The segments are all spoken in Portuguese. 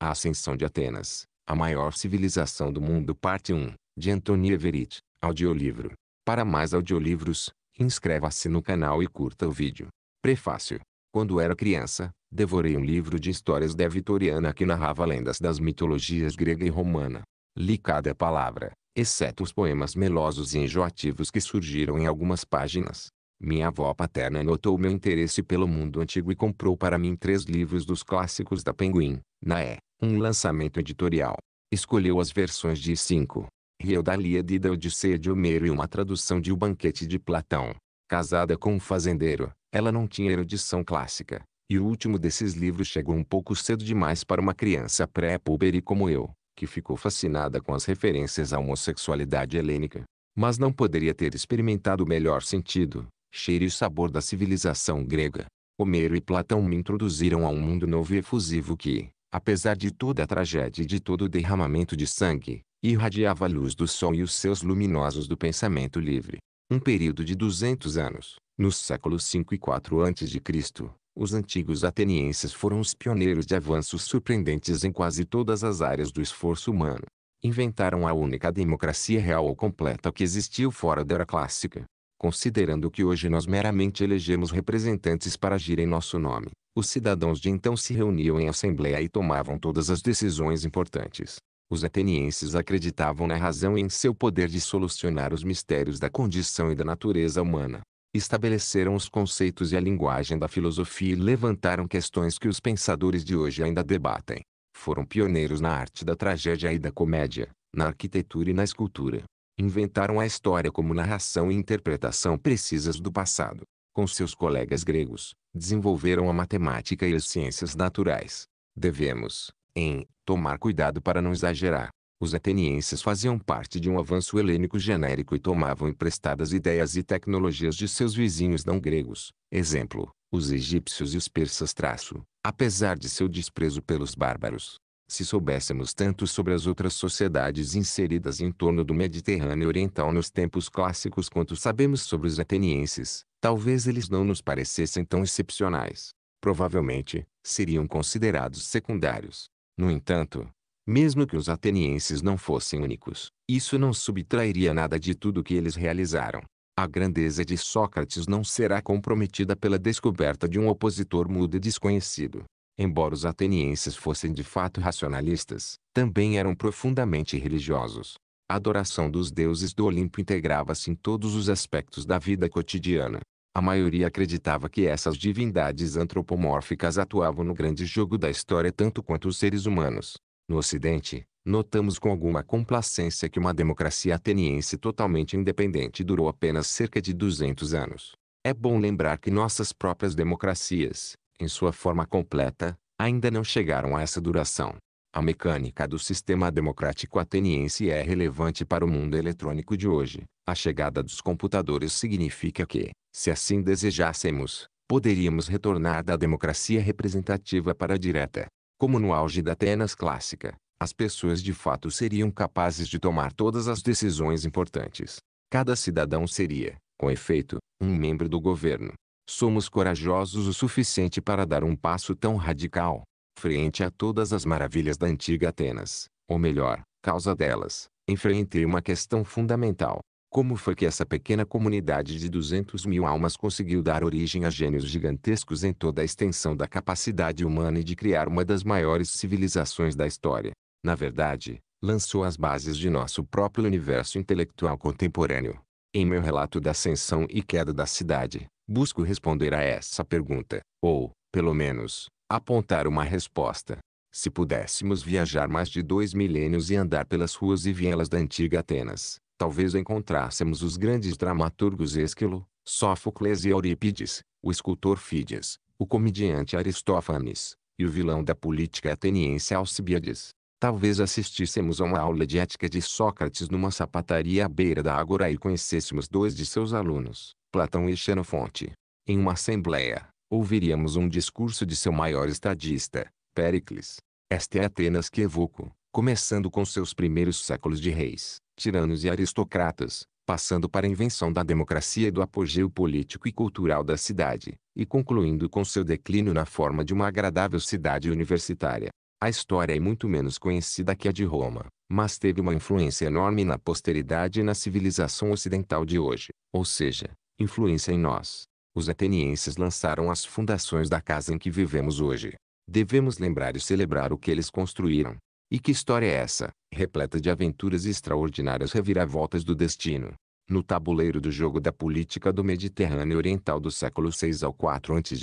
A Ascensão de Atenas, a maior civilização do mundo Parte 1, de Anthony Everitt, audiolivro. Para mais audiolivros, inscreva-se no canal e curta o vídeo. Prefácio. Quando era criança, devorei um livro de histórias da vitoriana que narrava lendas das mitologias grega e romana. Li cada palavra, exceto os poemas melosos e enjoativos que surgiram em algumas páginas. Minha avó paterna notou meu interesse pelo mundo antigo e comprou para mim três livros dos clássicos da Penguin, Naé, um lançamento editorial. Escolheu as versões de cinco. Rio da Líade da Odisseia de Homero e uma tradução de O Banquete de Platão. Casada com um fazendeiro, ela não tinha erudição clássica, e o último desses livros chegou um pouco cedo demais para uma criança pré-puberi como eu, que ficou fascinada com as referências à homossexualidade helênica. Mas não poderia ter experimentado o melhor sentido, cheiro e sabor da civilização grega. Homero e Platão me introduziram a um mundo novo e efusivo que, apesar de toda a tragédia e de todo o derramamento de sangue, irradiava a luz do sol e os seus luminosos do pensamento livre. Um período de 200 anos, nos séculos 5 e 4 a.C., os antigos atenienses foram os pioneiros de avanços surpreendentes em quase todas as áreas do esforço humano. Inventaram a única democracia real ou completa que existiu fora da era clássica. Considerando que hoje nós meramente elegemos representantes para agir em nosso nome, os cidadãos de então se reuniam em assembleia e tomavam todas as decisões importantes. Os atenienses acreditavam na razão e em seu poder de solucionar os mistérios da condição e da natureza humana. Estabeleceram os conceitos e a linguagem da filosofia e levantaram questões que os pensadores de hoje ainda debatem. Foram pioneiros na arte da tragédia e da comédia, na arquitetura e na escultura. Inventaram a história como narração e interpretação precisas do passado com seus colegas gregos, desenvolveram a matemática e as ciências naturais. Devemos, em, tomar cuidado para não exagerar. Os atenienses faziam parte de um avanço helênico genérico e tomavam emprestadas ideias e tecnologias de seus vizinhos não gregos. Exemplo, os egípcios e os persas traço, apesar de seu desprezo pelos bárbaros, se soubéssemos tanto sobre as outras sociedades inseridas em torno do Mediterrâneo Oriental nos tempos clássicos quanto sabemos sobre os atenienses, talvez eles não nos parecessem tão excepcionais. Provavelmente, seriam considerados secundários. No entanto, mesmo que os atenienses não fossem únicos, isso não subtrairia nada de tudo o que eles realizaram. A grandeza de Sócrates não será comprometida pela descoberta de um opositor mudo e desconhecido embora os atenienses fossem de fato racionalistas, também eram profundamente religiosos. A adoração dos deuses do Olimpo integrava-se em todos os aspectos da vida cotidiana. A maioria acreditava que essas divindades antropomórficas atuavam no grande jogo da história tanto quanto os seres humanos. No Ocidente, notamos com alguma complacência que uma democracia ateniense totalmente independente durou apenas cerca de 200 anos. É bom lembrar que nossas próprias democracias, em sua forma completa, ainda não chegaram a essa duração. A mecânica do sistema democrático ateniense é relevante para o mundo eletrônico de hoje. A chegada dos computadores significa que, se assim desejássemos, poderíamos retornar da democracia representativa para a direta. Como no auge da Atenas clássica, as pessoas de fato seriam capazes de tomar todas as decisões importantes. Cada cidadão seria, com efeito, um membro do governo somos corajosos o suficiente para dar um passo tão radical, frente a todas as maravilhas da antiga Atenas, ou melhor, causa delas, enfrentei uma questão fundamental. Como foi que essa pequena comunidade de 200 mil almas conseguiu dar origem a gênios gigantescos em toda a extensão da capacidade humana e de criar uma das maiores civilizações da história? Na verdade, lançou as bases de nosso próprio universo intelectual contemporâneo. Em meu relato da ascensão e queda da cidade, busco responder a essa pergunta, ou, pelo menos, apontar uma resposta. Se pudéssemos viajar mais de dois milênios e andar pelas ruas e vielas da antiga Atenas, talvez encontrássemos os grandes dramaturgos Esquilo, Sófocles e Eurípides, o escultor Fídias, o comediante Aristófanes, e o vilão da política ateniense Alcibiades. Talvez assistíssemos a uma aula de ética de Sócrates numa sapataria à beira da Ágora e conhecêssemos dois de seus alunos, Platão e Xenofonte. Em uma assembleia, ouviríamos um discurso de seu maior estadista, Péricles. Esta é Atenas que evoco, começando com seus primeiros séculos de reis, tiranos e aristocratas, passando para a invenção da democracia e do apogeu político e cultural da cidade, e concluindo com seu declínio na forma de uma agradável cidade universitária. A história é muito menos conhecida que a de Roma, mas teve uma influência enorme na posteridade e na civilização ocidental de hoje, ou seja, influência em nós. Os atenienses lançaram as fundações da casa em que vivemos hoje. Devemos lembrar e celebrar o que eles construíram. E que história é essa, repleta de aventuras e extraordinárias reviravoltas do destino? No tabuleiro do jogo da política do Mediterrâneo Oriental do século 6 ao 4 a.C.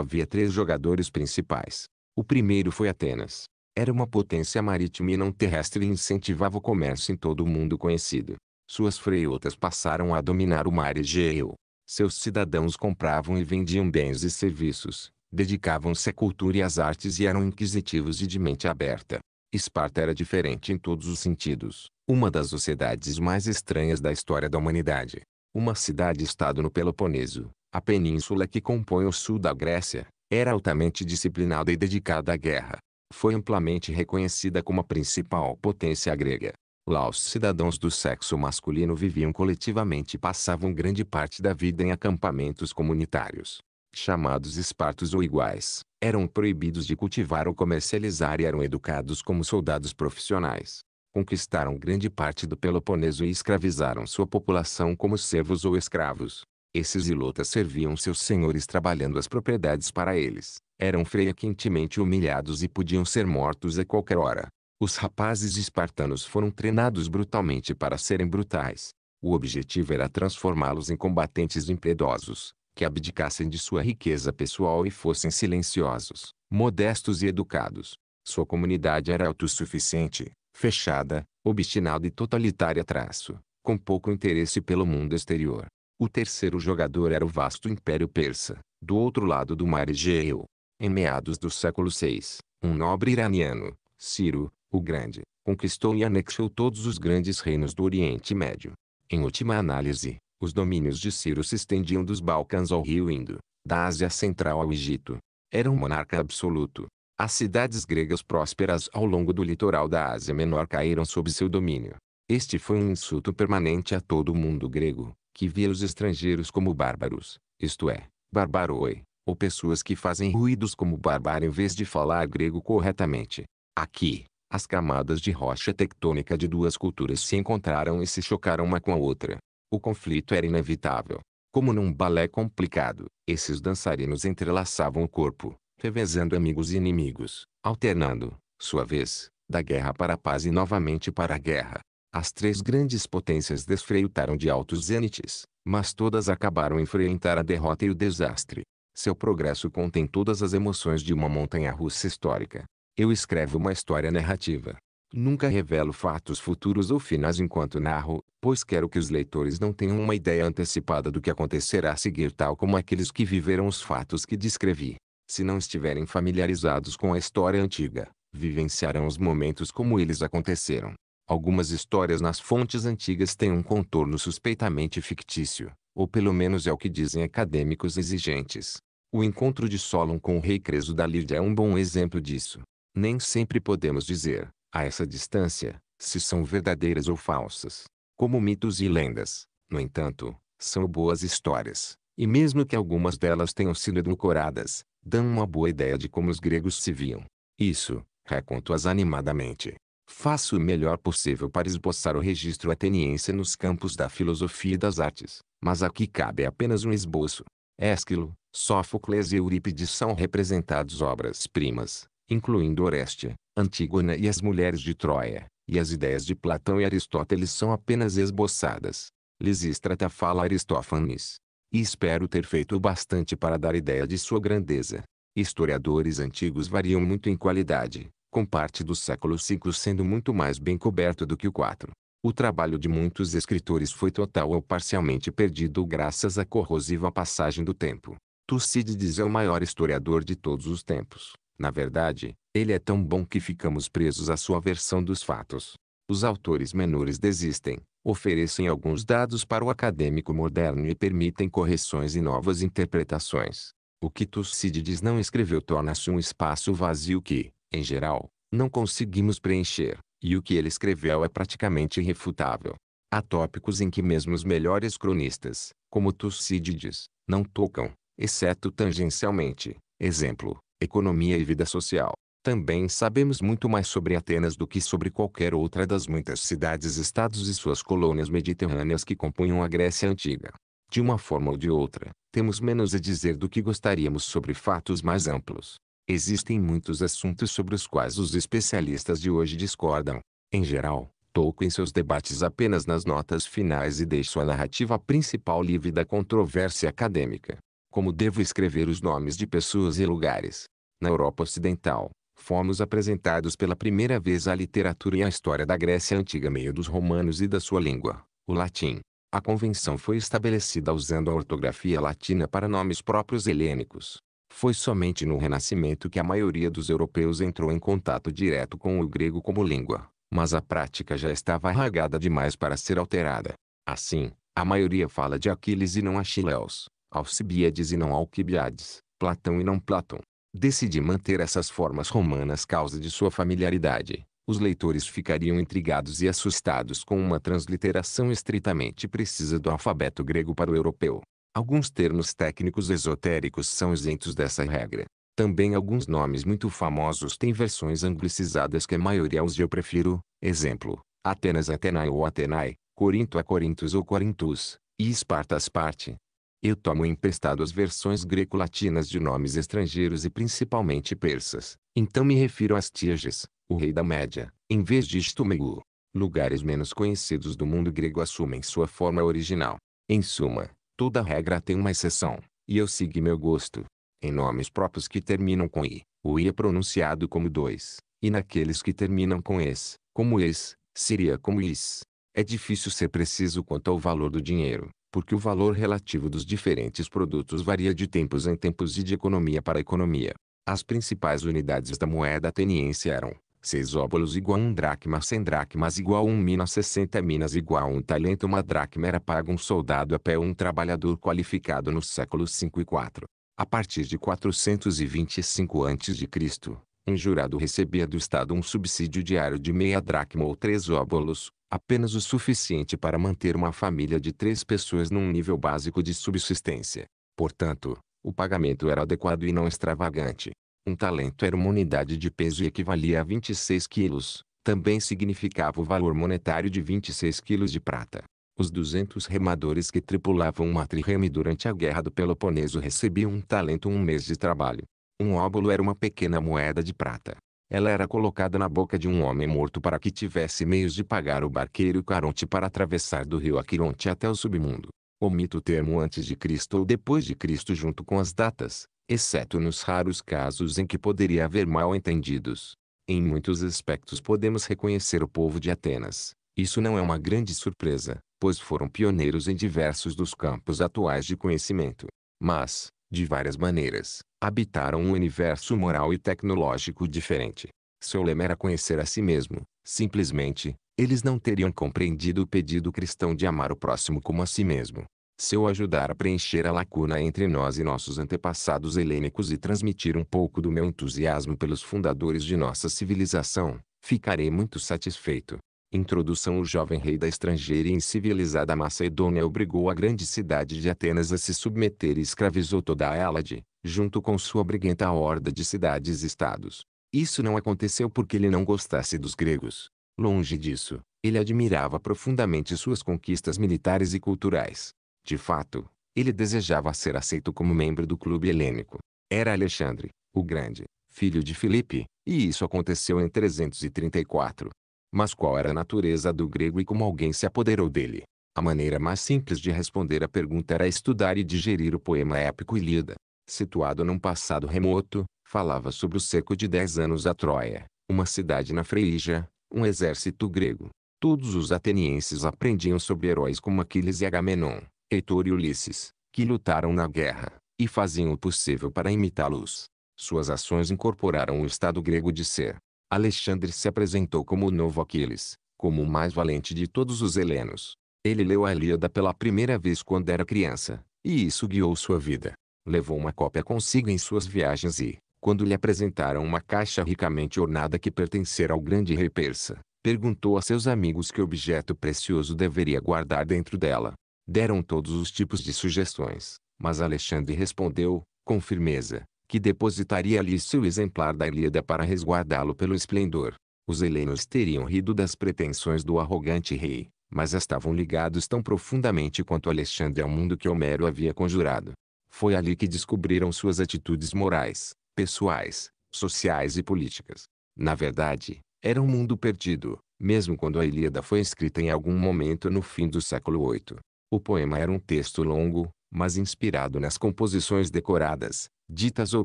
havia três jogadores principais. O primeiro foi Atenas. Era uma potência marítima e não terrestre e incentivava o comércio em todo o mundo conhecido. Suas freioutas passaram a dominar o mar Egeu. Seus cidadãos compravam e vendiam bens e serviços, dedicavam-se à cultura e às artes e eram inquisitivos e de mente aberta. Esparta era diferente em todos os sentidos, uma das sociedades mais estranhas da história da humanidade. Uma cidade-estado no Peloponeso, a península que compõe o sul da Grécia, era altamente disciplinada e dedicada à guerra. Foi amplamente reconhecida como a principal potência grega. Lá os cidadãos do sexo masculino viviam coletivamente e passavam grande parte da vida em acampamentos comunitários. Chamados espartos ou iguais, eram proibidos de cultivar ou comercializar e eram educados como soldados profissionais. Conquistaram grande parte do Peloponeso e escravizaram sua população como servos ou escravos. Esses ilotas serviam seus senhores trabalhando as propriedades para eles. Eram frequentemente humilhados e podiam ser mortos a qualquer hora. Os rapazes espartanos foram treinados brutalmente para serem brutais. O objetivo era transformá-los em combatentes impiedosos, que abdicassem de sua riqueza pessoal e fossem silenciosos, modestos e educados. Sua comunidade era autossuficiente, fechada, obstinada e totalitária traço, com pouco interesse pelo mundo exterior. O terceiro jogador era o vasto Império Persa, do outro lado do mar Egeu. Em meados do século VI, um nobre iraniano, Ciro, o Grande, conquistou e anexou todos os grandes reinos do Oriente Médio. Em última análise, os domínios de Ciro se estendiam dos Balcãs ao Rio Indo, da Ásia Central ao Egito. Era um monarca absoluto. As cidades gregas prósperas ao longo do litoral da Ásia Menor caíram sob seu domínio. Este foi um insulto permanente a todo o mundo grego, que via os estrangeiros como bárbaros, isto é, barbaroi, ou pessoas que fazem ruídos como bárbaro em vez de falar grego corretamente. Aqui, as camadas de rocha tectônica de duas culturas se encontraram e se chocaram uma com a outra. O conflito era inevitável. Como num balé complicado, esses dançarinos entrelaçavam o corpo, revezando amigos e inimigos, alternando, sua vez, da guerra para a paz e novamente para a guerra. As três grandes potências desfreutaram de altos zênites, mas todas acabaram enfrentar a derrota e o desastre. Seu progresso contém todas as emoções de uma montanha-russa histórica. Eu escrevo uma história narrativa. Nunca revelo fatos futuros ou finais enquanto narro, pois quero que os leitores não tenham uma ideia antecipada do que acontecerá a seguir tal como aqueles que viveram os fatos que descrevi. Se não estiverem familiarizados com a história antiga, vivenciarão os momentos como eles aconteceram. Algumas histórias nas fontes antigas têm um contorno suspeitamente fictício, ou pelo menos é o que dizem acadêmicos exigentes. O encontro de Solon com o rei Creso da Lídia é um bom exemplo disso. Nem sempre podemos dizer, a essa distância, se são verdadeiras ou falsas. Como mitos e lendas, no entanto, são boas histórias, e mesmo que algumas delas tenham sido edulcoradas, dão uma boa ideia de como os gregos se viam. Isso, reconto-as animadamente, Faço o melhor possível para esboçar o registro ateniense nos campos da filosofia e das artes, mas aqui cabe apenas um esboço. Ésquilo, Sófocles e Eurípides são representados obras-primas, incluindo Orestia, Antígona e as mulheres de Troia, e as ideias de Platão e Aristóteles são apenas esboçadas. Lisístrata fala Aristófanes. E espero ter feito o bastante para dar ideia de sua grandeza. Historiadores antigos variam muito em qualidade, com parte do século V sendo muito mais bem coberto do que o IV. O trabalho de muitos escritores foi total ou parcialmente perdido graças à corrosiva passagem do tempo. Tucídides é o maior historiador de todos os tempos. Na verdade, ele é tão bom que ficamos presos à sua versão dos fatos. Os autores menores desistem, oferecem alguns dados para o acadêmico moderno e permitem correções e novas interpretações. O que Tucídides não escreveu torna-se um espaço vazio que, em geral, não conseguimos preencher, e o que ele escreveu é praticamente irrefutável. Há tópicos em que mesmo os melhores cronistas, como Tucídides, não tocam, exceto tangencialmente. Exemplo, economia e vida social. Também sabemos muito mais sobre Atenas do que sobre qualquer outra das muitas cidades-estados e suas colônias mediterrâneas que compunham a Grécia Antiga. De uma forma ou de outra, temos menos a dizer do que gostaríamos sobre fatos mais amplos. Existem muitos assuntos sobre os quais os especialistas de hoje discordam. Em geral, toco em seus debates apenas nas notas finais e deixo a narrativa principal livre da controvérsia acadêmica. Como devo escrever os nomes de pessoas e lugares? Na Europa Ocidental, fomos apresentados pela primeira vez à literatura e à história da Grécia Antiga meio dos romanos e da sua língua, o latim. A convenção foi estabelecida usando a ortografia latina para nomes próprios helênicos. Foi somente no Renascimento que a maioria dos europeus entrou em contato direto com o grego como língua, mas a prática já estava arragada demais para ser alterada. Assim, a maioria fala de Aquiles e não Achileus, Alcibiades e não Alquibiades, Platão e não Platão. Decidi manter essas formas romanas causa de sua familiaridade. Os leitores ficariam intrigados e assustados com uma transliteração estritamente precisa do alfabeto grego para o europeu. Alguns termos técnicos esotéricos são isentos dessa regra. Também alguns nomes muito famosos têm versões anglicizadas que a maioria usa eu prefiro, exemplo, Atenas Atenai ou Atenai, Corinto a é Corintus ou Corintus, e Esparta Asparte. Eu tomo emprestado as versões greco-latinas de nomes estrangeiros e principalmente persas, então me refiro a Tirges, o rei da Média, em vez de Istumegu. Lugares menos conhecidos do mundo grego assumem sua forma original. Em suma, Toda regra tem uma exceção, e eu segui meu gosto. Em nomes próprios que terminam com i, o i é pronunciado como dois, e naqueles que terminam com es, como es, seria como is. É difícil ser preciso quanto ao valor do dinheiro, porque o valor relativo dos diferentes produtos varia de tempos em tempos e de economia para economia. As principais unidades da moeda ateniense eram Seis óbolos igual a dracma, cem dracmas igual a mina, sessenta minas igual a talento, uma dracma era paga um soldado a pé ou um trabalhador qualificado no século 5 e 4. A partir de 425 a.C., um jurado recebia do Estado um subsídio diário de meia dracma ou três óbolos, apenas o suficiente para manter uma família de três pessoas num nível básico de subsistência. Portanto, o pagamento era adequado e não extravagante. Um talento era uma unidade de peso e equivalia a 26 quilos. Também significava o valor monetário de 26 quilos de prata. Os 200 remadores que tripulavam uma trireme durante a Guerra do Peloponeso recebiam um talento um mês de trabalho. Um óbolo era uma pequena moeda de prata. Ela era colocada na boca de um homem morto para que tivesse meios de pagar o barqueiro Caronte para atravessar do rio Aquironte até o submundo. Omito o termo antes de Cristo ou depois de Cristo junto com as datas, exceto nos raros casos em que poderia haver mal entendidos. Em muitos aspectos podemos reconhecer o povo de Atenas. Isso não é uma grande surpresa, pois foram pioneiros em diversos dos campos atuais de conhecimento. Mas, de várias maneiras, habitaram um universo moral e tecnológico diferente. Seu lema era conhecer a si mesmo. Simplesmente, eles não teriam compreendido o pedido cristão de amar o próximo como a si mesmo se eu ajudar a preencher a lacuna entre nós e nossos antepassados helênicos e transmitir um pouco do meu entusiasmo pelos fundadores de nossa civilização, ficarei muito satisfeito. Introdução O jovem rei da estrangeira e incivilizada Macedônia obrigou a grande cidade de Atenas a se submeter e escravizou toda a Hélade, junto com sua briguenta horda de cidades-estados. e Isso não aconteceu porque ele não gostasse dos gregos. Longe disso, ele admirava profundamente suas conquistas militares e culturais. De fato, ele desejava ser aceito como membro do clube helênico. Era Alexandre, o Grande, filho de Filipe, e isso aconteceu em 334. Mas qual era a natureza do grego e como alguém se apoderou dele? A maneira mais simples de responder à pergunta era estudar e digerir o poema épico Ilíada. Situado num passado remoto, falava sobre o cerco de 10 anos à Troia, uma cidade na Frígia, um exército grego. Todos os atenienses aprendiam sobre heróis como Aquiles e Agamenon, Heitor e Ulisses, que lutaram na guerra, e faziam o possível para imitá-los. Suas ações incorporaram o estado grego de ser. Alexandre se apresentou como o novo Aquiles, como o mais valente de todos os helenos. Ele leu a Ilíada pela primeira vez quando era criança, e isso guiou sua vida. Levou uma cópia consigo em suas viagens e, quando lhe apresentaram uma caixa ricamente ornada que pertencera ao grande rei persa, perguntou a seus amigos que objeto precioso deveria guardar dentro dela. Deram todos os tipos de sugestões, mas Alexandre respondeu, com firmeza, que depositaria ali seu exemplar da Ilíada para resguardá-lo pelo esplendor. Os helenos teriam rido das pretensões do arrogante rei, mas estavam ligados tão profundamente quanto Alexandre ao mundo que Homero havia conjurado. Foi ali que descobriram suas atitudes morais, pessoais, sociais e políticas. Na verdade, era um mundo perdido, mesmo quando a Ilíada foi escrita em algum momento no fim do século VIII. O poema era um texto longo, mas inspirado nas composições decoradas, ditas ou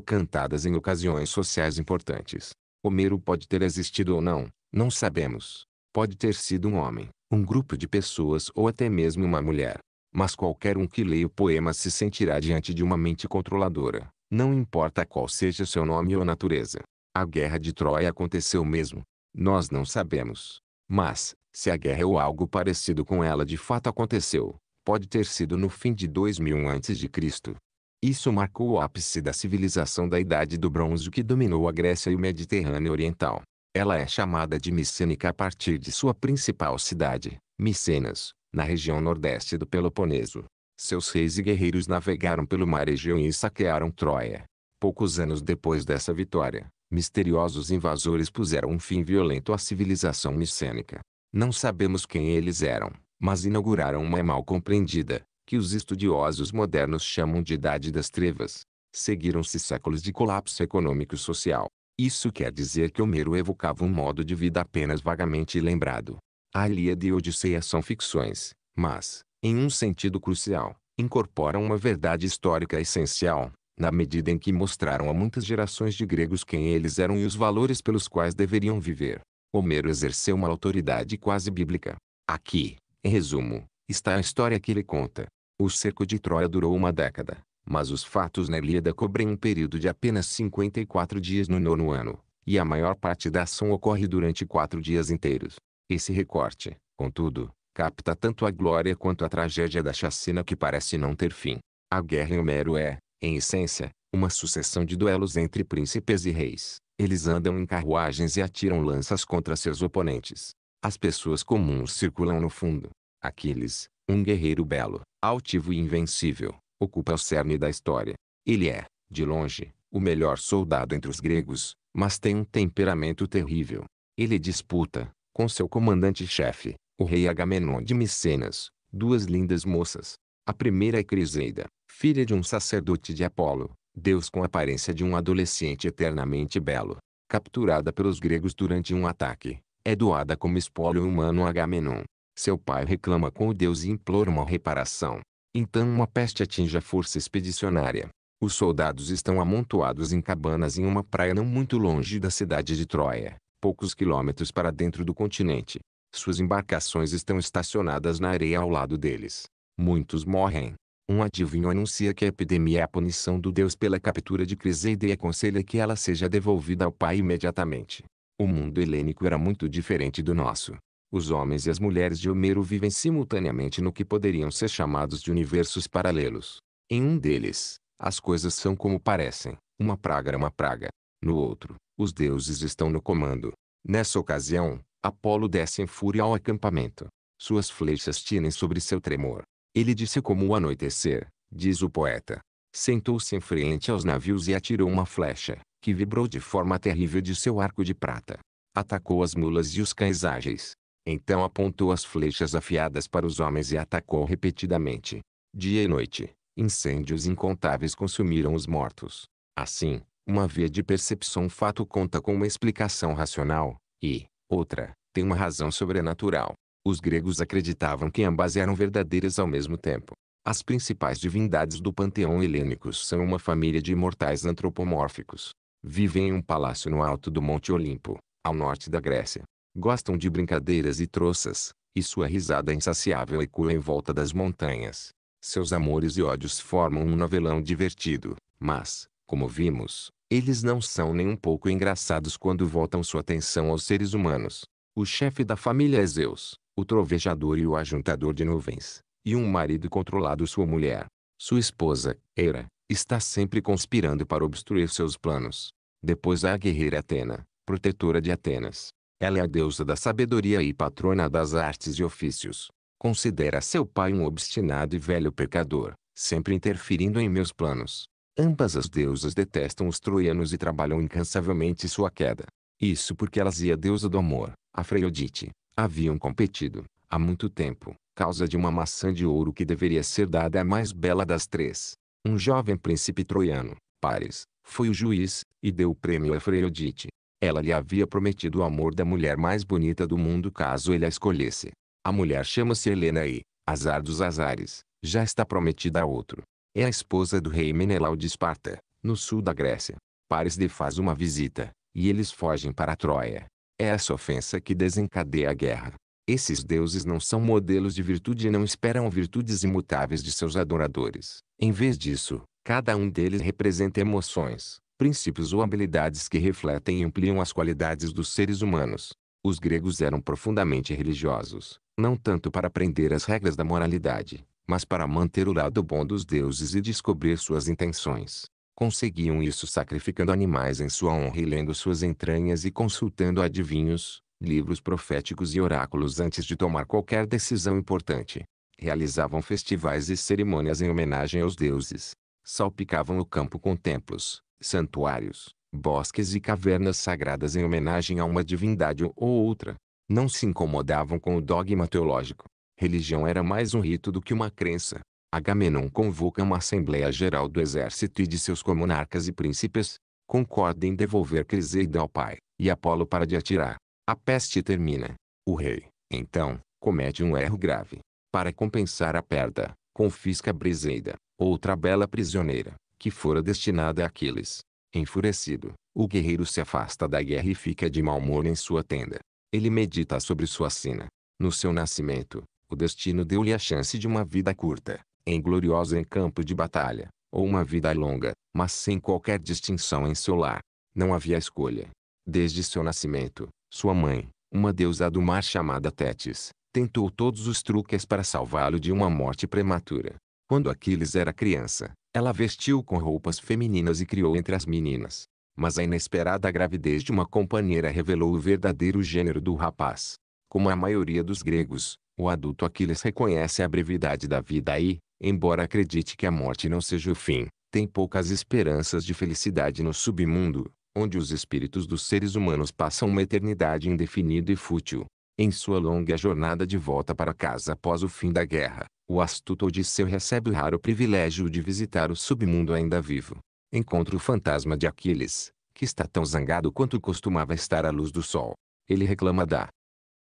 cantadas em ocasiões sociais importantes. Homero pode ter existido ou não, não sabemos. Pode ter sido um homem, um grupo de pessoas ou até mesmo uma mulher. Mas qualquer um que leia o poema se sentirá diante de uma mente controladora, não importa qual seja seu nome ou natureza. A guerra de Troia aconteceu mesmo. Nós não sabemos. Mas, se a guerra ou algo parecido com ela de fato aconteceu, pode ter sido no fim de 2000 a.C. Isso marcou o ápice da civilização da Idade do Bronze que dominou a Grécia e o Mediterrâneo Oriental. Ela é chamada de Micênica a partir de sua principal cidade, Micenas, na região nordeste do Peloponeso. Seus reis e guerreiros navegaram pelo mar Egeu e saquearam Troia. Poucos anos depois dessa vitória, misteriosos invasores puseram um fim violento à civilização micênica. Não sabemos quem eles eram, mas inauguraram uma mal compreendida, que os estudiosos modernos chamam de Idade das Trevas. Seguiram-se séculos de colapso econômico e social. Isso quer dizer que Homero evocava um modo de vida apenas vagamente lembrado. A Ilíada e Odisseia são ficções, mas, em um sentido crucial, incorporam uma verdade histórica essencial, na medida em que mostraram a muitas gerações de gregos quem eles eram e os valores pelos quais deveriam viver. Homero exerceu uma autoridade quase bíblica. Aqui, em resumo, está a história que ele conta. O cerco de Troia durou uma década, mas os fatos na Ilíada cobrem um período de apenas 54 dias no nono ano, e a maior parte da ação ocorre durante quatro dias inteiros. Esse recorte, contudo, capta tanto a glória quanto a tragédia da chacina que parece não ter fim. A guerra em Homero é, em essência, uma sucessão de duelos entre príncipes e reis. Eles andam em carruagens e atiram lanças contra seus oponentes. As pessoas comuns circulam no fundo. Aquiles, um guerreiro belo, altivo e invencível, ocupa o cerne da história. Ele é, de longe, o melhor soldado entre os gregos, mas tem um temperamento terrível. Ele disputa, com seu comandante-chefe, o rei Agamenon de Micenas, duas lindas moças. A primeira é Criseida, filha de um sacerdote de Apolo, deus com a aparência de um adolescente eternamente belo. Capturada pelos gregos durante um ataque, é doada como espólio humano a Agamenon. Seu pai reclama com o deus e implora uma reparação. Então uma peste atinge a força expedicionária. Os soldados estão amontoados em cabanas em uma praia não muito longe da cidade de Troia, poucos quilômetros para dentro do continente. Suas embarcações estão estacionadas na areia ao lado deles. Muitos morrem. Um adivinho anuncia que a epidemia é a punição do deus pela captura de Criseida e aconselha que ela seja devolvida ao pai imediatamente. O mundo helênico era muito diferente do nosso. Os homens e as mulheres de Homero vivem simultaneamente no que poderiam ser chamados de universos paralelos. Em um deles, as coisas são como parecem, uma praga é uma praga. No outro, os deuses estão no comando. Nessa ocasião, Apolo desce em fúria ao acampamento. Suas flechas tinem sobre seu tremor. Ele disse como o anoitecer, diz o poeta. Sentou-se em frente aos navios e atirou uma flecha que vibrou de forma terrível de seu arco de prata. Atacou as mulas e os cães ágeis. Então apontou as flechas afiadas para os homens e atacou repetidamente. Dia e noite, incêndios incontáveis consumiram os mortos. Assim, uma via de percepção fato conta com uma explicação racional, e, outra, tem uma razão sobrenatural. Os gregos acreditavam que ambas eram verdadeiras ao mesmo tempo. As principais divindades do panteão helênico são uma família de imortais antropomórficos, Vivem em um palácio no alto do Monte Olimpo, ao norte da Grécia. Gostam de brincadeiras e troças, e sua risada é insaciável ecoa em volta das montanhas. Seus amores e ódios formam um novelão divertido, mas, como vimos, eles não são nem um pouco engraçados quando voltam sua atenção aos seres humanos. O chefe da família é Zeus, o trovejador e o ajuntador de nuvens, e um marido controlado sua mulher. Sua esposa, Hera, está sempre conspirando para obstruir seus planos. Depois há a guerreira Atena, protetora de Atenas. Ela é a deusa da sabedoria e patrona das artes e ofícios. Considera seu pai um obstinado e velho pecador, sempre interferindo em meus planos. Ambas as deusas detestam os troianos e trabalham incansavelmente sua queda. Isso porque elas e a deusa do amor, Afrodite, haviam competido, há muito tempo, causa de uma maçã de ouro que deveria ser dada à mais bela das três. Um jovem príncipe troiano, Paris, foi o juiz, e deu o prêmio a Freiodite. Ela lhe havia prometido o amor da mulher mais bonita do mundo caso ele a escolhesse. A mulher chama-se Helena e, azar dos azares, já está prometida a outro. É a esposa do rei Menelau de Esparta, no sul da Grécia. Paris lhe faz uma visita, e eles fogem para Troia. É essa ofensa que desencadeia a guerra. Esses deuses não são modelos de virtude e não esperam virtudes imutáveis de seus adoradores. Em vez disso, cada um deles representa emoções, princípios ou habilidades que refletem e ampliam as qualidades dos seres humanos. Os gregos eram profundamente religiosos, não tanto para aprender as regras da moralidade, mas para manter o lado bom dos deuses e descobrir suas intenções. Conseguiam isso sacrificando animais em sua honra e lendo suas entranhas e consultando adivinhos, livros proféticos e oráculos antes de tomar qualquer decisão importante realizavam festivais e cerimônias em homenagem aos deuses. Salpicavam o campo com templos, santuários, bosques e cavernas sagradas em homenagem a uma divindade ou outra. Não se incomodavam com o dogma teológico. Religião era mais um rito do que uma crença. Agamenon convoca uma Assembleia Geral do Exército e de seus comunarcas e príncipes. Concorda em devolver Criseida ao pai, e Apolo para de atirar. A peste termina. O rei, então, comete um erro grave para compensar a perda, confisca Briseida, outra bela prisioneira, que fora destinada a Aquiles. Enfurecido, o guerreiro se afasta da guerra e fica de mau humor em sua tenda. Ele medita sobre sua sina. No seu nascimento, o destino deu-lhe a chance de uma vida curta, ingloriosa em campo de batalha, ou uma vida longa, mas sem qualquer distinção em seu lar. Não havia escolha. Desde seu nascimento, sua mãe, uma deusa do mar chamada Tétis, tentou todos os truques para salvá-lo de uma morte prematura. Quando Aquiles era criança, ela vestiu com roupas femininas e criou entre as meninas. Mas a inesperada gravidez de uma companheira revelou o verdadeiro gênero do rapaz. Como a maioria dos gregos, o adulto Aquiles reconhece a brevidade da vida e, embora acredite que a morte não seja o fim, tem poucas esperanças de felicidade no submundo, onde os espíritos dos seres humanos passam uma eternidade indefinida e fútil. Em sua longa jornada de volta para casa após o fim da guerra, o astuto Odisseu recebe o raro privilégio de visitar o submundo ainda vivo. Encontra o fantasma de Aquiles, que está tão zangado quanto costumava estar à luz do sol. Ele reclama da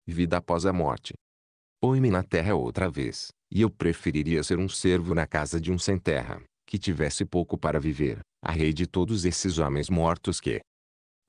vida após a morte. Põe-me na terra outra vez, e eu preferiria ser um servo na casa de um sem terra, que tivesse pouco para viver, a rei de todos esses homens mortos que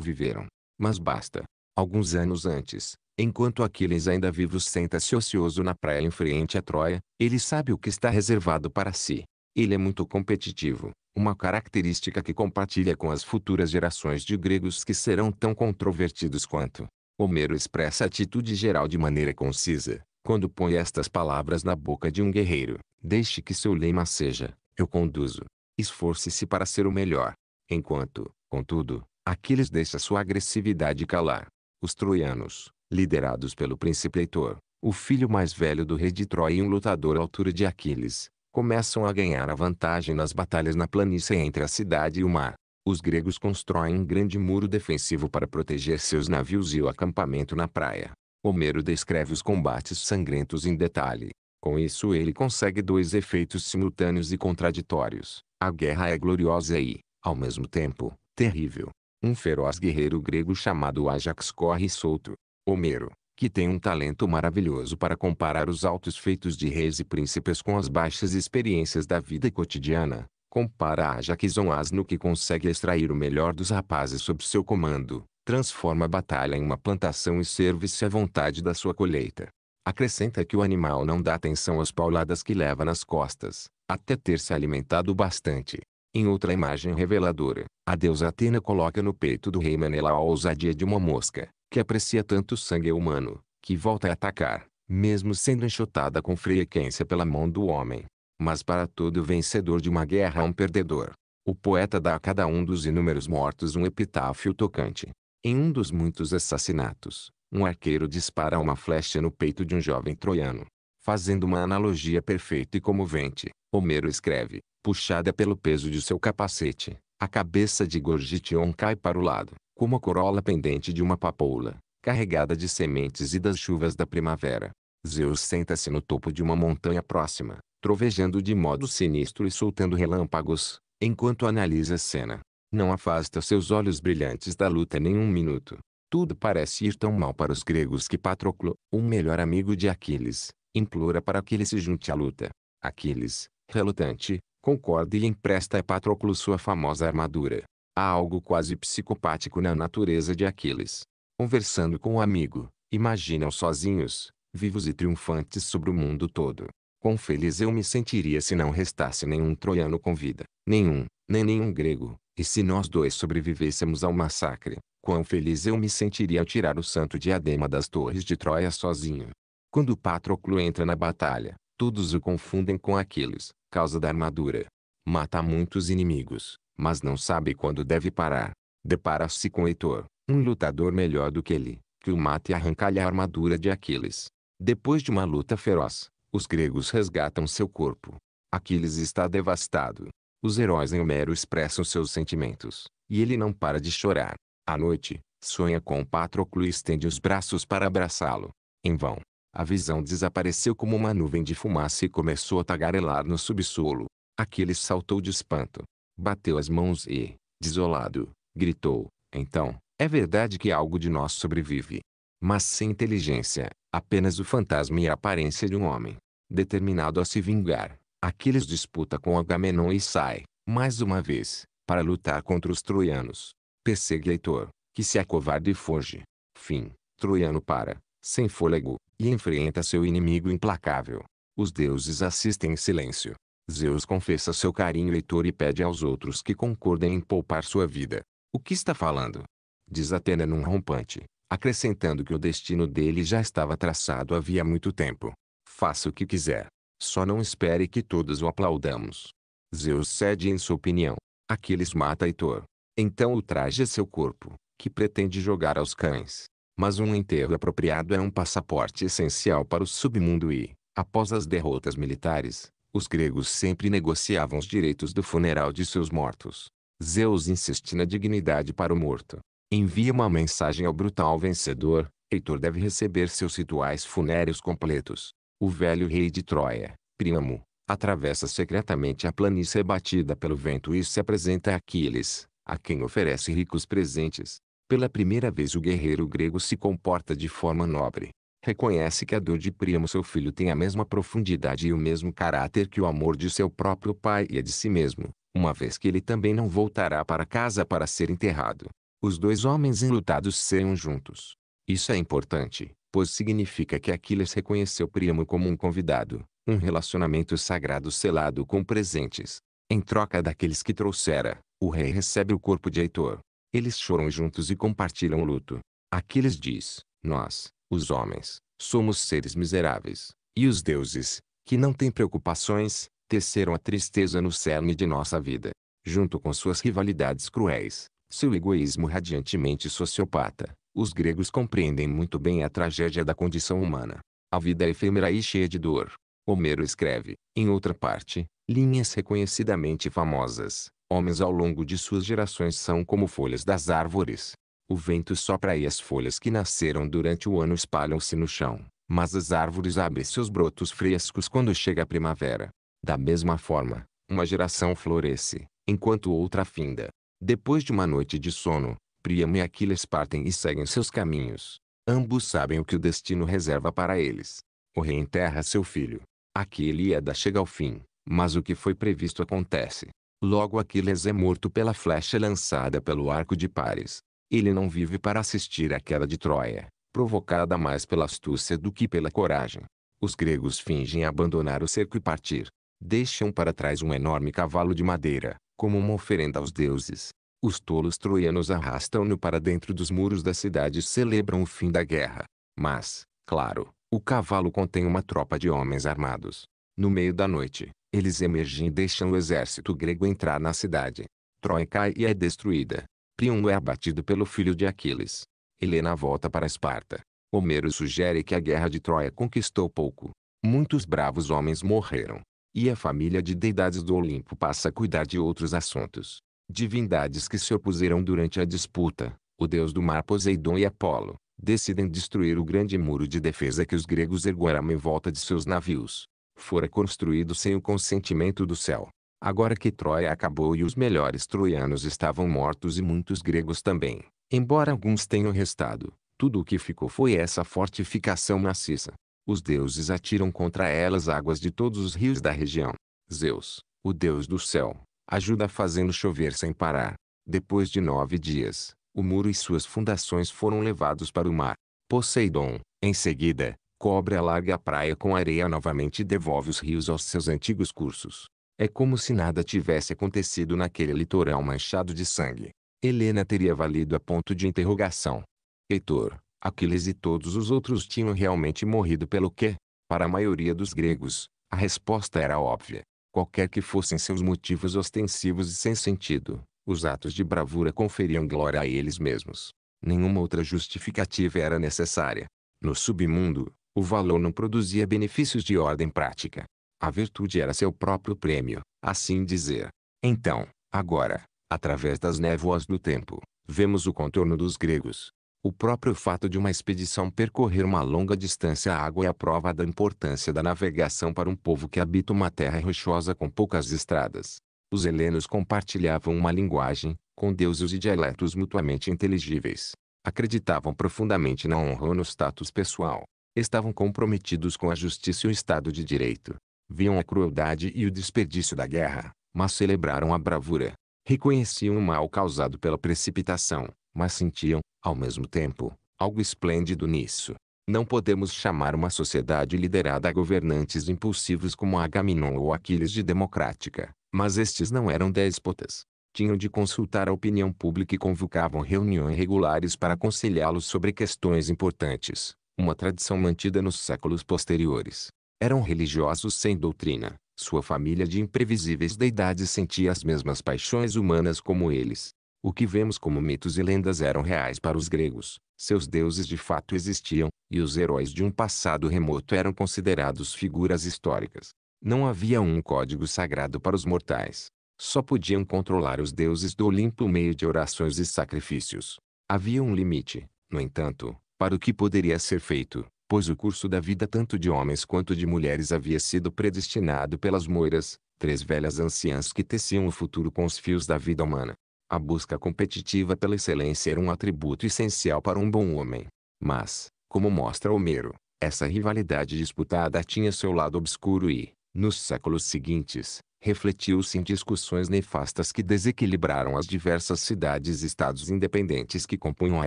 viveram. Mas basta. Alguns anos antes, Enquanto Aquiles ainda vivo senta-se ocioso na praia em frente a Troia, ele sabe o que está reservado para si. Ele é muito competitivo, uma característica que compartilha com as futuras gerações de gregos que serão tão controvertidos quanto. Homero expressa a atitude geral de maneira concisa, quando põe estas palavras na boca de um guerreiro. Deixe que seu lema seja, eu conduzo. Esforce-se para ser o melhor. Enquanto, contudo, Aquiles deixa sua agressividade calar. Os troianos, liderados pelo príncipe Heitor, o filho mais velho do rei de Troia e um lutador à altura de Aquiles, começam a ganhar a vantagem nas batalhas na planície entre a cidade e o mar. Os gregos constroem um grande muro defensivo para proteger seus navios e o acampamento na praia. Homero descreve os combates sangrentos em detalhe. Com isso ele consegue dois efeitos simultâneos e contraditórios. A guerra é gloriosa e, ao mesmo tempo, terrível. Um feroz guerreiro grego chamado Ajax corre solto, Homero, que tem um talento maravilhoso para comparar os altos feitos de reis e príncipes com as baixas experiências da vida cotidiana, compara a Jaques um asno que consegue extrair o melhor dos rapazes sob seu comando, transforma a batalha em uma plantação e serve-se à vontade da sua colheita. Acrescenta que o animal não dá atenção às pauladas que leva nas costas, até ter se alimentado bastante. Em outra imagem reveladora, a deusa Atena coloca no peito do rei Menelau a ousadia de uma mosca, que aprecia tanto o sangue humano, que volta a atacar, mesmo sendo enxotada com frequência pela mão do homem. Mas para todo vencedor de uma guerra há um perdedor. O poeta dá a cada um dos inúmeros mortos um epitáfio tocante. Em um dos muitos assassinatos, um arqueiro dispara uma flecha no peito de um jovem troiano. Fazendo uma analogia perfeita e comovente, Homero escreve, puxada pelo peso de seu capacete, a cabeça de Gorgition cai para o lado como a corola pendente de uma papoula, carregada de sementes e das chuvas da primavera. Zeus senta-se no topo de uma montanha próxima, trovejando de modo sinistro e soltando relâmpagos, enquanto analisa a cena. Não afasta seus olhos brilhantes da luta nem um minuto. Tudo parece ir tão mal para os gregos que Patroclo, um melhor amigo de Aquiles, implora para que ele se junte à luta. Aquiles, relutante, concorda e empresta a Patroclo sua famosa armadura. Há algo quase psicopático na natureza de Aquiles. Conversando com o um amigo, imaginam sozinhos, vivos e triunfantes sobre o mundo todo. Quão feliz eu me sentiria se não restasse nenhum troiano com vida, nenhum, nem nenhum grego, e se nós dois sobrevivêssemos ao massacre, quão feliz eu me sentiria ao tirar o santo diadema das torres de Troia sozinho. Quando Patroclo entra na batalha, todos o confundem com Aquiles, causa da armadura. Mata muitos inimigos, mas não sabe quando deve parar. Depara-se com Heitor, um lutador melhor do que ele, que o mata e arranca-lhe a armadura de Aquiles. Depois de uma luta feroz, os gregos resgatam seu corpo. Aquiles está devastado. Os heróis em Homero expressam seus sentimentos, e ele não para de chorar. À noite, sonha com Patroclo e estende os braços para abraçá-lo. Em vão. A visão desapareceu como uma nuvem de fumaça e começou a tagarelar no subsolo. Aquiles saltou de espanto bateu as mãos e, desolado, gritou: Então, é verdade que algo de nós sobrevive. Mas sem inteligência, apenas o fantasma e a aparência de um homem. Determinado a se vingar, Aquiles disputa com Agamenon e sai, mais uma vez, para lutar contra os troianos. Persegue Heitor, que se acovarda e foge. Fim. Troiano para, sem fôlego, e enfrenta seu inimigo implacável. Os deuses assistem em silêncio. Zeus confessa seu carinho leitor e pede aos outros que concordem em poupar sua vida. O que está falando? Diz Atena num rompante, acrescentando que o destino dele já estava traçado havia muito tempo. Faça o que quiser. Só não espere que todos o aplaudamos. Zeus cede em sua opinião. Aquiles mata Heitor. Então o traje é seu corpo, que pretende jogar aos cães. Mas um enterro apropriado é um passaporte essencial para o submundo e, após as derrotas militares, os gregos sempre negociavam os direitos do funeral de seus mortos. Zeus insiste na dignidade para o morto. Envia uma mensagem ao brutal vencedor, Heitor deve receber seus rituais funéreos completos. O velho rei de Troia, Príamo, atravessa secretamente a planície batida pelo vento e se apresenta a Aquiles, a quem oferece ricos presentes. Pela primeira vez o guerreiro grego se comporta de forma nobre reconhece que a dor de Príamo seu filho tem a mesma profundidade e o mesmo caráter que o amor de seu próprio pai e a de si mesmo, uma vez que ele também não voltará para casa para ser enterrado. Os dois homens enlutados serão juntos. Isso é importante, pois significa que Aquiles reconheceu Príamo como um convidado, um relacionamento sagrado selado com presentes. Em troca daqueles que trouxera, o rei recebe o corpo de Heitor. Eles choram juntos e compartilham o luto. Aquiles diz, nós, os homens, somos seres miseráveis, e os deuses, que não têm preocupações, teceram a tristeza no cerne de nossa vida, junto com suas rivalidades cruéis, seu egoísmo radiantemente sociopata. Os gregos compreendem muito bem a tragédia da condição humana. A vida é efêmera e cheia de dor. Homero escreve, em outra parte, linhas reconhecidamente famosas. Homens ao longo de suas gerações são como folhas das árvores, o vento sopra e as folhas que nasceram durante o ano espalham-se no chão, mas as árvores abrem seus brotos frescos quando chega a primavera. Da mesma forma, uma geração floresce, enquanto outra finda. Depois de uma noite de sono, Priamo e Aquiles partem e seguem seus caminhos. Ambos sabem o que o destino reserva para eles. O rei enterra seu filho. Aqui Ilíada é chega ao fim, mas o que foi previsto acontece. Logo Aquiles é morto pela flecha lançada pelo arco de Paris. Ele não vive para assistir à queda de Troia, provocada mais pela astúcia do que pela coragem. Os gregos fingem abandonar o cerco e partir. Deixam para trás um enorme cavalo de madeira, como uma oferenda aos deuses. Os tolos troianos arrastam-no para dentro dos muros da cidade e celebram o fim da guerra. Mas, claro, o cavalo contém uma tropa de homens armados. No meio da noite, eles emergem e deixam o exército grego entrar na cidade. Troia cai e é destruída. Príamo é abatido pelo filho de Aquiles. Helena volta para Esparta. Homero sugere que a guerra de Troia conquistou pouco. Muitos bravos homens morreram. E a família de deidades do Olimpo passa a cuidar de outros assuntos. Divindades que se opuseram durante a disputa, o deus do mar Poseidon e Apolo, decidem destruir o grande muro de defesa que os gregos ergueram em volta de seus navios. Fora construído sem o consentimento do céu. Agora que Troia acabou e os melhores troianos estavam mortos e muitos gregos também, embora alguns tenham restado, tudo o que ficou foi essa fortificação maciça. Os deuses atiram contra elas águas de todos os rios da região. Zeus, o deus do céu, ajuda fazendo chover sem parar. Depois de nove dias, o muro e suas fundações foram levados para o mar. Poseidon, em seguida, cobre a larga praia com areia novamente e devolve os rios aos seus antigos cursos. É como se nada tivesse acontecido naquele litoral manchado de sangue. Helena teria valido a ponto de interrogação. Heitor, Aquiles e todos os outros tinham realmente morrido pelo quê? Para a maioria dos gregos, a resposta era óbvia. Qualquer que fossem seus motivos ostensivos e sem sentido, os atos de bravura conferiam glória a eles mesmos. Nenhuma outra justificativa era necessária. No submundo, o valor não produzia benefícios de ordem prática. A virtude era seu próprio prêmio, assim dizer. Então, agora, através das névoas do tempo, vemos o contorno dos gregos. O próprio fato de uma expedição percorrer uma longa distância à água é a prova da importância da navegação para um povo que habita uma terra rochosa com poucas estradas. Os helenos compartilhavam uma linguagem, com deuses e dialetos mutuamente inteligíveis. Acreditavam profundamente na honra ou no status pessoal. Estavam comprometidos com a justiça e o Estado de Direito. Viam a crueldade e o desperdício da guerra, mas celebraram a bravura. Reconheciam o mal causado pela precipitação, mas sentiam, ao mesmo tempo, algo esplêndido nisso. Não podemos chamar uma sociedade liderada a governantes impulsivos como Agamemnon ou Aquiles de democrática, mas estes não eram déspotas. Tinham de consultar a opinião pública e convocavam reuniões regulares para aconselhá-los sobre questões importantes, uma tradição mantida nos séculos posteriores. Eram religiosos sem doutrina. Sua família de imprevisíveis deidades sentia as mesmas paixões humanas como eles. O que vemos como mitos e lendas eram reais para os gregos. Seus deuses de fato existiam, e os heróis de um passado remoto eram considerados figuras históricas. Não havia um código sagrado para os mortais. Só podiam controlar os deuses do Olimpo meio de orações e sacrifícios. Havia um limite, no entanto, para o que poderia ser feito pois o curso da vida tanto de homens quanto de mulheres havia sido predestinado pelas moiras, três velhas anciãs que teciam o futuro com os fios da vida humana. A busca competitiva pela excelência era um atributo essencial para um bom homem. Mas, como mostra Homero, essa rivalidade disputada tinha seu lado obscuro e, nos séculos seguintes, refletiu-se em discussões nefastas que desequilibraram as diversas cidades-estados independentes que compunham a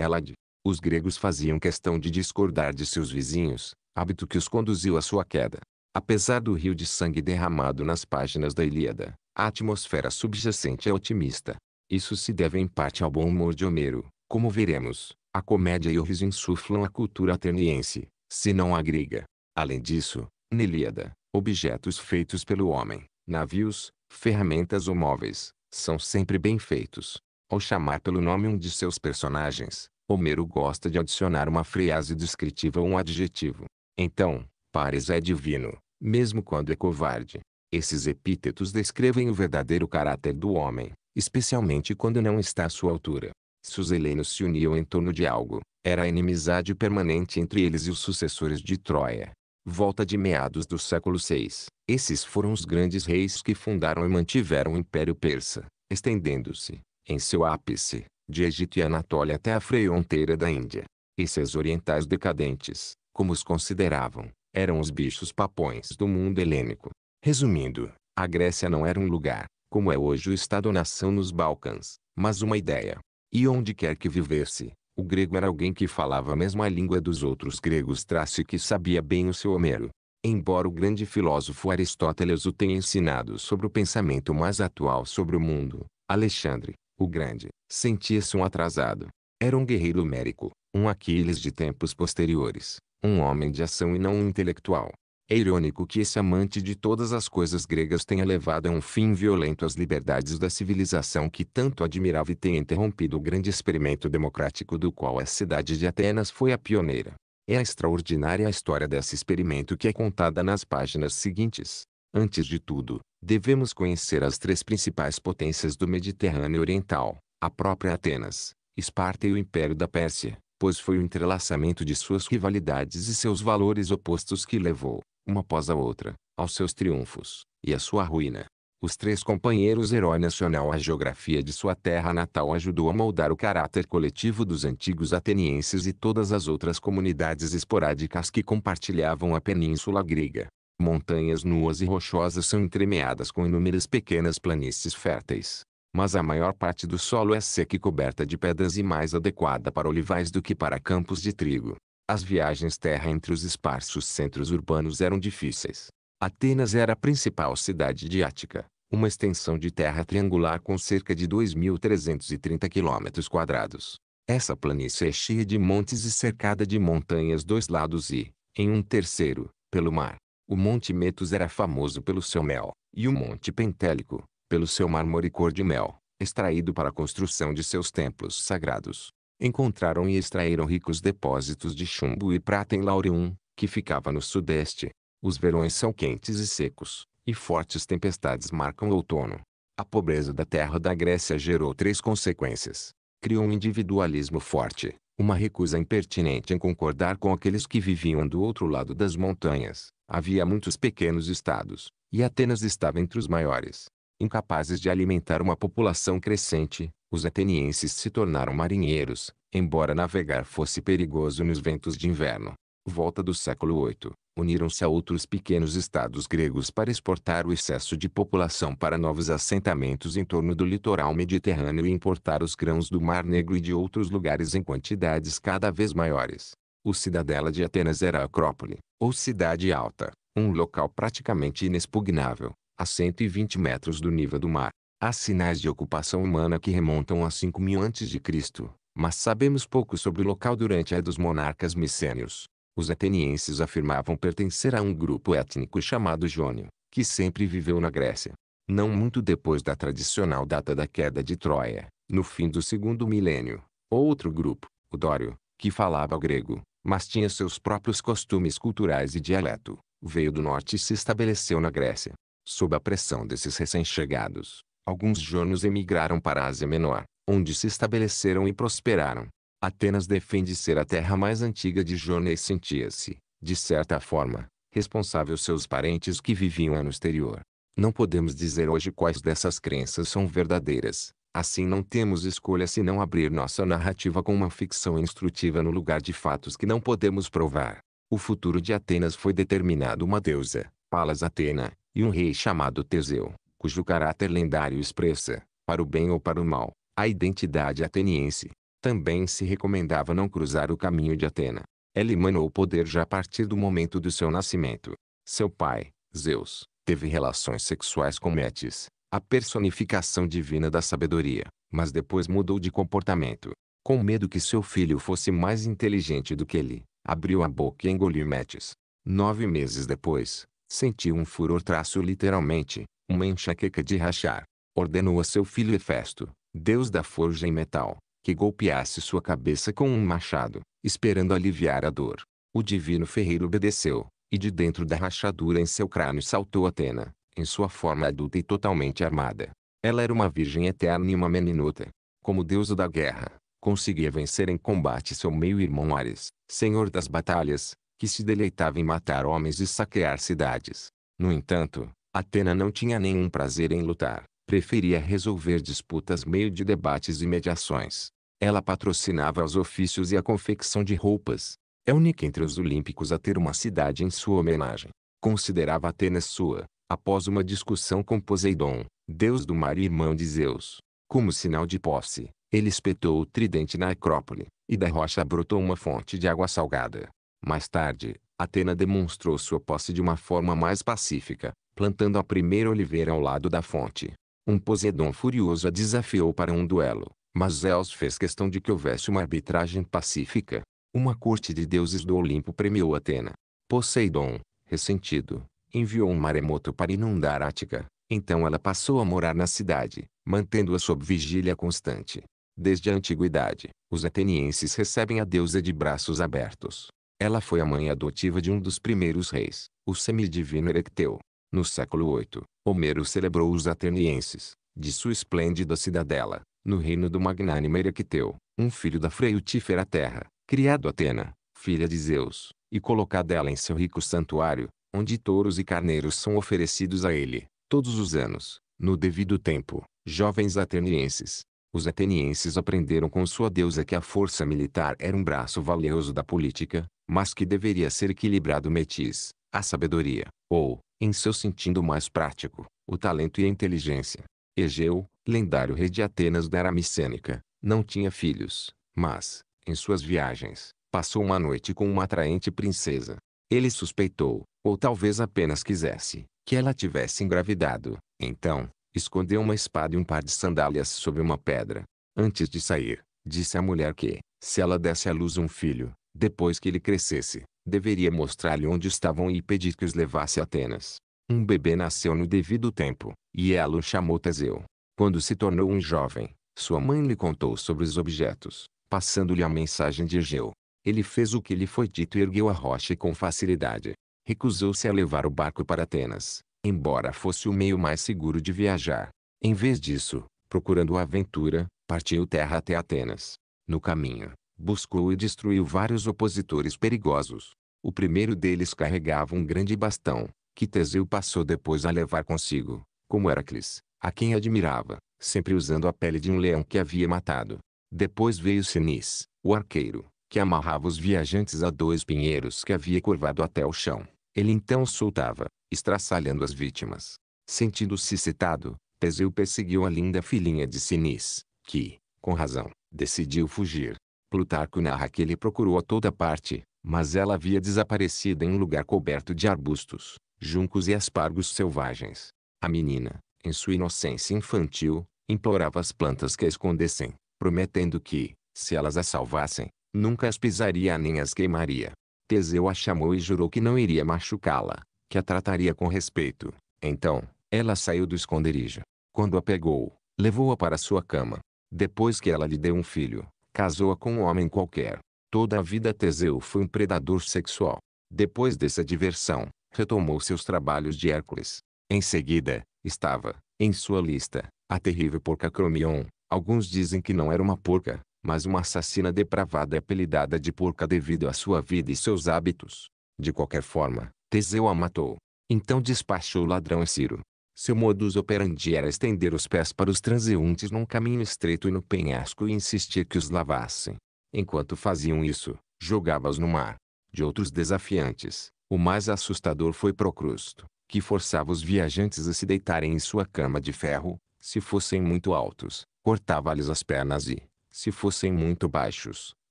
Hélade. Os gregos faziam questão de discordar de seus vizinhos, hábito que os conduziu à sua queda. Apesar do rio de sangue derramado nas páginas da Ilíada, a atmosfera subjacente é otimista. Isso se deve em parte ao bom humor de Homero. Como veremos, a comédia e o riso insuflam a cultura ateniense, se não a grega. Além disso, na Ilíada, objetos feitos pelo homem, navios, ferramentas ou móveis, são sempre bem feitos. Ao chamar pelo nome um de seus personagens, Homero gosta de adicionar uma frase descritiva ou um adjetivo. Então, Paris é divino, mesmo quando é covarde. Esses epítetos descrevem o verdadeiro caráter do homem, especialmente quando não está à sua altura. Se os helenos se uniam em torno de algo, era a inimizade permanente entre eles e os sucessores de Troia. Volta de meados do século VI, esses foram os grandes reis que fundaram e mantiveram o Império Persa, estendendo-se, em seu ápice, de Egito e Anatólia até a fronteira da Índia. Esses orientais decadentes, como os consideravam, eram os bichos papões do mundo helênico. Resumindo, a Grécia não era um lugar, como é hoje o Estado-nação nos Balcãs, mas uma ideia. E onde quer que vivesse, o grego era alguém que falava a mesma língua dos outros gregos traço e que sabia bem o seu Homero. Embora o grande filósofo Aristóteles o tenha ensinado sobre o pensamento mais atual sobre o mundo, Alexandre, o grande, sentia-se um atrasado. Era um guerreiro mérico, um Aquiles de tempos posteriores, um homem de ação e não um intelectual. É irônico que esse amante de todas as coisas gregas tenha levado a um fim violento as liberdades da civilização que tanto admirava e tenha interrompido o grande experimento democrático do qual a cidade de Atenas foi a pioneira. É a extraordinária história desse experimento que é contada nas páginas seguintes. Antes de tudo, devemos conhecer as três principais potências do Mediterrâneo Oriental, a própria Atenas, Esparta e o Império da Pérsia, pois foi o entrelaçamento de suas rivalidades e seus valores opostos que levou, uma após a outra, aos seus triunfos e à sua ruína. Os três companheiros herói nacional a geografia de sua terra natal ajudou a moldar o caráter coletivo dos antigos atenienses e todas as outras comunidades esporádicas que compartilhavam a península grega. Montanhas nuas e rochosas são entremeadas com inúmeras pequenas planícies férteis. Mas a maior parte do solo é seca e coberta de pedras e mais adequada para olivais do que para campos de trigo. As viagens terra entre os esparsos centros urbanos eram difíceis. Atenas era a principal cidade de Ática, uma extensão de terra triangular com cerca de 2.330 km quadrados. Essa planície é cheia de montes e cercada de montanhas dois lados e, em um terceiro, pelo mar. O Monte Metus era famoso pelo seu mel, e o Monte Pentélico, pelo seu mármore cor de mel, extraído para a construção de seus templos sagrados. Encontraram e extraíram ricos depósitos de chumbo e prata em Laureum, que ficava no sudeste. Os verões são quentes e secos, e fortes tempestades marcam o outono. A pobreza da terra da Grécia gerou três consequências. Criou um individualismo forte, uma recusa impertinente em concordar com aqueles que viviam do outro lado das montanhas, Havia muitos pequenos estados, e Atenas estava entre os maiores. Incapazes de alimentar uma população crescente, os atenienses se tornaram marinheiros, embora navegar fosse perigoso nos ventos de inverno. Volta do século VIII, uniram-se a outros pequenos estados gregos para exportar o excesso de população para novos assentamentos em torno do litoral mediterrâneo e importar os grãos do Mar Negro e de outros lugares em quantidades cada vez maiores. O cidadela de Atenas era a Acrópole, ou Cidade Alta, um local praticamente inexpugnável, a 120 metros do nível do mar. Há sinais de ocupação humana que remontam a 5000 a.C., mas sabemos pouco sobre o local durante a dos monarcas micênios. Os atenienses afirmavam pertencer a um grupo étnico chamado Jônio, que sempre viveu na Grécia. Não muito depois da tradicional data da queda de Troia, no fim do segundo milênio, outro grupo, o Dório, que falava grego, mas tinha seus próprios costumes culturais e dialeto, veio do norte e se estabeleceu na Grécia. Sob a pressão desses recém-chegados, alguns jônios emigraram para a Ásia Menor, onde se estabeleceram e prosperaram. Atenas defende ser a terra mais antiga de Jônia e sentia-se, de certa forma, responsável seus parentes que viviam no exterior. Não podemos dizer hoje quais dessas crenças são verdadeiras, Assim não temos escolha senão abrir nossa narrativa com uma ficção instrutiva no lugar de fatos que não podemos provar. O futuro de Atenas foi determinado uma deusa, Palas Atena, e um rei chamado Teseu, cujo caráter lendário expressa, para o bem ou para o mal, a identidade ateniense. Também se recomendava não cruzar o caminho de Atena. Ela emanou o poder já a partir do momento do seu nascimento. Seu pai, Zeus, teve relações sexuais com Metis, a personificação divina da sabedoria, mas depois mudou de comportamento. Com medo que seu filho fosse mais inteligente do que ele, abriu a boca e engoliu Metis. Nove meses depois, sentiu um furor traço literalmente, uma enxaqueca de rachar. Ordenou a seu filho Hefesto, deus da forja em metal, que golpeasse sua cabeça com um machado, esperando aliviar a dor. O divino ferreiro obedeceu, e de dentro da rachadura em seu crânio saltou Atena, em sua forma adulta e totalmente armada. Ela era uma virgem eterna e uma meninota. Como deusa da guerra, conseguia vencer em combate seu meio-irmão Ares, senhor das batalhas, que se deleitava em matar homens e saquear cidades. No entanto, Atena não tinha nenhum prazer em lutar, preferia resolver disputas meio de debates e mediações. Ela patrocinava os ofícios e a confecção de roupas. É única entre os olímpicos a ter uma cidade em sua homenagem. Considerava Atenas sua, após uma discussão com Poseidon, deus do mar e irmão de Zeus. Como sinal de posse, ele espetou o tridente na Acrópole, e da rocha brotou uma fonte de água salgada. Mais tarde, Atena demonstrou sua posse de uma forma mais pacífica, plantando a primeira oliveira ao lado da fonte. Um Poseidon furioso a desafiou para um duelo, mas Zeus fez questão de que houvesse uma arbitragem pacífica. Uma corte de deuses do Olimpo premiou Atena. Poseidon, ressentido, enviou um maremoto para inundar Ática. Então ela passou a morar na cidade, mantendo-a sob vigília constante. Desde a antiguidade, os atenienses recebem a deusa de braços abertos. Ela foi a mãe adotiva de um dos primeiros reis, o semidivino Erecteu. No século VIII, Homero celebrou os atenienses, de sua esplêndida cidadela, no reino do magnânimo Erecteu, um filho da freutífera terra, criado Atena, filha de Zeus, e colocado ela em seu rico santuário, onde touros e carneiros são oferecidos a ele, todos os anos, no devido tempo, jovens atenienses. Os atenienses aprenderam com sua deusa que a força militar era um braço valioso da política, mas que deveria ser equilibrado metis, a sabedoria, ou, em seu sentido mais prático, o talento e a inteligência. Egeu, lendário rei de Atenas da era micênica, não tinha filhos, mas, em suas viagens, passou uma noite com uma atraente princesa, ele suspeitou, ou talvez apenas quisesse, que ela tivesse engravidado. Então, escondeu uma espada e um par de sandálias sob uma pedra. Antes de sair, disse à mulher que, se ela desse à luz um filho, depois que ele crescesse, deveria mostrar-lhe onde estavam e pedir que os levasse a Atenas. Um bebê nasceu no devido tempo, e ela o chamou Teseu. Quando se tornou um jovem, sua mãe lhe contou sobre os objetos, passando-lhe a mensagem de Egeu. Ele fez o que lhe foi dito e ergueu a rocha com facilidade. Recusou-se a levar o barco para Atenas, embora fosse o meio mais seguro de viajar. Em vez disso, procurando a aventura, partiu terra até Atenas. No caminho, buscou e destruiu vários opositores perigosos. O primeiro deles carregava um grande bastão, que Teseu passou depois a levar consigo, como Heracles, a quem admirava, sempre usando a pele de um leão que havia matado. Depois veio Sinis, o arqueiro, que amarrava os viajantes a dois pinheiros que havia curvado até o chão. Ele então soltava, estraçalhando as vítimas. Sentindo-se citado, Teseu perseguiu a linda filhinha de Sinis, que, com razão, decidiu fugir. Plutarco narra que ele procurou a toda parte, mas ela havia desaparecido em um lugar coberto de arbustos, juncos e aspargos selvagens. A menina, em sua inocência infantil, implorava as plantas que a escondessem, prometendo que, se elas a salvassem, Nunca as pisaria nem as queimaria. Teseu a chamou e jurou que não iria machucá-la, que a trataria com respeito. Então, ela saiu do esconderijo. Quando a pegou, levou-a para sua cama. Depois que ela lhe deu um filho, casou-a com um homem qualquer. Toda a vida Teseu foi um predador sexual. Depois dessa diversão, retomou seus trabalhos de Hércules. Em seguida, estava, em sua lista, a terrível porca Cromion. Alguns dizem que não era uma porca, mas uma assassina depravada é apelidada de porca devido à sua vida e seus hábitos. De qualquer forma, Teseu a matou. Então despachou o ladrão e Ciro. Seu modus operandi era estender os pés para os transeuntes num caminho estreito e no penhasco e insistir que os lavassem. Enquanto faziam isso, jogava-os no mar. De outros desafiantes, o mais assustador foi Procrusto, que forçava os viajantes a se deitarem em sua cama de ferro, se fossem muito altos, cortava-lhes as pernas e, se fossem muito baixos,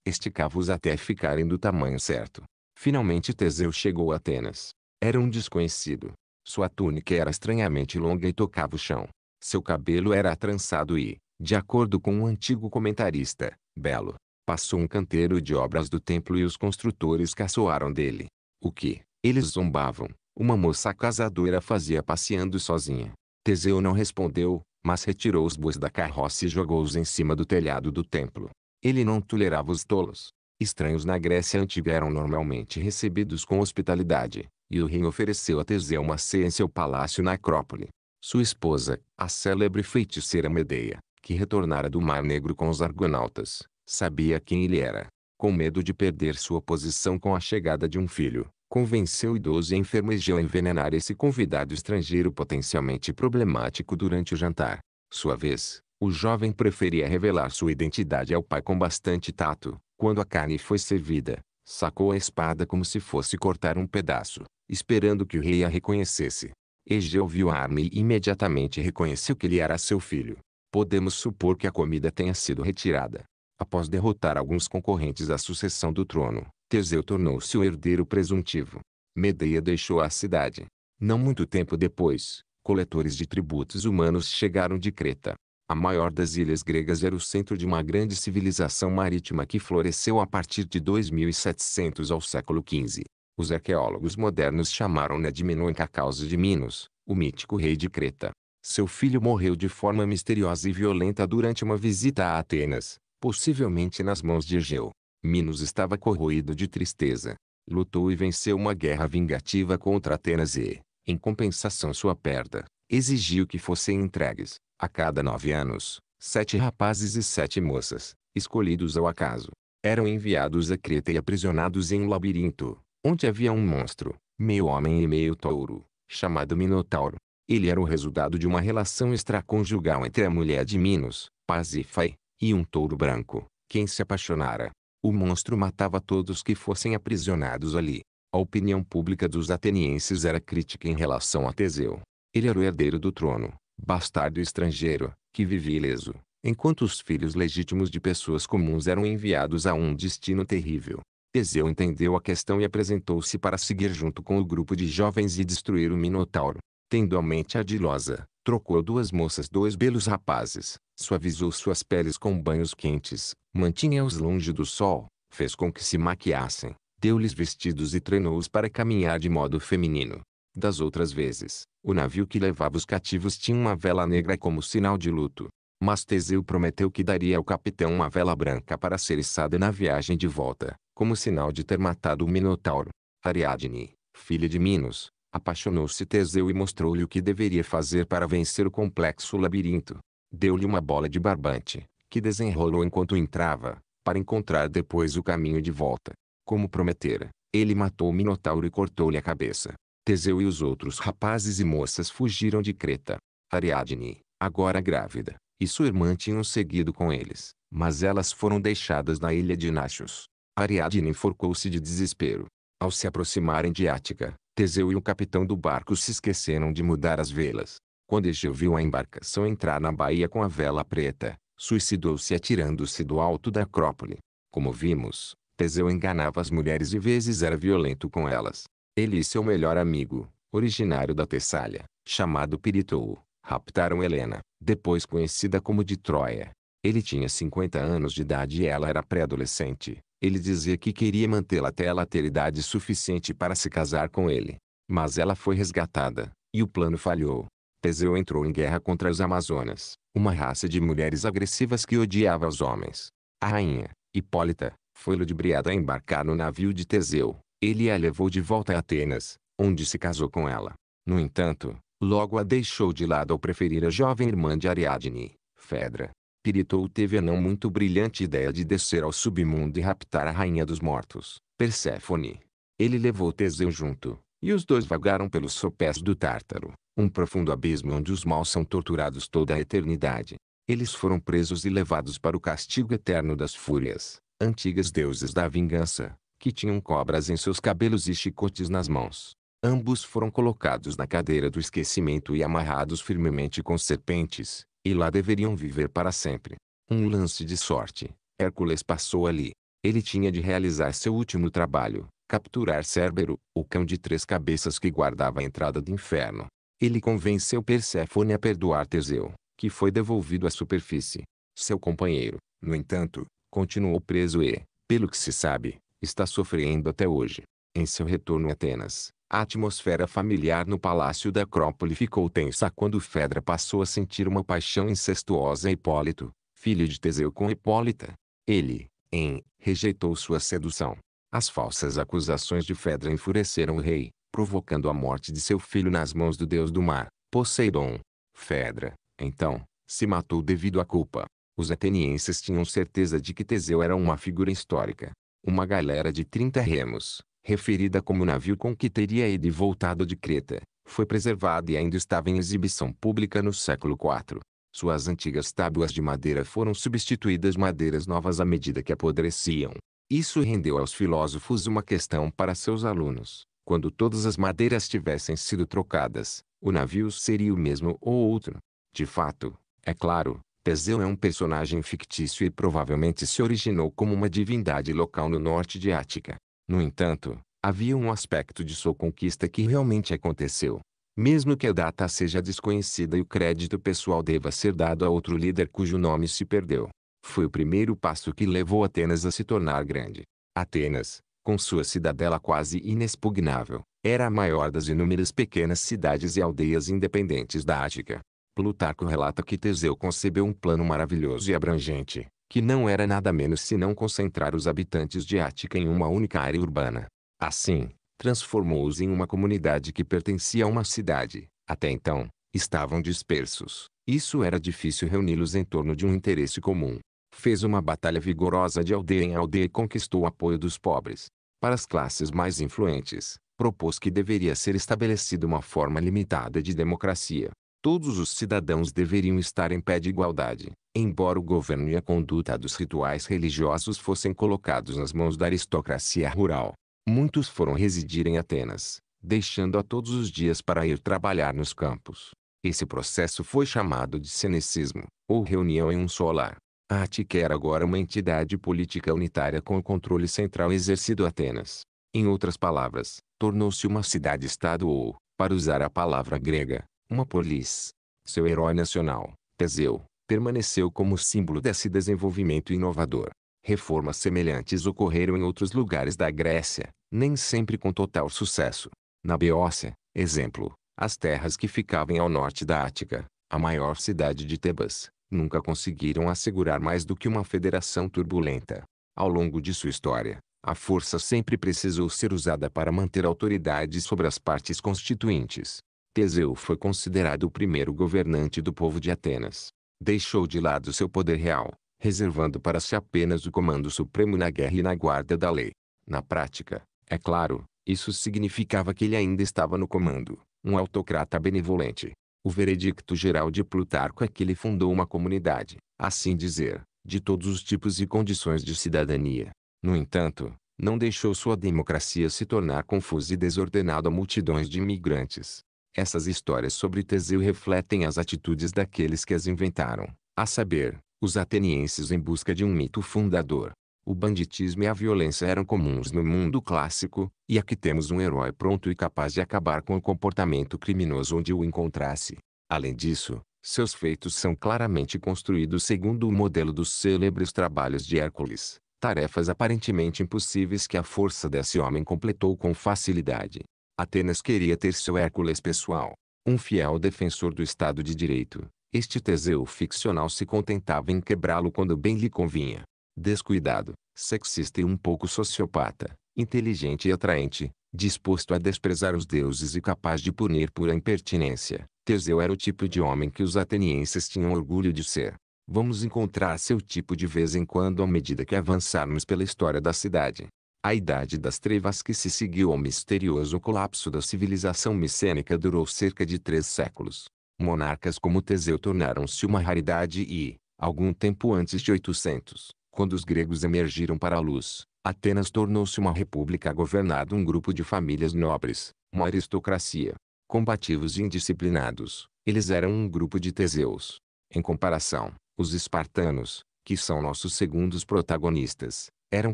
esticava-os até ficarem do tamanho certo. Finalmente Teseu chegou a Atenas. Era um desconhecido. Sua túnica era estranhamente longa e tocava o chão. Seu cabelo era trançado e, de acordo com um antigo comentarista, belo. Passou um canteiro de obras do templo e os construtores caçoaram dele. O que, eles zombavam, uma moça casadora fazia passeando sozinha. Teseu não respondeu, mas retirou os bois da carroça e jogou-os em cima do telhado do templo. Ele não tolerava os tolos. Estranhos na Grécia Antiga eram normalmente recebidos com hospitalidade, e o rei ofereceu a Teseu uma ceia em seu palácio na Acrópole. Sua esposa, a célebre feiticeira Medeia, que retornara do Mar Negro com os argonautas, sabia quem ele era. Com medo de perder sua posição com a chegada de um filho, convenceu o idoso e enfermejeu a envenenar esse convidado estrangeiro potencialmente problemático durante o jantar. Sua vez, o jovem preferia revelar sua identidade ao pai com bastante tato. Quando a carne foi servida, sacou a espada como se fosse cortar um pedaço, esperando que o rei a reconhecesse. Egeu viu a arma e imediatamente reconheceu que ele era seu filho. Podemos supor que a comida tenha sido retirada. Após derrotar alguns concorrentes à sucessão do trono, Teseu tornou-se o herdeiro presuntivo. Medeia deixou a cidade. Não muito tempo depois, coletores de tributos humanos chegaram de Creta. A maior das ilhas gregas era o centro de uma grande civilização marítima que floresceu a partir de 2700 ao século XV. Os arqueólogos modernos chamaram-na de Minonca a causa de Minos, o mítico rei de Creta. Seu filho morreu de forma misteriosa e violenta durante uma visita a Atenas, possivelmente nas mãos de Egeu. Minos estava corroído de tristeza. Lutou e venceu uma guerra vingativa contra Atenas e, em compensação sua perda, exigiu que fossem entregues, a cada nove anos, sete rapazes e sete moças, escolhidos ao acaso. Eram enviados a Creta e aprisionados em um labirinto, onde havia um monstro, meio homem e meio touro, chamado Minotauro. Ele era o resultado de uma relação extraconjugal entre a mulher de Minos, Pasífae, e um touro branco, quem se apaixonara, o monstro matava todos que fossem aprisionados ali. A opinião pública dos atenienses era crítica em relação a Teseu. Ele era o herdeiro do trono, bastardo estrangeiro, que vivia ileso, enquanto os filhos legítimos de pessoas comuns eram enviados a um destino terrível. Teseu entendeu a questão e apresentou-se para seguir junto com o grupo de jovens e destruir o Minotauro tendo a mente ardilosa, trocou duas moças dois belos rapazes, suavizou suas peles com banhos quentes, mantinha-os longe do sol, fez com que se maquiassem, deu-lhes vestidos e treinou-os para caminhar de modo feminino. Das outras vezes, o navio que levava os cativos tinha uma vela negra como sinal de luto. Mas Teseu prometeu que daria ao capitão uma vela branca para ser içada na viagem de volta, como sinal de ter matado o Minotauro. Ariadne, filha de Minos, Apaixonou-se Teseu e mostrou-lhe o que deveria fazer para vencer o complexo labirinto. Deu-lhe uma bola de barbante, que desenrolou enquanto entrava, para encontrar depois o caminho de volta. Como prometera, ele matou o Minotauro e cortou-lhe a cabeça. Teseu e os outros rapazes e moças fugiram de Creta. Ariadne, agora grávida, e sua irmã tinham seguido com eles, mas elas foram deixadas na ilha de Nachos. Ariadne enforcou-se de desespero. Ao se aproximarem de Ática, Teseu e o capitão do barco se esqueceram de mudar as velas. Quando Egeu viu a embarcação entrar na baía com a vela preta, suicidou-se atirando-se do alto da acrópole. Como vimos, Teseu enganava as mulheres e vezes era violento com elas. Ele e seu melhor amigo, originário da Tessália, chamado Piritou, raptaram Helena, depois conhecida como de Troia, ele tinha 50 anos de idade e ela era pré-adolescente. Ele dizia que queria mantê-la até ela ter idade suficiente para se casar com ele. Mas ela foi resgatada, e o plano falhou. Teseu entrou em guerra contra os Amazonas, uma raça de mulheres agressivas que odiava os homens. A rainha, Hipólita, foi ludibriada a embarcar no navio de Teseu. Ele a levou de volta a Atenas, onde se casou com ela. No entanto, logo a deixou de lado ao preferir a jovem irmã de Ariadne, Fedra, espiritual teve a não muito brilhante ideia de descer ao submundo e raptar a rainha dos mortos, Perséfone. Ele levou Teseu junto, e os dois vagaram pelos sopés do Tártaro, um profundo abismo onde os maus são torturados toda a eternidade. Eles foram presos e levados para o castigo eterno das fúrias, antigas deuses da vingança, que tinham cobras em seus cabelos e chicotes nas mãos. Ambos foram colocados na cadeira do esquecimento e amarrados firmemente com serpentes, e lá deveriam viver para sempre. Um lance de sorte. Hércules passou ali. Ele tinha de realizar seu último trabalho, capturar Cérbero, o cão de três cabeças que guardava a entrada do inferno. Ele convenceu Perséfone a perdoar Teseu, que foi devolvido à superfície. Seu companheiro, no entanto, continuou preso e, pelo que se sabe, está sofrendo até hoje. Em seu retorno a Atenas, a atmosfera familiar no palácio da Acrópole ficou tensa quando Fedra passou a sentir uma paixão incestuosa a Hipólito, filho de Teseu com Hipólita. Ele, em, rejeitou sua sedução. As falsas acusações de Fedra enfureceram o rei, provocando a morte de seu filho nas mãos do deus do mar, Poseidon. Fedra, então, se matou devido à culpa. Os atenienses tinham certeza de que Teseu era uma figura histórica. Uma galera de 30 remos, referida como o navio com que teria ele voltado de Creta, foi preservada e ainda estava em exibição pública no século IV. Suas antigas tábuas de madeira foram substituídas madeiras novas à medida que apodreciam. Isso rendeu aos filósofos uma questão para seus alunos. Quando todas as madeiras tivessem sido trocadas, o navio seria o mesmo ou outro. De fato, é claro, Teseu é um personagem fictício e provavelmente se originou como uma divindade local no norte de Ática. No entanto, havia um aspecto de sua conquista que realmente aconteceu. Mesmo que a data seja desconhecida e o crédito pessoal deva ser dado a outro líder cujo nome se perdeu, foi o primeiro passo que levou Atenas a se tornar grande. Atenas, com sua cidadela quase inexpugnável, era a maior das inúmeras pequenas cidades e aldeias independentes da Ática. Plutarco relata que Teseu concebeu um plano maravilhoso e abrangente, que não era nada menos senão concentrar os habitantes de Ática em uma única área urbana. Assim, transformou-os em uma comunidade que pertencia a uma cidade. Até então, estavam dispersos. Isso era difícil reuni-los em torno de um interesse comum. Fez uma batalha vigorosa de aldeia em aldeia e conquistou o apoio dos pobres. Para as classes mais influentes, propôs que deveria ser estabelecida uma forma limitada de democracia. Todos os cidadãos deveriam estar em pé de igualdade, Embora o governo e a conduta dos rituais religiosos fossem colocados nas mãos da aristocracia rural, muitos foram residir em Atenas, deixando-a todos os dias para ir trabalhar nos campos. Esse processo foi chamado de cenecismo, ou reunião em um só lar. A Ática era agora uma entidade política unitária com o controle central exercido Atenas. Em outras palavras, tornou-se uma cidade-estado ou, para usar a palavra grega, uma polis. Seu herói nacional, Teseu, permaneceu como símbolo desse desenvolvimento inovador. Reformas semelhantes ocorreram em outros lugares da Grécia, nem sempre com total sucesso. Na Beócia, exemplo, as terras que ficavam ao norte da Ática, a maior cidade de Tebas, nunca conseguiram assegurar mais do que uma federação turbulenta. Ao longo de sua história, a força sempre precisou ser usada para manter autoridade sobre as partes constituintes. Teseu foi considerado o primeiro governante do povo de Atenas. Deixou de lado seu poder real, reservando para si apenas o comando supremo na guerra e na guarda da lei. Na prática, é claro, isso significava que ele ainda estava no comando, um autocrata benevolente. O veredicto geral de Plutarco é que ele fundou uma comunidade, assim dizer, de todos os tipos e condições de cidadania. No entanto, não deixou sua democracia se tornar confusa e desordenada a multidões de imigrantes, essas histórias sobre Teseu refletem as atitudes daqueles que as inventaram, a saber, os atenienses em busca de um mito fundador. O banditismo e a violência eram comuns no mundo clássico, e aqui temos um herói pronto e capaz de acabar com o comportamento criminoso onde o encontrasse. Além disso, seus feitos são claramente construídos segundo o modelo dos célebres trabalhos de Hércules, tarefas aparentemente impossíveis que a força desse homem completou com facilidade. Atenas queria ter seu Hércules pessoal. Um fiel defensor do Estado de Direito, este Teseu ficcional se contentava em quebrá-lo quando bem lhe convinha. Descuidado, sexista e um pouco sociopata, inteligente e atraente, disposto a desprezar os deuses e capaz de punir por impertinência, Teseu era o tipo de homem que os atenienses tinham orgulho de ser. Vamos encontrar seu tipo de vez em quando à medida que avançarmos pela história da cidade. A Idade das Trevas que se seguiu ao misterioso colapso da civilização micênica durou cerca de três séculos. Monarcas como Teseu tornaram-se uma raridade e, algum tempo antes de 800, quando os gregos emergiram para a luz, Atenas tornou-se uma república governada um grupo de famílias nobres, uma aristocracia. Combativos e indisciplinados, eles eram um grupo de Teseus. Em comparação, os espartanos, que são nossos segundos protagonistas, eram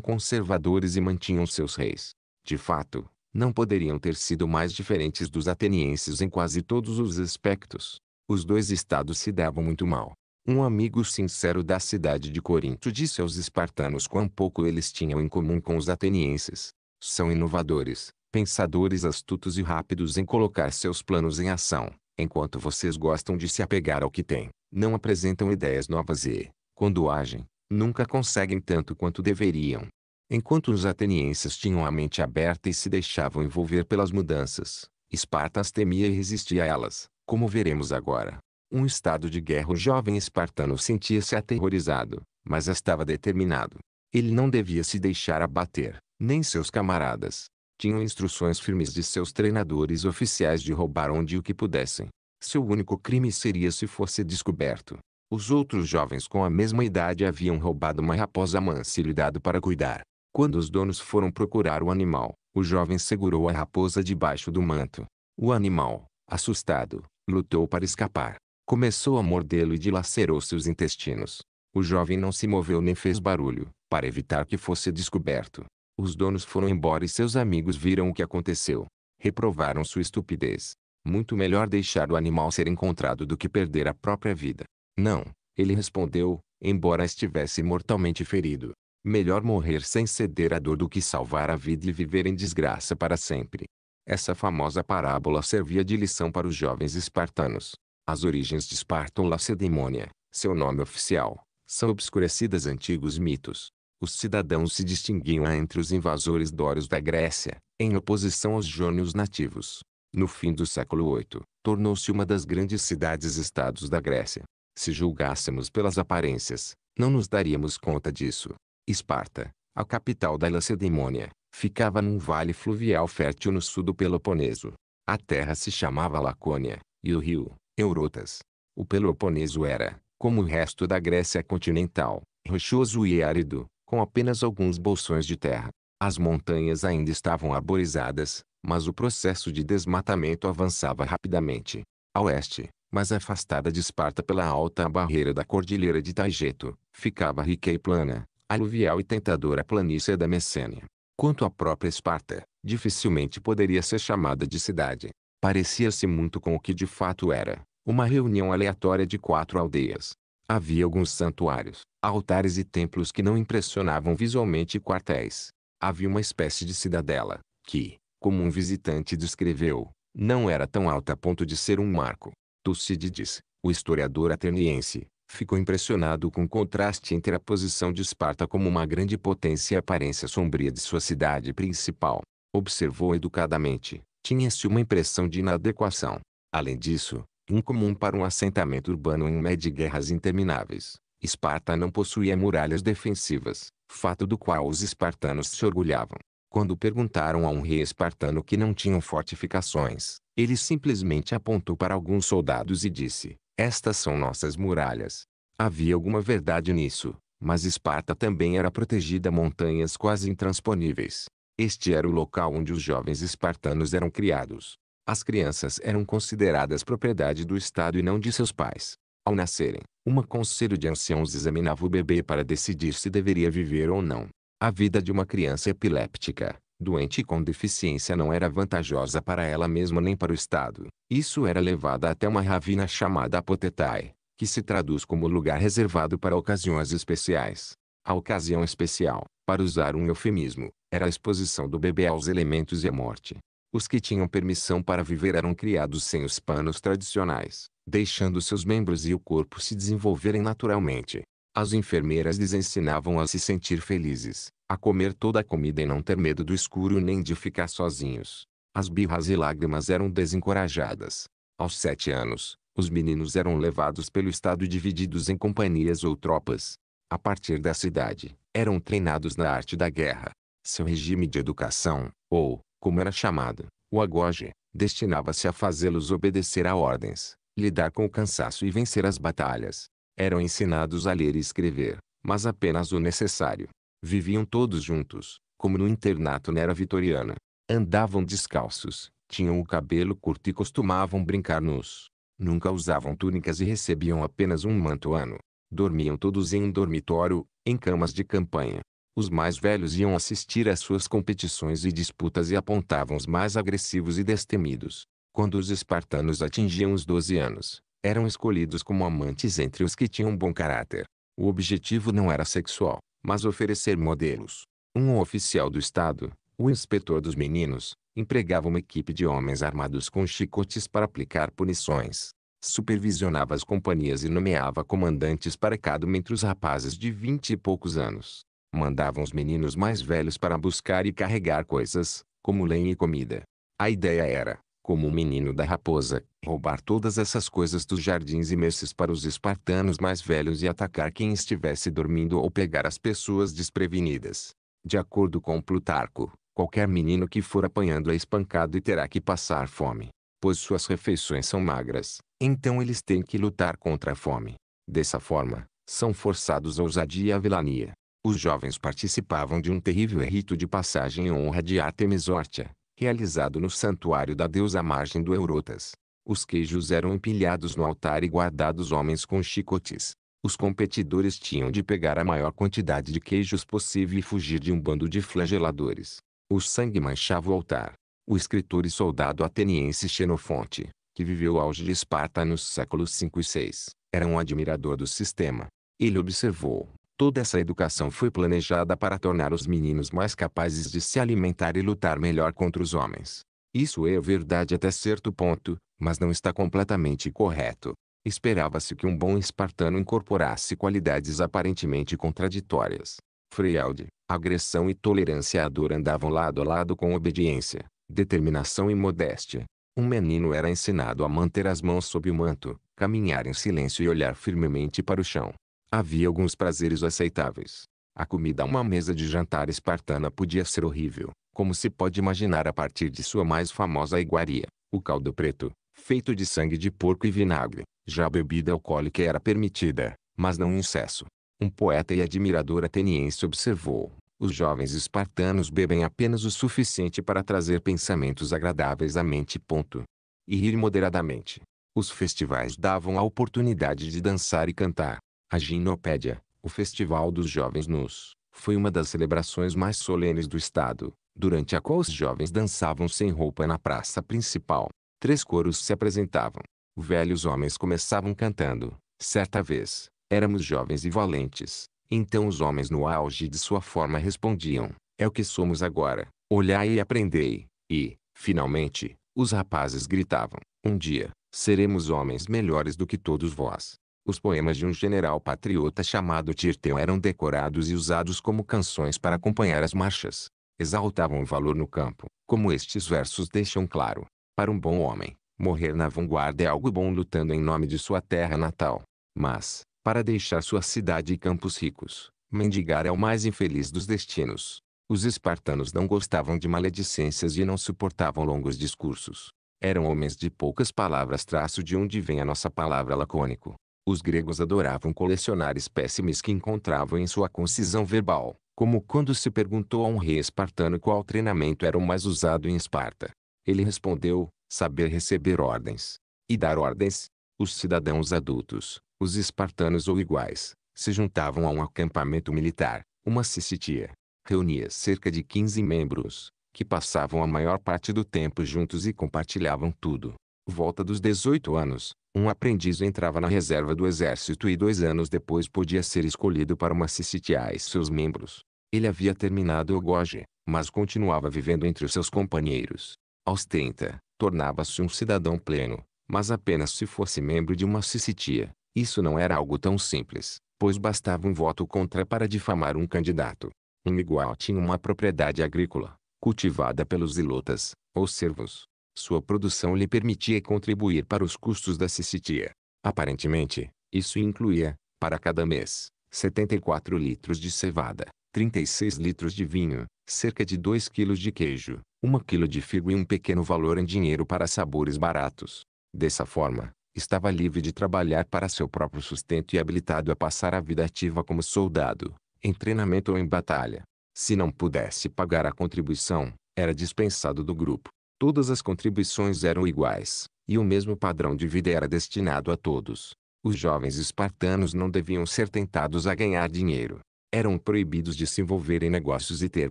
conservadores e mantinham seus reis. De fato, não poderiam ter sido mais diferentes dos atenienses em quase todos os aspectos. Os dois estados se davam muito mal. Um amigo sincero da cidade de Corinto disse aos espartanos quão pouco eles tinham em comum com os atenienses. São inovadores, pensadores astutos e rápidos em colocar seus planos em ação, enquanto vocês gostam de se apegar ao que têm, não apresentam ideias novas e, quando agem, nunca conseguem tanto quanto deveriam. Enquanto os atenienses tinham a mente aberta e se deixavam envolver pelas mudanças, Espartas temia e resistia a elas, como veremos agora. Um estado de guerra o jovem espartano sentia-se aterrorizado, mas estava determinado. Ele não devia se deixar abater, nem seus camaradas. Tinham instruções firmes de seus treinadores oficiais de roubar onde o que pudessem. Seu único crime seria se fosse descoberto. Os outros jovens com a mesma idade haviam roubado uma raposa mansa e lhe dado para cuidar. Quando os donos foram procurar o animal, o jovem segurou a raposa debaixo do manto. O animal, assustado, lutou para escapar. Começou a mordê-lo e dilacerou seus intestinos. O jovem não se moveu nem fez barulho, para evitar que fosse descoberto. Os donos foram embora e seus amigos viram o que aconteceu. Reprovaram sua estupidez. Muito melhor deixar o animal ser encontrado do que perder a própria vida. Não, ele respondeu, embora estivesse mortalmente ferido. Melhor morrer sem ceder à dor do que salvar a vida e viver em desgraça para sempre. Essa famosa parábola servia de lição para os jovens espartanos. As origens de Esparta ou Lacedemônia, seu nome oficial, são obscurecidas antigos mitos. Os cidadãos se distinguiam entre os invasores dórios da Grécia, em oposição aos jônios nativos. No fim do século VIII, tornou-se uma das grandes cidades-estados da Grécia. Se julgássemos pelas aparências, não nos daríamos conta disso. Esparta, a capital da Lacedemônia, ficava num vale fluvial fértil no sul do Peloponeso. A terra se chamava Lacônia, e o rio, Eurotas. O Peloponeso era, como o resto da Grécia continental, rochoso e árido, com apenas alguns bolsões de terra. As montanhas ainda estavam arborizadas, mas o processo de desmatamento avançava rapidamente. A oeste, mas afastada de Esparta pela alta barreira da cordilheira de Taigeto, ficava rica e plana, aluvial e tentadora a planície da Messênia. Quanto à própria Esparta, dificilmente poderia ser chamada de cidade. Parecia-se muito com o que de fato era, uma reunião aleatória de quatro aldeias. Havia alguns santuários, altares e templos que não impressionavam visualmente quartéis. Havia uma espécie de cidadela, que, como um visitante descreveu, não era tão alta a ponto de ser um marco, Tucídides, o historiador ateniense, ficou impressionado com o contraste entre a posição de Esparta como uma grande potência e a aparência sombria de sua cidade principal. Observou educadamente, tinha-se uma impressão de inadequação. Além disso, incomum para um assentamento urbano em meio de guerras intermináveis, Esparta não possuía muralhas defensivas, fato do qual os espartanos se orgulhavam. Quando perguntaram a um rei espartano que não tinham fortificações, ele simplesmente apontou para alguns soldados e disse, estas são nossas muralhas. Havia alguma verdade nisso, mas Esparta também era protegida a montanhas quase intransponíveis. Este era o local onde os jovens espartanos eram criados. As crianças eram consideradas propriedade do Estado e não de seus pais. Ao nascerem, uma conselho de anciãos examinava o bebê para decidir se deveria viver ou não. A vida de uma criança epiléptica, doente e com deficiência não era vantajosa para ela mesma nem para o Estado. Isso era levada até uma ravina chamada Apotetai, que se traduz como lugar reservado para ocasiões especiais. A ocasião especial, para usar um eufemismo, era a exposição do bebê aos elementos e à morte. Os que tinham permissão para viver eram criados sem os panos tradicionais, deixando seus membros e o corpo se desenvolverem naturalmente. As enfermeiras lhes ensinavam a se sentir felizes, a comer toda a comida e não ter medo do escuro nem de ficar sozinhos. As birras e lágrimas eram desencorajadas. Aos sete anos, os meninos eram levados pelo Estado e divididos em companhias ou tropas. A partir da cidade, eram treinados na arte da guerra. Seu regime de educação, ou, como era chamado, o agoge, destinava-se a fazê-los obedecer a ordens, lidar com o cansaço e vencer as batalhas. Eram ensinados a ler e escrever, mas apenas o necessário. Viviam todos juntos, como no internato na era vitoriana. Andavam descalços, tinham o cabelo curto e costumavam brincar nus. Nunca usavam túnicas e recebiam apenas um manto ano. Dormiam todos em um dormitório, em camas de campanha. Os mais velhos iam assistir às suas competições e disputas e apontavam os mais agressivos e destemidos. Quando os espartanos atingiam os 12 anos, eram escolhidos como amantes entre os que tinham bom caráter. O objetivo não era sexual, mas oferecer modelos. Um oficial do Estado, o inspetor dos meninos, empregava uma equipe de homens armados com chicotes para aplicar punições. Supervisionava as companhias e nomeava comandantes para cada um entre os rapazes de vinte e poucos anos. Mandavam os meninos mais velhos para buscar e carregar coisas, como lenha e comida. A ideia era, como o menino da raposa, roubar todas essas coisas dos jardins imersos para os espartanos mais velhos e atacar quem estivesse dormindo ou pegar as pessoas desprevenidas. De acordo com Plutarco, qualquer menino que for apanhando é espancado e terá que passar fome, pois suas refeições são magras, então eles têm que lutar contra a fome. Dessa forma, são forçados a ousadia e a vilania. Os jovens participavam de um terrível rito de passagem em honra de Artemis Hortia, realizado no santuário da deusa margem do Eurotas. Os queijos eram empilhados no altar e guardados homens com chicotes. Os competidores tinham de pegar a maior quantidade de queijos possível e fugir de um bando de flageladores. O sangue manchava o altar. O escritor e soldado ateniense Xenofonte, que viveu o auge de Esparta nos séculos 5 e 6, era um admirador do sistema. Ele observou, Toda essa educação foi planejada para tornar os meninos mais capazes de se alimentar e lutar melhor contra os homens. Isso é verdade até certo ponto, mas não está completamente correto. Esperava-se que um bom espartano incorporasse qualidades aparentemente contraditórias. Freud, agressão e tolerância à dor andavam lado a lado com obediência, determinação e modéstia. Um menino era ensinado a manter as mãos sob o manto, caminhar em silêncio e olhar firmemente para o chão. Havia alguns prazeres aceitáveis. A comida a uma mesa de jantar espartana podia ser horrível, como se pode imaginar a partir de sua mais famosa iguaria, o caldo preto, feito de sangue de porco e vinagre. Já a bebida alcoólica era permitida, mas não em excesso. Um poeta e admirador ateniense observou: os jovens espartanos bebem apenas o suficiente para trazer pensamentos agradáveis à mente. Ponto. E rir moderadamente. Os festivais davam a oportunidade de dançar e cantar, a Ginopédia, o Festival dos Jovens Nus, foi uma das celebrações mais solenes do estado, durante a qual os jovens dançavam sem roupa na praça principal. Três coros se apresentavam. Velhos homens começavam cantando. Certa vez, éramos jovens e valentes. Então os homens no auge de sua forma respondiam: É o que somos agora. Olhai e aprendei. E, finalmente, os rapazes gritavam: Um dia, seremos homens melhores do que todos vós. Os poemas de um general patriota chamado Tirteu eram decorados e usados como canções para acompanhar as marchas. Exaltavam o valor no campo, como estes versos deixam claro. Para um bom homem, morrer na vanguarda é algo bom lutando em nome de sua terra natal. Mas, para deixar sua cidade e campos ricos, mendigar é o mais infeliz dos destinos. Os espartanos não gostavam de maledicências e não suportavam longos discursos. Eram homens de poucas palavras traço de onde vem a nossa palavra lacônico. Os gregos adoravam colecionar espécimes que encontravam em sua concisão verbal, como quando se perguntou a um rei espartano qual treinamento era o mais usado em Esparta. Ele respondeu, saber receber ordens. E dar ordens? Os cidadãos adultos, os espartanos ou iguais, se juntavam a um acampamento militar, uma sicitia. Reunia cerca de 15 membros, que passavam a maior parte do tempo juntos e compartilhavam tudo. Volta dos 18 anos, um aprendiz entrava na reserva do exército e dois anos depois podia ser escolhido para uma CCTA e seus membros. Ele havia terminado o goje, mas continuava vivendo entre os seus companheiros. Aos 30, tornava-se um cidadão pleno, mas apenas se fosse membro de uma cicitia. Isso não era algo tão simples, pois bastava um voto contra para difamar um candidato. Um igual tinha uma propriedade agrícola, cultivada pelos ilotas, ou servos, sua produção lhe permitia contribuir para os custos da Cicitia. Aparentemente, isso incluía, para cada mês, 74 litros de cevada, 36 litros de vinho, cerca de 2 quilos de queijo, 1 quilo de figo e um pequeno valor em dinheiro para sabores baratos. Dessa forma, estava livre de trabalhar para seu próprio sustento e habilitado a passar a vida ativa como soldado, em treinamento ou em batalha. Se não pudesse pagar a contribuição, era dispensado do grupo. Todas as contribuições eram iguais, e o mesmo padrão de vida era destinado a todos. Os jovens espartanos não deviam ser tentados a ganhar dinheiro. Eram proibidos de se envolver em negócios e ter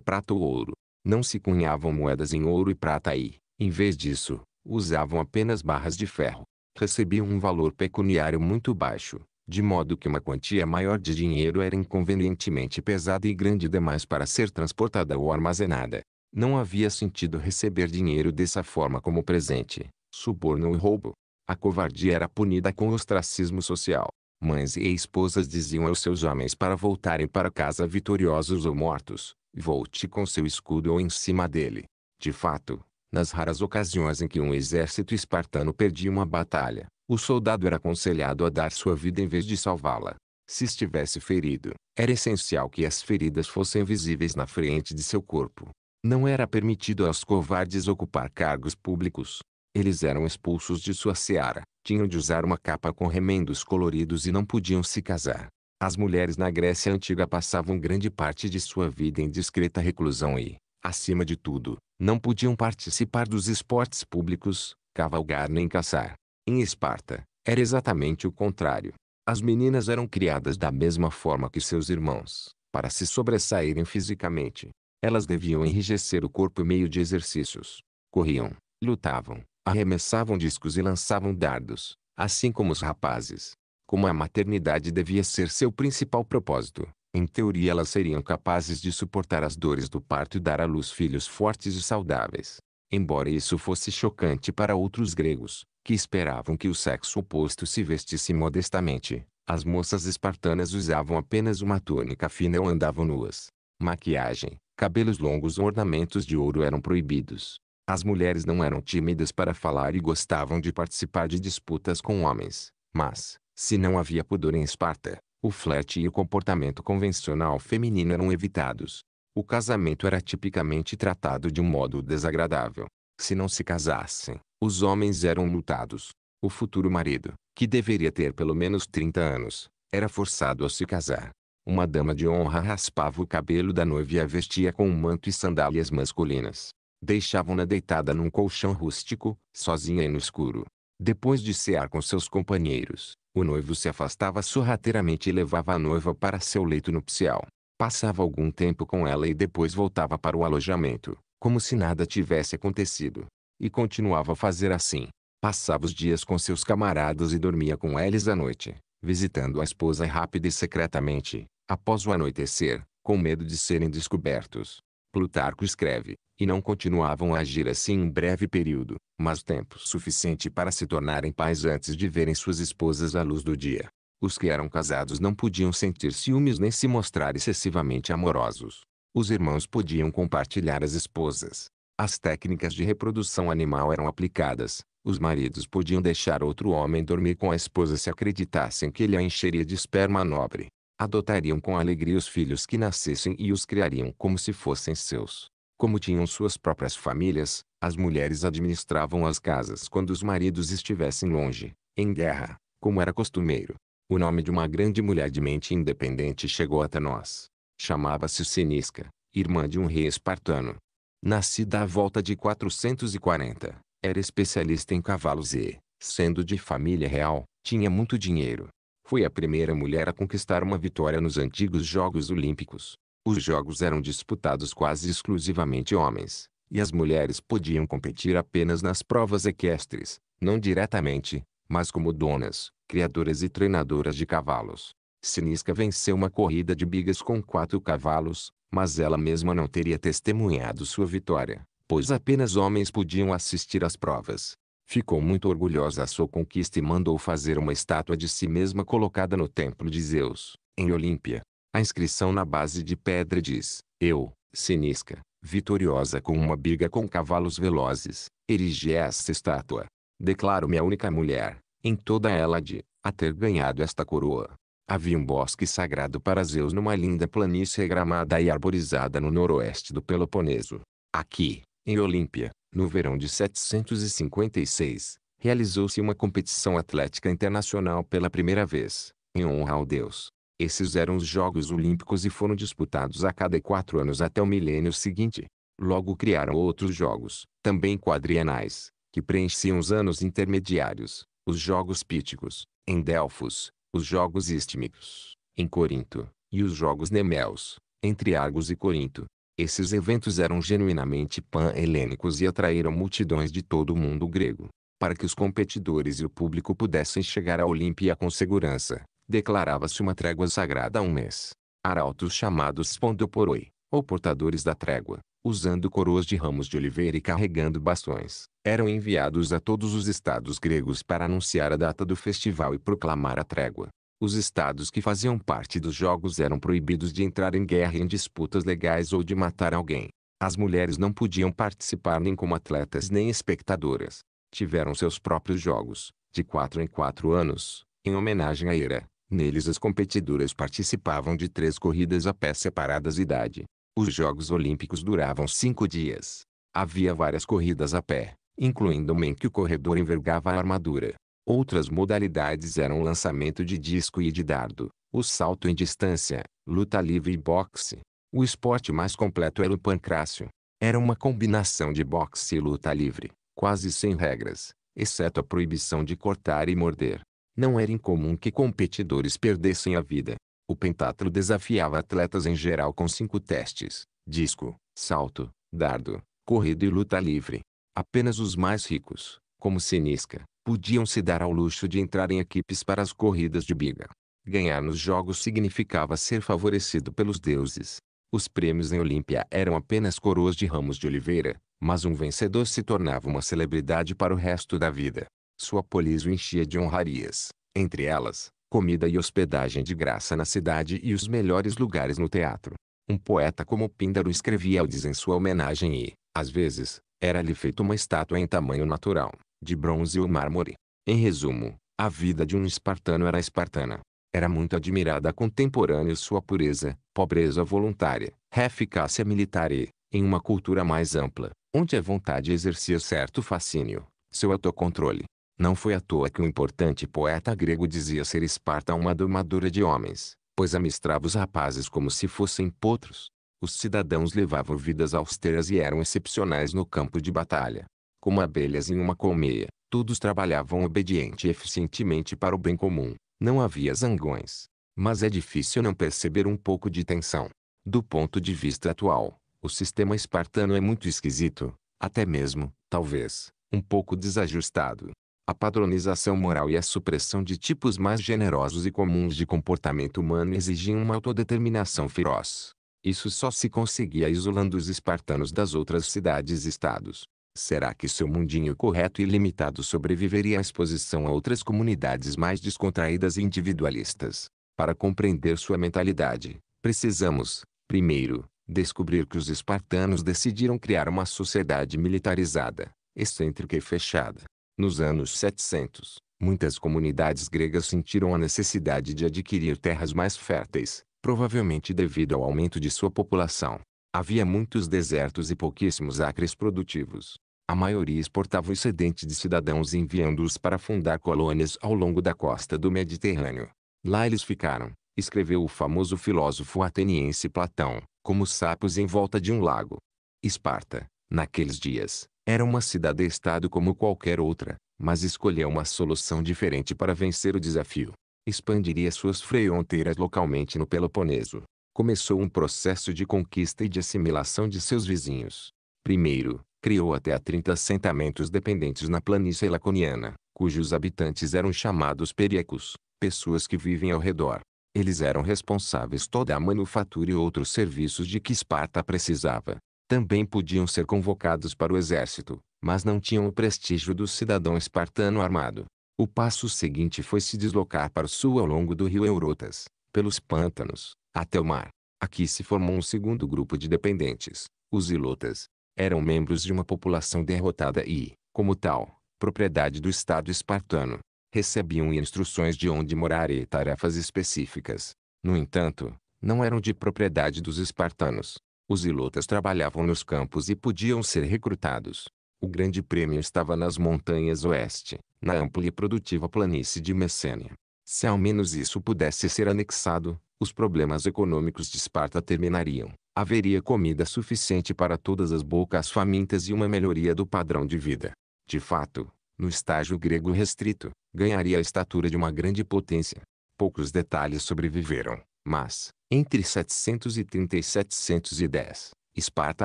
prata ou ouro. Não se cunhavam moedas em ouro e prata e, em vez disso, usavam apenas barras de ferro. Recebiam um valor pecuniário muito baixo, de modo que uma quantia maior de dinheiro era inconvenientemente pesada e grande demais para ser transportada ou armazenada. Não havia sentido receber dinheiro dessa forma como presente, suborno e roubo. A covardia era punida com ostracismo social. Mães e esposas diziam aos seus homens para voltarem para casa vitoriosos ou mortos, volte com seu escudo ou em cima dele. De fato, nas raras ocasiões em que um exército espartano perdia uma batalha, o soldado era aconselhado a dar sua vida em vez de salvá-la. Se estivesse ferido, era essencial que as feridas fossem visíveis na frente de seu corpo, não era permitido aos covardes ocupar cargos públicos. Eles eram expulsos de sua seara, tinham de usar uma capa com remendos coloridos e não podiam se casar. As mulheres na Grécia Antiga passavam grande parte de sua vida em discreta reclusão e, acima de tudo, não podiam participar dos esportes públicos, cavalgar nem caçar. Em Esparta, era exatamente o contrário. As meninas eram criadas da mesma forma que seus irmãos, para se sobressaírem fisicamente, elas deviam enrijecer o corpo em meio de exercícios. Corriam, lutavam, arremessavam discos e lançavam dardos, assim como os rapazes. Como a maternidade devia ser seu principal propósito, em teoria elas seriam capazes de suportar as dores do parto e dar à luz filhos fortes e saudáveis. Embora isso fosse chocante para outros gregos, que esperavam que o sexo oposto se vestisse modestamente, as moças espartanas usavam apenas uma túnica fina ou andavam nuas. Maquiagem, Cabelos longos ou ornamentos de ouro eram proibidos. As mulheres não eram tímidas para falar e gostavam de participar de disputas com homens. Mas, se não havia pudor em Esparta, o flerte e o comportamento convencional feminino eram evitados. O casamento era tipicamente tratado de um modo desagradável. Se não se casassem, os homens eram lutados. O futuro marido, que deveria ter pelo menos 30 anos, era forçado a se casar. Uma dama de honra raspava o cabelo da noiva e a vestia com um manto e sandálias masculinas. Deixavam-na deitada num colchão rústico, sozinha e no escuro. Depois de cear com seus companheiros, o noivo se afastava sorrateiramente e levava a noiva para seu leito nupcial. Passava algum tempo com ela e depois voltava para o alojamento, como se nada tivesse acontecido. E continuava a fazer assim. Passava os dias com seus camaradas e dormia com eles à noite, visitando a esposa rápida e secretamente, após o anoitecer, com medo de serem descobertos. Plutarco escreve, e não continuavam a agir assim em breve período, mas tempo suficiente para se tornarem pais antes de verem suas esposas à luz do dia. Os que eram casados não podiam sentir ciúmes nem se mostrar excessivamente amorosos. Os irmãos podiam compartilhar as esposas. As técnicas de reprodução animal eram aplicadas, os maridos podiam deixar outro homem dormir com a esposa se acreditassem que ele a encheria de esperma nobre. Adotariam com alegria os filhos que nascessem e os criariam como se fossem seus. Como tinham suas próprias famílias, as mulheres administravam as casas quando os maridos estivessem longe, em guerra, como era costumeiro. O nome de uma grande mulher de mente independente chegou até nós. Chamava-se Sinisca, irmã de um rei espartano. Nascida à volta de 440, era especialista em cavalos e, sendo de família real, tinha muito dinheiro. Foi a primeira mulher a conquistar uma vitória nos antigos Jogos Olímpicos. Os jogos eram disputados quase exclusivamente homens, e as mulheres podiam competir apenas nas provas equestres, não diretamente, mas como donas, criadoras e treinadoras de cavalos. Sinisca venceu uma corrida de bigas com quatro cavalos, mas ela mesma não teria testemunhado sua vitória, pois apenas homens podiam assistir às provas. Ficou muito orgulhosa da sua conquista e mandou fazer uma estátua de si mesma colocada no templo de Zeus, em Olímpia. A inscrição na base de pedra diz, Eu, Sinisca, vitoriosa com uma biga com cavalos velozes, erigi esta estátua. Declaro-me a única mulher, em toda ela de, a ter ganhado esta coroa. Havia um bosque sagrado para Zeus numa linda planície gramada e arborizada no noroeste do Peloponeso. Aqui, em Olímpia, no verão de 756, realizou-se uma competição atlética internacional pela primeira vez, em honra ao deus. Esses eram os Jogos Olímpicos e foram disputados a cada quatro anos até o milênio seguinte. Logo criaram outros jogos, também quadrienais, que preenchiam os anos intermediários, os Jogos Píticos, em Delfos, os Jogos Istmicos, em Corinto, e os Jogos Nemeus, entre Argos e Corinto. Esses eventos eram genuinamente pan-helênicos e atraíram multidões de todo o mundo grego. Para que os competidores e o público pudessem chegar à Olímpia com segurança, declarava-se uma trégua sagrada há um mês. Arautos chamados spondoporoi, ou portadores da trégua, usando coroas de ramos de oliveira e carregando bastões, eram enviados a todos os estados gregos para anunciar a data do festival e proclamar a trégua. Os estados que faziam parte dos jogos eram proibidos de entrar em guerra em disputas legais ou de matar alguém. As mulheres não podiam participar nem como atletas nem espectadoras. Tiveram seus próprios jogos, de quatro em quatro anos, em homenagem à Era. Neles as competidoras participavam de três corridas a pé separadas idade. Os Jogos Olímpicos duravam cinco dias. Havia várias corridas a pé, incluindo uma em que o corredor envergava a armadura. Outras modalidades eram lançamento de disco e de dardo, o salto em distância, luta livre e boxe. O esporte mais completo era o pancrácio. Era uma combinação de boxe e luta livre, quase sem regras, exceto a proibição de cortar e morder. Não era incomum que competidores perdessem a vida. O pentatlo desafiava atletas em geral com cinco testes: disco, salto, dardo, corrida e luta livre. Apenas os mais ricos, como Sinisca, podiam se dar ao luxo de entrar em equipes para as corridas de biga. Ganhar nos jogos significava ser favorecido pelos deuses. Os prêmios em Olímpia eram apenas coroas de ramos de oliveira, mas um vencedor se tornava uma celebridade para o resto da vida. Sua polis o enchia de honrarias, entre elas, comida e hospedagem de graça na cidade e os melhores lugares no teatro. Um poeta como Píndaro escrevia Eudes em sua homenagem e, às vezes, era-lhe feita uma estátua em tamanho natural de bronze ou mármore. Em resumo, a vida de um espartano era espartana. Era muito admirada a contemporânea sua pureza, pobreza voluntária, eficácia militar e, em uma cultura mais ampla, onde a vontade exercia certo fascínio, seu autocontrole. Não foi à toa que um importante poeta grego dizia ser Esparta uma domadora de homens, pois amistrava os rapazes como se fossem potros. Os cidadãos levavam vidas austeras e eram excepcionais no campo de batalha como abelhas em uma colmeia. Todos trabalhavam obediente e eficientemente para o bem comum. Não havia zangões. Mas é difícil não perceber um pouco de tensão. Do ponto de vista atual, o sistema espartano é muito esquisito, até mesmo, talvez, um pouco desajustado. A padronização moral e a supressão de tipos mais generosos e comuns de comportamento humano exigiam uma autodeterminação feroz. Isso só se conseguia isolando os espartanos das outras cidades-estados. Será que seu mundinho correto e limitado sobreviveria à exposição a outras comunidades mais descontraídas e individualistas? Para compreender sua mentalidade, precisamos, primeiro, descobrir que os espartanos decidiram criar uma sociedade militarizada, excêntrica e fechada. Nos anos 700, muitas comunidades gregas sentiram a necessidade de adquirir terras mais férteis, provavelmente devido ao aumento de sua população. Havia muitos desertos e pouquíssimos acres produtivos. A maioria exportava o excedente de cidadãos enviando-os para fundar colônias ao longo da costa do Mediterrâneo. Lá eles ficaram, escreveu o famoso filósofo ateniense Platão, como sapos em volta de um lago. Esparta, naqueles dias, era uma cidade-estado como qualquer outra, mas escolheu uma solução diferente para vencer o desafio. Expandiria suas fronteiras localmente no Peloponeso. Começou um processo de conquista e de assimilação de seus vizinhos. Primeiro, criou até a 30 assentamentos dependentes na planície laconiana, cujos habitantes eram chamados periecos, pessoas que vivem ao redor. Eles eram responsáveis toda a manufatura e outros serviços de que Esparta precisava. Também podiam ser convocados para o exército, mas não tinham o prestígio do cidadão espartano armado. O passo seguinte foi se deslocar para o sul ao longo do rio Eurotas, pelos pântanos, até o mar. Aqui se formou um segundo grupo de dependentes, os ilotas, eram membros de uma população derrotada e, como tal, propriedade do Estado espartano. Recebiam instruções de onde morar e tarefas específicas. No entanto, não eram de propriedade dos espartanos. Os ilotas trabalhavam nos campos e podiam ser recrutados. O grande prêmio estava nas montanhas oeste, na ampla e produtiva planície de Messênia. Se ao menos isso pudesse ser anexado, os problemas econômicos de Esparta terminariam haveria comida suficiente para todas as bocas famintas e uma melhoria do padrão de vida. De fato, no estágio grego restrito, ganharia a estatura de uma grande potência. Poucos detalhes sobreviveram, mas, entre 730 e 710, Esparta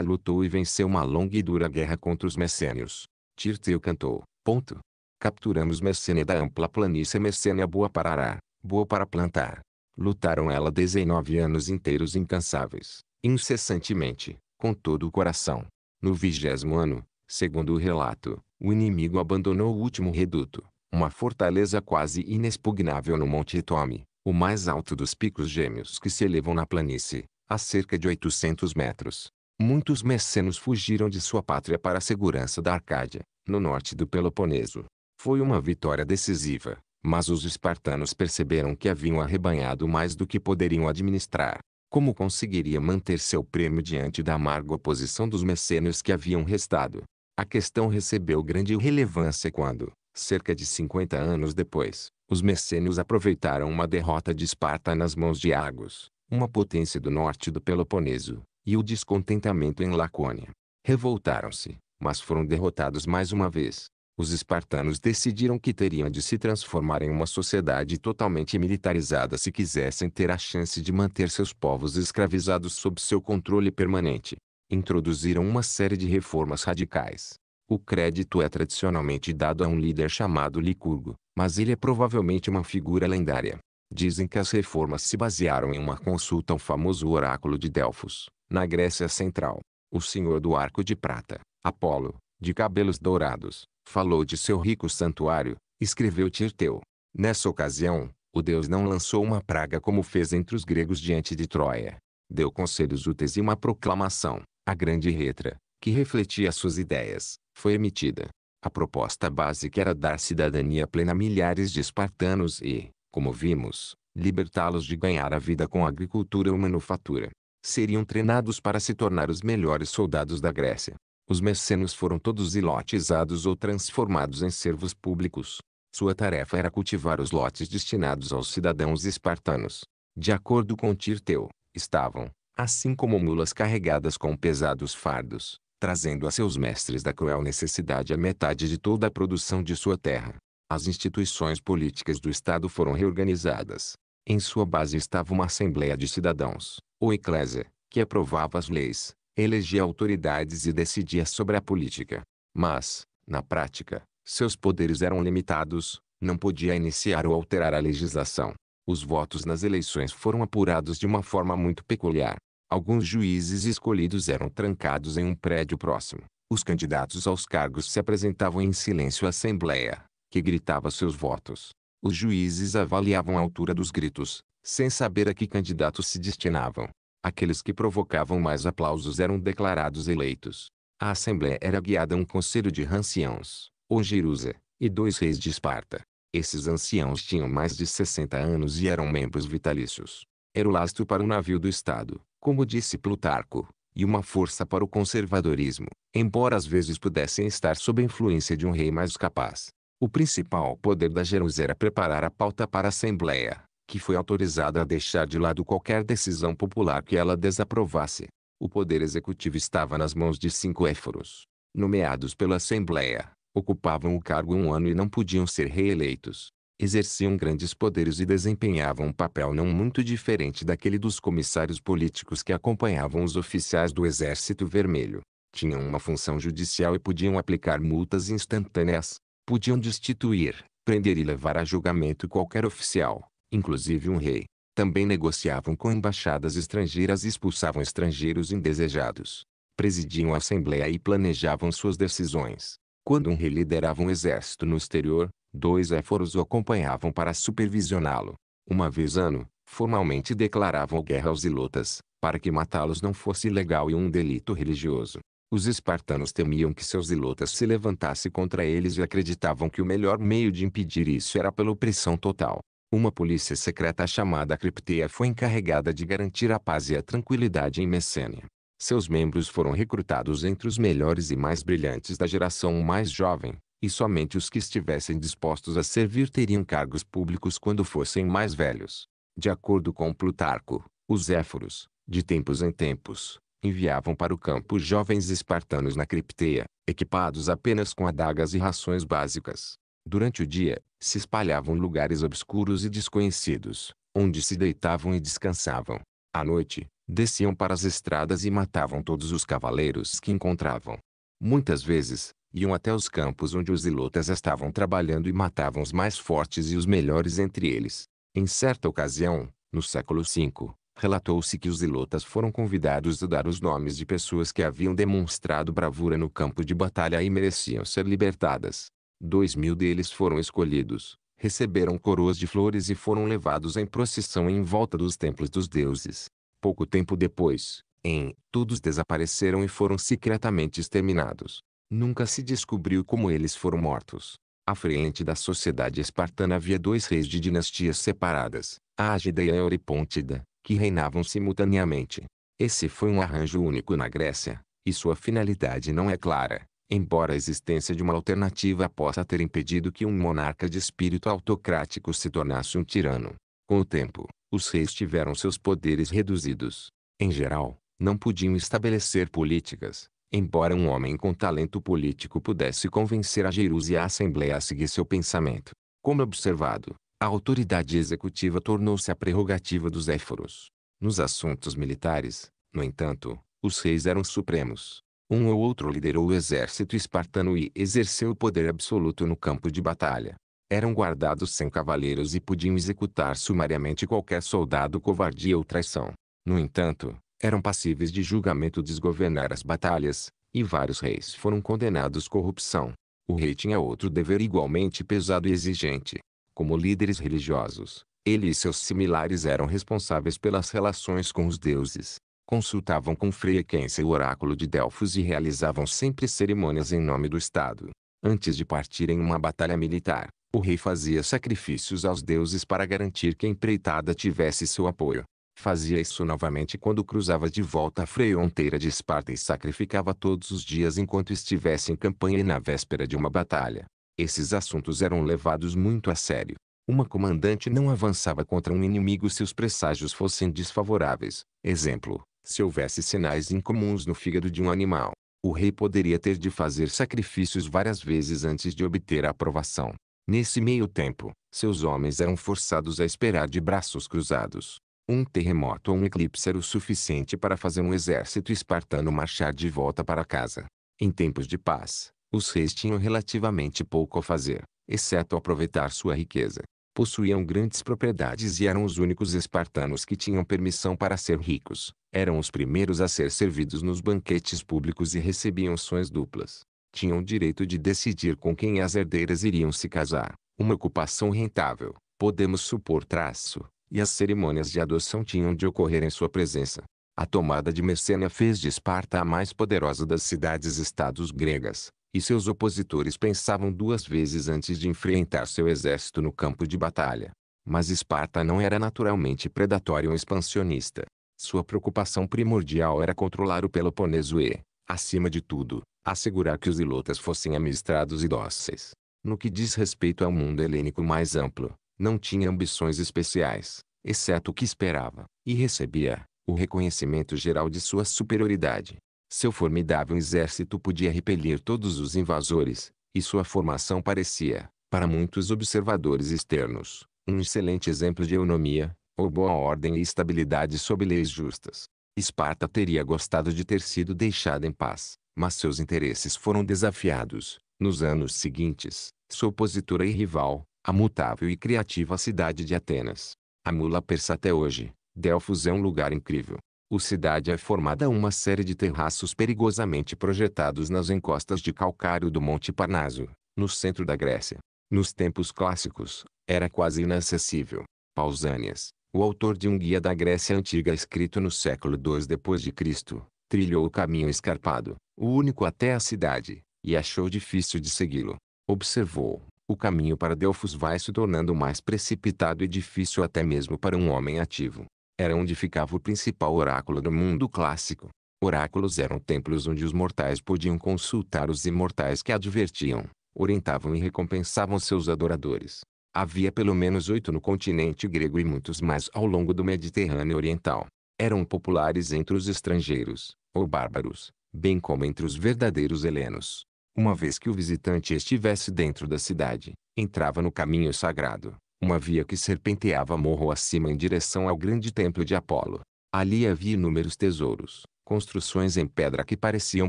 lutou e venceu uma longa e dura guerra contra os messênios. Tirteu cantou, ponto. Capturamos Messênia da ampla planície Messênia boa para arar, boa para plantar. Lutaram ela 19 anos inteiros incansáveis incessantemente, com todo o coração. No vigésimo ano, segundo o relato, o inimigo abandonou o último reduto, uma fortaleza quase inexpugnável no Monte Tome, o mais alto dos picos gêmeos que se elevam na planície, a cerca de 800 metros. Muitos mecenos fugiram de sua pátria para a segurança da Arcádia, no norte do Peloponeso. Foi uma vitória decisiva, mas os espartanos perceberam que haviam arrebanhado mais do que poderiam administrar como conseguiria manter seu prêmio diante da amarga oposição dos mecenas que haviam restado. A questão recebeu grande relevância quando, cerca de 50 anos depois, os messênios aproveitaram uma derrota de Esparta nas mãos de Argos, uma potência do norte do Peloponeso, e o descontentamento em Lacônia. Revoltaram-se, mas foram derrotados mais uma vez, os espartanos decidiram que teriam de se transformar em uma sociedade totalmente militarizada se quisessem ter a chance de manter seus povos escravizados sob seu controle permanente. Introduziram uma série de reformas radicais. O crédito é tradicionalmente dado a um líder chamado Licurgo, mas ele é provavelmente uma figura lendária. Dizem que as reformas se basearam em uma consulta ao famoso oráculo de Delfos, na Grécia Central. O senhor do arco de prata, Apolo, de cabelos dourados, falou de seu rico santuário, escreveu Tirteu. Nessa ocasião, o deus não lançou uma praga como fez entre os gregos diante de Troia. Deu conselhos úteis e uma proclamação, a grande retra, que refletia suas ideias, foi emitida. A proposta básica era dar cidadania plena a milhares de espartanos e, como vimos, libertá-los de ganhar a vida com agricultura ou manufatura. Seriam treinados para se tornar os melhores soldados da Grécia. Os mecenos foram todos ilotizados ou transformados em servos públicos. Sua tarefa era cultivar os lotes destinados aos cidadãos espartanos. De acordo com Tirteu, estavam, assim como mulas carregadas com pesados fardos, trazendo a seus mestres da cruel necessidade a metade de toda a produção de sua terra. As instituições políticas do Estado foram reorganizadas. Em sua base estava uma assembleia de cidadãos, ou eclésia, que aprovava as leis, elegia autoridades e decidia sobre a política. Mas, na prática, seus poderes eram limitados, não podia iniciar ou alterar a legislação. Os votos nas eleições foram apurados de uma forma muito peculiar. Alguns juízes escolhidos eram trancados em um prédio próximo. Os candidatos aos cargos se apresentavam em silêncio à Assembleia, que gritava seus votos. Os juízes avaliavam a altura dos gritos, sem saber a que candidatos se destinavam. Aqueles que provocavam mais aplausos eram declarados eleitos. A assembleia era guiada a um conselho de anciãos, ou Jerusa, e dois reis de Esparta. Esses anciãos tinham mais de 60 anos e eram membros vitalícios. Era o lastro para o navio do Estado, como disse Plutarco, e uma força para o conservadorismo, embora às vezes pudessem estar sob a influência de um rei mais capaz. O principal poder da Jerusa era preparar a pauta para a Assembleia, que foi autorizada a deixar de lado qualquer decisão popular que ela desaprovasse. O poder executivo estava nas mãos de cinco éforos, nomeados pela Assembleia, ocupavam o cargo um ano e não podiam ser reeleitos. Exerciam grandes poderes e desempenhavam um papel não muito diferente daquele dos comissários políticos que acompanhavam os oficiais do Exército Vermelho. Tinham uma função judicial e podiam aplicar multas instantâneas, podiam destituir, prender e levar a julgamento qualquer oficial, inclusive um rei. Também negociavam com embaixadas estrangeiras e expulsavam estrangeiros indesejados. Presidiam a assembleia e planejavam suas decisões. Quando um rei liderava um exército no exterior, dois éforos o acompanhavam para supervisioná-lo. Uma vez ano, formalmente declaravam guerra aos ilotas, para que matá-los não fosse ilegal e um delito religioso. Os espartanos temiam que seus ilotas se levantassem contra eles e acreditavam que o melhor meio de impedir isso era pela opressão total uma polícia secreta chamada Cripteia foi encarregada de garantir a paz e a tranquilidade em Messênia. Seus membros foram recrutados entre os melhores e mais brilhantes da geração mais jovem, e somente os que estivessem dispostos a servir teriam cargos públicos quando fossem mais velhos. De acordo com Plutarco, os éforos, de tempos em tempos, enviavam para o campo jovens espartanos na Cripteia, equipados apenas com adagas e rações básicas. Durante o dia, se espalhavam lugares obscuros e desconhecidos, onde se deitavam e descansavam. À noite, desciam para as estradas e matavam todos os cavaleiros que encontravam. Muitas vezes, iam até os campos onde os ilotas estavam trabalhando e matavam os mais fortes e os melhores entre eles. Em certa ocasião, no século V, relatou-se que os ilotas foram convidados a dar os nomes de pessoas que haviam demonstrado bravura no campo de batalha e mereciam ser libertadas. Dois mil deles foram escolhidos, receberam coroas de flores e foram levados em procissão em volta dos templos dos deuses. Pouco tempo depois, em, todos desapareceram e foram secretamente exterminados. Nunca se descobriu como eles foram mortos. À frente da sociedade espartana havia dois reis de dinastias separadas, Ágida e Euripontida, que reinavam simultaneamente. Esse foi um arranjo único na Grécia, e sua finalidade não é clara. Embora a existência de uma alternativa possa ter impedido que um monarca de espírito autocrático se tornasse um tirano, com o tempo, os reis tiveram seus poderes reduzidos. Em geral, não podiam estabelecer políticas, embora um homem com talento político pudesse convencer a Jerus e a Assembleia a seguir seu pensamento. Como observado, a autoridade executiva tornou-se a prerrogativa dos éforos. Nos assuntos militares, no entanto, os reis eram supremos. Um ou outro liderou o exército espartano e exerceu o poder absoluto no campo de batalha. Eram guardados sem cavaleiros e podiam executar sumariamente qualquer soldado covardia ou traição. No entanto, eram passíveis de julgamento desgovernar as batalhas, e vários reis foram condenados corrupção. O rei tinha outro dever igualmente pesado e exigente. Como líderes religiosos, ele e seus similares eram responsáveis pelas relações com os deuses consultavam com frequência o oráculo de Delfos e realizavam sempre cerimônias em nome do Estado. Antes de partirem uma batalha militar, o rei fazia sacrifícios aos deuses para garantir que a empreitada tivesse seu apoio. Fazia isso novamente quando cruzava de volta a fronteira de Esparta e sacrificava todos os dias enquanto estivesse em campanha e na véspera de uma batalha. Esses assuntos eram levados muito a sério. Uma comandante não avançava contra um inimigo se os presságios fossem desfavoráveis. Exemplo: se houvesse sinais incomuns no fígado de um animal, o rei poderia ter de fazer sacrifícios várias vezes antes de obter a aprovação. Nesse meio tempo, seus homens eram forçados a esperar de braços cruzados. Um terremoto ou um eclipse era o suficiente para fazer um exército espartano marchar de volta para casa. Em tempos de paz, os reis tinham relativamente pouco a fazer, exceto aproveitar sua riqueza. Possuíam grandes propriedades e eram os únicos espartanos que tinham permissão para ser ricos. Eram os primeiros a ser servidos nos banquetes públicos e recebiam sonhos duplas. Tinham o direito de decidir com quem as herdeiras iriam se casar. Uma ocupação rentável, podemos supor traço, e as cerimônias de adoção tinham de ocorrer em sua presença. A tomada de Messênia fez de Esparta a mais poderosa das cidades-estados gregas, e seus opositores pensavam duas vezes antes de enfrentar seu exército no campo de batalha. Mas Esparta não era naturalmente predatório ou expansionista. Sua preocupação primordial era controlar o Peloponeso e, acima de tudo, assegurar que os ilotas fossem amistrados e dóceis. No que diz respeito ao mundo helênico mais amplo, não tinha ambições especiais, exceto o que esperava, e recebia, o reconhecimento geral de sua superioridade. Seu formidável exército podia repelir todos os invasores, e sua formação parecia, para muitos observadores externos, um excelente exemplo de economia, ou boa ordem e estabilidade sob leis justas. Esparta teria gostado de ter sido deixada em paz, mas seus interesses foram desafiados. Nos anos seguintes, sua opositora e rival, a mutável e criativa cidade de Atenas. A mula persa até hoje, Delfos é um lugar incrível. O cidade é formada uma série de terraços perigosamente projetados nas encostas de calcário do Monte Parnaso, no centro da Grécia. Nos tempos clássicos, era quase inacessível. Pausânias, o autor de um guia da Grécia antiga escrito no século II depois de Cristo, trilhou o caminho escarpado, o único até a cidade, e achou difícil de segui-lo. Observou, o caminho para Delfos vai se tornando mais precipitado e difícil até mesmo para um homem ativo era onde ficava o principal oráculo do mundo clássico. Oráculos eram templos onde os mortais podiam consultar os imortais que advertiam, orientavam e recompensavam seus adoradores. Havia pelo menos oito no continente grego e muitos mais ao longo do Mediterrâneo Oriental. Eram populares entre os estrangeiros, ou bárbaros, bem como entre os verdadeiros helenos. Uma vez que o visitante estivesse dentro da cidade, entrava no caminho sagrado, uma via que serpenteava morro acima em direção ao grande templo de Apolo. Ali havia inúmeros tesouros, construções em pedra que pareciam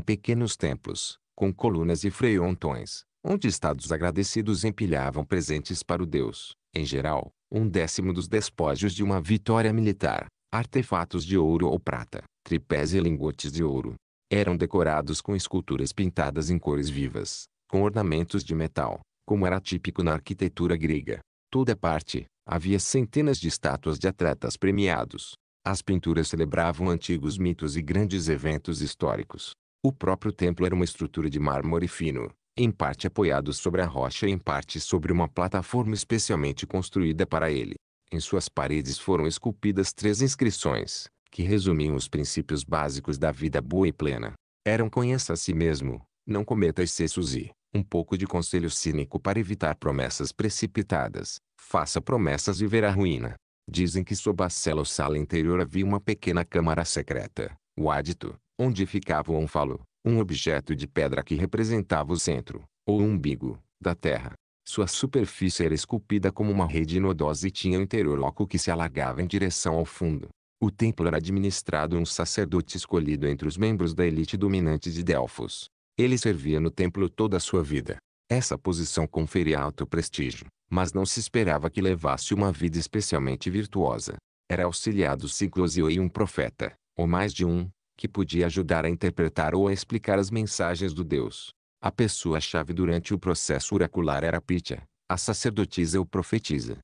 pequenos templos, com colunas e freontões, onde estados agradecidos empilhavam presentes para o deus, em geral, um décimo dos despojos de uma vitória militar, artefatos de ouro ou prata, tripés e lingotes de ouro. Eram decorados com esculturas pintadas em cores vivas, com ornamentos de metal, como era típico na arquitetura grega toda parte, havia centenas de estátuas de atletas premiados. As pinturas celebravam antigos mitos e grandes eventos históricos. O próprio templo era uma estrutura de mármore fino, em parte apoiado sobre a rocha e em parte sobre uma plataforma especialmente construída para ele. Em suas paredes foram esculpidas três inscrições, que resumiam os princípios básicos da vida boa e plena. Eram conheça a si mesmo, não cometa excessos e, um pouco de conselho cínico para evitar promessas precipitadas. Faça promessas e verá ruína. Dizem que sob a cela ou sala interior havia uma pequena câmara secreta, o ádito, onde ficava o onfalo, um objeto de pedra que representava o centro, ou umbigo, da terra. Sua superfície era esculpida como uma rede nodosa e tinha o um interior oco que se alagava em direção ao fundo. O templo era administrado um sacerdote escolhido entre os membros da elite dominante de Delfos, ele servia no templo toda a sua vida. Essa posição conferia alto prestígio, mas não se esperava que levasse uma vida especialmente virtuosa. Era auxiliado Sigozio e um profeta, ou mais de um, que podia ajudar a interpretar ou a explicar as mensagens do Deus. A pessoa-chave durante o processo oracular era Pitya, a sacerdotisa ou profetisa.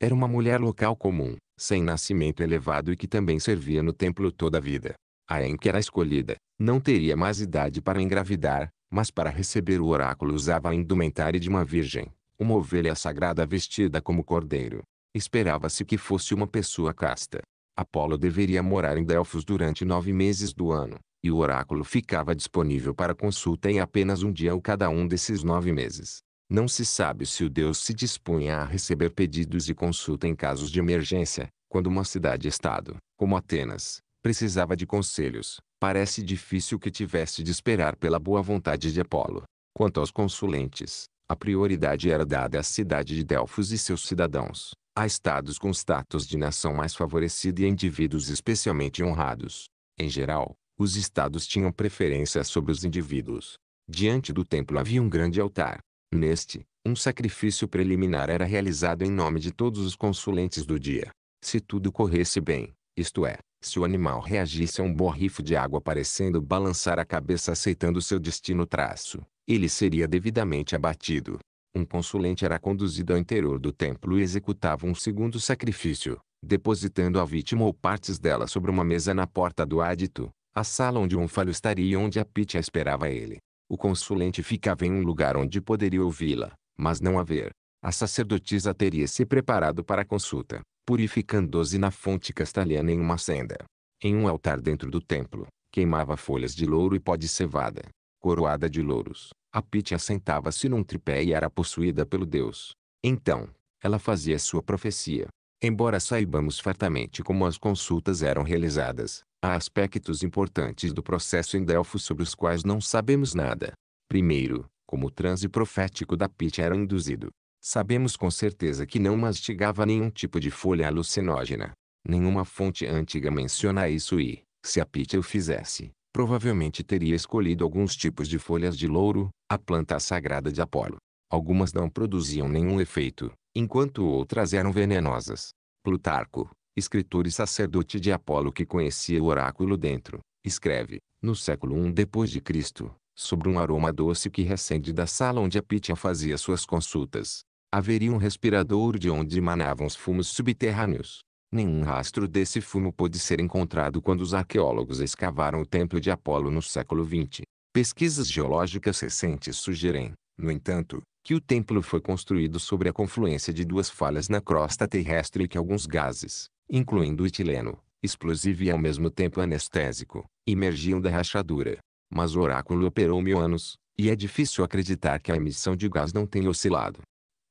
Era uma mulher local comum, sem nascimento elevado e que também servia no templo toda a vida. A em que era escolhida, não teria mais idade para engravidar, mas para receber o oráculo usava a indumentária de uma virgem, uma ovelha sagrada vestida como cordeiro. Esperava-se que fosse uma pessoa casta. Apolo deveria morar em Delfos durante nove meses do ano, e o oráculo ficava disponível para consulta em apenas um dia ou cada um desses nove meses. Não se sabe se o deus se dispunha a receber pedidos de consulta em casos de emergência, quando uma cidade-estado, como Atenas, precisava de conselhos. Parece difícil que tivesse de esperar pela boa vontade de Apolo. Quanto aos consulentes, a prioridade era dada à cidade de Delfos e seus cidadãos, a estados com status de nação mais favorecida e a indivíduos especialmente honrados. Em geral, os estados tinham preferência sobre os indivíduos. Diante do templo havia um grande altar. Neste, um sacrifício preliminar era realizado em nome de todos os consulentes do dia. Se tudo corresse bem, isto é, se o animal reagisse a um borrifo de água parecendo balançar a cabeça aceitando seu destino traço, ele seria devidamente abatido. Um consulente era conduzido ao interior do templo e executava um segundo sacrifício, depositando a vítima ou partes dela sobre uma mesa na porta do ádito, a sala onde um falho estaria e onde a Pitya esperava ele. O consulente ficava em um lugar onde poderia ouvi-la, mas não a ver. A sacerdotisa teria se preparado para a consulta purificando se na fonte castaliana em uma senda. Em um altar dentro do templo, queimava folhas de louro e pó de cevada, coroada de louros. A Pite sentava-se num tripé e era possuída pelo Deus. Então, ela fazia sua profecia. Embora saibamos fartamente como as consultas eram realizadas, há aspectos importantes do processo em Delfos sobre os quais não sabemos nada. Primeiro, como o transe profético da Pite era induzido sabemos com certeza que não mastigava nenhum tipo de folha alucinógena. Nenhuma fonte antiga menciona isso e, se a Pitya o fizesse, provavelmente teria escolhido alguns tipos de folhas de louro, a planta sagrada de Apolo. Algumas não produziam nenhum efeito, enquanto outras eram venenosas. Plutarco, escritor e sacerdote de Apolo que conhecia o oráculo dentro, escreve, no século I depois de Cristo, sobre um aroma doce que recende da sala onde a Pitia fazia suas consultas. Haveria um respirador de onde emanavam os fumos subterrâneos. Nenhum rastro desse fumo pôde ser encontrado quando os arqueólogos escavaram o templo de Apolo no século XX. Pesquisas geológicas recentes sugerem, no entanto, que o templo foi construído sobre a confluência de duas falhas na crosta terrestre e que alguns gases, incluindo o etileno, explosivo e ao mesmo tempo anestésico, emergiam da rachadura. Mas o oráculo operou mil anos, e é difícil acreditar que a emissão de gás não tenha oscilado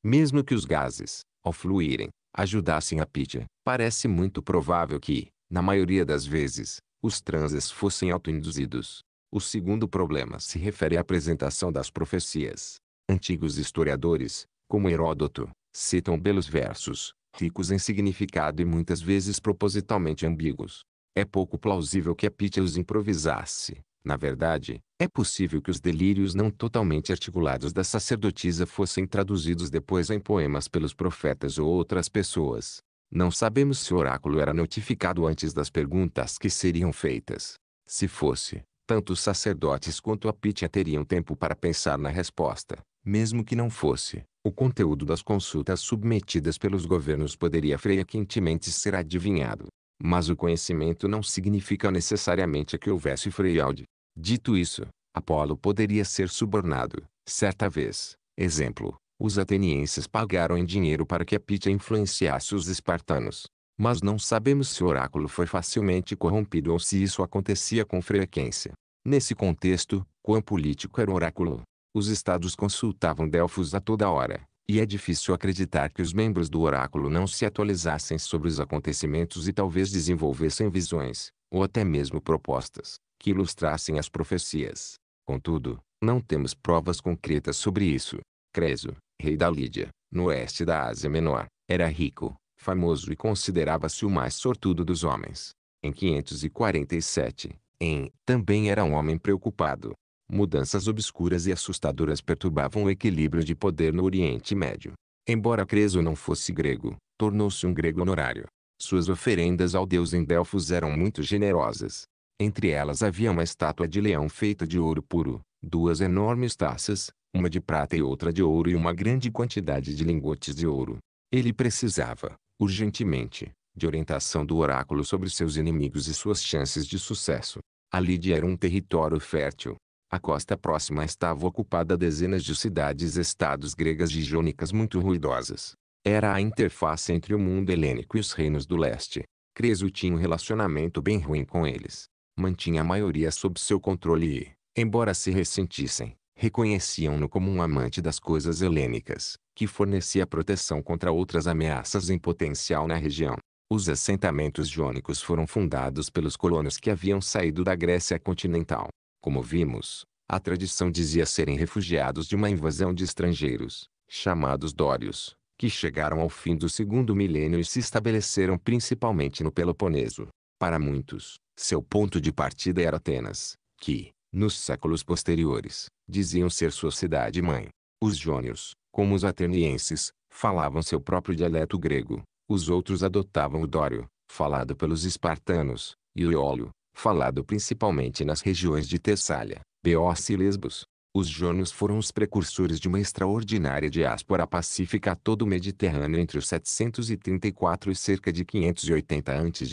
mesmo que os gases, ao fluírem, ajudassem a pitya, parece muito provável que, na maioria das vezes, os transes fossem autoinduzidos. O segundo problema se refere à apresentação das profecias. Antigos historiadores, como Heródoto, citam belos versos, ricos em significado e muitas vezes propositalmente ambíguos. É pouco plausível que a Pitya os improvisasse, na verdade, é possível que os delírios não totalmente articulados da sacerdotisa fossem traduzidos depois em poemas pelos profetas ou outras pessoas. Não sabemos se o oráculo era notificado antes das perguntas que seriam feitas. Se fosse, tanto os sacerdotes quanto a Pitia teriam tempo para pensar na resposta. Mesmo que não fosse, o conteúdo das consultas submetidas pelos governos poderia frequentemente ser adivinhado. Mas o conhecimento não significa necessariamente que houvesse freialde. Dito isso, Apolo poderia ser subornado. Certa vez, exemplo, os atenienses pagaram em dinheiro para que a Pita influenciasse os espartanos. Mas não sabemos se o oráculo foi facilmente corrompido ou se isso acontecia com frequência. Nesse contexto, quão político era o oráculo? Os estados consultavam Delfos a toda hora, e é difícil acreditar que os membros do oráculo não se atualizassem sobre os acontecimentos e talvez desenvolvessem visões, ou até mesmo propostas que ilustrassem as profecias. Contudo, não temos provas concretas sobre isso. Creso, rei da Lídia, no oeste da Ásia Menor, era rico, famoso e considerava-se o mais sortudo dos homens. Em 547, em também era um homem preocupado. Mudanças obscuras e assustadoras perturbavam o equilíbrio de poder no Oriente Médio. Embora Creso não fosse grego, tornou-se um grego honorário. Suas oferendas ao deus em Delfos eram muito generosas. Entre elas havia uma estátua de leão feita de ouro puro, duas enormes taças, uma de prata e outra de ouro e uma grande quantidade de lingotes de ouro. Ele precisava, urgentemente, de orientação do oráculo sobre seus inimigos e suas chances de sucesso. A Lídia era um território fértil. A costa próxima estava ocupada dezenas de cidades-estados gregas e jônicas muito ruidosas. Era a interface entre o mundo helênico e os reinos do leste. Creso tinha um relacionamento bem ruim com eles mantinha a maioria sob seu controle e, embora se ressentissem, reconheciam-no como um amante das coisas helênicas, que fornecia proteção contra outras ameaças em potencial na região. Os assentamentos jônicos foram fundados pelos colonos que haviam saído da Grécia continental. Como vimos, a tradição dizia serem refugiados de uma invasão de estrangeiros, chamados Dórios, que chegaram ao fim do segundo milênio e se estabeleceram principalmente no Peloponeso. Para muitos, seu ponto de partida era Atenas, que, nos séculos posteriores, diziam ser sua cidade-mãe. Os jônios, como os atenienses, falavam seu próprio dialeto grego, os outros adotavam o dório, falado pelos espartanos, e o eólio, falado principalmente nas regiões de Tessália, Beócia e Lesbos. Os jônios foram os precursores de uma extraordinária diáspora pacífica a todo o Mediterrâneo entre os 734 e cerca de 580 a.C.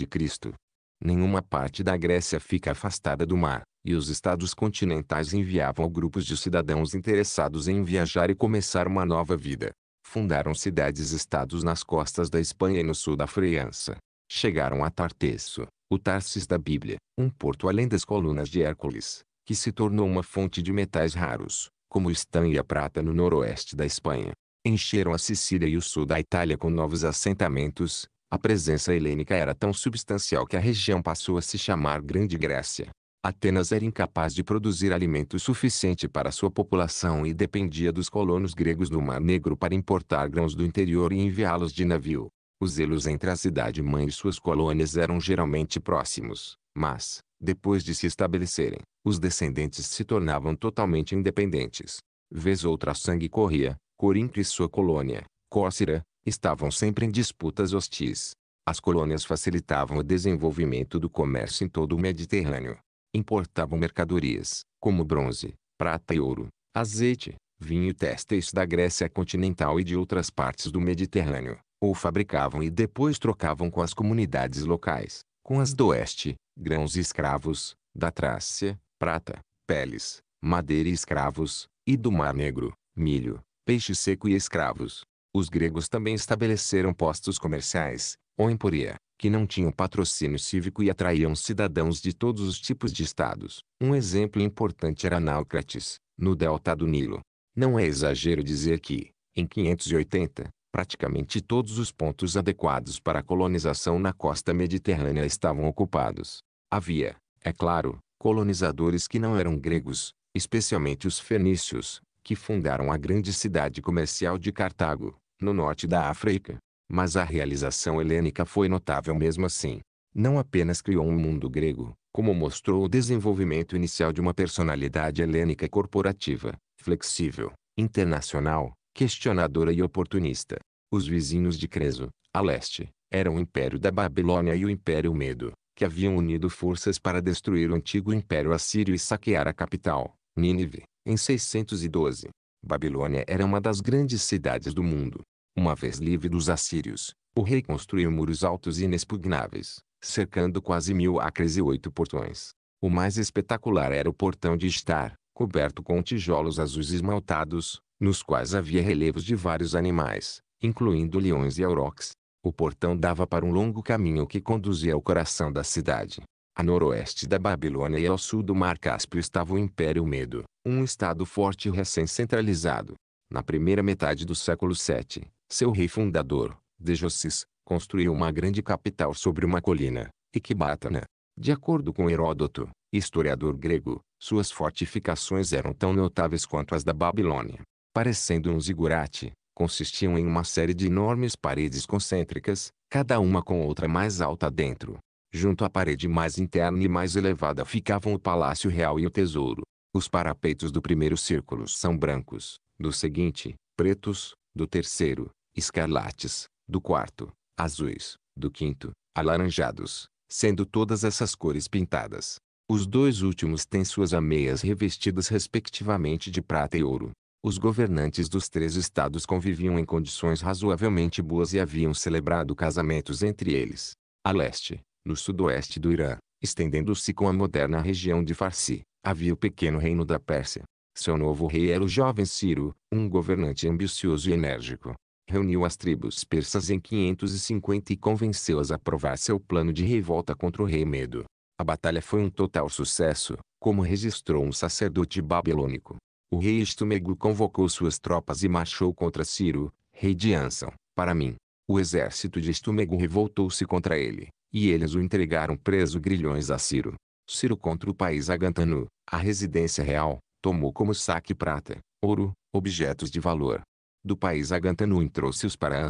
Nenhuma parte da Grécia fica afastada do mar, e os estados continentais enviavam grupos de cidadãos interessados em viajar e começar uma nova vida. Fundaram cidades-estados nas costas da Espanha e no sul da França. Chegaram a Tartesso, o Tarsis da Bíblia, um porto além das colunas de Hércules, que se tornou uma fonte de metais raros, como o estanho e a prata no noroeste da Espanha. Encheram a Sicília e o sul da Itália com novos assentamentos, a presença helênica era tão substancial que a região passou a se chamar Grande Grécia. Atenas era incapaz de produzir alimento suficiente para sua população e dependia dos colonos gregos no Mar Negro para importar grãos do interior e enviá-los de navio. Os elos entre a cidade-mãe e suas colônias eram geralmente próximos, mas, depois de se estabelecerem, os descendentes se tornavam totalmente independentes. Vez outra sangue corria, Corinto e sua colônia, Cócira, estavam sempre em disputas hostis. As colônias facilitavam o desenvolvimento do comércio em todo o Mediterrâneo. Importavam mercadorias, como bronze, prata e ouro, azeite, vinho e testes da Grécia continental e de outras partes do Mediterrâneo, ou fabricavam e depois trocavam com as comunidades locais, com as do oeste, grãos e escravos, da Trácia, prata, peles, madeira e escravos, e do Mar Negro, milho, peixe seco e escravos. Os gregos também estabeleceram postos comerciais, ou emporia, que não tinham patrocínio cívico e atraíam cidadãos de todos os tipos de estados. Um exemplo importante era Naucrates, no delta do Nilo. Não é exagero dizer que, em 580, praticamente todos os pontos adequados para a colonização na costa mediterrânea estavam ocupados. Havia, é claro, colonizadores que não eram gregos, especialmente os fenícios, que fundaram a grande cidade comercial de Cartago no norte da África. Mas a realização helênica foi notável mesmo assim. Não apenas criou um mundo grego, como mostrou o desenvolvimento inicial de uma personalidade helênica corporativa, flexível, internacional, questionadora e oportunista. Os vizinhos de Creso, a leste, eram o Império da Babilônia e o Império Medo, que haviam unido forças para destruir o antigo Império Assírio e saquear a capital, Nínive, em 612. Babilônia era uma das grandes cidades do mundo, uma vez livre dos assírios, o rei construiu muros altos e inexpugnáveis, cercando quase mil acres e oito portões. O mais espetacular era o portão de Estar, coberto com tijolos azuis esmaltados, nos quais havia relevos de vários animais, incluindo leões e aurochs. O portão dava para um longo caminho que conduzia ao coração da cidade. A noroeste da Babilônia e ao sul do Mar Cáspio estava o Império Medo, um estado forte e recém-centralizado. Na primeira metade do século VII, seu rei fundador, Dejocis, construiu uma grande capital sobre uma colina, Ecbatana. De acordo com Heródoto, historiador grego, suas fortificações eram tão notáveis quanto as da Babilônia. Parecendo um zigurate, consistiam em uma série de enormes paredes concêntricas, cada uma com outra mais alta dentro. Junto à parede mais interna e mais elevada ficavam o palácio real e o tesouro. Os parapeitos do primeiro círculo são brancos, do seguinte, pretos, do terceiro, escarlates, do quarto, azuis, do quinto, alaranjados, sendo todas essas cores pintadas. Os dois últimos têm suas ameias revestidas respectivamente de prata e ouro. Os governantes dos três estados conviviam em condições razoavelmente boas e haviam celebrado casamentos entre eles. A leste, no sudoeste do Irã, estendendo-se com a moderna região de Farsi, havia o pequeno reino da Pérsia. Seu novo rei era o jovem Ciro, um governante ambicioso e enérgico reuniu as tribos persas em 550 e convenceu-as a aprovar seu plano de revolta contra o rei Medo. A batalha foi um total sucesso, como registrou um sacerdote babilônico. O rei Estumego convocou suas tropas e marchou contra Ciro, rei de Ansão, para mim. O exército de Estumego revoltou-se contra ele, e eles o entregaram preso grilhões a Ciro. Ciro contra o país Agantanu, a residência real, tomou como saque prata, ouro, objetos de valor, do país Agantanu trouxe-os para a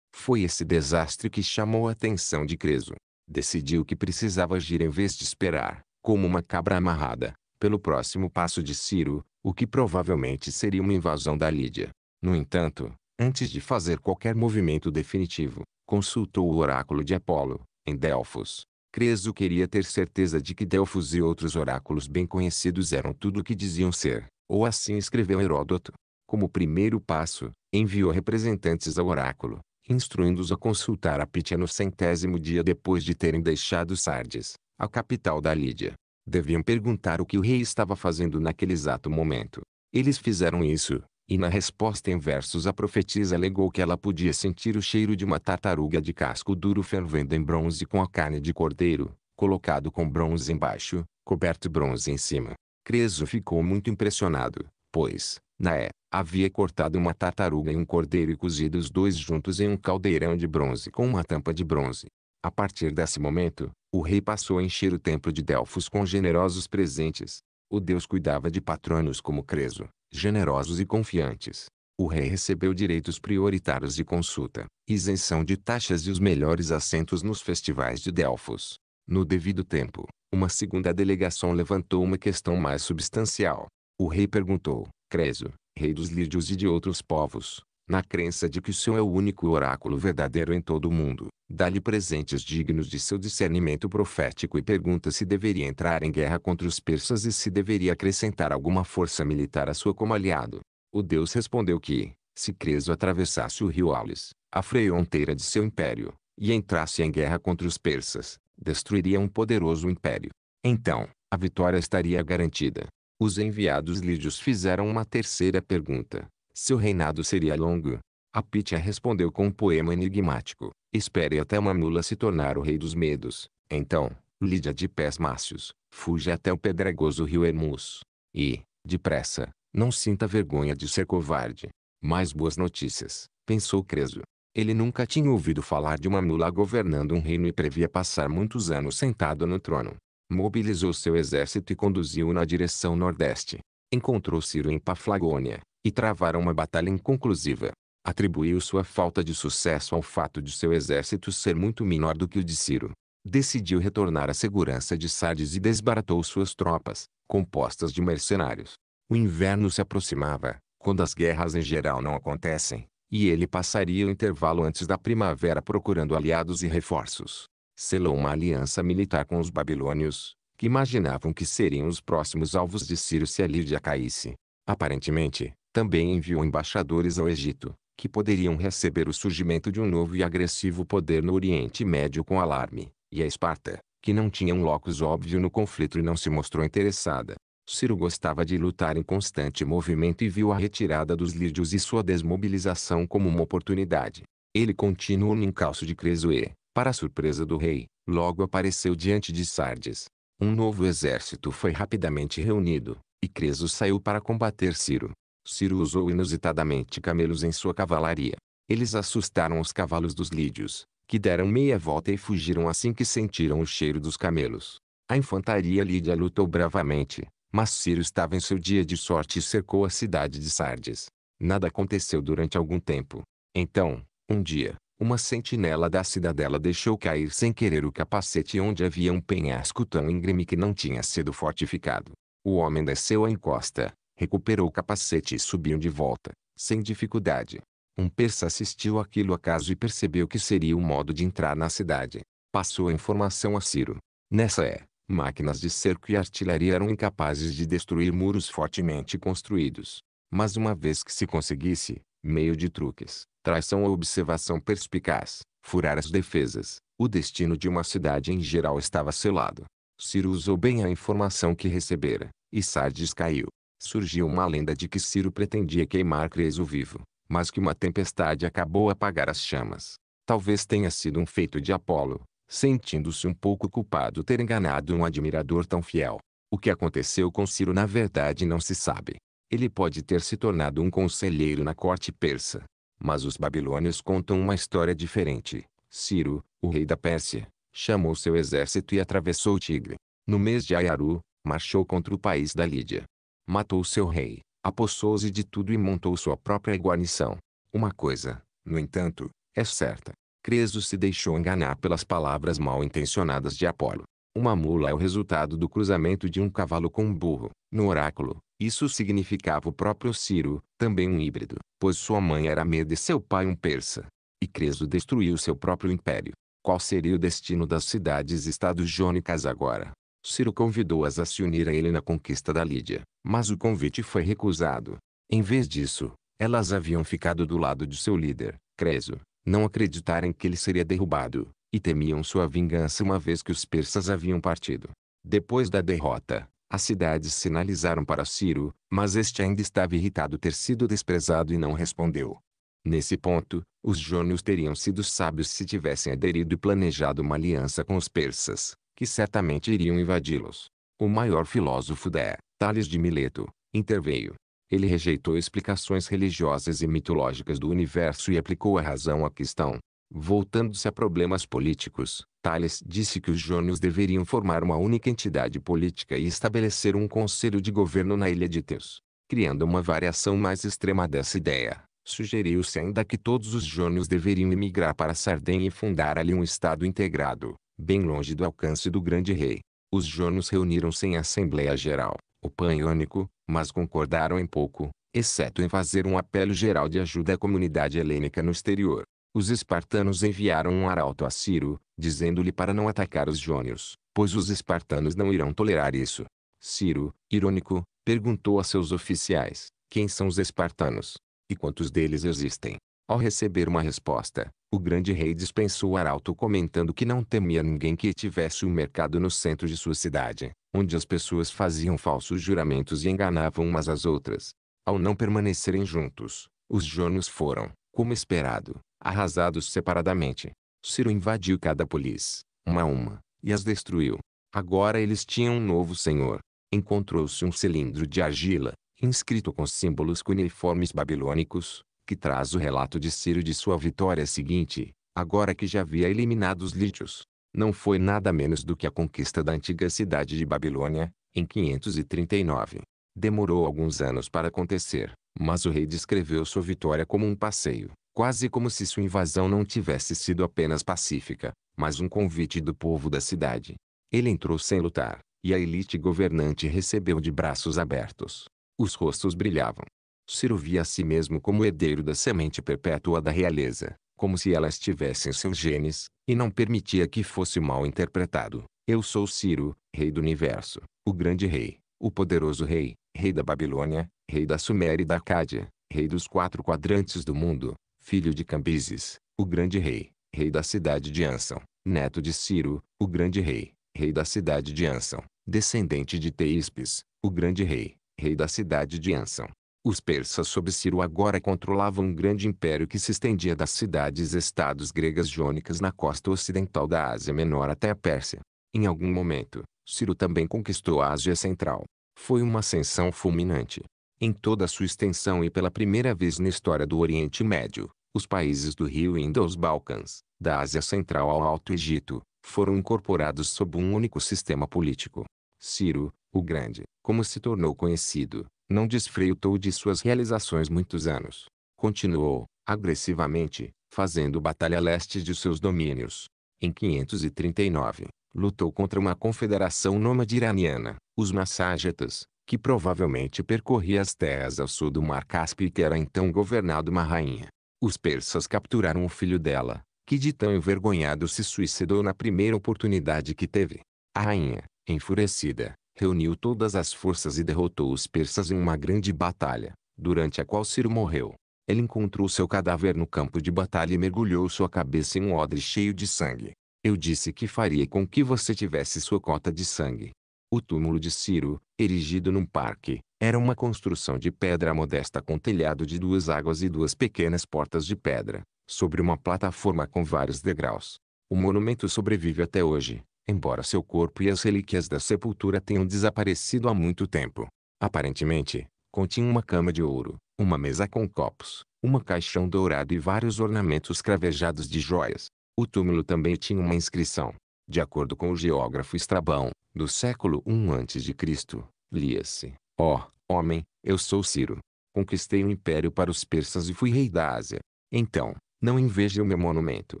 Foi esse desastre que chamou a atenção de Creso. Decidiu que precisava agir em vez de esperar, como uma cabra amarrada, pelo próximo passo de Ciro, o que provavelmente seria uma invasão da Lídia. No entanto, antes de fazer qualquer movimento definitivo, consultou o oráculo de Apolo, em Delfos. Creso queria ter certeza de que Delfos e outros oráculos bem conhecidos eram tudo o que diziam ser, ou assim escreveu Heródoto. Como primeiro passo, enviou representantes ao oráculo, instruindo-os a consultar a Pitia no centésimo dia depois de terem deixado Sardes, a capital da Lídia. Deviam perguntar o que o rei estava fazendo naquele exato momento. Eles fizeram isso, e na resposta em versos a profetisa alegou que ela podia sentir o cheiro de uma tartaruga de casco duro fervendo em bronze com a carne de cordeiro, colocado com bronze embaixo, coberto bronze em cima. Creso ficou muito impressionado, pois, na é, havia cortado uma tartaruga e um cordeiro e cozido os dois juntos em um caldeirão de bronze com uma tampa de bronze. A partir desse momento, o rei passou a encher o templo de Delfos com generosos presentes. O deus cuidava de patronos como Creso, generosos e confiantes. O rei recebeu direitos prioritários de consulta, isenção de taxas e os melhores assentos nos festivais de Delfos. No devido tempo, uma segunda delegação levantou uma questão mais substancial. O rei perguntou, Creso, rei dos lídios e de outros povos, na crença de que o seu é o único oráculo verdadeiro em todo o mundo, dá-lhe presentes dignos de seu discernimento profético e pergunta se deveria entrar em guerra contra os persas e se deveria acrescentar alguma força militar à sua como aliado. O deus respondeu que, se Creso atravessasse o rio Aulis, a fronteira de seu império, e entrasse em guerra contra os persas, destruiria um poderoso império. Então, a vitória estaria garantida. Os enviados lídios fizeram uma terceira pergunta. Seu reinado seria longo? A Pitya respondeu com um poema enigmático. Espere até uma mula se tornar o rei dos medos. Então, Lídia de pés mácios, fuja até o pedregoso rio Hermus. E, depressa, não sinta vergonha de ser covarde. Mais boas notícias, pensou Creso. Ele nunca tinha ouvido falar de uma mula governando um reino e previa passar muitos anos sentado no trono mobilizou seu exército e conduziu-o na direção nordeste. Encontrou Ciro em Paflagônia, e travaram uma batalha inconclusiva. Atribuiu sua falta de sucesso ao fato de seu exército ser muito menor do que o de Ciro. Decidiu retornar à segurança de Sardes e desbaratou suas tropas, compostas de mercenários. O inverno se aproximava, quando as guerras em geral não acontecem, e ele passaria o intervalo antes da primavera procurando aliados e reforços selou uma aliança militar com os babilônios, que imaginavam que seriam os próximos alvos de Ciro se a Lídia caísse. Aparentemente, também enviou embaixadores ao Egito, que poderiam receber o surgimento de um novo e agressivo poder no Oriente Médio com alarme, e a Esparta, que não tinha um locus óbvio no conflito e não se mostrou interessada. Ciro gostava de lutar em constante movimento e viu a retirada dos lídios e sua desmobilização como uma oportunidade. Ele continuou no encalço de Cresoe, para a surpresa do rei, logo apareceu diante de Sardes. Um novo exército foi rapidamente reunido, e Creso saiu para combater Ciro. Ciro usou inusitadamente camelos em sua cavalaria. Eles assustaram os cavalos dos lídios, que deram meia volta e fugiram assim que sentiram o cheiro dos camelos. A infantaria lídia lutou bravamente, mas Ciro estava em seu dia de sorte e cercou a cidade de Sardes. Nada aconteceu durante algum tempo. Então, um dia, uma sentinela da cidadela deixou cair sem querer o capacete onde havia um penhasco tão íngreme que não tinha sido fortificado. O homem desceu a encosta, recuperou o capacete e subiu de volta, sem dificuldade. Um persa assistiu aquilo acaso e percebeu que seria o modo de entrar na cidade. Passou a informação a Ciro. Nessa é, máquinas de cerco e artilharia eram incapazes de destruir muros fortemente construídos. Mas uma vez que se conseguisse, meio de truques, traição ou observação perspicaz, furar as defesas, o destino de uma cidade em geral estava selado. Ciro usou bem a informação que recebera, e Sardes caiu. Surgiu uma lenda de que Ciro pretendia queimar Creso vivo, mas que uma tempestade acabou apagar as chamas. Talvez tenha sido um feito de Apolo, sentindo-se um pouco culpado ter enganado um admirador tão fiel. O que aconteceu com Ciro na verdade não se sabe ele pode ter se tornado um conselheiro na corte persa. Mas os babilônios contam uma história diferente. Ciro, o rei da Pérsia, chamou seu exército e atravessou o Tigre. No mês de Ayaru, marchou contra o país da Lídia. Matou seu rei, apossou-se de tudo e montou sua própria guarnição. Uma coisa, no entanto, é certa. Creso se deixou enganar pelas palavras mal intencionadas de Apolo. Uma mula é o resultado do cruzamento de um cavalo com um burro. No oráculo, isso significava o próprio Ciro, também um híbrido, pois sua mãe era meda e seu pai um persa. E Creso destruiu seu próprio império. Qual seria o destino das cidades-estados jônicas agora? Ciro convidou-as a se unir a ele na conquista da Lídia, mas o convite foi recusado. Em vez disso, elas haviam ficado do lado de seu líder, Creso, não acreditaram que ele seria derrubado, e temiam sua vingança uma vez que os persas haviam partido. Depois da derrota, as cidades sinalizaram para Ciro, mas este ainda estava irritado ter sido desprezado e não respondeu. Nesse ponto, os jônios teriam sido sábios se tivessem aderido e planejado uma aliança com os persas, que certamente iriam invadi-los. O maior filósofo da Tales de Mileto, interveio. Ele rejeitou explicações religiosas e mitológicas do universo e aplicou a razão à questão. Voltando-se a problemas políticos, Tales disse que os jônios deveriam formar uma única entidade política e estabelecer um conselho de governo na Ilha de Teus. Criando uma variação mais extrema dessa ideia, sugeriu-se ainda que todos os jônios deveriam emigrar para Sardenha e fundar ali um estado integrado, bem longe do alcance do grande rei. Os jônios reuniram-se em Assembleia Geral, o Pan-Iônico, mas concordaram em pouco, exceto em fazer um apelo geral de ajuda à comunidade helênica no exterior. Os espartanos enviaram um arauto a Ciro, dizendo-lhe para não atacar os jônios, pois os espartanos não irão tolerar isso. Ciro, irônico, perguntou a seus oficiais, quem são os espartanos? E quantos deles existem? Ao receber uma resposta, o grande rei dispensou o arauto comentando que não temia ninguém que tivesse um mercado no centro de sua cidade, onde as pessoas faziam falsos juramentos e enganavam umas às outras. Ao não permanecerem juntos, os jônios foram, como esperado, arrasados separadamente. Ciro invadiu cada polis, uma a uma, e as destruiu. Agora eles tinham um novo senhor. Encontrou-se um cilindro de argila, inscrito com símbolos cuneiformes babilônicos, que traz o relato de Ciro de sua vitória seguinte, agora que já havia eliminado os lítios. Não foi nada menos do que a conquista da antiga cidade de Babilônia, em 539. Demorou alguns anos para acontecer, mas o rei descreveu sua vitória como um passeio, quase como se sua invasão não tivesse sido apenas pacífica, mas um convite do povo da cidade. Ele entrou sem lutar, e a elite governante recebeu de braços abertos. Os rostos brilhavam. Ciro via a si mesmo como herdeiro da semente perpétua da realeza, como se ela estivesse em seus genes, e não permitia que fosse mal interpretado. Eu sou Ciro, rei do universo, o grande rei, o poderoso rei, rei da Babilônia, rei da Suméria e da Cádia, rei dos quatro quadrantes do mundo, filho de Cambises, o grande rei, rei da cidade de Ansão, neto de Ciro, o grande rei, rei da cidade de Ansão, descendente de Teispes, o grande rei, rei da cidade de Ansão. Os persas sob Ciro agora controlavam um grande império que se estendia das cidades-estados gregas jônicas na costa ocidental da Ásia Menor até a Pérsia. Em algum momento, Ciro também conquistou a Ásia Central. Foi uma ascensão fulminante, em toda a sua extensão e pela primeira vez na história do Oriente Médio, os países do Rio Indo aos Balcãs, da Ásia Central ao Alto Egito, foram incorporados sob um único sistema político. Ciro, o Grande, como se tornou conhecido, não desfrutou de suas realizações muitos anos. Continuou, agressivamente, fazendo batalha a leste de seus domínios. Em 539, lutou contra uma confederação nômade iraniana, os Masságetas, que provavelmente percorria as terras ao sul do Mar Cáspio e que era então governado uma rainha. Os persas capturaram o filho dela, que de tão envergonhado se suicidou na primeira oportunidade que teve. A rainha, enfurecida, reuniu todas as forças e derrotou os persas em uma grande batalha, durante a qual Ciro morreu. Ele encontrou seu cadáver no campo de batalha e mergulhou sua cabeça em um odre cheio de sangue. Eu disse que faria com que você tivesse sua cota de sangue. O túmulo de Ciro, erigido num parque. Era uma construção de pedra modesta com telhado de duas águas e duas pequenas portas de pedra, sobre uma plataforma com vários degraus. O monumento sobrevive até hoje, embora seu corpo e as relíquias da sepultura tenham desaparecido há muito tempo. Aparentemente, continha uma cama de ouro, uma mesa com copos, uma caixão dourado e vários ornamentos cravejados de joias. O túmulo também tinha uma inscrição, de acordo com o geógrafo Estrabão, do século I a.C., lia-se: Ó, oh, homem, eu sou Ciro. Conquistei o um império para os persas e fui rei da Ásia. Então, não inveje o meu monumento.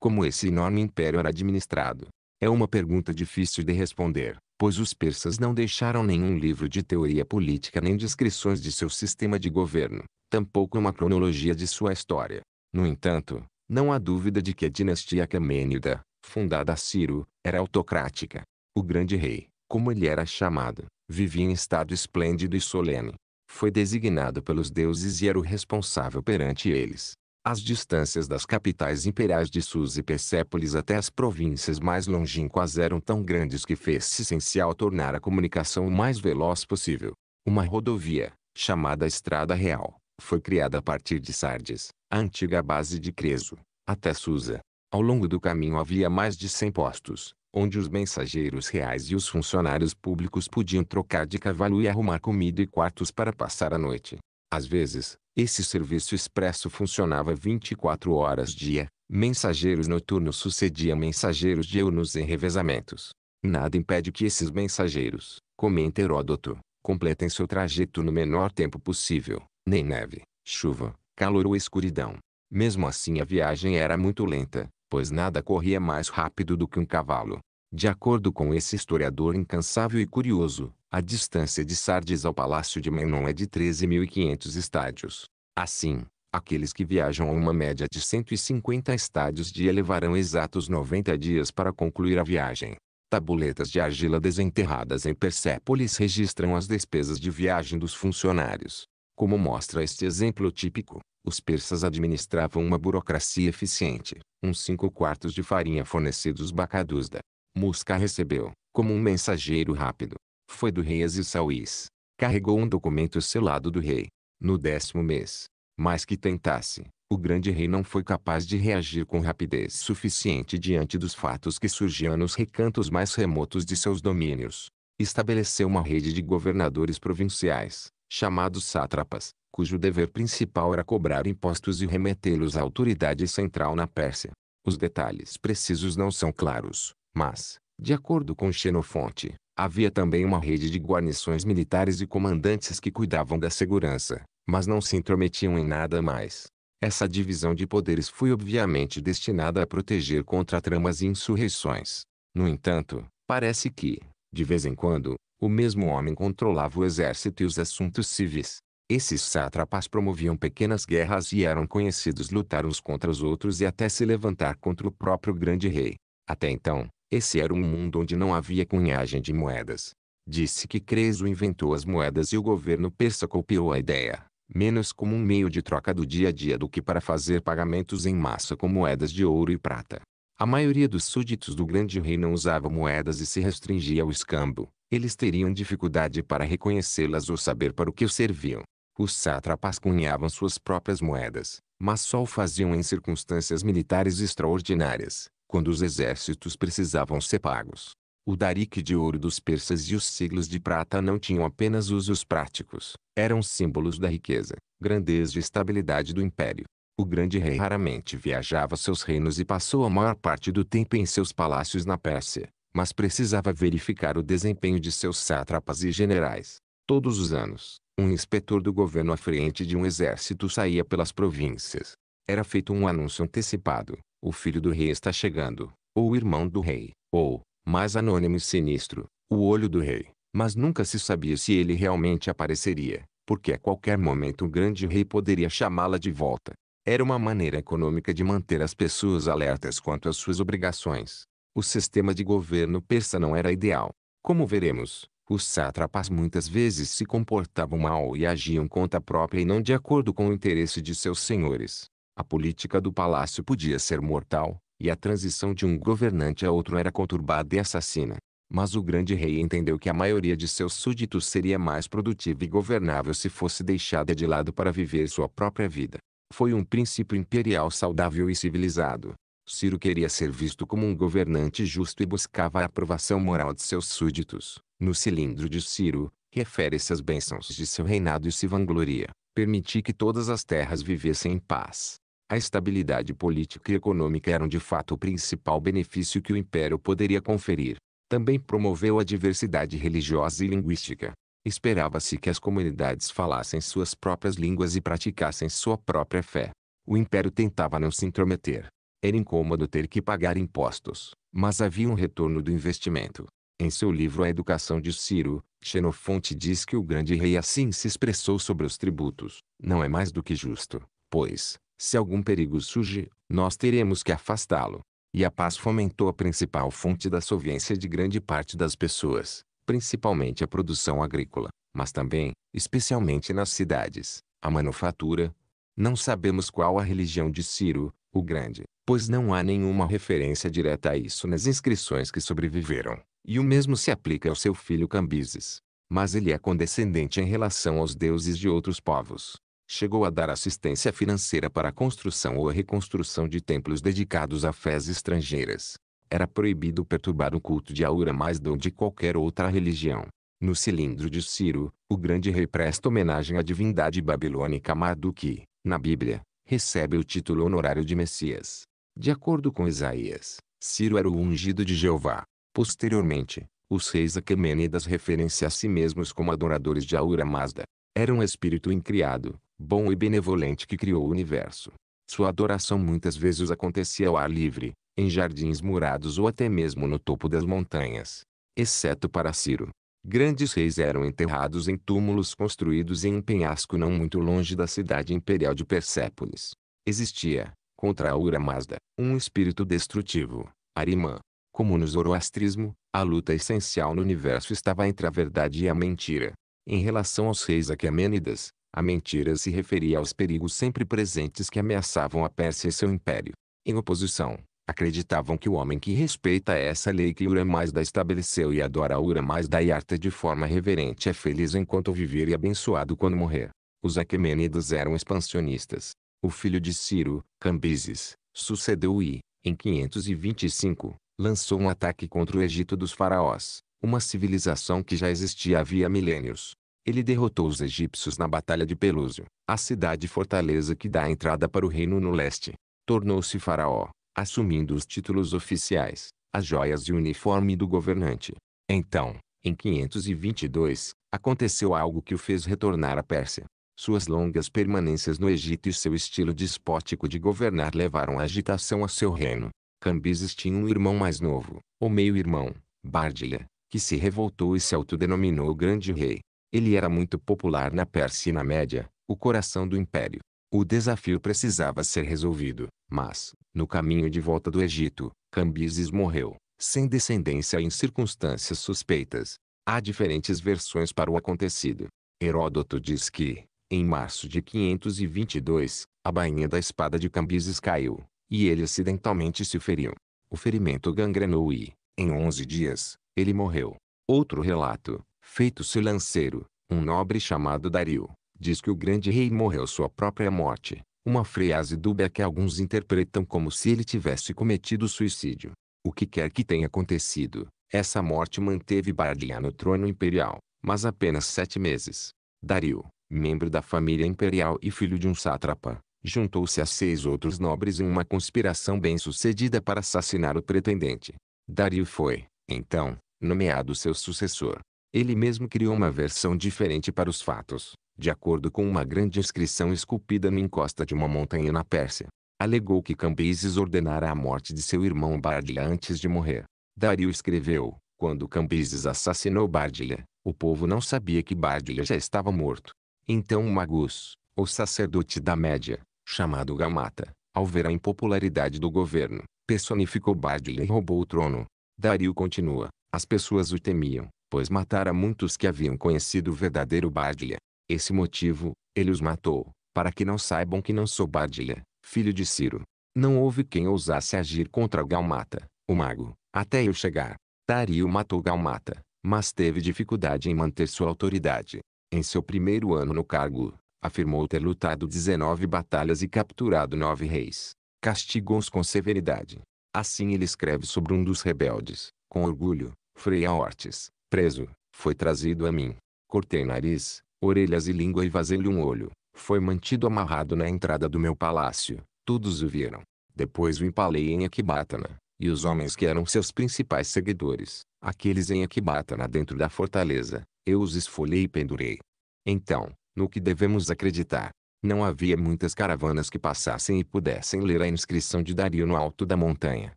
Como esse enorme império era administrado? É uma pergunta difícil de responder, pois os persas não deixaram nenhum livro de teoria política nem descrições de seu sistema de governo, tampouco uma cronologia de sua história. No entanto, não há dúvida de que a dinastia Camênida, fundada a Ciro, era autocrática. O grande rei, como ele era chamado, vivia em estado esplêndido e solene. Foi designado pelos deuses e era o responsável perante eles. As distâncias das capitais imperiais de Susa e Persépolis até as províncias mais longínquas eram tão grandes que fez-se essencial tornar a comunicação o mais veloz possível. Uma rodovia, chamada Estrada Real, foi criada a partir de Sardes, a antiga base de Creso, até Susa, ao longo do caminho havia mais de 100 postos, onde os mensageiros reais e os funcionários públicos podiam trocar de cavalo e arrumar comida e quartos para passar a noite. Às vezes, esse serviço expresso funcionava 24 horas dia, mensageiros noturnos sucediam mensageiros diurnos em revezamentos. Nada impede que esses mensageiros, comenta Heródoto, completem seu trajeto no menor tempo possível, nem neve, chuva, calor ou escuridão. Mesmo assim a viagem era muito lenta, pois nada corria mais rápido do que um cavalo. De acordo com esse historiador incansável e curioso, a distância de Sardes ao palácio de Menon é de 13.500 estádios. Assim, aqueles que viajam a uma média de 150 estádios de elevarão exatos 90 dias para concluir a viagem. Tabuletas de argila desenterradas em Persépolis registram as despesas de viagem dos funcionários. Como mostra este exemplo típico, os persas administravam uma burocracia eficiente. Uns cinco quartos de farinha fornecidos Bacadusda. Musca recebeu, como um mensageiro rápido. Foi do rei Asisaúis. Carregou um documento selado do rei. No décimo mês, mais que tentasse, o grande rei não foi capaz de reagir com rapidez suficiente diante dos fatos que surgiam nos recantos mais remotos de seus domínios. Estabeleceu uma rede de governadores provinciais, chamados sátrapas, cujo dever principal era cobrar impostos e remetê-los à autoridade central na Pérsia. Os detalhes precisos não são claros, mas, de acordo com Xenofonte, havia também uma rede de guarnições militares e comandantes que cuidavam da segurança, mas não se intrometiam em nada mais. Essa divisão de poderes foi obviamente destinada a proteger contra tramas e insurreições. No entanto, parece que, de vez em quando, o mesmo homem controlava o exército e os assuntos civis. Esses sátrapas promoviam pequenas guerras e eram conhecidos lutar uns contra os outros e até se levantar contra o próprio grande rei. Até então, esse era um mundo onde não havia cunhagem de moedas. Disse que Creso inventou as moedas e o governo persa copiou a ideia, menos como um meio de troca do dia a dia do que para fazer pagamentos em massa com moedas de ouro e prata. A maioria dos súditos do grande rei não usava moedas e se restringia ao escambo eles teriam dificuldade para reconhecê-las ou saber para o que serviam. Os sátrapas cunhavam suas próprias moedas, mas só o faziam em circunstâncias militares extraordinárias, quando os exércitos precisavam ser pagos. O darique de ouro dos persas e os siglos de prata não tinham apenas usos práticos, eram símbolos da riqueza, grandeza e estabilidade do império. O grande rei raramente viajava seus reinos e passou a maior parte do tempo em seus palácios na Pérsia, mas precisava verificar o desempenho de seus sátrapas e generais. Todos os anos, um inspetor do governo à frente de um exército saía pelas províncias. Era feito um anúncio antecipado: o filho do rei está chegando, ou o irmão do rei, ou, mais anônimo e sinistro, o olho do rei. Mas nunca se sabia se ele realmente apareceria, porque a qualquer momento o grande rei poderia chamá-la de volta. Era uma maneira econômica de manter as pessoas alertas quanto às suas obrigações. O sistema de governo persa não era ideal. Como veremos, os sátrapas muitas vezes se comportavam mal e agiam conta própria e não de acordo com o interesse de seus senhores. A política do palácio podia ser mortal, e a transição de um governante a outro era conturbada e assassina. Mas o grande rei entendeu que a maioria de seus súditos seria mais produtiva e governável se fosse deixada de lado para viver sua própria vida. Foi um princípio imperial saudável e civilizado, Ciro queria ser visto como um governante justo e buscava a aprovação moral de seus súditos. No cilindro de Ciro, refere-se às bênçãos de seu reinado e se vangloria, permitir que todas as terras vivessem em paz. A estabilidade política e econômica eram de fato o principal benefício que o império poderia conferir. Também promoveu a diversidade religiosa e linguística. Esperava-se que as comunidades falassem suas próprias línguas e praticassem sua própria fé. O império tentava não se intrometer, era incômodo ter que pagar impostos, mas havia um retorno do investimento. Em seu livro A Educação de Ciro, Xenofonte diz que o grande rei assim se expressou sobre os tributos. Não é mais do que justo, pois, se algum perigo surge, nós teremos que afastá-lo. E a paz fomentou a principal fonte da solvência de grande parte das pessoas, principalmente a produção agrícola, mas também, especialmente nas cidades, a manufatura. Não sabemos qual a religião de Ciro, o Grande, pois não há nenhuma referência direta a isso nas inscrições que sobreviveram, e o mesmo se aplica ao seu filho Cambises. Mas ele é condescendente em relação aos deuses de outros povos. Chegou a dar assistência financeira para a construção ou a reconstrução de templos dedicados a fés estrangeiras. Era proibido perturbar o culto de Aura mais do de qualquer outra religião. No cilindro de Ciro, o grande rei presta homenagem à divindade babilônica Marduk, na Bíblia, recebe o título honorário de Messias. De acordo com Isaías, Ciro era o ungido de Jeová. Posteriormente, os reis Aquemênidas referem-se a si mesmos como adoradores de Aura Mazda. Era um espírito incriado, bom e benevolente que criou o universo. Sua adoração muitas vezes acontecia ao ar livre, em jardins murados ou até mesmo no topo das montanhas. Exceto para Ciro. Grandes reis eram enterrados em túmulos construídos em um penhasco não muito longe da cidade imperial de Persépolis. Existia, contra Aura Mazda, um espírito destrutivo, Arimã. Como no zoroastrismo, a luta essencial no universo estava entre a verdade e a mentira. Em relação aos reis aquemênidas, a mentira se referia aos perigos sempre presentes que ameaçavam a Pérsia e seu império. Em oposição, acreditavam que o homem que respeita essa lei que Ura Mazda estabeleceu e adora Ura Mazda e Arta de forma reverente é feliz enquanto viver e abençoado quando morrer. Os aquemênidas eram expansionistas, o filho de Ciro, Cambises, sucedeu e, em 525, lançou um ataque contra o Egito dos faraós, uma civilização que já existia havia milênios. Ele derrotou os egípcios na Batalha de Pelúsio, a cidade-fortaleza que dá entrada para o reino no leste. Tornou-se faraó, assumindo os títulos oficiais, as joias e o uniforme do governante. Então, em 522, aconteceu algo que o fez retornar à Pérsia. Suas longas permanências no Egito e seu estilo despótico de governar levaram a agitação a seu reino. Cambises tinha um irmão mais novo, ou meio-irmão, Bárdila, que se revoltou e se autodenominou Grande Rei. Ele era muito popular na Pérsia e na Média, o coração do império. O desafio precisava ser resolvido, mas, no caminho de volta do Egito, Cambises morreu, sem descendência e em circunstâncias suspeitas. Há diferentes versões para o acontecido. Heródoto diz que, em março de 522, a bainha da espada de Cambises caiu, e ele acidentalmente se feriu. O ferimento gangrenou e, em 11 dias, ele morreu. Outro relato, feito-se lanceiro, um nobre chamado Dario, diz que o grande rei morreu sua própria morte, uma frase dúbia que alguns interpretam como se ele tivesse cometido suicídio. O que quer que tenha acontecido, essa morte manteve Bardia no trono imperial, mas apenas sete meses. Dario, membro da família imperial e filho de um sátrapa, juntou-se a seis outros nobres em uma conspiração bem-sucedida para assassinar o pretendente. Dario foi, então, nomeado seu sucessor. Ele mesmo criou uma versão diferente para os fatos, de acordo com uma grande inscrição esculpida na encosta de uma montanha na Pérsia. Alegou que Cambises ordenara a morte de seu irmão Bardilha antes de morrer. Dario escreveu, quando Cambises assassinou Bardilha, o povo não sabia que Bardilha já estava morto. Então o Magus, o sacerdote da Média, chamado Gamata, ao ver a impopularidade do governo, personificou Badil e roubou o trono. Dario continua, as pessoas o temiam, pois matara muitos que haviam conhecido o verdadeiro Badilha. Esse motivo, ele os matou, para que não saibam que não sou Badilha, filho de Ciro. Não houve quem ousasse agir contra Galmata, o mago, até eu chegar. Dario matou Galmata, mas teve dificuldade em manter sua autoridade. Em seu primeiro ano no cargo, afirmou ter lutado 19 batalhas e capturado nove reis. Castigou-os com severidade. Assim ele escreve sobre um dos rebeldes, com orgulho, Freia Ortiz, preso, foi trazido a mim. Cortei nariz, orelhas e língua e vazei-lhe um olho. Foi mantido amarrado na entrada do meu palácio, todos o viram. Depois o empalei em Equibatana, e os homens que eram seus principais seguidores, aqueles em Equibatana dentro da fortaleza, eu os esfolhei e pendurei. Então, no que devemos acreditar, não havia muitas caravanas que passassem e pudessem ler a inscrição de Dario no alto da montanha,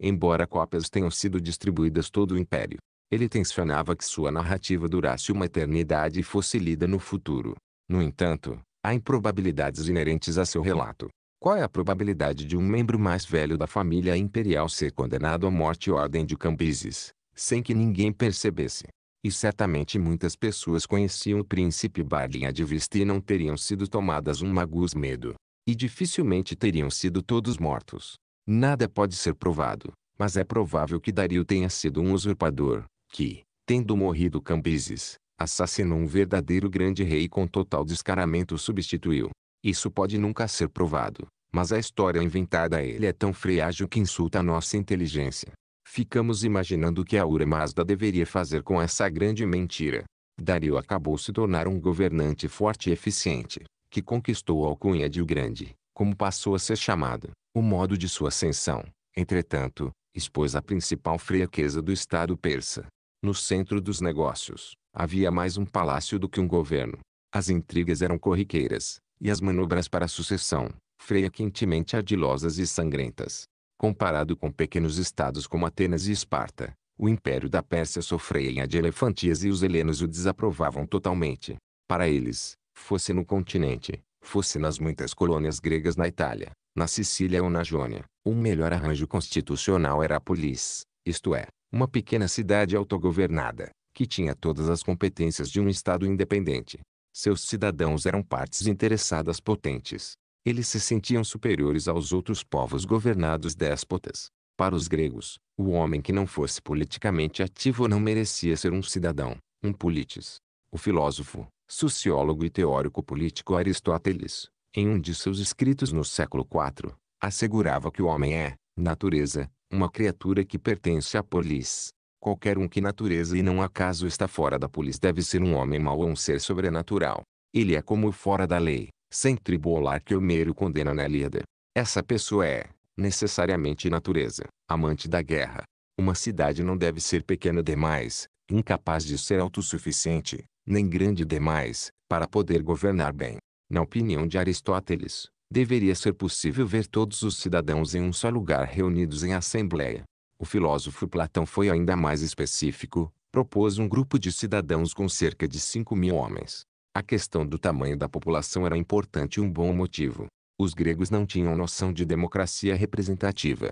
embora cópias tenham sido distribuídas todo o império. Ele tensionava que sua narrativa durasse uma eternidade e fosse lida no futuro. No entanto, há improbabilidades inerentes a seu relato. Qual é a probabilidade de um membro mais velho da família imperial ser condenado à morte ordem de Cambises, sem que ninguém percebesse? E certamente muitas pessoas conheciam o príncipe Barlinha de vista e não teriam sido tomadas um magus medo. E dificilmente teriam sido todos mortos. Nada pode ser provado, mas é provável que Dario tenha sido um usurpador, que, tendo morrido Cambises, assassinou um verdadeiro grande rei e com total descaramento o substituiu. Isso pode nunca ser provado, mas a história inventada a ele é tão frágil que insulta a nossa inteligência. Ficamos imaginando o que a Ura deveria fazer com essa grande mentira. Dario acabou se tornar um governante forte e eficiente, que conquistou a alcunha de o Grande, como passou a ser chamado. O modo de sua ascensão, entretanto, expôs a principal fraqueza do Estado persa. No centro dos negócios, havia mais um palácio do que um governo. As intrigas eram corriqueiras, e as manobras para a sucessão, freia quentemente ardilosas e sangrentas. Comparado com pequenos estados como Atenas e Esparta, o Império da Pérsia sofria de elefantias e os helenos o desaprovavam totalmente. Para eles, fosse no continente, fosse nas muitas colônias gregas na Itália, na Sicília ou na Jônia, o um melhor arranjo constitucional era a polis, isto é, uma pequena cidade autogovernada, que tinha todas as competências de um Estado independente. Seus cidadãos eram partes interessadas potentes, eles se sentiam superiores aos outros povos governados déspotas. Para os gregos, o homem que não fosse politicamente ativo não merecia ser um cidadão, um politis. O filósofo, sociólogo e teórico político Aristóteles, em um de seus escritos no século IV, assegurava que o homem é, natureza, uma criatura que pertence à polis. Qualquer um que natureza e não acaso está fora da polis deve ser um homem mau ou um ser sobrenatural. Ele é como o fora da lei sem tribular que o meiro condena na lida. Essa pessoa é, necessariamente natureza, amante da guerra. Uma cidade não deve ser pequena demais, incapaz de ser autossuficiente, nem grande demais, para poder governar bem. Na opinião de Aristóteles, deveria ser possível ver todos os cidadãos em um só lugar reunidos em assembleia. O filósofo Platão foi ainda mais específico, propôs um grupo de cidadãos com cerca de 5 mil homens, a questão do tamanho da população era importante e um bom motivo. Os gregos não tinham noção de democracia representativa.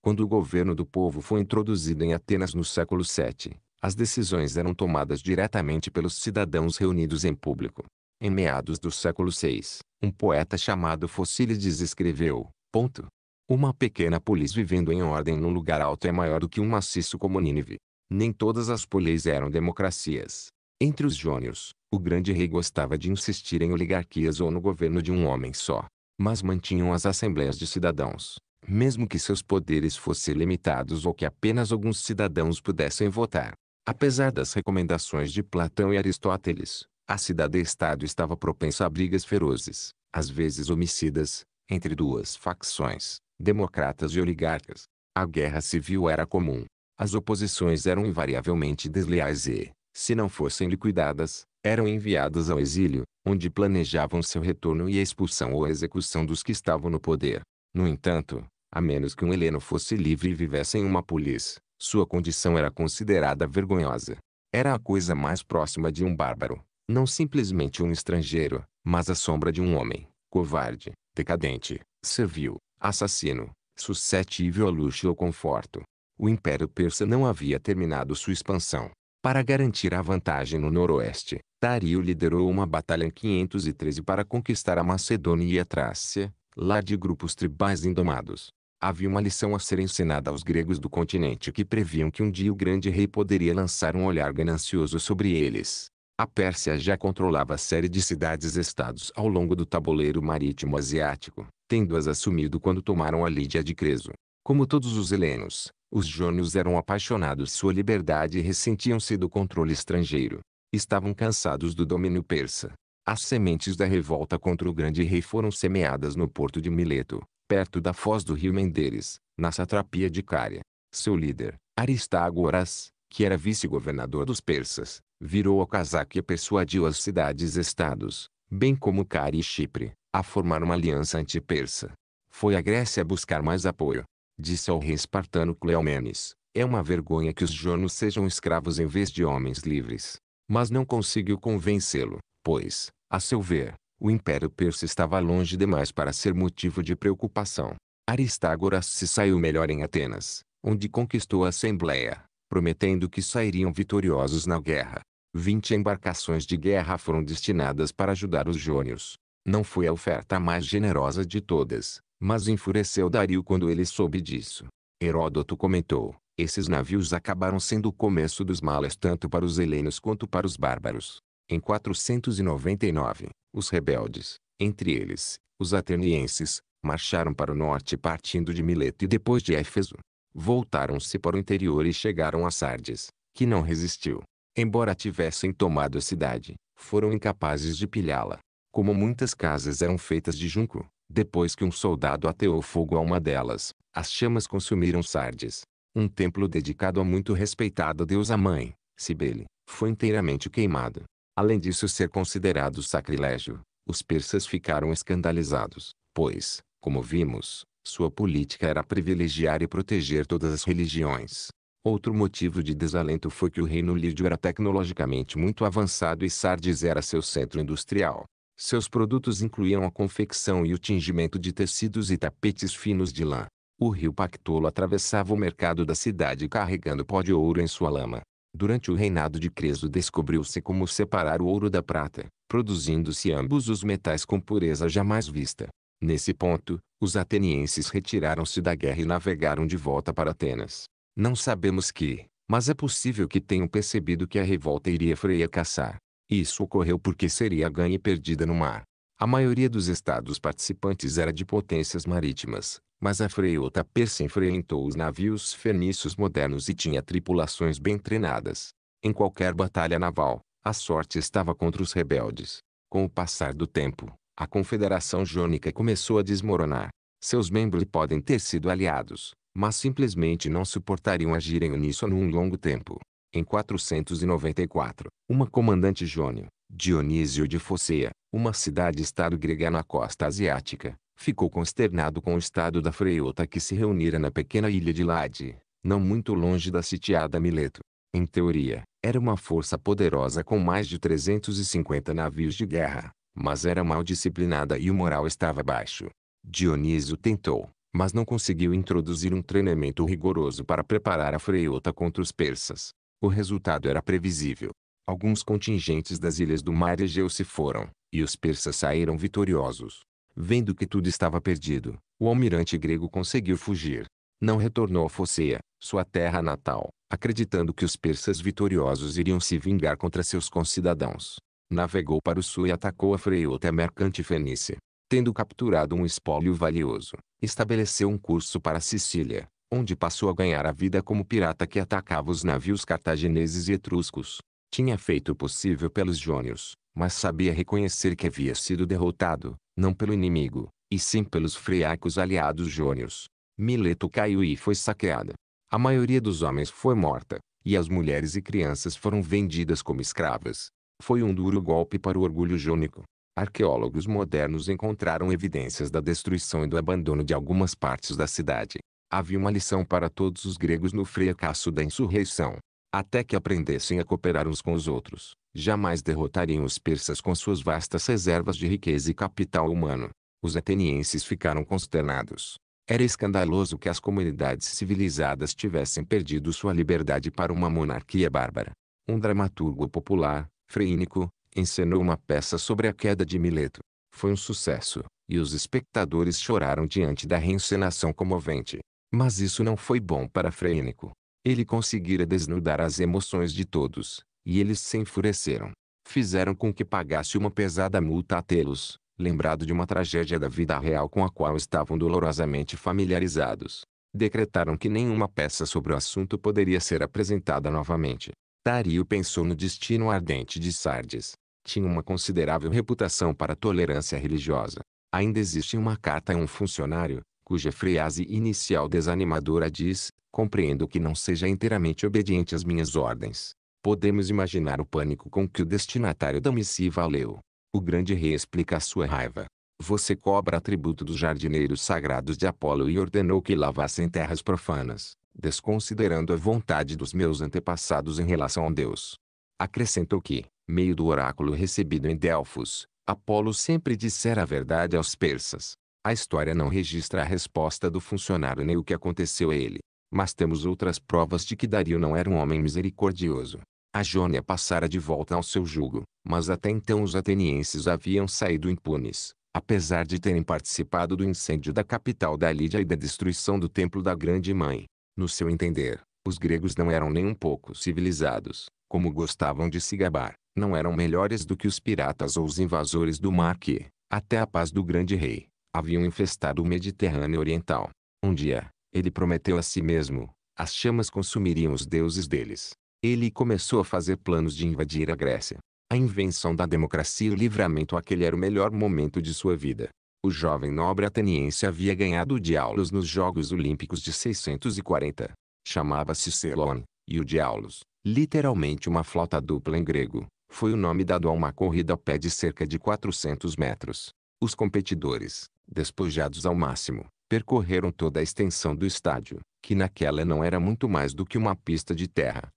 Quando o governo do povo foi introduzido em Atenas no século VII, as decisões eram tomadas diretamente pelos cidadãos reunidos em público. Em meados do século VI, um poeta chamado Focílides escreveu, ponto, Uma pequena polis vivendo em ordem num lugar alto é maior do que um maciço como Nínive. Nem todas as polis eram democracias, entre os jônios, o grande rei gostava de insistir em oligarquias ou no governo de um homem só. Mas mantinham as assembleias de cidadãos, mesmo que seus poderes fossem limitados ou que apenas alguns cidadãos pudessem votar. Apesar das recomendações de Platão e Aristóteles, a cidade-estado estava propensa a brigas ferozes, às vezes homicidas, entre duas facções, democratas e oligarcas. A guerra civil era comum. As oposições eram invariavelmente desleais e, se não fossem liquidadas, eram enviadas ao exílio, onde planejavam seu retorno e a expulsão ou a execução dos que estavam no poder. No entanto, a menos que um heleno fosse livre e vivesse em uma polis, sua condição era considerada vergonhosa. Era a coisa mais próxima de um bárbaro, não simplesmente um estrangeiro, mas a sombra de um homem, covarde, decadente, servil, assassino, suscetível a luxo ou conforto. O Império Persa não havia terminado sua expansão, para garantir a vantagem no noroeste, Dario liderou uma batalha em 513 para conquistar a Macedônia e a Trácia, lá de grupos tribais indomados. Havia uma lição a ser ensinada aos gregos do continente que previam que um dia o grande rei poderia lançar um olhar ganancioso sobre eles. A Pérsia já controlava a série de cidades-estados ao longo do tabuleiro marítimo asiático, tendo-as assumido quando tomaram a Lídia de Creso. Como todos os helenos, os jônios eram apaixonados sua liberdade e ressentiam-se do controle estrangeiro. Estavam cansados do domínio persa. As sementes da revolta contra o grande rei foram semeadas no porto de Mileto, perto da foz do rio Menderes, na satrapia de Cária. Seu líder, Aristágoras, que era vice-governador dos persas, virou a casaca e persuadiu as cidades-estados, bem como Cária e Chipre, a formar uma aliança anti-persa. Foi a Grécia buscar mais apoio disse ao rei espartano Cleomenes, é uma vergonha que os jornos sejam escravos em vez de homens livres. Mas não conseguiu convencê-lo, pois, a seu ver, o Império Persa estava longe demais para ser motivo de preocupação. Aristágoras se saiu melhor em Atenas, onde conquistou a Assembleia, prometendo que sairiam vitoriosos na guerra. Vinte embarcações de guerra foram destinadas para ajudar os jônios. Não foi a oferta mais generosa de todas, mas enfureceu Dario quando ele soube disso. Heródoto comentou, esses navios acabaram sendo o começo dos males tanto para os helenos quanto para os bárbaros. Em 499, os rebeldes, entre eles, os atenienses, marcharam para o norte partindo de Mileto e depois de Éfeso. Voltaram-se para o interior e chegaram a Sardes, que não resistiu. Embora tivessem tomado a cidade, foram incapazes de pilhá-la. Como muitas casas eram feitas de junco, depois que um soldado ateou fogo a uma delas, as chamas consumiram Sardes. Um templo dedicado a muito respeitada deusa mãe, Cibele, foi inteiramente queimado. Além disso ser considerado sacrilégio, os persas ficaram escandalizados, pois, como vimos, sua política era privilegiar e proteger todas as religiões. Outro motivo de desalento foi que o reino lídio era tecnologicamente muito avançado e Sardes era seu centro industrial. Seus produtos incluíam a confecção e o tingimento de tecidos e tapetes finos de lã. O rio Pactolo atravessava o mercado da cidade carregando pó de ouro em sua lama. Durante o reinado de Creso descobriu-se como separar o ouro da prata, produzindo-se ambos os metais com pureza jamais vista. Nesse ponto, os atenienses retiraram-se da guerra e navegaram de volta para Atenas. Não sabemos que, mas é possível que tenham percebido que a revolta iria caçar. Isso ocorreu porque seria ganha e perdida no mar. A maioria dos estados participantes era de potências marítimas, mas a Freiota Persa enfrentou os navios fenícios modernos e tinha tripulações bem treinadas. Em qualquer batalha naval, a sorte estava contra os rebeldes. Com o passar do tempo, a Confederação Jônica começou a desmoronar. Seus membros podem ter sido aliados, mas simplesmente não suportariam agir em uníssono um longo tempo. Em 494, uma comandante Jônio, Dionísio de Focea, uma cidade-estado grega na costa asiática, ficou consternado com o estado da Freiota que se reunira na pequena ilha de Lade, não muito longe da sitiada Mileto. Em teoria, era uma força poderosa com mais de 350 navios de guerra, mas era mal disciplinada e o moral estava baixo. Dionísio tentou, mas não conseguiu introduzir um treinamento rigoroso para preparar a Freiota contra os persas. O resultado era previsível. Alguns contingentes das ilhas do mar Egeu se foram, e os persas saíram vitoriosos. Vendo que tudo estava perdido, o almirante grego conseguiu fugir. Não retornou a Fosseia, sua terra natal, acreditando que os persas vitoriosos iriam se vingar contra seus concidadãos. Navegou para o sul e atacou a frota mercante fenícia. Tendo capturado um espólio valioso, estabeleceu um curso para Sicília, onde passou a ganhar a vida como pirata que atacava os navios cartagineses e etruscos. Tinha feito o possível pelos jônios, mas sabia reconhecer que havia sido derrotado, não pelo inimigo, e sim pelos friacos aliados jônios. Mileto caiu e foi saqueada. A maioria dos homens foi morta, e as mulheres e crianças foram vendidas como escravas. Foi um duro golpe para o orgulho jônico. Arqueólogos modernos encontraram evidências da destruição e do abandono de algumas partes da cidade. Havia uma lição para todos os gregos no fracasso da insurreição. Até que aprendessem a cooperar uns com os outros, jamais derrotariam os persas com suas vastas reservas de riqueza e capital humano. Os atenienses ficaram consternados. Era escandaloso que as comunidades civilizadas tivessem perdido sua liberdade para uma monarquia bárbara. Um dramaturgo popular, Freínico, encenou uma peça sobre a queda de Mileto. Foi um sucesso, e os espectadores choraram diante da reencenação comovente. Mas isso não foi bom para Frênico. Ele conseguira desnudar as emoções de todos, e eles se enfureceram. Fizeram com que pagasse uma pesada multa a tê-los, lembrado de uma tragédia da vida real com a qual estavam dolorosamente familiarizados. Decretaram que nenhuma peça sobre o assunto poderia ser apresentada novamente. Dario pensou no destino ardente de Sardes. Tinha uma considerável reputação para tolerância religiosa. Ainda existe uma carta a um funcionário, cuja frase inicial desanimadora diz: Compreendo que não seja inteiramente obediente às minhas ordens. Podemos imaginar o pânico com que o destinatário da missiva leu. O grande rei explica sua raiva. Você cobra tributo dos jardineiros sagrados de Apolo e ordenou que lavassem terras profanas, desconsiderando a vontade dos meus antepassados em relação a Deus. Acrescentou que, meio do oráculo recebido em Delfos, Apolo sempre dissera a verdade aos persas, a história não registra a resposta do funcionário nem o que aconteceu a ele. Mas temos outras provas de que Dario não era um homem misericordioso. A Jônia passara de volta ao seu jugo, mas até então os atenienses haviam saído impunes, apesar de terem participado do incêndio da capital da Lídia e da destruição do templo da Grande Mãe. No seu entender, os gregos não eram nem um pouco civilizados, como gostavam de se gabar, não eram melhores do que os piratas ou os invasores do mar que, até a paz do grande rei, haviam infestado o Mediterrâneo Oriental. Um dia, ele prometeu a si mesmo, as chamas consumiriam os deuses deles. Ele começou a fazer planos de invadir a Grécia. A invenção da democracia e o livramento aquele era o melhor momento de sua vida. O jovem nobre ateniense havia ganhado o Diaulos nos Jogos Olímpicos de 640. Chamava-se Selon, e o Diaulos, literalmente uma flota dupla em grego, foi o nome dado a uma corrida a pé de cerca de 400 metros. Os competidores, despojados ao máximo, percorreram toda a extensão do estádio, que naquela não era muito mais do que uma pista de terra.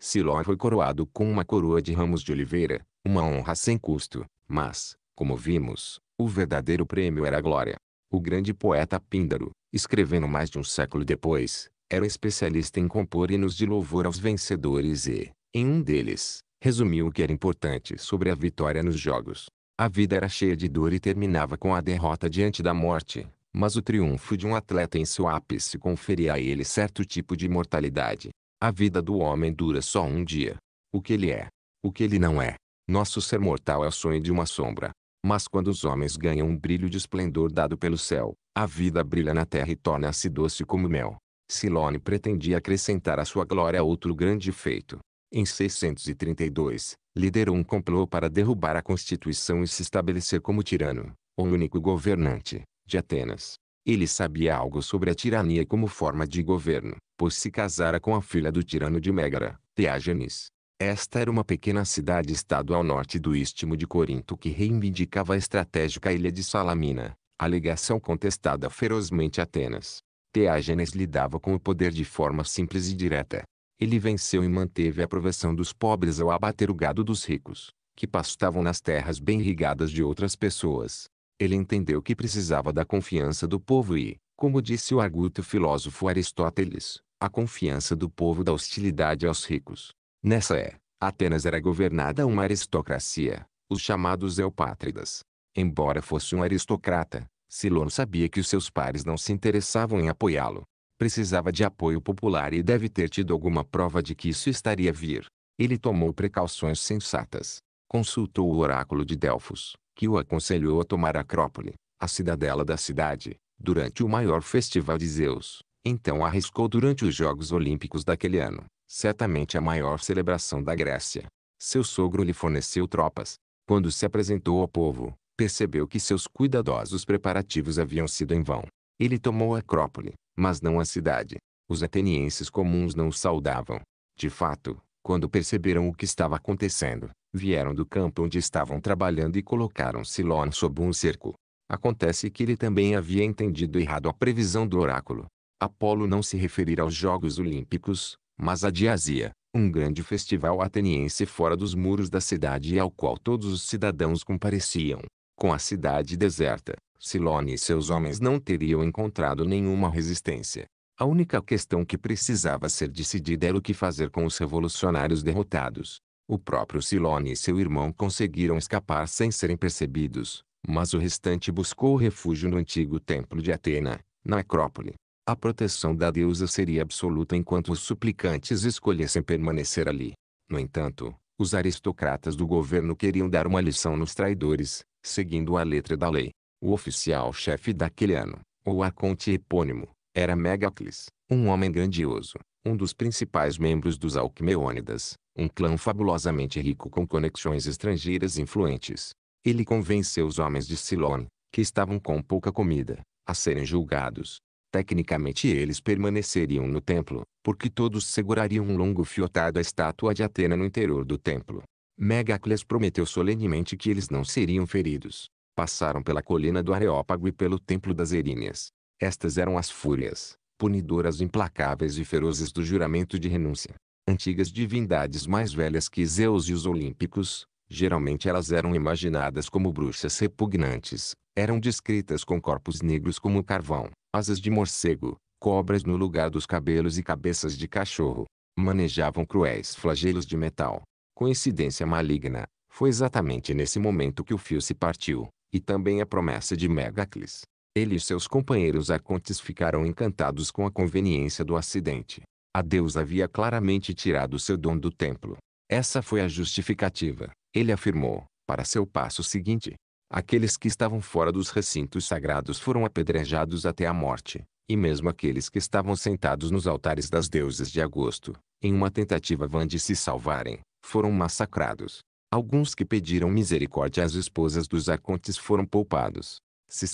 Siló foi coroado com uma coroa de ramos de oliveira, uma honra sem custo, mas, como vimos, o verdadeiro prêmio era a glória. O grande poeta Píndaro, escrevendo mais de um século depois, era especialista em compor hinos de louvor aos vencedores e, em um deles, resumiu o que era importante sobre a vitória nos Jogos. A vida era cheia de dor e terminava com a derrota diante da morte, mas o triunfo de um atleta em seu ápice conferia a ele certo tipo de imortalidade. A vida do homem dura só um dia. O que ele é, o que ele não é. Nosso ser mortal é o sonho de uma sombra. Mas quando os homens ganham um brilho de esplendor dado pelo céu, a vida brilha na terra e torna-se doce como mel. Silone pretendia acrescentar à sua glória outro grande feito. Em 632, liderou um complô para derrubar a Constituição e se estabelecer como tirano, o único governante, de Atenas. Ele sabia algo sobre a tirania como forma de governo, pois se casara com a filha do tirano de Megara, Teágenes. Esta era uma pequena cidade-estado ao norte do Istmo de Corinto que reivindicava a estratégica ilha de Salamina, alegação contestada ferozmente Atenas. Teágenes lidava com o poder de forma simples e direta, ele venceu e manteve a aprovação dos pobres ao abater o gado dos ricos, que pastavam nas terras bem irrigadas de outras pessoas. Ele entendeu que precisava da confiança do povo e, como disse o arguto filósofo Aristóteles, a confiança do povo da hostilidade aos ricos. Nessa é, Atenas era governada uma aristocracia, os chamados Eupátridas. Embora fosse um aristocrata, Silon sabia que os seus pares não se interessavam em apoiá-lo precisava de apoio popular e deve ter tido alguma prova de que isso estaria vir. Ele tomou precauções sensatas. Consultou o oráculo de Delfos, que o aconselhou a tomar Acrópole, a cidadela da cidade, durante o maior festival de Zeus. Então arriscou durante os Jogos Olímpicos daquele ano, certamente a maior celebração da Grécia. Seu sogro lhe forneceu tropas. Quando se apresentou ao povo, percebeu que seus cuidadosos preparativos haviam sido em vão. Ele tomou a Acrópole, mas não a cidade. Os atenienses comuns não o saudavam. De fato, quando perceberam o que estava acontecendo, vieram do campo onde estavam trabalhando e colocaram Silon sob um cerco. Acontece que ele também havia entendido errado a previsão do oráculo. Apolo não se referira aos Jogos Olímpicos, mas a Diazia, um grande festival ateniense fora dos muros da cidade e ao qual todos os cidadãos compareciam, com a cidade deserta, Silone e seus homens não teriam encontrado nenhuma resistência. A única questão que precisava ser decidida era o que fazer com os revolucionários derrotados. O próprio Silone e seu irmão conseguiram escapar sem serem percebidos, mas o restante buscou refúgio no antigo templo de Atena, na Acrópole. A proteção da deusa seria absoluta enquanto os suplicantes escolhessem permanecer ali. No entanto, os aristocratas do governo queriam dar uma lição nos traidores, seguindo a letra da lei. O oficial-chefe daquele ano, ou arconte epônimo, era Megacles, um homem grandioso, um dos principais membros dos Alquimeônidas, um clã fabulosamente rico com conexões estrangeiras influentes. Ele convenceu os homens de Silone, que estavam com pouca comida, a serem julgados. Tecnicamente eles permaneceriam no templo, porque todos segurariam um longo fiotado à estátua de Atena no interior do templo. Megacles prometeu solenemente que eles não seriam feridos, passaram pela colina do Areópago e pelo templo das Eríneas. Estas eram as fúrias, punidoras implacáveis e ferozes do juramento de renúncia. Antigas divindades mais velhas que Zeus e os Olímpicos, geralmente elas eram imaginadas como bruxas repugnantes, eram descritas com corpos negros como carvão, asas de morcego, cobras no lugar dos cabelos e cabeças de cachorro. Manejavam cruéis flagelos de metal. Coincidência maligna, foi exatamente nesse momento que o fio se partiu, e também a promessa de Megacles. Ele e seus companheiros Acontes ficaram encantados com a conveniência do acidente. A deusa havia claramente tirado seu dom do templo. Essa foi a justificativa, ele afirmou, para seu passo seguinte. Aqueles que estavam fora dos recintos sagrados foram apedrejados até a morte, e mesmo aqueles que estavam sentados nos altares das deuses de Agosto, em uma tentativa vã de se salvarem, foram massacrados. Alguns que pediram misericórdia às esposas dos arcontes foram poupados. Se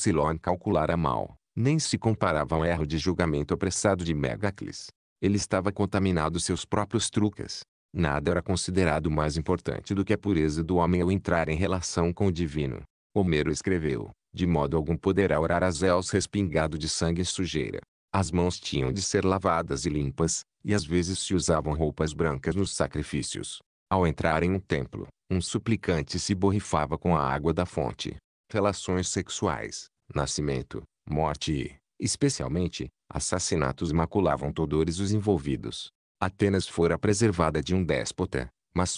calculara mal, nem se comparava ao erro de julgamento apressado de Megacles. Ele estava contaminado seus próprios truques. Nada era considerado mais importante do que a pureza do homem ao entrar em relação com o divino. Homero escreveu, de modo algum poderá orar a Zeus respingado de sangue e sujeira. As mãos tinham de ser lavadas e limpas, e às vezes se usavam roupas brancas nos sacrifícios. Ao entrar em um templo, um suplicante se borrifava com a água da fonte. Relações sexuais, nascimento, morte e, especialmente, assassinatos maculavam todores os envolvidos. Atenas fora preservada de um déspota, mas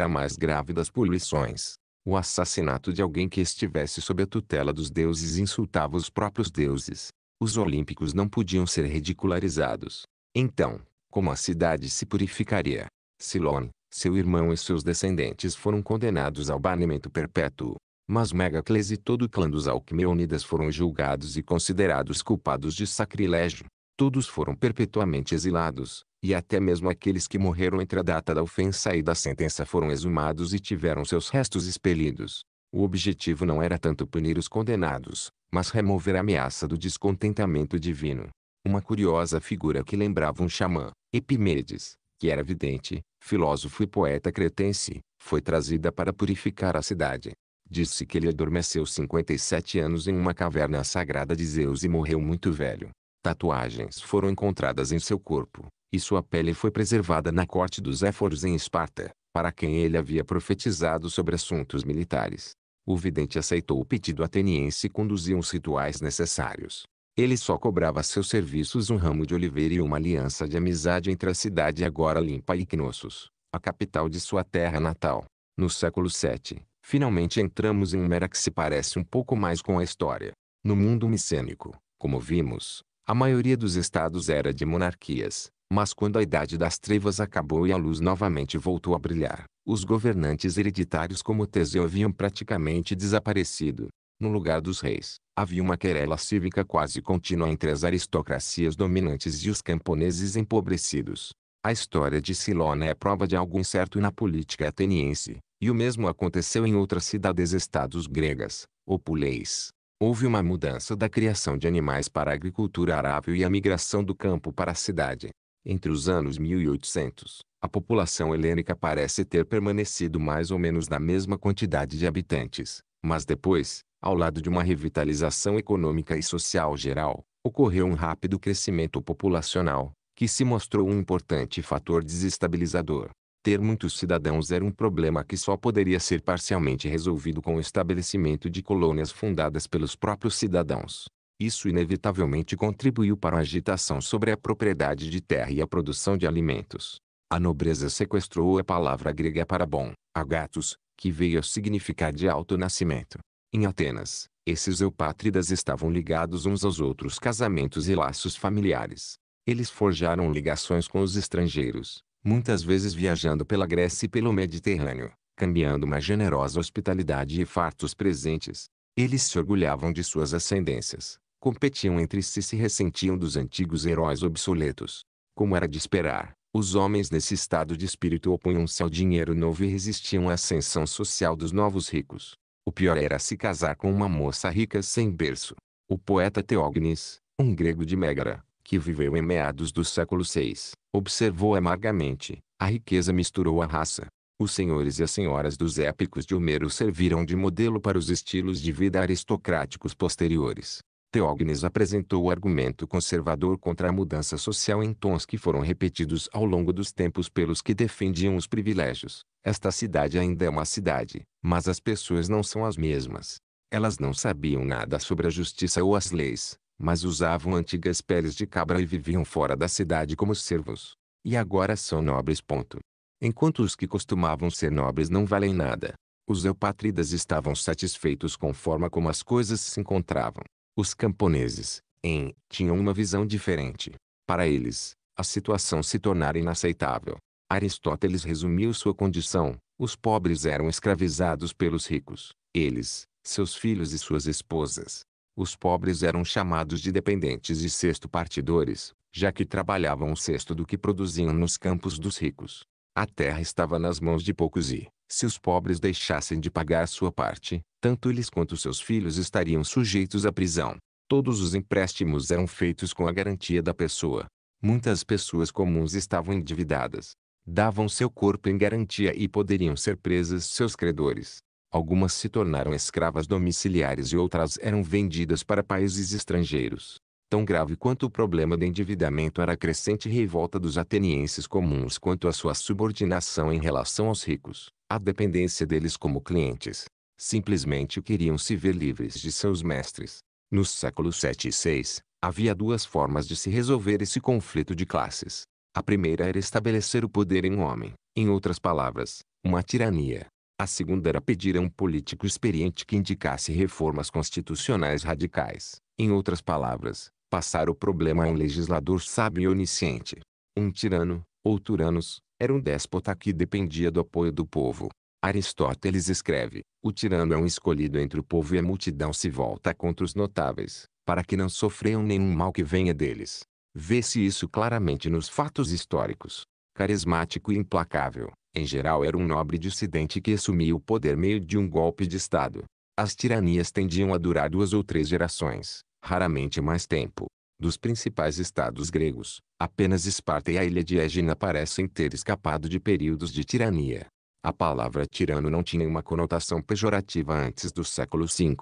a mais grave das poluições. O assassinato de alguém que estivesse sob a tutela dos deuses insultava os próprios deuses. Os olímpicos não podiam ser ridicularizados. Então, como a cidade se purificaria? Silone, seu irmão e seus descendentes foram condenados ao banimento perpétuo. Mas Megacles e todo o clã dos Alcmeônidas foram julgados e considerados culpados de sacrilégio. Todos foram perpetuamente exilados, e até mesmo aqueles que morreram entre a data da ofensa e da sentença foram exumados e tiveram seus restos expelidos. O objetivo não era tanto punir os condenados, mas remover a ameaça do descontentamento divino. Uma curiosa figura que lembrava um xamã, Epimedes, que era vidente, filósofo e poeta cretense, foi trazida para purificar a cidade. Diz-se que ele adormeceu 57 anos em uma caverna sagrada de Zeus e morreu muito velho. Tatuagens foram encontradas em seu corpo, e sua pele foi preservada na corte dos Éforos em Esparta, para quem ele havia profetizado sobre assuntos militares. O vidente aceitou o pedido ateniense e conduziu os rituais necessários. Ele só cobrava seus serviços um ramo de oliveira e uma aliança de amizade entre a cidade agora limpa e Knossos, a capital de sua terra natal. No século VII, finalmente entramos em uma era que se parece um pouco mais com a história. No mundo micênico, como vimos, a maioria dos estados era de monarquias, mas quando a Idade das Trevas acabou e a luz novamente voltou a brilhar, os governantes hereditários como Teseu haviam praticamente desaparecido no lugar dos reis. Havia uma querela cívica quase contínua entre as aristocracias dominantes e os camponeses empobrecidos. A história de Silona é prova de algo incerto na política ateniense, e o mesmo aconteceu em outras cidades-estados gregas, opuleis. Houve uma mudança da criação de animais para a agricultura arável e a migração do campo para a cidade. Entre os anos 1800, a população helênica parece ter permanecido mais ou menos na mesma quantidade de habitantes, mas depois, ao lado de uma revitalização econômica e social geral, ocorreu um rápido crescimento populacional, que se mostrou um importante fator desestabilizador. Ter muitos cidadãos era um problema que só poderia ser parcialmente resolvido com o estabelecimento de colônias fundadas pelos próprios cidadãos. Isso inevitavelmente contribuiu para a agitação sobre a propriedade de terra e a produção de alimentos. A nobreza sequestrou a palavra grega para bom, agatos, que veio a significar de alto nascimento. Em Atenas, esses eupátridas estavam ligados uns aos outros casamentos e laços familiares. Eles forjaram ligações com os estrangeiros, muitas vezes viajando pela Grécia e pelo Mediterrâneo, cambiando uma generosa hospitalidade e fartos presentes. Eles se orgulhavam de suas ascendências, competiam entre si e se ressentiam dos antigos heróis obsoletos. Como era de esperar, os homens nesse estado de espírito opunham-se ao dinheiro novo e resistiam à ascensão social dos novos ricos. O pior era se casar com uma moça rica sem berço. O poeta Teógnis, um grego de Mégara, que viveu em meados do século VI, observou amargamente, a riqueza misturou a raça. Os senhores e as senhoras dos épicos de Homero serviram de modelo para os estilos de vida aristocráticos posteriores. Teógenes apresentou o argumento conservador contra a mudança social em tons que foram repetidos ao longo dos tempos pelos que defendiam os privilégios. Esta cidade ainda é uma cidade, mas as pessoas não são as mesmas. Elas não sabiam nada sobre a justiça ou as leis, mas usavam antigas peles de cabra e viviam fora da cidade como servos. E agora são nobres. Ponto. Enquanto os que costumavam ser nobres não valem nada, os eupátridas estavam satisfeitos com a forma como as coisas se encontravam. Os camponeses, em, tinham uma visão diferente. Para eles, a situação se tornara inaceitável. Aristóteles resumiu sua condição: os pobres eram escravizados pelos ricos, eles, seus filhos e suas esposas. Os pobres eram chamados de dependentes e sexto partidores, já que trabalhavam um sexto do que produziam nos campos dos ricos. A terra estava nas mãos de poucos e, se os pobres deixassem de pagar sua parte, tanto eles quanto seus filhos estariam sujeitos à prisão. Todos os empréstimos eram feitos com a garantia da pessoa. Muitas pessoas comuns estavam endividadas. Davam seu corpo em garantia e poderiam ser presas seus credores. Algumas se tornaram escravas domiciliares e outras eram vendidas para países estrangeiros. Tão grave quanto o problema do endividamento era a crescente revolta dos atenienses comuns quanto à sua subordinação em relação aos ricos, a dependência deles como clientes, Simplesmente queriam se ver livres de seus mestres. Nos séculos 7 e 6, havia duas formas de se resolver esse conflito de classes. A primeira era estabelecer o poder em um homem, em outras palavras, uma tirania. A segunda era pedir a um político experiente que indicasse reformas constitucionais radicais. Em outras palavras, passar o problema a um legislador sábio e onisciente. Um tirano, ou turanos era um déspota que dependia do apoio do povo. Aristóteles escreve: O tirano é um escolhido entre o povo e a multidão se volta contra os notáveis, para que não sofreiam nenhum mal que venha deles. Vê-se isso claramente nos fatos históricos. Carismático e implacável, em geral era um nobre dissidente que assumia o poder meio de um golpe de Estado. As tiranias tendiam a durar duas ou três gerações, raramente mais tempo. Dos principais estados gregos, apenas Esparta e a ilha de Égina parecem ter escapado de períodos de tirania. A palavra tirano não tinha uma conotação pejorativa antes do século V.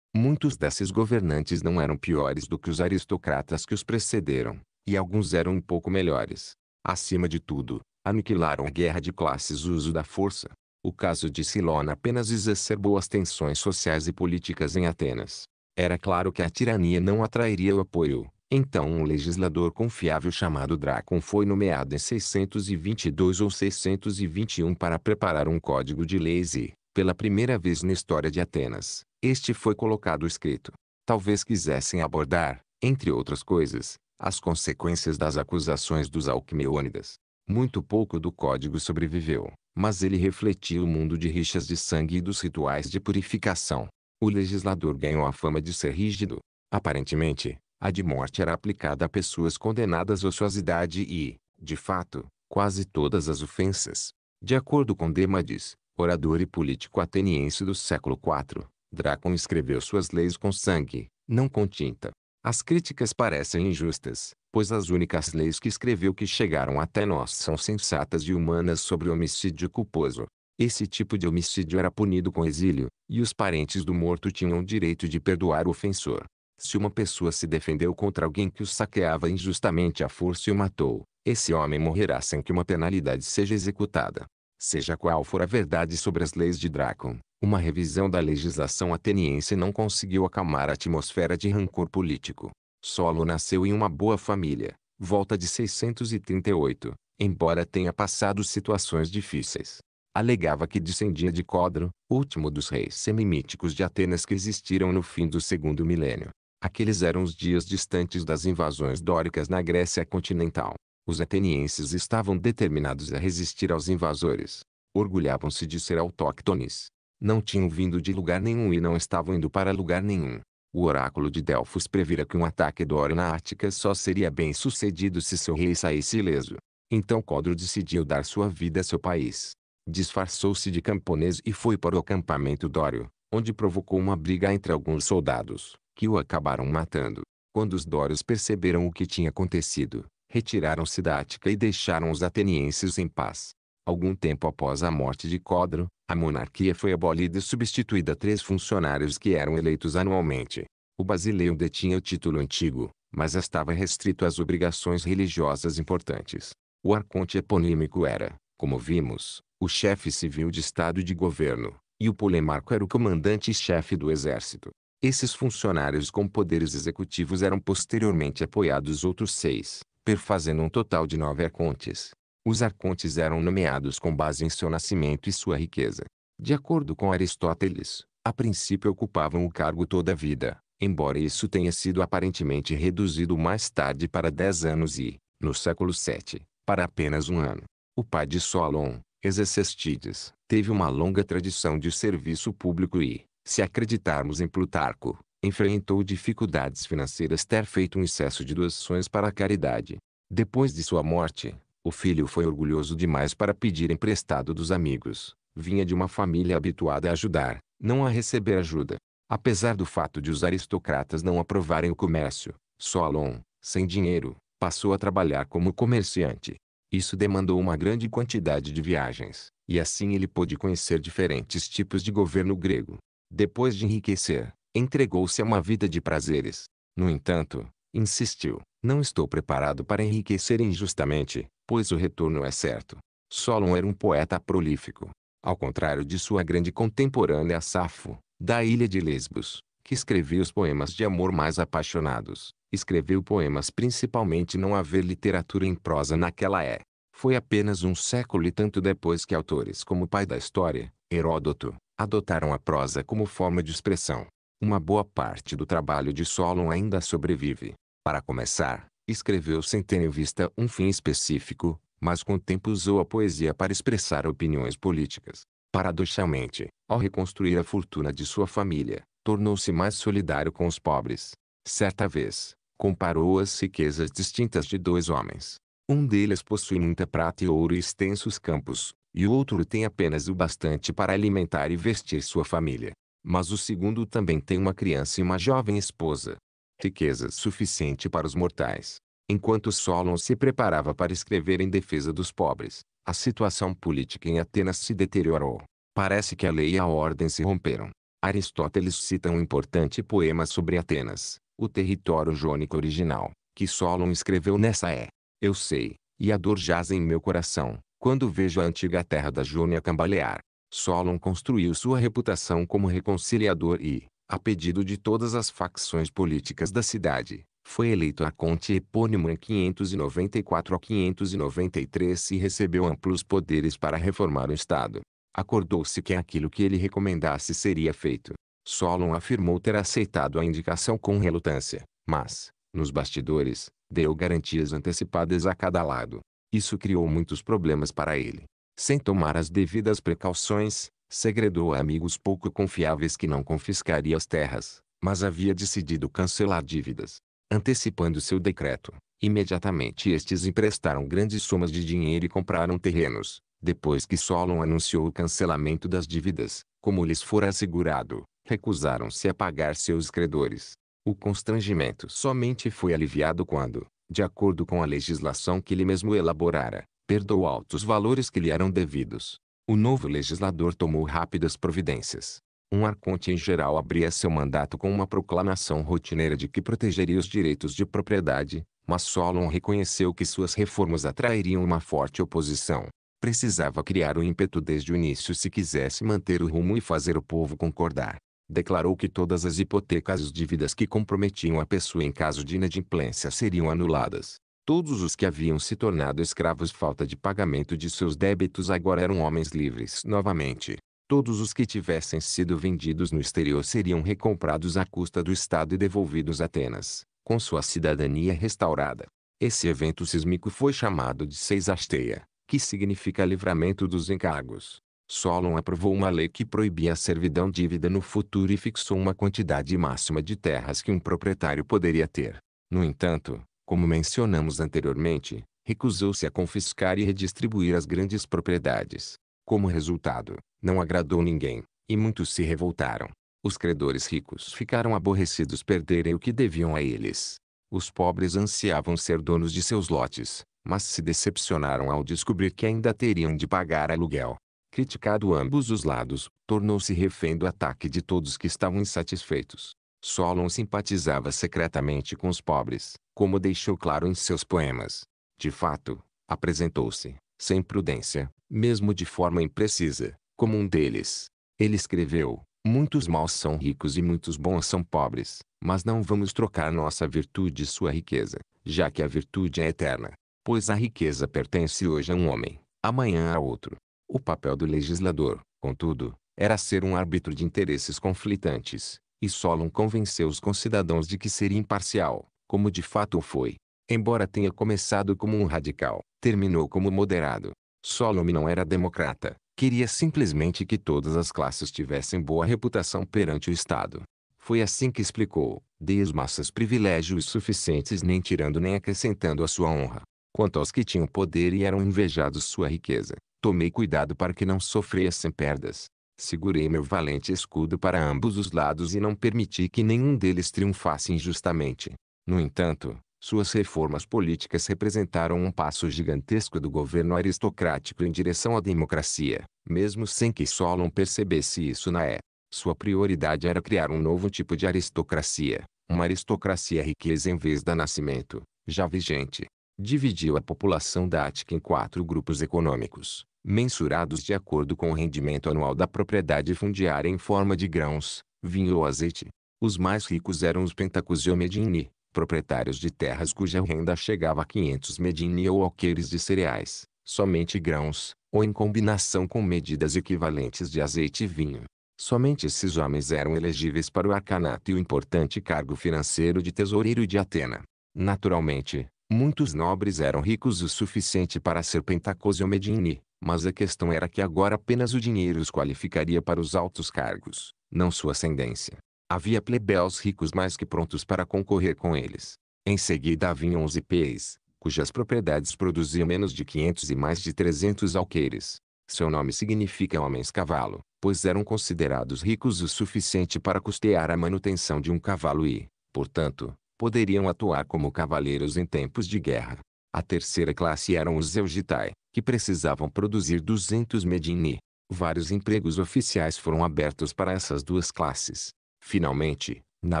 Muitos desses governantes não eram piores do que os aristocratas que os precederam, e alguns eram um pouco melhores. Acima de tudo, aniquilaram a guerra de classes o uso da força. O caso de Silona apenas exacerbou as tensões sociais e políticas em Atenas. Era claro que a tirania não atrairia o apoio, então um legislador confiável chamado Dracon foi nomeado em 622 ou 621 para preparar um código de leis e, pela primeira vez na história de Atenas, este foi colocado escrito. Talvez quisessem abordar, entre outras coisas, as consequências das acusações dos Alquimeônidas. Muito pouco do código sobreviveu, mas ele refletia o mundo de rixas de sangue e dos rituais de purificação. O legislador ganhou a fama de ser rígido. Aparentemente, a de morte era aplicada a pessoas condenadas à ociosidade e, de fato, quase todas as ofensas. De acordo com Demades, orador e político ateniense do século IV, Drácon escreveu suas leis com sangue, não com tinta. As críticas parecem injustas, pois as únicas leis que escreveu que chegaram até nós são sensatas e humanas sobre o homicídio culposo. Esse tipo de homicídio era punido com exílio, e os parentes do morto tinham o direito de perdoar o ofensor. Se uma pessoa se defendeu contra alguém que o saqueava injustamente à força e o matou, esse homem morrerá sem que uma penalidade seja executada. Seja qual for a verdade sobre as leis de Dracon, uma revisão da legislação ateniense não conseguiu acalmar a atmosfera de rancor político. Solo nasceu em uma boa família, volta de 638, embora tenha passado situações difíceis. Alegava que descendia de Codro, último dos reis semimíticos de Atenas que existiram no fim do segundo milênio. Aqueles eram os dias distantes das invasões dóricas na Grécia continental. Os atenienses estavam determinados a resistir aos invasores. Orgulhavam-se de ser autóctones. Não tinham vindo de lugar nenhum e não estavam indo para lugar nenhum. O oráculo de Delfos previra que um ataque dório na Ática só seria bem sucedido se seu rei saísse ileso. Então Codro decidiu dar sua vida a seu país. Disfarçou-se de camponês e foi para o acampamento dório, onde provocou uma briga entre alguns soldados que o acabaram matando. Quando os dórios perceberam o que tinha acontecido, retiraram-se da Ática e deixaram os atenienses em paz. Algum tempo após a morte de Codro, a monarquia foi abolida e substituída a três funcionários que eram eleitos anualmente. O basileu detinha o título antigo, mas estava restrito às obrigações religiosas importantes. O arconte eponímico era, como vimos, o chefe civil de estado e de governo, e o polemarco era o comandante-chefe do exército. Esses funcionários com poderes executivos eram posteriormente apoiados outros seis, perfazendo um total de nove arcontes. Os arcontes eram nomeados com base em seu nascimento e sua riqueza. De acordo com Aristóteles, a princípio ocupavam o cargo toda a vida, embora isso tenha sido aparentemente reduzido mais tarde para dez anos e, no século VII, para apenas um ano. O pai de Solon, Exercestides, teve uma longa tradição de serviço público e, se acreditarmos em Plutarco, enfrentou dificuldades financeiras ter feito um excesso de doações para a caridade. Depois de sua morte, o filho foi orgulhoso demais para pedir emprestado dos amigos. Vinha de uma família habituada a ajudar, não a receber ajuda. Apesar do fato de os aristocratas não aprovarem o comércio, Solon, sem dinheiro, passou a trabalhar como comerciante. Isso demandou uma grande quantidade de viagens, e assim ele pôde conhecer diferentes tipos de governo grego depois de enriquecer, entregou-se a uma vida de prazeres. No entanto, insistiu, não estou preparado para enriquecer injustamente, pois o retorno é certo. Solon era um poeta prolífico. Ao contrário de sua grande contemporânea Safo, da ilha de Lesbos, que escreveu os poemas de amor mais apaixonados, escreveu poemas principalmente não haver literatura em prosa naquela é. Foi apenas um século e tanto depois que autores como o pai da história, Heródoto, adotaram a prosa como forma de expressão. Uma boa parte do trabalho de Solon ainda sobrevive. Para começar, escreveu sem ter em vista um fim específico, mas com o tempo usou a poesia para expressar opiniões políticas. Paradoxalmente, ao reconstruir a fortuna de sua família, tornou-se mais solidário com os pobres. Certa vez, comparou as riquezas distintas de dois homens. Um deles possui muita prata e ouro e extensos campos, e o outro tem apenas o bastante para alimentar e vestir sua família. Mas o segundo também tem uma criança e uma jovem esposa. Riqueza suficiente para os mortais. Enquanto Solon se preparava para escrever em defesa dos pobres, a situação política em Atenas se deteriorou. Parece que a lei e a ordem se romperam. Aristóteles cita um importante poema sobre Atenas, o território jônico original, que Solon escreveu nessa é. Eu sei, e a dor jaz em meu coração, quando vejo a antiga terra da Jônia cambalear. Solon construiu sua reputação como reconciliador e, a pedido de todas as facções políticas da cidade, foi eleito a conte epônimo em 594 a 593 e recebeu amplos poderes para reformar o Estado. Acordou-se que aquilo que ele recomendasse seria feito. Solon afirmou ter aceitado a indicação com relutância, mas, nos bastidores, deu garantias antecipadas a cada lado. Isso criou muitos problemas para ele. Sem tomar as devidas precauções, segredou a amigos pouco confiáveis que não confiscaria as terras, mas havia decidido cancelar dívidas. Antecipando seu decreto, imediatamente estes emprestaram grandes somas de dinheiro e compraram terrenos. Depois que Solon anunciou o cancelamento das dívidas, como lhes fora assegurado, recusaram-se a pagar seus credores. O constrangimento somente foi aliviado quando, de acordo com a legislação que ele mesmo elaborara, perdoou altos valores que lhe eram devidos. O novo legislador tomou rápidas providências. Um arconte em geral abria seu mandato com uma proclamação rotineira de que protegeria os direitos de propriedade, mas Solon reconheceu que suas reformas atrairiam uma forte oposição. Precisava criar o um ímpeto desde o início se quisesse manter o rumo e fazer o povo concordar declarou que todas as hipotecas e dívidas que comprometiam a pessoa em caso de inadimplência seriam anuladas. Todos os que haviam se tornado escravos falta de pagamento de seus débitos agora eram homens livres novamente. Todos os que tivessem sido vendidos no exterior seriam recomprados à custa do Estado e devolvidos a Atenas, com sua cidadania restaurada. Esse evento sísmico foi chamado de Seis Asteia, que significa livramento dos encargos. Solon aprovou uma lei que proibia a servidão dívida no futuro e fixou uma quantidade máxima de terras que um proprietário poderia ter. No entanto, como mencionamos anteriormente, recusou-se a confiscar e redistribuir as grandes propriedades. Como resultado, não agradou ninguém, e muitos se revoltaram. Os credores ricos ficaram aborrecidos perderem o que deviam a eles. Os pobres ansiavam ser donos de seus lotes, mas se decepcionaram ao descobrir que ainda teriam de pagar aluguel criticado ambos os lados, tornou-se refém do ataque de todos que estavam insatisfeitos. Solon simpatizava secretamente com os pobres, como deixou claro em seus poemas. De fato, apresentou-se, sem prudência, mesmo de forma imprecisa, como um deles. Ele escreveu: Muitos maus são ricos e muitos bons são pobres, mas não vamos trocar nossa virtude e sua riqueza, já que a virtude é eterna. Pois a riqueza pertence hoje a um homem, amanhã a outro, o papel do legislador, contudo, era ser um árbitro de interesses conflitantes, e Solon convenceu os concidadãos de que seria imparcial, como de fato foi. Embora tenha começado como um radical, terminou como moderado. Solon não era democrata, queria simplesmente que todas as classes tivessem boa reputação perante o Estado. Foi assim que explicou, dei às massas privilégios suficientes nem tirando nem acrescentando a sua honra. Quanto aos que tinham poder e eram invejados sua riqueza, Tomei cuidado para que não sofressem perdas. Segurei meu valente escudo para ambos os lados e não permiti que nenhum deles triunfasse injustamente. No entanto, suas reformas políticas representaram um passo gigantesco do governo aristocrático em direção à democracia, mesmo sem que Solon percebesse isso na época. Sua prioridade era criar um novo tipo de aristocracia, uma aristocracia riqueza em vez da nascimento, já vigente dividiu a população da Ática em quatro grupos econômicos, mensurados de acordo com o rendimento anual da propriedade fundiária em forma de grãos, vinho ou azeite. Os mais ricos eram os pentacos e medini, proprietários de terras cuja renda chegava a 500 medini ou alqueires de cereais, somente grãos, ou em combinação com medidas equivalentes de azeite e vinho. Somente esses homens eram elegíveis para o arcanato e o importante cargo financeiro de tesoureiro de Atena. Naturalmente, Muitos nobres eram ricos o suficiente para ser pentacos ou medini, mas a questão era que agora apenas o dinheiro os qualificaria para os altos cargos, não sua ascendência. Havia plebeus ricos mais que prontos para concorrer com eles. Em seguida vinham os IPs, cujas propriedades produziam menos de 500 e mais de 300 alqueires. Seu nome significa homens-cavalo, pois eram considerados ricos o suficiente para custear a manutenção de um cavalo e, portanto, poderiam atuar como cavaleiros em tempos de guerra. A terceira classe eram os eugitai, que precisavam produzir 200 medini. Vários empregos oficiais foram abertos para essas duas classes. Finalmente, na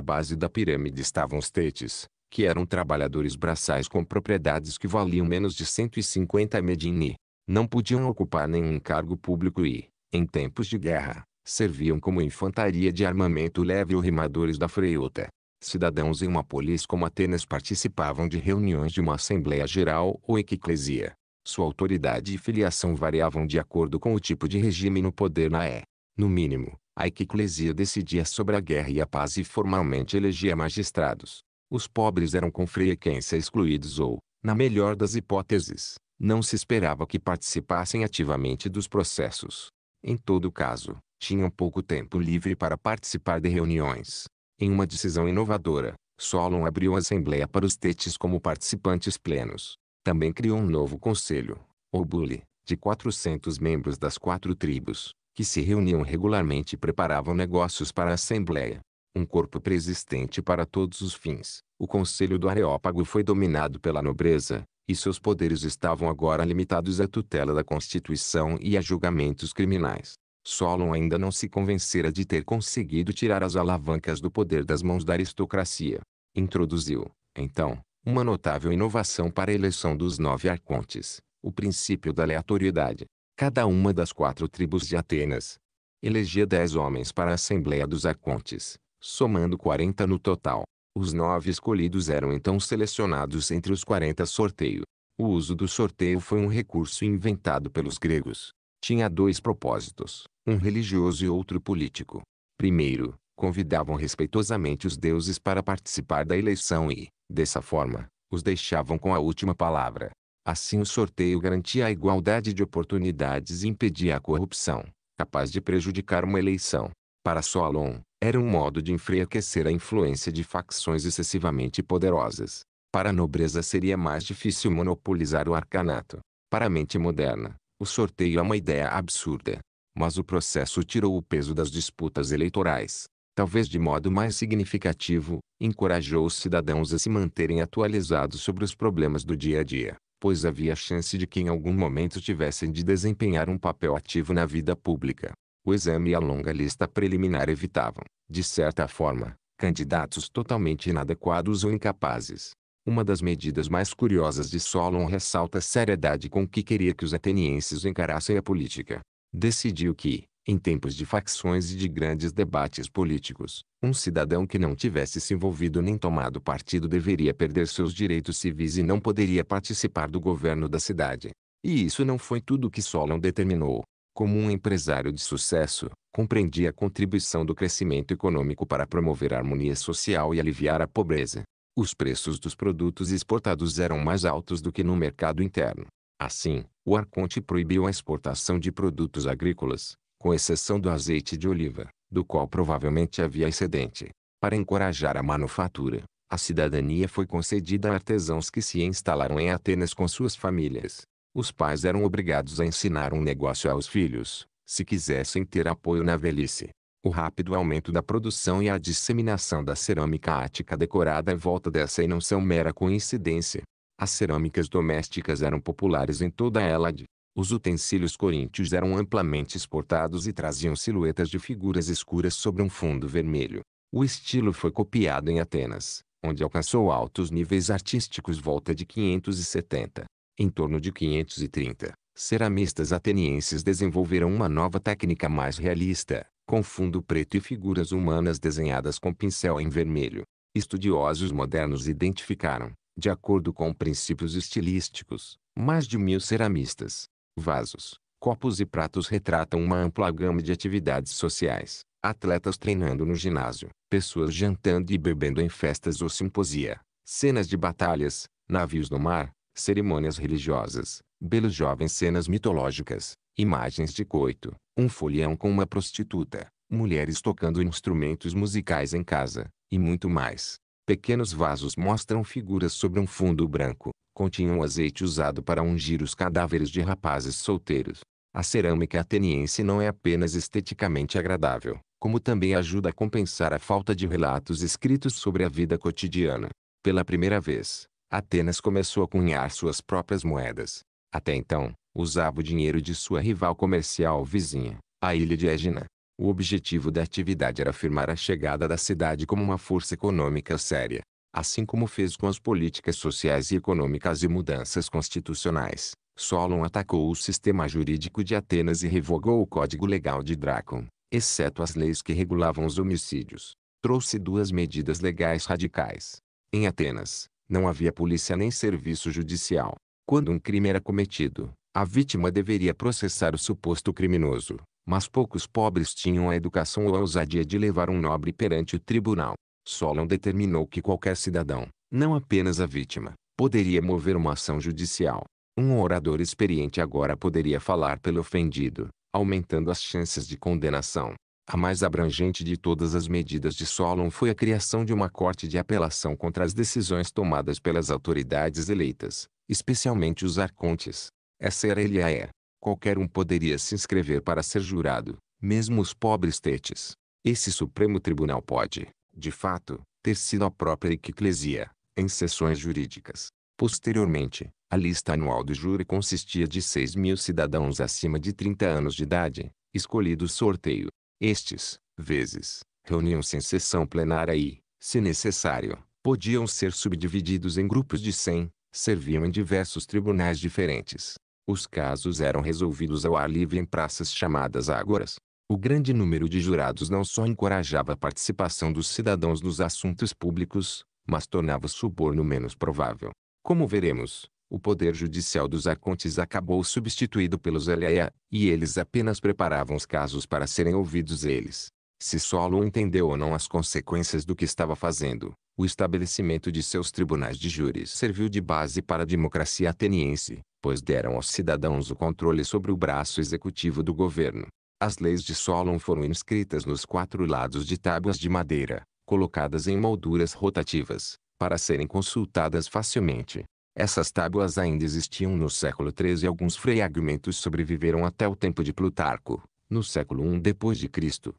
base da pirâmide estavam os tetes, que eram trabalhadores braçais com propriedades que valiam menos de 150 medini. Não podiam ocupar nenhum cargo público e, em tempos de guerra, serviam como infantaria de armamento leve ou rimadores da freiota cidadãos em uma polis como Atenas participavam de reuniões de uma Assembleia Geral ou equiclesia. Sua autoridade e filiação variavam de acordo com o tipo de regime no poder na E. No mínimo, a equiclesia decidia sobre a guerra e a paz e formalmente elegia magistrados. Os pobres eram com frequência excluídos ou, na melhor das hipóteses, não se esperava que participassem ativamente dos processos. Em todo caso, tinham pouco tempo livre para participar de reuniões. Em uma decisão inovadora, Solon abriu a Assembleia para os Tetes como participantes plenos. Também criou um novo conselho, ou Bule, de 400 membros das quatro tribos, que se reuniam regularmente e preparavam negócios para a Assembleia. Um corpo preexistente para todos os fins, o Conselho do Areópago foi dominado pela nobreza, e seus poderes estavam agora limitados à tutela da Constituição e a julgamentos criminais. Solon ainda não se convencera de ter conseguido tirar as alavancas do poder das mãos da aristocracia. Introduziu, então, uma notável inovação para a eleição dos nove arcontes, o princípio da aleatoriedade. Cada uma das quatro tribos de Atenas elegia dez homens para a Assembleia dos Arcontes, somando quarenta no total. Os nove escolhidos eram então selecionados entre os quarenta sorteio. O uso do sorteio foi um recurso inventado pelos gregos. Tinha dois propósitos um religioso e outro político. Primeiro, convidavam respeitosamente os deuses para participar da eleição e, dessa forma, os deixavam com a última palavra. Assim o sorteio garantia a igualdade de oportunidades e impedia a corrupção, capaz de prejudicar uma eleição. Para Solon, era um modo de enfraquecer a influência de facções excessivamente poderosas. Para a nobreza seria mais difícil monopolizar o arcanato. Para a mente moderna, o sorteio é uma ideia absurda mas o processo tirou o peso das disputas eleitorais. Talvez de modo mais significativo, encorajou os cidadãos a se manterem atualizados sobre os problemas do dia a dia, pois havia chance de que em algum momento tivessem de desempenhar um papel ativo na vida pública. O exame e a longa lista preliminar evitavam, de certa forma, candidatos totalmente inadequados ou incapazes. Uma das medidas mais curiosas de Solon ressalta a seriedade com que queria que os atenienses encarassem a política decidiu que, em tempos de facções e de grandes debates políticos, um cidadão que não tivesse se envolvido nem tomado partido deveria perder seus direitos civis e não poderia participar do governo da cidade. E isso não foi tudo que Solon determinou. Como um empresário de sucesso, compreendia a contribuição do crescimento econômico para promover a harmonia social e aliviar a pobreza. Os preços dos produtos exportados eram mais altos do que no mercado interno. Assim, o Arconte proibiu a exportação de produtos agrícolas, com exceção do azeite de oliva, do qual provavelmente havia excedente. Para encorajar a manufatura, a cidadania foi concedida a artesãos que se instalaram em Atenas com suas famílias. Os pais eram obrigados a ensinar um negócio aos filhos, se quisessem ter apoio na velhice. O rápido aumento da produção e a disseminação da cerâmica ática decorada em volta dessa e não são mera coincidência. As cerâmicas domésticas eram populares em toda a Elade. Os utensílios coríntios eram amplamente exportados e traziam silhuetas de figuras escuras sobre um fundo vermelho. O estilo foi copiado em Atenas, onde alcançou altos níveis artísticos volta de 570. Em torno de 530, ceramistas atenienses desenvolveram uma nova técnica mais realista, com fundo preto e figuras humanas desenhadas com pincel em vermelho. Estudiosos modernos identificaram, de acordo com princípios estilísticos, mais de mil ceramistas, vasos, copos e pratos retratam uma ampla gama de atividades sociais, atletas treinando no ginásio, pessoas jantando e bebendo em festas ou simposia, cenas de batalhas, navios no mar, cerimônias religiosas, belos jovens cenas mitológicas, imagens de coito, um folião com uma prostituta, mulheres tocando instrumentos musicais em casa, e muito mais. Pequenos vasos mostram figuras sobre um fundo branco. Continham azeite usado para ungir os cadáveres de rapazes solteiros. A cerâmica ateniense não é apenas esteticamente agradável, como também ajuda a compensar a falta de relatos escritos sobre a vida cotidiana. Pela primeira vez, Atenas começou a cunhar suas próprias moedas. Até então, usava o dinheiro de sua rival comercial vizinha, a ilha de Égina. O objetivo da atividade era afirmar a chegada da cidade como uma força econômica séria, assim como fez com as políticas sociais e econômicas e mudanças constitucionais. Solon atacou o sistema jurídico de Atenas e revogou o Código Legal de Drácon, exceto as leis que regulavam os homicídios. Trouxe duas medidas legais radicais. Em Atenas, não havia polícia nem serviço judicial. Quando um crime era cometido, a vítima deveria processar o suposto criminoso, mas poucos pobres tinham a educação ou a ousadia de levar um nobre perante o tribunal. Solon determinou que qualquer cidadão, não apenas a vítima, poderia mover uma ação judicial. Um orador experiente agora poderia falar pelo ofendido, aumentando as chances de condenação. A mais abrangente de todas as medidas de Solon foi a criação de uma corte de apelação contra as decisões tomadas pelas autoridades eleitas, especialmente os arcontes. Essa era Eliaé, Qualquer um poderia se inscrever para ser jurado, mesmo os pobres tetes. Esse Supremo Tribunal pode, de fato, ter sido a própria eclesia, em sessões jurídicas. Posteriormente, a lista anual do júri consistia de 6 mil cidadãos acima de 30 anos de idade, escolhidos sorteio. Estes, vezes, reuniam-se em sessão plenária e, se necessário, podiam ser subdivididos em grupos de 100, serviam em diversos tribunais diferentes. Os casos eram resolvidos ao ar livre em praças chamadas ágoras. O grande número de jurados não só encorajava a participação dos cidadãos nos assuntos públicos, mas tornava o suborno menos provável. Como veremos, o poder judicial dos acontes acabou substituído pelos eleia, e eles apenas preparavam os casos para serem ouvidos eles. Se Solon entendeu ou não as consequências do que estava fazendo, o estabelecimento de seus tribunais de júris serviu de base para a democracia ateniense, pois deram aos cidadãos o controle sobre o braço executivo do governo. As leis de Solon foram inscritas nos quatro lados de tábuas de madeira, colocadas em molduras rotativas, para serem consultadas facilmente. Essas tábuas ainda existiam no século XIII e alguns fragmentos sobreviveram até o tempo de Plutarco, no século I d.C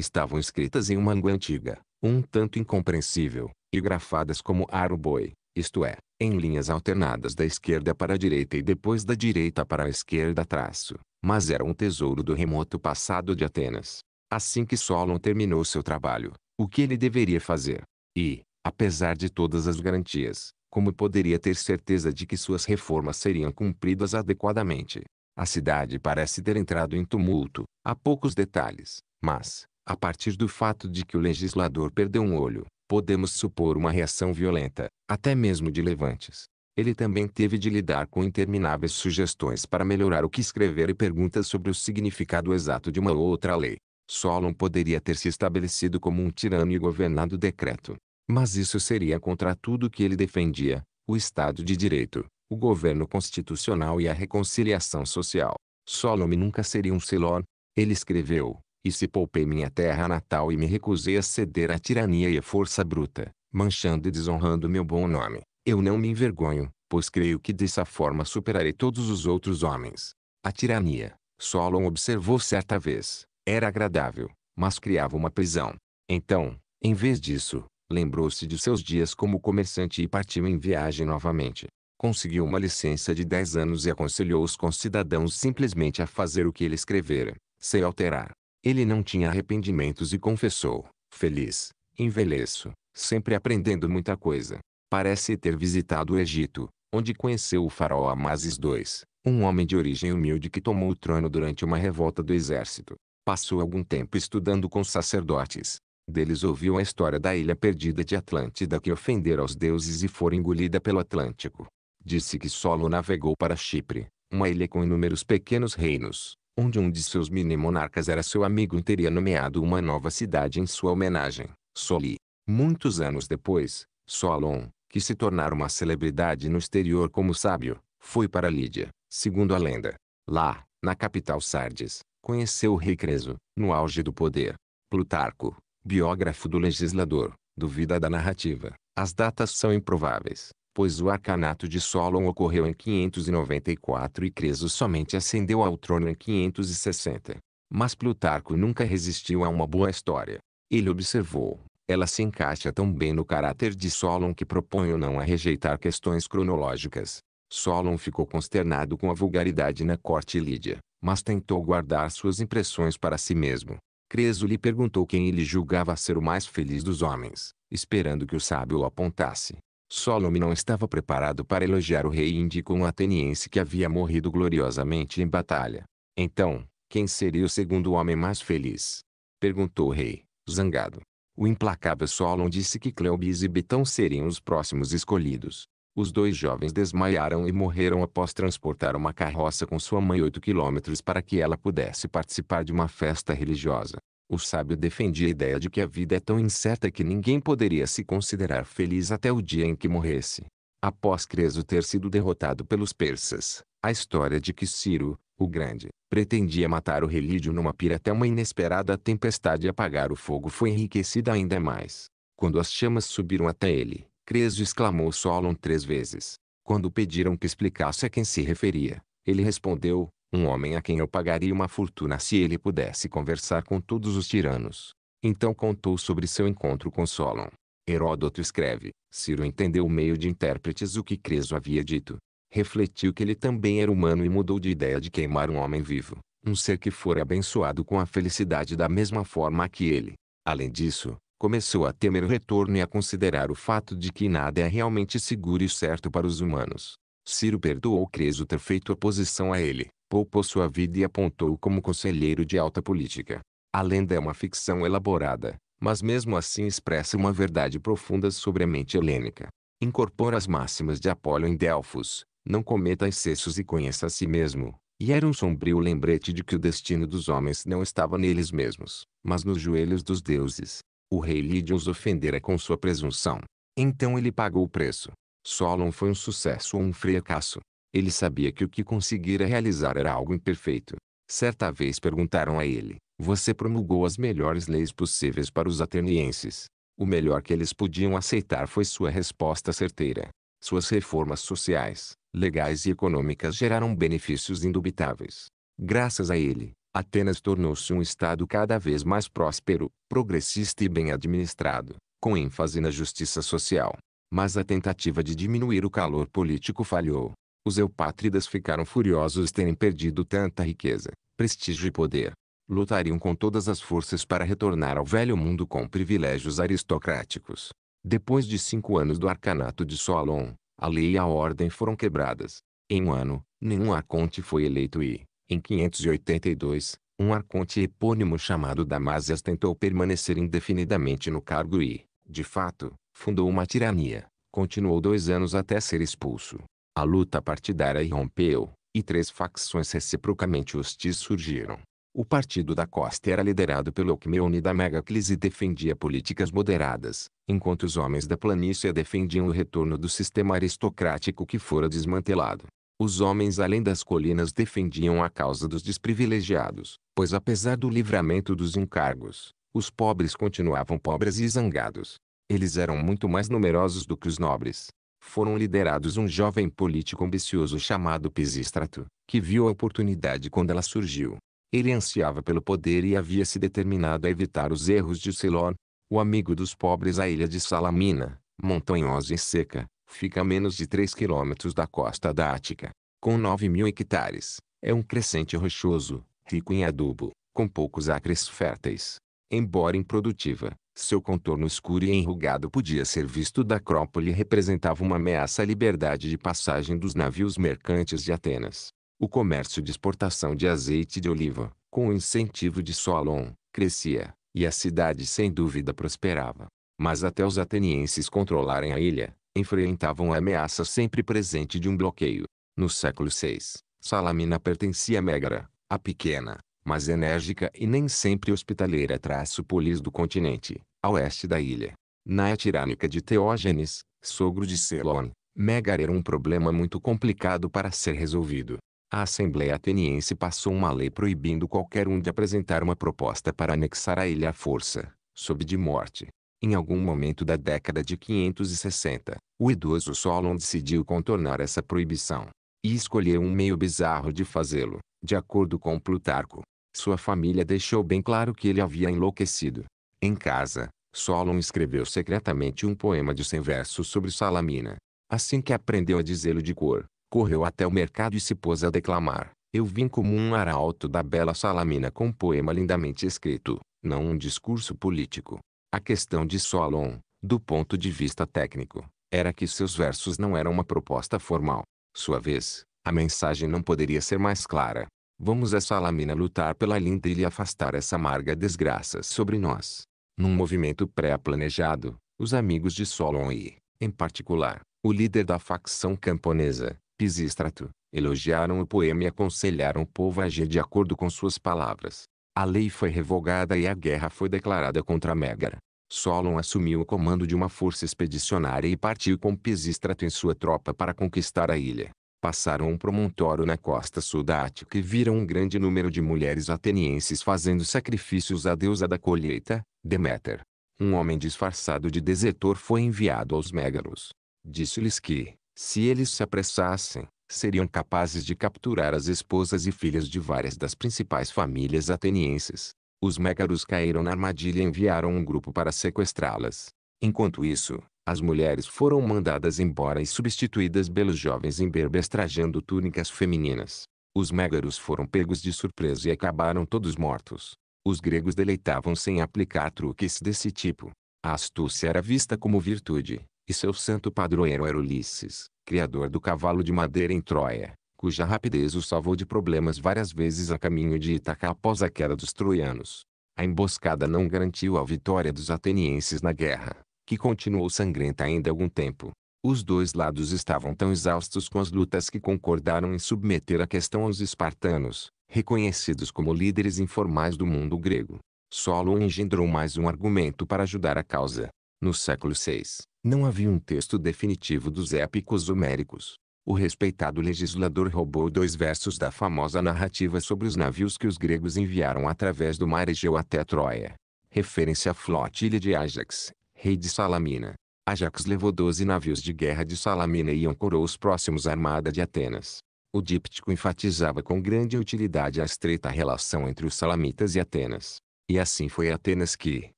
estavam escritas em uma língua antiga, um tanto incompreensível, e grafadas como aro-boi, isto é, em linhas alternadas da esquerda para a direita e depois da direita para a esquerda traço, mas era um tesouro do remoto passado de Atenas. Assim que Solon terminou seu trabalho, o que ele deveria fazer? E, apesar de todas as garantias, como poderia ter certeza de que suas reformas seriam cumpridas adequadamente? A cidade parece ter entrado em tumulto, há poucos detalhes, mas, a partir do fato de que o legislador perdeu um olho, podemos supor uma reação violenta, até mesmo de levantes. Ele também teve de lidar com intermináveis sugestões para melhorar o que escrever e perguntas sobre o significado exato de uma ou outra lei. Solon poderia ter se estabelecido como um tirano e governado decreto. Mas isso seria contra tudo que ele defendia, o Estado de Direito, o governo constitucional e a reconciliação social. Solon nunca seria um Celor. Ele escreveu, e se poupei minha terra natal e me recusei a ceder à tirania e à força bruta, manchando e desonrando meu bom nome, eu não me envergonho, pois creio que dessa forma superarei todos os outros homens. A tirania, Solon observou certa vez, era agradável, mas criava uma prisão. Então, em vez disso, lembrou-se de seus dias como comerciante e partiu em viagem novamente. Conseguiu uma licença de 10 anos e aconselhou os concidadãos simplesmente a fazer o que ele escrevera, sem alterar. Ele não tinha arrependimentos e confessou: Feliz, envelheço, sempre aprendendo muita coisa. Parece ter visitado o Egito, onde conheceu o faraó Amasis II, um homem de origem humilde que tomou o trono durante uma revolta do exército. Passou algum tempo estudando com sacerdotes. Deles ouviu a história da ilha perdida de Atlântida que ofendera aos deuses e for engolida pelo Atlântico. Disse que Solo navegou para Chipre, uma ilha com inúmeros pequenos reinos, onde um de seus mini-monarcas era seu amigo e teria nomeado uma nova cidade em sua homenagem, Soli. Muitos anos depois, Solon, que se tornara uma celebridade no exterior como sábio, foi para Lídia, segundo a lenda. Lá, na capital Sardes, conheceu o rei Creso, no auge do poder. Plutarco, biógrafo do legislador, duvida da narrativa. As datas são improváveis pois o arcanato de Solon ocorreu em 594 e Creso somente ascendeu ao trono em 560. Mas Plutarco nunca resistiu a uma boa história. Ele observou, ela se encaixa tão bem no caráter de Solon que proponho não a rejeitar questões cronológicas. Solon ficou consternado com a vulgaridade na corte lídia, mas tentou guardar suas impressões para si mesmo. Creso lhe perguntou quem ele julgava ser o mais feliz dos homens, esperando que o sábio o apontasse. Solome não estava preparado para elogiar o rei e indicou um ateniense que havia morrido gloriosamente em batalha. Então, quem seria o segundo homem mais feliz? Perguntou o rei, zangado. O implacável Solon disse que Cleobis e Betão seriam os próximos escolhidos. Os dois jovens desmaiaram e morreram após transportar uma carroça com sua mãe oito quilômetros para que ela pudesse participar de uma festa religiosa. O sábio defendia a ideia de que a vida é tão incerta que ninguém poderia se considerar feliz até o dia em que morresse. Após Creso ter sido derrotado pelos persas, a história de que Ciro, o Grande, pretendia matar o relídio numa pira até uma inesperada tempestade apagar o fogo foi enriquecida ainda mais. Quando as chamas subiram até ele, Creso exclamou Solon três vezes. Quando pediram que explicasse a quem se referia, ele respondeu, um homem a quem eu pagaria uma fortuna se ele pudesse conversar com todos os tiranos. Então contou sobre seu encontro com Solon. Heródoto escreve, Ciro entendeu meio de intérpretes o que Creso havia dito. Refletiu que ele também era humano e mudou de ideia de queimar um homem vivo, um ser que fora abençoado com a felicidade da mesma forma que ele. Além disso, começou a temer o retorno e a considerar o fato de que nada é realmente seguro e certo para os humanos. Ciro perdoou Creso ter feito oposição a ele, poupou sua vida e apontou como conselheiro de alta política. A lenda é uma ficção elaborada, mas mesmo assim expressa uma verdade profunda sobre a mente helênica. Incorpora as máximas de Apolo em Delfos, não cometa excessos e conheça a si mesmo, e era um sombrio lembrete de que o destino dos homens não estava neles mesmos, mas nos joelhos dos deuses. O rei Lídio os ofendera com sua presunção. Então ele pagou o preço. Solon foi um sucesso ou um fracasso. Ele sabia que o que conseguira realizar era algo imperfeito. Certa vez perguntaram a ele: Você promulgou as melhores leis possíveis para os atenienses. O melhor que eles podiam aceitar foi sua resposta certeira. Suas reformas sociais, legais e econômicas geraram benefícios indubitáveis. Graças a ele, Atenas tornou-se um Estado cada vez mais próspero, progressista e bem administrado, com ênfase na justiça social. Mas a tentativa de diminuir o calor político falhou. Os eupátridas ficaram furiosos terem perdido tanta riqueza, prestígio e poder. Lutariam com todas as forças para retornar ao velho mundo com privilégios aristocráticos. Depois de cinco anos do arcanato de Solon, a lei e a ordem foram quebradas. Em um ano, nenhum arconte foi eleito e, em 582, um arconte epônimo chamado Damásias tentou permanecer indefinidamente no cargo e, de fato, fundou uma tirania. Continuou dois anos até ser expulso. A luta partidária irrompeu, e três facções reciprocamente hostis surgiram. O Partido da Costa era liderado pelo Alcmeone da Megacles e defendia políticas moderadas, enquanto os homens da planície defendiam o retorno do sistema aristocrático que fora desmantelado. Os homens além das colinas defendiam a causa dos desprivilegiados, pois apesar do livramento dos encargos, os pobres continuavam pobres e zangados. Eles eram muito mais numerosos do que os nobres, foram liderados um jovem político ambicioso chamado Pisístrato, que viu a oportunidade quando ela surgiu. Ele ansiava pelo poder e havia se determinado a evitar os erros de Silor, o amigo dos pobres A ilha de Salamina, montanhosa e seca, fica a menos de 3 quilômetros da costa da Ática. Com 9 mil hectares, é um crescente rochoso, rico em adubo, com poucos acres férteis. Embora improdutiva, seu contorno escuro e enrugado podia ser visto da Acrópole e representava uma ameaça à liberdade de passagem dos navios mercantes de Atenas. O comércio de exportação de azeite de oliva, com o incentivo de Solon, crescia, e a cidade sem dúvida prosperava. Mas até os atenienses controlarem a ilha, enfrentavam a ameaça sempre presente de um bloqueio. No século VI, Salamina pertencia a Megara, a pequena, mas enérgica e nem sempre hospitaleira traço polis do continente a oeste da ilha. Na tirânica de Teógenes, sogro de Selon, Megar era um problema muito complicado para ser resolvido. A Assembleia Ateniense passou uma lei proibindo qualquer um de apresentar uma proposta para anexar a ilha à força, sob de morte. Em algum momento da década de 560, o idoso Solon decidiu contornar essa proibição. E escolheu um meio bizarro de fazê-lo, de acordo com Plutarco. Sua família deixou bem claro que ele havia enlouquecido, em casa, Solon escreveu secretamente um poema de 100 versos sobre Salamina. Assim que aprendeu a dizê-lo de cor, correu até o mercado e se pôs a declamar. Eu vim como um arauto da bela Salamina com um poema lindamente escrito, não um discurso político. A questão de Solon, do ponto de vista técnico, era que seus versos não eram uma proposta formal. Sua vez, a mensagem não poderia ser mais clara. Vamos a Salamina lutar pela linda e lhe afastar essa amarga desgraça sobre nós. Num movimento pré-planejado, os amigos de Solon e, em particular, o líder da facção camponesa, Pisístrato, elogiaram o poema e aconselharam o povo a agir de acordo com suas palavras. A lei foi revogada e a guerra foi declarada contra Megara. Solon assumiu o comando de uma força expedicionária e partiu com Pisístrato em sua tropa para conquistar a ilha. Passaram um promontório na costa sul da Ática e viram um grande número de mulheres atenienses fazendo sacrifícios à deusa da colheita, Deméter, um homem disfarçado de desertor foi enviado aos Mégaros. Disse-lhes que, se eles se apressassem, seriam capazes de capturar as esposas e filhas de várias das principais famílias atenienses. Os Mégaros caíram na armadilha e enviaram um grupo para sequestrá-las. Enquanto isso, as mulheres foram mandadas embora e substituídas pelos jovens imberbes trajando túnicas femininas. Os Mégaros foram pegos de surpresa e acabaram todos mortos. Os gregos deleitavam-se em aplicar truques desse tipo. A astúcia era vista como virtude, e seu santo padroeiro era Ulisses, criador do cavalo de madeira em Troia, cuja rapidez o salvou de problemas várias vezes a caminho de Itaca após a queda dos troianos. A emboscada não garantiu a vitória dos atenienses na guerra, que continuou sangrenta ainda algum tempo. Os dois lados estavam tão exaustos com as lutas que concordaram em submeter a questão aos espartanos, reconhecidos como líderes informais do mundo grego. Solon engendrou mais um argumento para ajudar a causa. No século VI, não havia um texto definitivo dos épicos homéricos. O respeitado legislador roubou dois versos da famosa narrativa sobre os navios que os gregos enviaram através do mar Egeu até Troia. Referência à flotilha de Ajax, rei de Salamina. Ajax levou doze navios de guerra de Salamina e ancorou os próximos à armada de Atenas. O díptico enfatizava com grande utilidade a estreita relação entre os salamitas e Atenas. E assim foi Atenas que,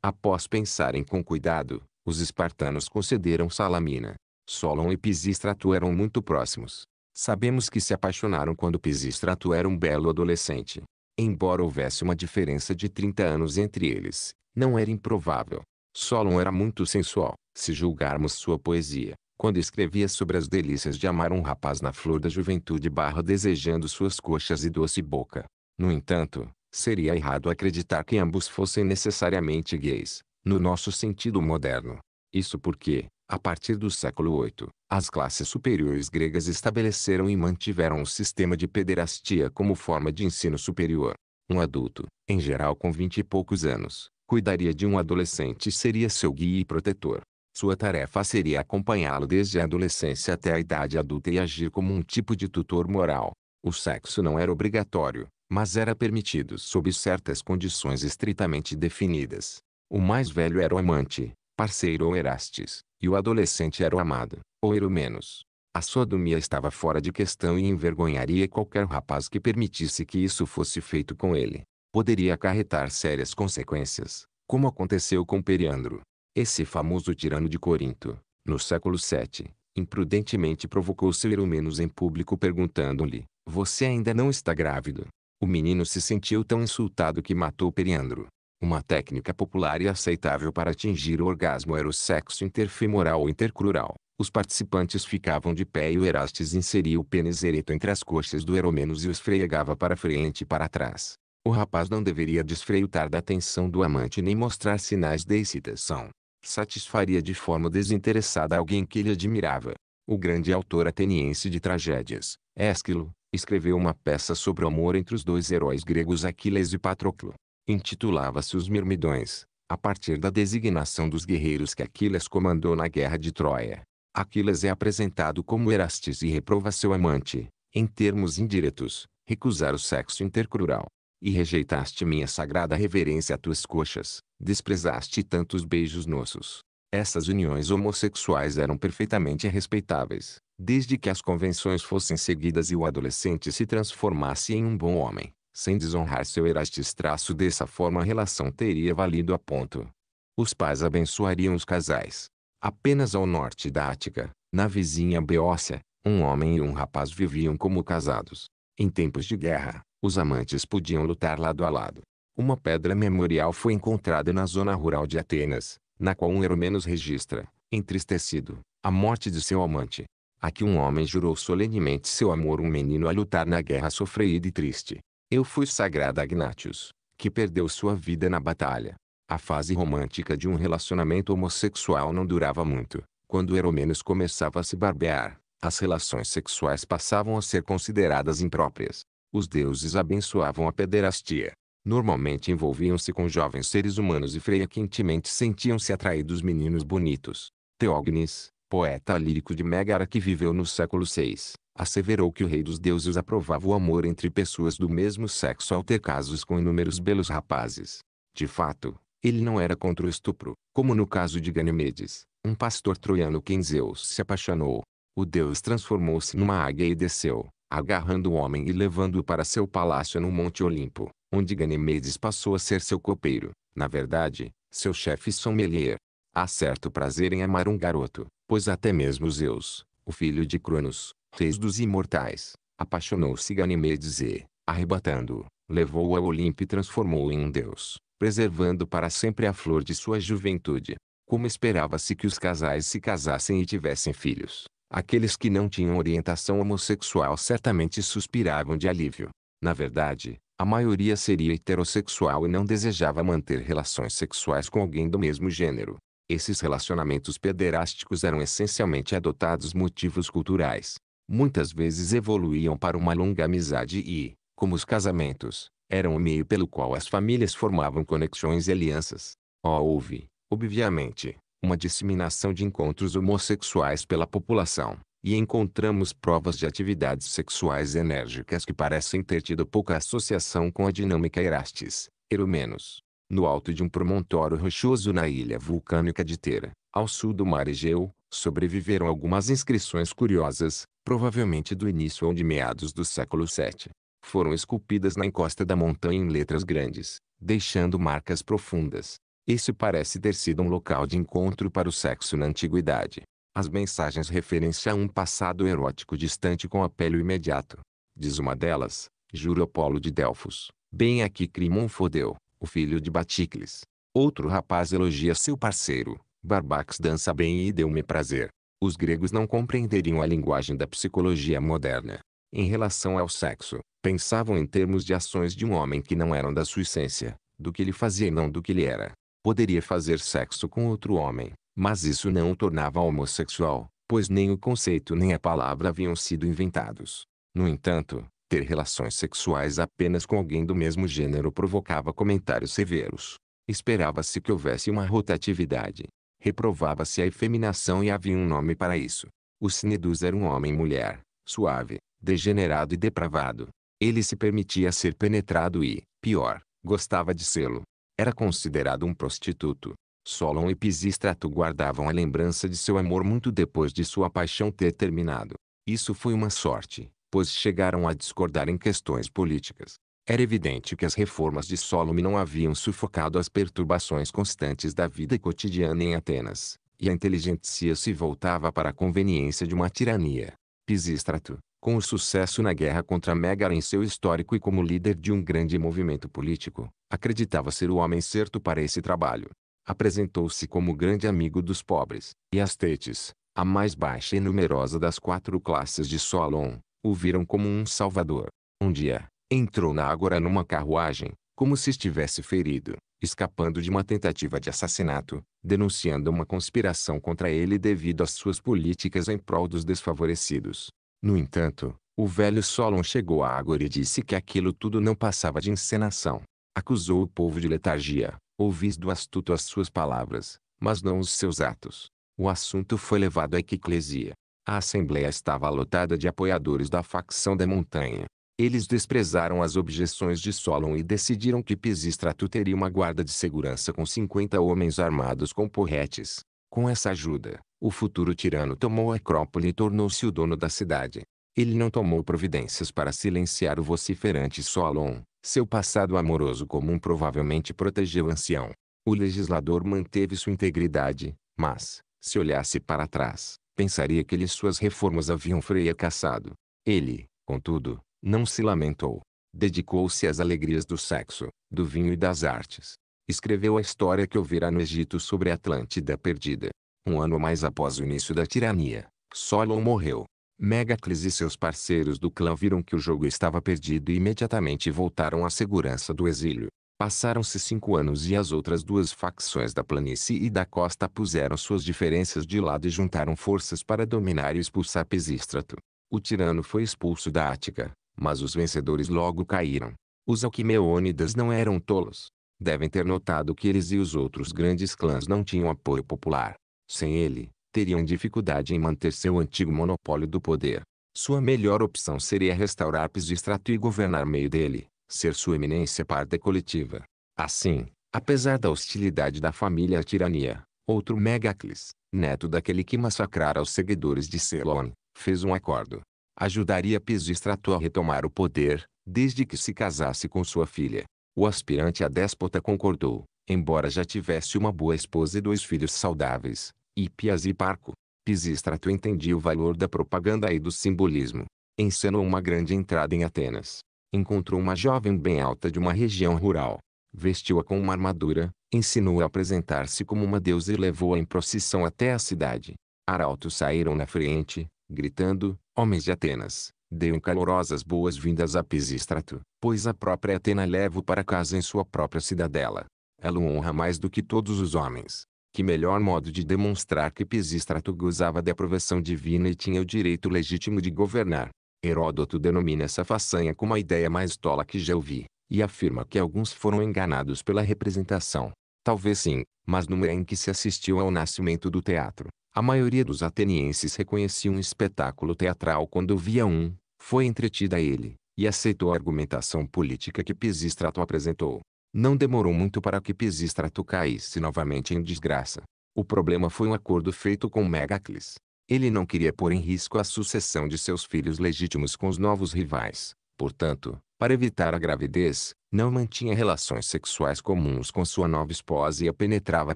após pensarem com cuidado, os espartanos concederam Salamina. Solon e Pisistrato eram muito próximos. Sabemos que se apaixonaram quando Pisistrato era um belo adolescente. Embora houvesse uma diferença de 30 anos entre eles, não era improvável. Solon era muito sensual, se julgarmos sua poesia quando escrevia sobre as delícias de amar um rapaz na flor da juventude barra desejando suas coxas e doce boca. No entanto, seria errado acreditar que ambos fossem necessariamente gays, no nosso sentido moderno. Isso porque, a partir do século VIII, as classes superiores gregas estabeleceram e mantiveram um sistema de pederastia como forma de ensino superior. Um adulto, em geral com vinte e poucos anos, cuidaria de um adolescente e seria seu guia e protetor. Sua tarefa seria acompanhá-lo desde a adolescência até a idade adulta e agir como um tipo de tutor moral. O sexo não era obrigatório, mas era permitido sob certas condições estritamente definidas. O mais velho era o amante, parceiro ou erastes, e o adolescente era o amado, ou era o menos. A sodomia estava fora de questão e envergonharia qualquer rapaz que permitisse que isso fosse feito com ele. Poderia acarretar sérias consequências, como aconteceu com Periandro. Esse famoso tirano de Corinto, no século VII, imprudentemente provocou seu Eumenos em público perguntando-lhe, você ainda não está grávido. O menino se sentiu tão insultado que matou Periandro. Uma técnica popular e aceitável para atingir o orgasmo era o sexo interfemoral ou intercrural. Os participantes ficavam de pé e o Erastes inseria o pênis ereto entre as coxas do Heromenos e os esfregava para frente e para trás. O rapaz não deveria desfreutar da atenção do amante nem mostrar sinais de excitação satisfaria de forma desinteressada alguém que ele admirava. O grande autor ateniense de tragédias, Ésquilo, escreveu uma peça sobre o amor entre os dois heróis gregos Aquiles e Patroclo. Intitulava-se Os Mirmidões, a partir da designação dos guerreiros que Aquiles comandou na Guerra de Troia. Aquiles é apresentado como Erastes e reprova seu amante, em termos indiretos, recusar o sexo intercrural e rejeitaste minha sagrada reverência a tuas coxas, desprezaste tantos beijos nossos. Essas uniões homossexuais eram perfeitamente respeitáveis, desde que as convenções fossem seguidas e o adolescente se transformasse em um bom homem. Sem desonrar seu Erastes traço dessa forma a relação teria valido a ponto. Os pais abençoariam os casais. Apenas ao norte da Ática, na vizinha Beócia, um homem e um rapaz viviam como casados. Em tempos de guerra, os amantes podiam lutar lado a lado. Uma pedra memorial foi encontrada na zona rural de Atenas, na qual um menos registra, entristecido, a morte de seu amante. Aqui um homem jurou solenemente seu amor um menino a lutar na guerra sofrida e triste. Eu fui sagrada Agnatius, que perdeu sua vida na batalha. A fase romântica de um relacionamento homossexual não durava muito. Quando Herômenos começava a se barbear, as relações sexuais passavam a ser consideradas impróprias os deuses abençoavam a pederastia. Normalmente envolviam-se com jovens seres humanos e frequentemente sentiam-se atraídos meninos bonitos. Teógenes, poeta lírico de Megara que viveu no século VI, asseverou que o rei dos deuses aprovava o amor entre pessoas do mesmo sexo ao ter casos com inúmeros belos rapazes. De fato, ele não era contra o estupro, como no caso de Ganimedes, um pastor troiano em Zeus se apaixonou. O deus transformou-se numa águia e desceu, agarrando o homem e levando-o para seu palácio no Monte Olimpo, onde Ganimedes passou a ser seu copeiro, na verdade, seu chefe sommelier. Há certo prazer em amar um garoto, pois até mesmo Zeus, o filho de Cronos, rei dos imortais, apaixonou-se Ganimedes e, arrebatando-o, levou-o ao Olimpo e transformou-o em um deus, preservando para sempre a flor de sua juventude. Como esperava-se que os casais se casassem e tivessem filhos, Aqueles que não tinham orientação homossexual certamente suspiravam de alívio. Na verdade, a maioria seria heterossexual e não desejava manter relações sexuais com alguém do mesmo gênero. Esses relacionamentos pederásticos eram essencialmente adotados motivos culturais. Muitas vezes evoluíam para uma longa amizade e, como os casamentos, eram o meio pelo qual as famílias formavam conexões e alianças. Houve, oh, obviamente, uma disseminação de encontros homossexuais pela população, e encontramos provas de atividades sexuais enérgicas que parecem ter tido pouca associação com a dinâmica Erastes, Eromenos. No alto de um promontório rochoso na ilha vulcânica de Tera, ao sul do mar Egeu, sobreviveram algumas inscrições curiosas, provavelmente do início ou de meados do século VII. Foram esculpidas na encosta da montanha em letras grandes, deixando marcas profundas, esse parece ter sido um local de encontro para o sexo na antiguidade. As mensagens referem-se a um passado erótico distante com apelo imediato. Diz uma delas, Juropolo de Delfos, bem aqui Crimon fodeu, o filho de Baticles. Outro rapaz elogia seu parceiro, Barbax dança bem e deu-me prazer. Os gregos não compreenderiam a linguagem da psicologia moderna. Em relação ao sexo, pensavam em termos de ações de um homem que não eram da sua essência, do que ele fazia e não do que ele era poderia fazer sexo com outro homem, mas isso não o tornava homossexual, pois nem o conceito nem a palavra haviam sido inventados. No entanto, ter relações sexuais apenas com alguém do mesmo gênero provocava comentários severos. Esperava-se que houvesse uma rotatividade. Reprovava-se a efeminação e havia um nome para isso. O Sinedus era um homem mulher, suave, degenerado e depravado. Ele se permitia ser penetrado e, pior, gostava de sê-lo. Era considerado um prostituto. Solon e Pisistrato guardavam a lembrança de seu amor muito depois de sua paixão ter terminado. Isso foi uma sorte, pois chegaram a discordar em questões políticas. Era evidente que as reformas de Solon não haviam sufocado as perturbações constantes da vida cotidiana em Atenas, e a inteligência se voltava para a conveniência de uma tirania. Pisístrato, com o sucesso na guerra contra Megar em seu histórico e como líder de um grande movimento político, acreditava ser o homem certo para esse trabalho. Apresentou-se como grande amigo dos pobres, e as Tetes, a mais baixa e numerosa das quatro classes de Solon, o viram como um salvador. Um dia, entrou na Ágora numa carruagem, como se estivesse ferido, escapando de uma tentativa de assassinato, denunciando uma conspiração contra ele devido às suas políticas em prol dos desfavorecidos. No entanto, o velho Solon chegou à Ágora e disse que aquilo tudo não passava de encenação. Acusou o povo de letargia, ouvindo do astuto as suas palavras, mas não os seus atos. O assunto foi levado à Equiclesia. A assembleia estava lotada de apoiadores da facção da montanha. Eles desprezaram as objeções de Solon e decidiram que Pisistrato teria uma guarda de segurança com 50 homens armados com porretes. Com essa ajuda, o futuro tirano tomou a Acrópole e tornou-se o dono da cidade. Ele não tomou providências para silenciar o vociferante Solon. Seu passado amoroso comum provavelmente protegeu o ancião. O legislador manteve sua integridade, mas, se olhasse para trás, pensaria que ele suas reformas haviam fracassado. Ele, contudo, não se lamentou. Dedicou-se às alegrias do sexo, do vinho e das artes. Escreveu a história que ouvirá no Egito sobre a Atlântida perdida. Um ano mais após o início da tirania, Solon morreu. Megacles e seus parceiros do clã viram que o jogo estava perdido e imediatamente voltaram à segurança do exílio. Passaram-se cinco anos e as outras duas facções da planície e da costa puseram suas diferenças de lado e juntaram forças para dominar e expulsar Pisístrato. O tirano foi expulso da Ática, mas os vencedores logo caíram. Os alquimeônidas não eram tolos. Devem ter notado que eles e os outros grandes clãs não tinham apoio popular. Sem ele, teriam dificuldade em manter seu antigo monopólio do poder. Sua melhor opção seria restaurar Pisistrato e governar meio dele, ser sua eminência parte coletiva. Assim, apesar da hostilidade da família à tirania, outro Megacles, neto daquele que massacrara os seguidores de Selon, fez um acordo. Ajudaria Pisistrato a retomar o poder, desde que se casasse com sua filha. O aspirante a déspota concordou, embora já tivesse uma boa esposa e dois filhos saudáveis, Hippias e Parco, Pisistrato entendia o valor da propaganda e do simbolismo. Encenou uma grande entrada em Atenas. Encontrou uma jovem bem alta de uma região rural. Vestiu-a com uma armadura, ensinou-a a apresentar-se como uma deusa e levou-a em procissão até a cidade. Arautos saíram na frente, gritando, Homens de Atenas, deem calorosas boas-vindas a Pisístrato, pois a própria Atena leva-o para casa em sua própria cidadela. Ela o honra mais do que todos os homens. Que melhor modo de demonstrar que Pisistrato gozava da aprovação divina e tinha o direito legítimo de governar. Heródoto denomina essa façanha como a ideia mais tola que já ouvi, e afirma que alguns foram enganados pela representação. Talvez sim, mas no em que se assistiu ao nascimento do teatro, a maioria dos atenienses reconhecia um espetáculo teatral quando via um, foi entretida a ele, e aceitou a argumentação política que Pisistrato apresentou. Não demorou muito para que Pisistrato caísse novamente em desgraça. O problema foi um acordo feito com Megacles. Ele não queria pôr em risco a sucessão de seus filhos legítimos com os novos rivais. Portanto, para evitar a gravidez, não mantinha relações sexuais comuns com sua nova esposa e a penetrava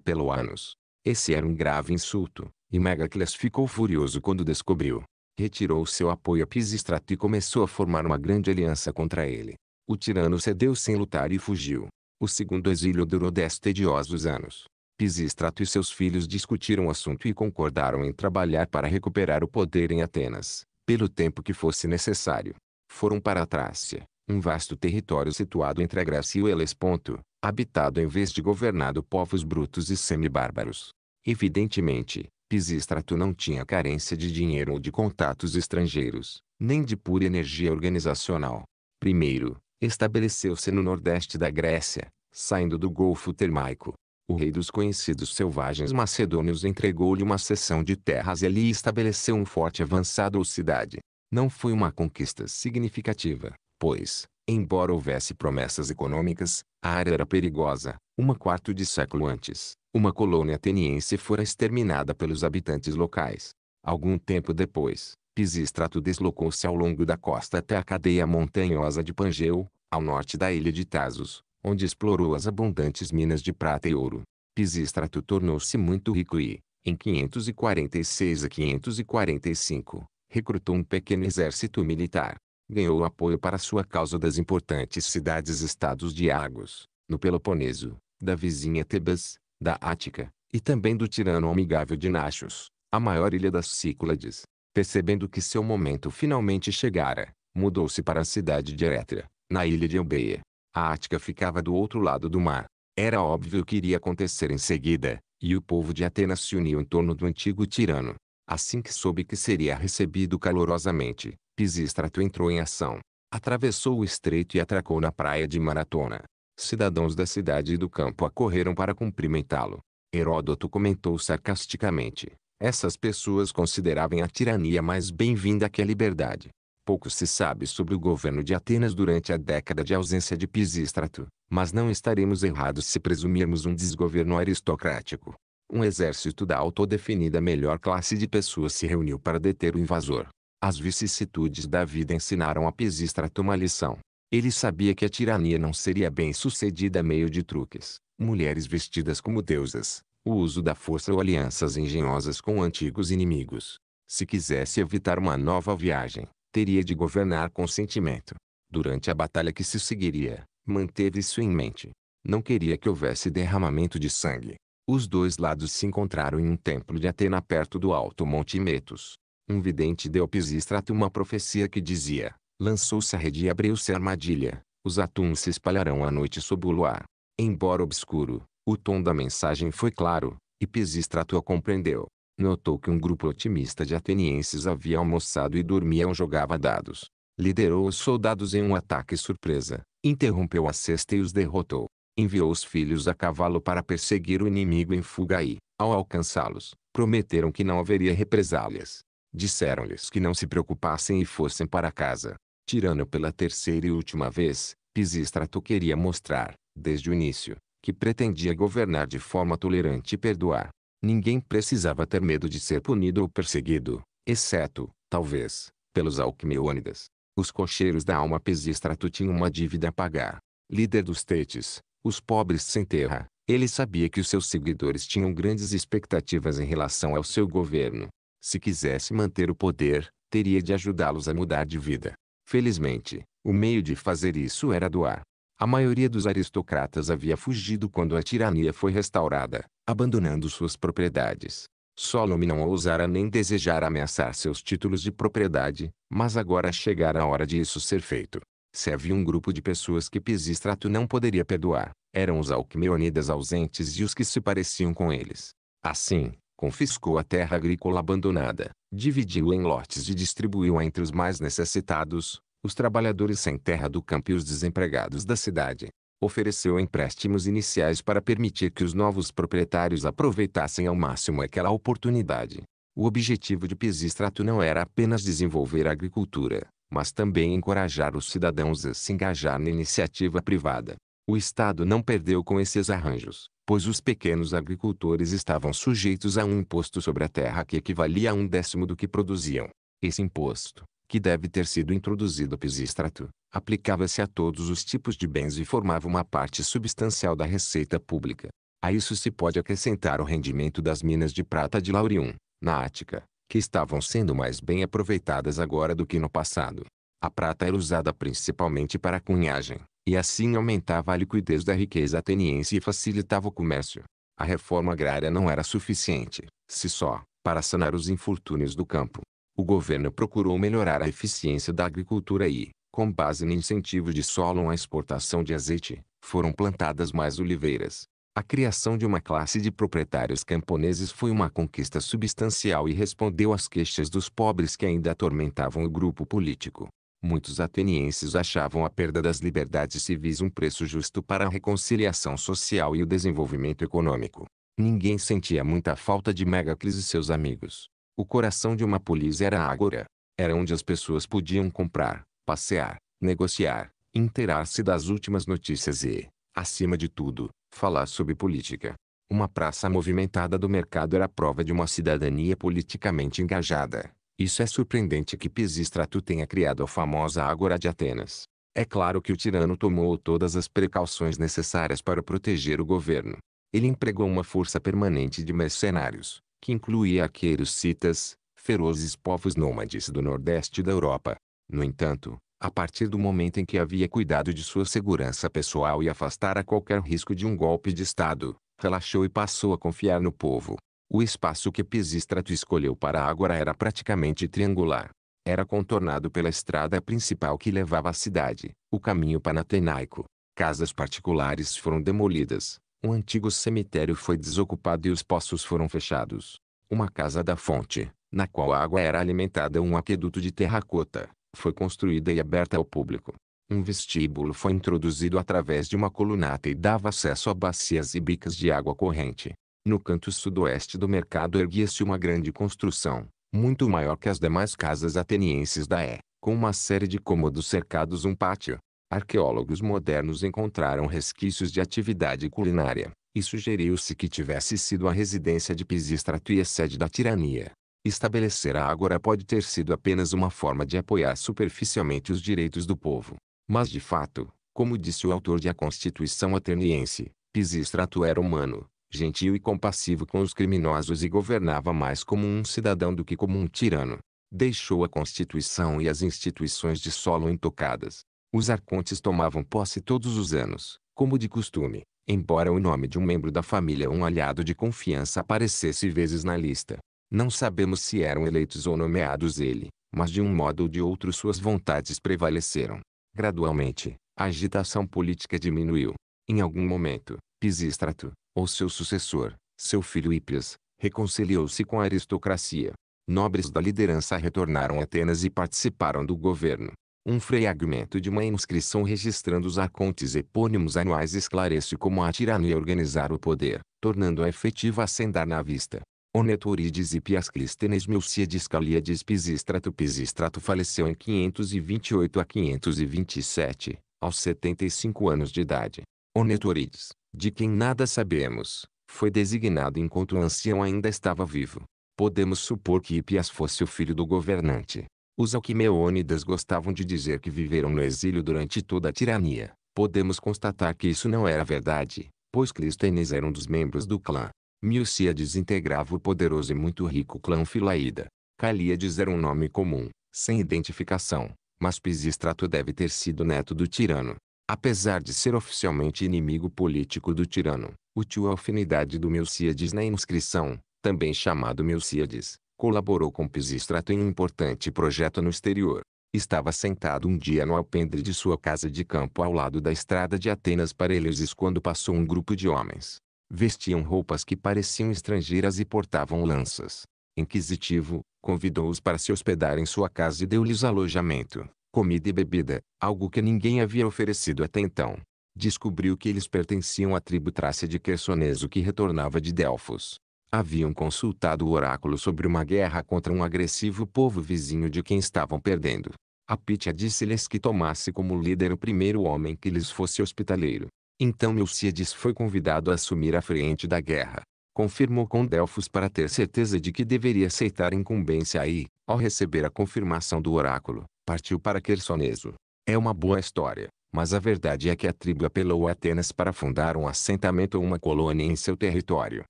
pelo ânus. Esse era um grave insulto, e Megacles ficou furioso quando descobriu. Retirou seu apoio a Pisistrato e começou a formar uma grande aliança contra ele. O tirano cedeu sem lutar e fugiu. O segundo exílio durou dez tediosos anos. Pisistrato e seus filhos discutiram o assunto e concordaram em trabalhar para recuperar o poder em Atenas, pelo tempo que fosse necessário. Foram para a Trácia, um vasto território situado entre a Grécia e o Helesponto, habitado em vez de governado povos brutos e semibárbaros. Evidentemente, Pisistrato não tinha carência de dinheiro ou de contatos estrangeiros, nem de pura energia organizacional. Primeiro, Estabeleceu-se no nordeste da Grécia, saindo do Golfo Termaico. O rei dos conhecidos selvagens macedônios entregou-lhe uma seção de terras e ali estabeleceu um forte avançado ou cidade. Não foi uma conquista significativa, pois, embora houvesse promessas econômicas, a área era perigosa. Uma quarto de século antes, uma colônia ateniense fora exterminada pelos habitantes locais. Algum tempo depois, Pisístrato deslocou-se ao longo da costa até a cadeia montanhosa de Pangeu, ao norte da ilha de Tasos, onde explorou as abundantes minas de prata e ouro. Pisístrato tornou-se muito rico e, em 546 a 545, recrutou um pequeno exército militar. Ganhou apoio para sua causa das importantes cidades-estados de Argos, no Peloponeso, da vizinha Tebas, da Ática, e também do tirano amigável de Nachos, a maior ilha das Cíclades. Percebendo que seu momento finalmente chegara, mudou-se para a cidade de Eretria, na ilha de Eubeia. A Ática ficava do outro lado do mar. Era óbvio que iria acontecer em seguida, e o povo de Atenas se uniu em torno do antigo tirano. Assim que soube que seria recebido calorosamente, Pisístrato entrou em ação. Atravessou o estreito e atracou na praia de Maratona. Cidadãos da cidade e do campo acorreram para cumprimentá-lo. Heródoto comentou sarcasticamente: essas pessoas consideravam a tirania mais bem-vinda que a liberdade. Pouco se sabe sobre o governo de Atenas durante a década de ausência de Pisístrato, mas não estaremos errados se presumirmos um desgoverno aristocrático. Um exército da autodefinida melhor classe de pessoas se reuniu para deter o invasor. As vicissitudes da vida ensinaram a Pisístrato uma lição. Ele sabia que a tirania não seria bem sucedida a meio de truques, mulheres vestidas como deusas, o uso da força ou alianças engenhosas com antigos inimigos. Se quisesse evitar uma nova viagem, teria de governar com sentimento. Durante a batalha que se seguiria, manteve isso em mente. Não queria que houvesse derramamento de sangue. Os dois lados se encontraram em um templo de Atena perto do alto Monte Metos. Um vidente deu Pisístrato uma profecia que dizia, lançou-se a rede e abriu-se a armadilha, os atuns se espalharão à noite sob o luar. Embora obscuro, o tom da mensagem foi claro, e Pisistrato a compreendeu. Notou que um grupo otimista de atenienses havia almoçado e dormia ou jogava dados. Liderou os soldados em um ataque surpresa, interrompeu a cesta e os derrotou. Enviou os filhos a cavalo para perseguir o inimigo em fuga e, ao alcançá-los, prometeram que não haveria represálias. Disseram-lhes que não se preocupassem e fossem para casa. Tirando pela terceira e última vez, Pisistrato queria mostrar, desde o início, que pretendia governar de forma tolerante e perdoar. Ninguém precisava ter medo de ser punido ou perseguido, exceto, talvez, pelos alquimiônidas. Os cocheiros da alma pesistrato tinham uma dívida a pagar. Líder dos Tetes, os pobres sem terra, ele sabia que os seus seguidores tinham grandes expectativas em relação ao seu governo. Se quisesse manter o poder, teria de ajudá-los a mudar de vida. Felizmente, o meio de fazer isso era doar. A maioria dos aristocratas havia fugido quando a tirania foi restaurada, abandonando suas propriedades. Solomon não ousara nem desejara ameaçar seus títulos de propriedade, mas agora chegara a hora de isso ser feito. Se havia um grupo de pessoas que Pisistrato não poderia perdoar, eram os alquimionidas ausentes e os que se pareciam com eles. Assim, confiscou a terra agrícola abandonada, dividiu-a em lotes e distribuiu-a entre os mais necessitados, os trabalhadores sem terra do campo e os desempregados da cidade. Ofereceu empréstimos iniciais para permitir que os novos proprietários aproveitassem ao máximo aquela oportunidade. O objetivo de Pisistrato não era apenas desenvolver a agricultura, mas também encorajar os cidadãos a se engajar na iniciativa privada. O Estado não perdeu com esses arranjos, pois os pequenos agricultores estavam sujeitos a um imposto sobre a terra que equivalia a um décimo do que produziam. Esse imposto, que deve ter sido introduzido a pisistrato, aplicava-se a todos os tipos de bens e formava uma parte substancial da receita pública. A isso se pode acrescentar o rendimento das minas de prata de Laurium, na Ática, que estavam sendo mais bem aproveitadas agora do que no passado. A prata era usada principalmente para cunhagem, e assim aumentava a liquidez da riqueza ateniense e facilitava o comércio. A reforma agrária não era suficiente, se só, para sanar os infortúnios do campo o governo procurou melhorar a eficiência da agricultura e, com base no incentivo de solo à exportação de azeite, foram plantadas mais oliveiras. A criação de uma classe de proprietários camponeses foi uma conquista substancial e respondeu às queixas dos pobres que ainda atormentavam o grupo político. Muitos atenienses achavam a perda das liberdades civis um preço justo para a reconciliação social e o desenvolvimento econômico. Ninguém sentia muita falta de Megacles e seus amigos. O coração de uma polis era a ágora. Era onde as pessoas podiam comprar, passear, negociar, inteirar-se das últimas notícias e, acima de tudo, falar sobre política. Uma praça movimentada do mercado era prova de uma cidadania politicamente engajada. Isso é surpreendente que Pisístrato tenha criado a famosa Ágora de Atenas. É claro que o tirano tomou todas as precauções necessárias para proteger o governo. Ele empregou uma força permanente de mercenários, que incluía aqueiros citas, ferozes povos nômades do nordeste da Europa. No entanto, a partir do momento em que havia cuidado de sua segurança pessoal e afastara qualquer risco de um golpe de Estado, relaxou e passou a confiar no povo. O espaço que Pisistrato escolheu para Ágora era praticamente triangular. Era contornado pela estrada principal que levava à cidade, o caminho panatenaico. Casas particulares foram demolidas, o antigo cemitério foi desocupado e os poços foram fechados. Uma casa da fonte, na qual a água era alimentada um aqueduto de terracota, foi construída e aberta ao público. Um vestíbulo foi introduzido através de uma colunata e dava acesso a bacias e bicas de água corrente. No canto sudoeste do mercado erguia-se uma grande construção, muito maior que as demais casas atenienses da E, com uma série de cômodos cercados um pátio, arqueólogos modernos encontraram resquícios de atividade culinária, e sugeriu-se que tivesse sido a residência de Pisístrato e a sede da tirania. Estabelecer a agora pode ter sido apenas uma forma de apoiar superficialmente os direitos do povo. Mas de fato, como disse o autor de A Constituição Ateniense, Pisístrato era humano, gentil e compassivo com os criminosos e governava mais como um cidadão do que como um tirano. Deixou a Constituição e as instituições de solo intocadas, os arcontes tomavam posse todos os anos, como de costume, embora o nome de um membro da família ou um aliado de confiança aparecesse vezes na lista. Não sabemos se eram eleitos ou nomeados ele, mas de um modo ou de outro suas vontades prevaleceram. Gradualmente, a agitação política diminuiu. Em algum momento, Pisístrato, ou seu sucessor, seu filho Hípias, reconciliou-se com a aristocracia. Nobres da liderança retornaram a Atenas e participaram do governo. Um fragmento de uma inscrição registrando os arcontes epônimos anuais esclarece como a tirania organizar o poder, tornando-a efetiva acendar na vista. Onetorides e Piasclístenes Milciades Calíades Pisistrato Pisistrato faleceu em 528 a 527, aos 75 anos de idade. Onetorides, de quem nada sabemos, foi designado enquanto o ancião ainda estava vivo. Podemos supor que Ipias fosse o filho do governante, os alquimeônidas gostavam de dizer que viveram no exílio durante toda a tirania. Podemos constatar que isso não era verdade, pois Clístenes era um dos membros do clã. Milcia desintegrava o poderoso e muito rico clã Filaída. Calíades era um nome comum, sem identificação, mas Pisistrato deve ter sido neto do tirano. Apesar de ser oficialmente inimigo político do tirano, tio a afinidade do Milcíades na inscrição, também chamado Milcíades, colaborou com Pisistrato em um importante projeto no exterior. Estava sentado um dia no alpendre de sua casa de campo ao lado da estrada de Atenas para Eleusis quando passou um grupo de homens. Vestiam roupas que pareciam estrangeiras e portavam lanças. Inquisitivo, convidou-os para se hospedar em sua casa e deu-lhes alojamento, comida e bebida, algo que ninguém havia oferecido até então. Descobriu que eles pertenciam à tribo Trácia de Quersoneso que retornava de Delfos. Haviam consultado o oráculo sobre uma guerra contra um agressivo povo vizinho de quem estavam perdendo. A Pitia disse-lhes que tomasse como líder o primeiro homem que lhes fosse hospitaleiro. Então Milcíades foi convidado a assumir a frente da guerra. Confirmou com Delfos para ter certeza de que deveria aceitar a incumbência aí, ao receber a confirmação do oráculo, partiu para Quersoneso. É uma boa história, mas a verdade é que a tribo apelou a Atenas para fundar um assentamento ou uma colônia em seu território.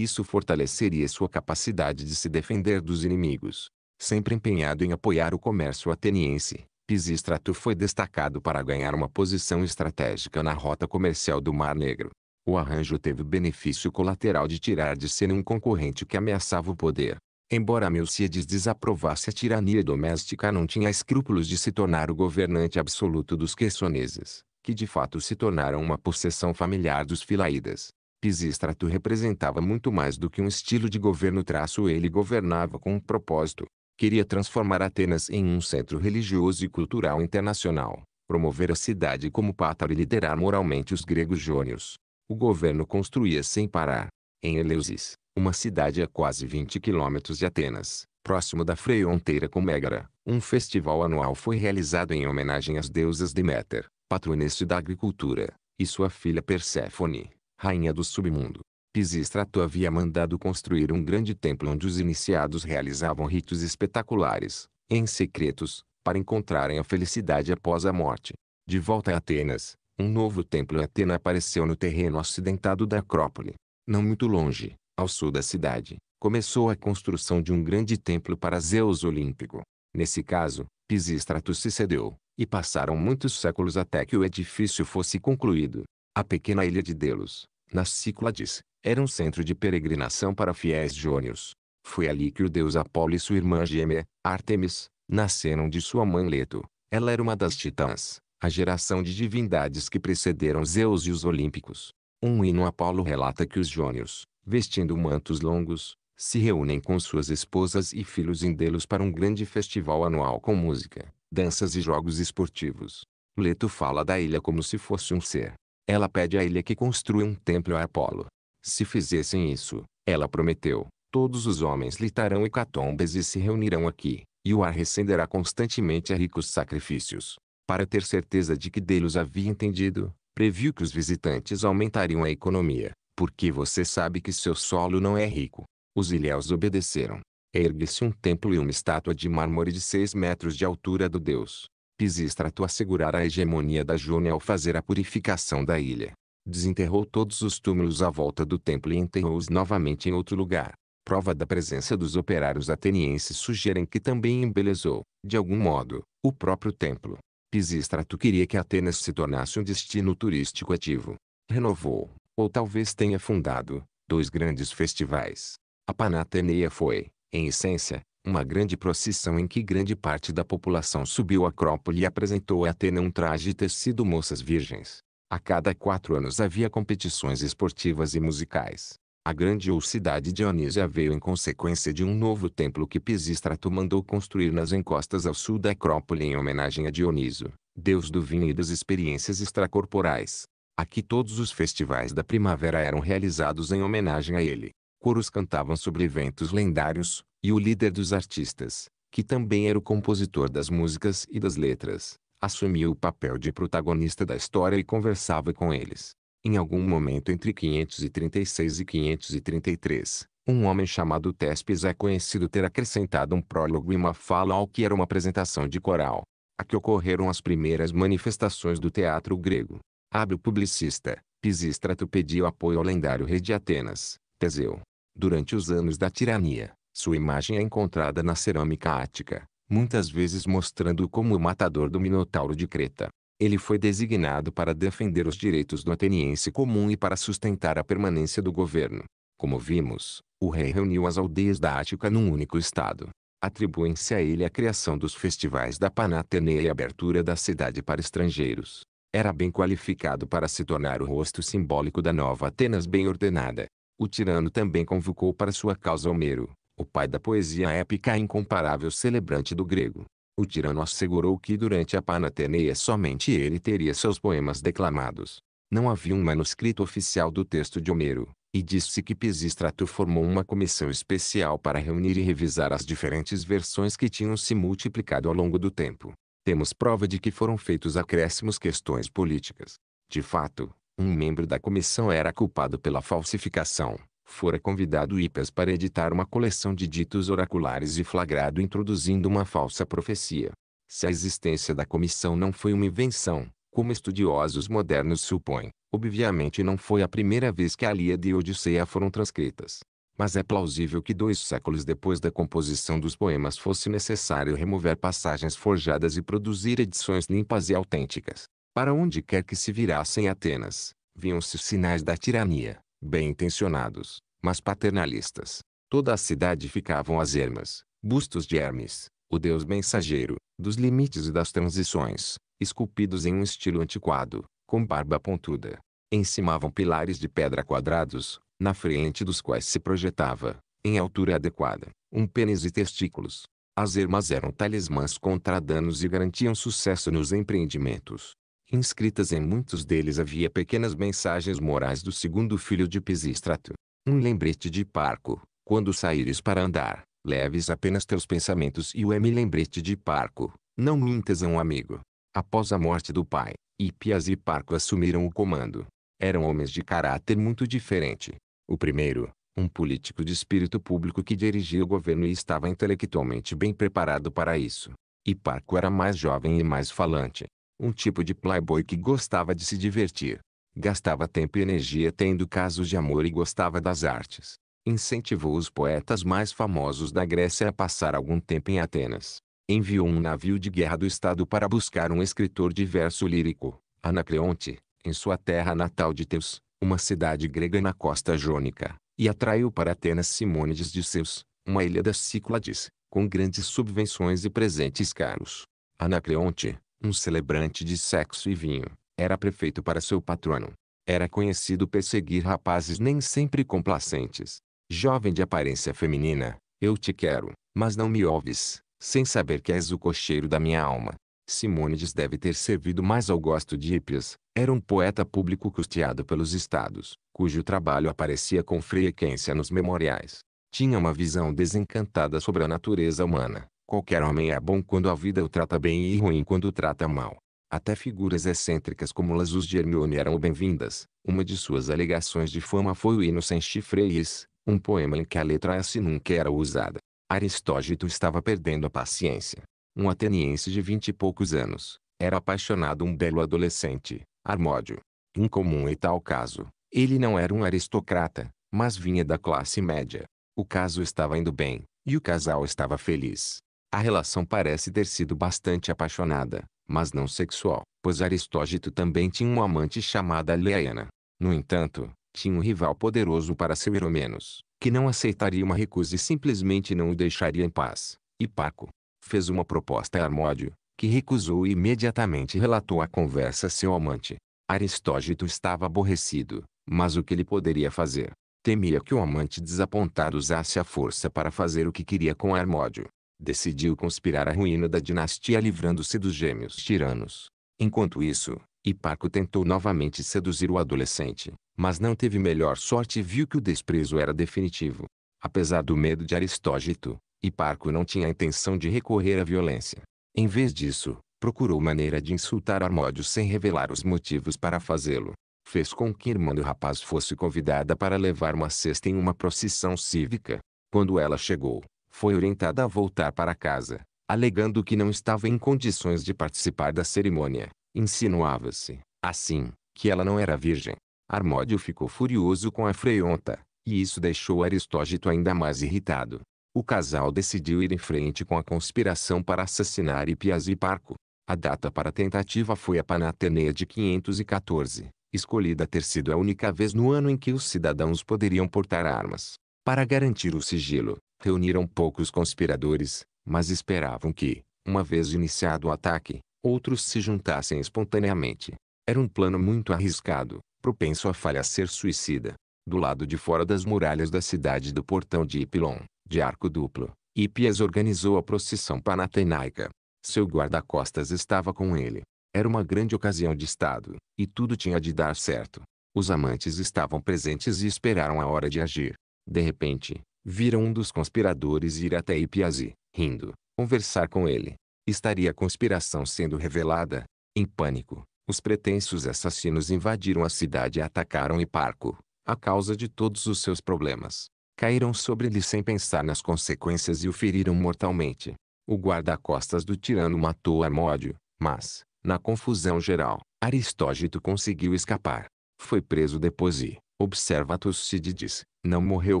Isso fortaleceria sua capacidade de se defender dos inimigos. Sempre empenhado em apoiar o comércio ateniense, Pisistrato foi destacado para ganhar uma posição estratégica na rota comercial do Mar Negro. O arranjo teve o benefício colateral de tirar de cena um concorrente que ameaçava o poder. Embora Milcíades desaprovasse a tirania doméstica não tinha escrúpulos de se tornar o governante absoluto dos queçoneses, que de fato se tornaram uma possessão familiar dos filaídas. Pisístrato representava muito mais do que um estilo de governo traço ele governava com um propósito. Queria transformar Atenas em um centro religioso e cultural internacional, promover a cidade como pátria e liderar moralmente os gregos jônios. O governo construía sem parar, em Eleusis, uma cidade a quase 20 quilômetros de Atenas, próximo da fronteira com Megara. Um festival anual foi realizado em homenagem às deusas Deméter, patronesse da agricultura, e sua filha Perséfone rainha do submundo. Pisistrato havia mandado construir um grande templo onde os iniciados realizavam ritos espetaculares, em secretos, para encontrarem a felicidade após a morte. De volta a Atenas, um novo templo em Atena apareceu no terreno acidentado da Acrópole. Não muito longe, ao sul da cidade, começou a construção de um grande templo para Zeus Olímpico. Nesse caso, Pisistrato se cedeu, e passaram muitos séculos até que o edifício fosse concluído. A pequena ilha de Delos, nas Cíclades, era um centro de peregrinação para fiéis jônios. Foi ali que o deus Apolo e sua irmã gêmea, Artemis, nasceram de sua mãe Leto. Ela era uma das titãs, a geração de divindades que precederam Zeus e os Olímpicos. Um hino Apolo relata que os jônios, vestindo mantos longos, se reúnem com suas esposas e filhos em Delos para um grande festival anual com música, danças e jogos esportivos. Leto fala da ilha como se fosse um ser, ela pede a ele que construa um templo a Apolo. Se fizessem isso, ela prometeu, todos os homens litarão hecatombas e se reunirão aqui, e o ar recenderá constantemente a ricos sacrifícios. Para ter certeza de que Deus havia entendido, previu que os visitantes aumentariam a economia, porque você sabe que seu solo não é rico. Os ilhéus obedeceram. Ergue-se um templo e uma estátua de mármore de seis metros de altura do deus, Pisístrato assegurara a hegemonia da Jônia ao fazer a purificação da ilha. Desenterrou todos os túmulos à volta do templo e enterrou-os novamente em outro lugar. Prova da presença dos operários atenienses sugerem que também embelezou, de algum modo, o próprio templo. Pisístrato queria que Atenas se tornasse um destino turístico ativo. Renovou, ou talvez tenha fundado, dois grandes festivais. A Panateneia foi, em essência, uma grande procissão em que grande parte da população subiu a Acrópole e apresentou a Atena um traje tecido moças virgens. A cada quatro anos havia competições esportivas e musicais. A grande ou cidade Dionísia veio em consequência de um novo templo que Pisístrato mandou construir nas encostas ao sul da Acrópole em homenagem a Dioniso, deus do vinho e das experiências extracorporais. Aqui todos os festivais da primavera eram realizados em homenagem a ele. Coros cantavam sobre eventos lendários, e o líder dos artistas, que também era o compositor das músicas e das letras, assumiu o papel de protagonista da história e conversava com eles. Em algum momento entre 536 e 533, um homem chamado Tespes é conhecido ter acrescentado um prólogo e uma fala ao que era uma apresentação de coral, a que ocorreram as primeiras manifestações do teatro grego. Hábil publicista, Pisístrato pediu apoio ao lendário rei de Atenas, Teseu. Durante os anos da tirania, sua imagem é encontrada na cerâmica ática, muitas vezes mostrando como o matador do Minotauro de Creta. Ele foi designado para defender os direitos do ateniense comum e para sustentar a permanência do governo. Como vimos, o rei reuniu as aldeias da Ática num único estado. Atribuem-se a ele a criação dos festivais da Panateneia e a abertura da cidade para estrangeiros. Era bem qualificado para se tornar o rosto simbólico da nova Atenas bem ordenada. O tirano também convocou para sua causa Homero, o pai da poesia épica incomparável celebrante do grego. O tirano assegurou que durante a Panateneia somente ele teria seus poemas declamados. Não havia um manuscrito oficial do texto de Homero, e disse que Pisistrato formou uma comissão especial para reunir e revisar as diferentes versões que tinham se multiplicado ao longo do tempo. Temos prova de que foram feitos acréscimos questões políticas. De fato, um membro da comissão era culpado pela falsificação fora convidado Hipias para editar uma coleção de ditos oraculares e flagrado introduzindo uma falsa profecia. Se a existência da comissão não foi uma invenção, como estudiosos modernos supõem, obviamente não foi a primeira vez que a Ilíada e Odisseia foram transcritas. Mas é plausível que dois séculos depois da composição dos poemas fosse necessário remover passagens forjadas e produzir edições limpas e autênticas. Para onde quer que se virassem Atenas, viam-se sinais da tirania bem-intencionados, mas paternalistas. Toda a cidade ficavam as ermas, bustos de Hermes, o deus mensageiro, dos limites e das transições, esculpidos em um estilo antiquado, com barba pontuda. Encimavam pilares de pedra quadrados, na frente dos quais se projetava, em altura adequada, um pênis e testículos. As ermas eram talismãs contra danos e garantiam sucesso nos empreendimentos. Inscritas em muitos deles havia pequenas mensagens morais do segundo filho de Pisístrato. Um lembrete de Parco, quando saíres para andar, leves apenas teus pensamentos e o M lembrete de Parco, não mintas a um amigo. Após a morte do pai, Ipias e Parco assumiram o comando. Eram homens de caráter muito diferente. O primeiro, um político de espírito público que dirigia o governo e estava intelectualmente bem preparado para isso. E Parco era mais jovem e mais falante, um tipo de playboy que gostava de se divertir. Gastava tempo e energia tendo casos de amor e gostava das artes. Incentivou os poetas mais famosos da Grécia a passar algum tempo em Atenas. Enviou um navio de guerra do Estado para buscar um escritor de verso lírico, Anacreonte, em sua terra natal de Teus, uma cidade grega na costa jônica, e atraiu para Atenas Simônides de Seus, uma ilha das Cíclades, com grandes subvenções e presentes caros. Anacreonte, um celebrante de sexo e vinho, era prefeito para seu patrono. Era conhecido perseguir rapazes nem sempre complacentes. Jovem de aparência feminina, eu te quero, mas não me ouves, sem saber que és o cocheiro da minha alma. Simônides deve ter servido mais ao gosto de Hippias, era um poeta público custeado pelos estados, cujo trabalho aparecia com frequência nos memoriais. Tinha uma visão desencantada sobre a natureza humana, Qualquer homem é bom quando a vida o trata bem e ruim quando o trata mal. Até figuras excêntricas como las de Hermione eram bem-vindas. Uma de suas alegações de fama foi o hino sem chifreis, um poema em que a letra S nunca era usada. Aristógito estava perdendo a paciência. Um ateniense de vinte e poucos anos, era apaixonado um belo adolescente, Armódio. Incomum em tal caso, ele não era um aristocrata, mas vinha da classe média. O caso estava indo bem, e o casal estava feliz. A relação parece ter sido bastante apaixonada, mas não sexual, pois Aristógito também tinha uma amante chamada Leiana. No entanto, tinha um rival poderoso para seu Hiromenos, que não aceitaria uma recusa e simplesmente não o deixaria em paz. E Paco fez uma proposta a Armódio, que recusou e imediatamente relatou a conversa a seu amante. Aristógito estava aborrecido, mas o que ele poderia fazer? Temia que o amante desapontado usasse a força para fazer o que queria com Armódio decidiu conspirar a ruína da dinastia livrando-se dos gêmeos tiranos. Enquanto isso, Hiparco tentou novamente seduzir o adolescente, mas não teve melhor sorte e viu que o desprezo era definitivo. Apesar do medo de Aristógito, Hiparco não tinha a intenção de recorrer à violência. Em vez disso, procurou maneira de insultar Armódio sem revelar os motivos para fazê-lo. Fez com que a irmã do rapaz fosse convidada para levar uma cesta em uma procissão cívica. Quando ela chegou, foi orientada a voltar para casa, alegando que não estava em condições de participar da cerimônia. Insinuava-se, assim, que ela não era virgem. Armódio ficou furioso com a Freonta, e isso deixou Aristógito ainda mais irritado. O casal decidiu ir em frente com a conspiração para assassinar Ipias e Parco. A data para a tentativa foi a Panateneia de 514, escolhida ter sido a única vez no ano em que os cidadãos poderiam portar armas. Para garantir o sigilo, reuniram poucos conspiradores, mas esperavam que, uma vez iniciado o ataque, outros se juntassem espontaneamente. Era um plano muito arriscado, propenso a ser suicida. Do lado de fora das muralhas da cidade do portão de Ipilon, de arco duplo, Hípias organizou a procissão panatenaica. Seu guarda-costas estava com ele. Era uma grande ocasião de Estado, e tudo tinha de dar certo. Os amantes estavam presentes e esperaram a hora de agir. De repente, Viram um dos conspiradores ir até Ipiazi, rindo, conversar com ele. Estaria a conspiração sendo revelada? Em pânico, os pretensos assassinos invadiram a cidade e atacaram Hiparco, a causa de todos os seus problemas. Caíram sobre ele sem pensar nas consequências e o feriram mortalmente. O guarda-costas do tirano matou Armódio, mas, na confusão geral, Aristógito conseguiu escapar. Foi preso depois e, observa Tucídides, não morreu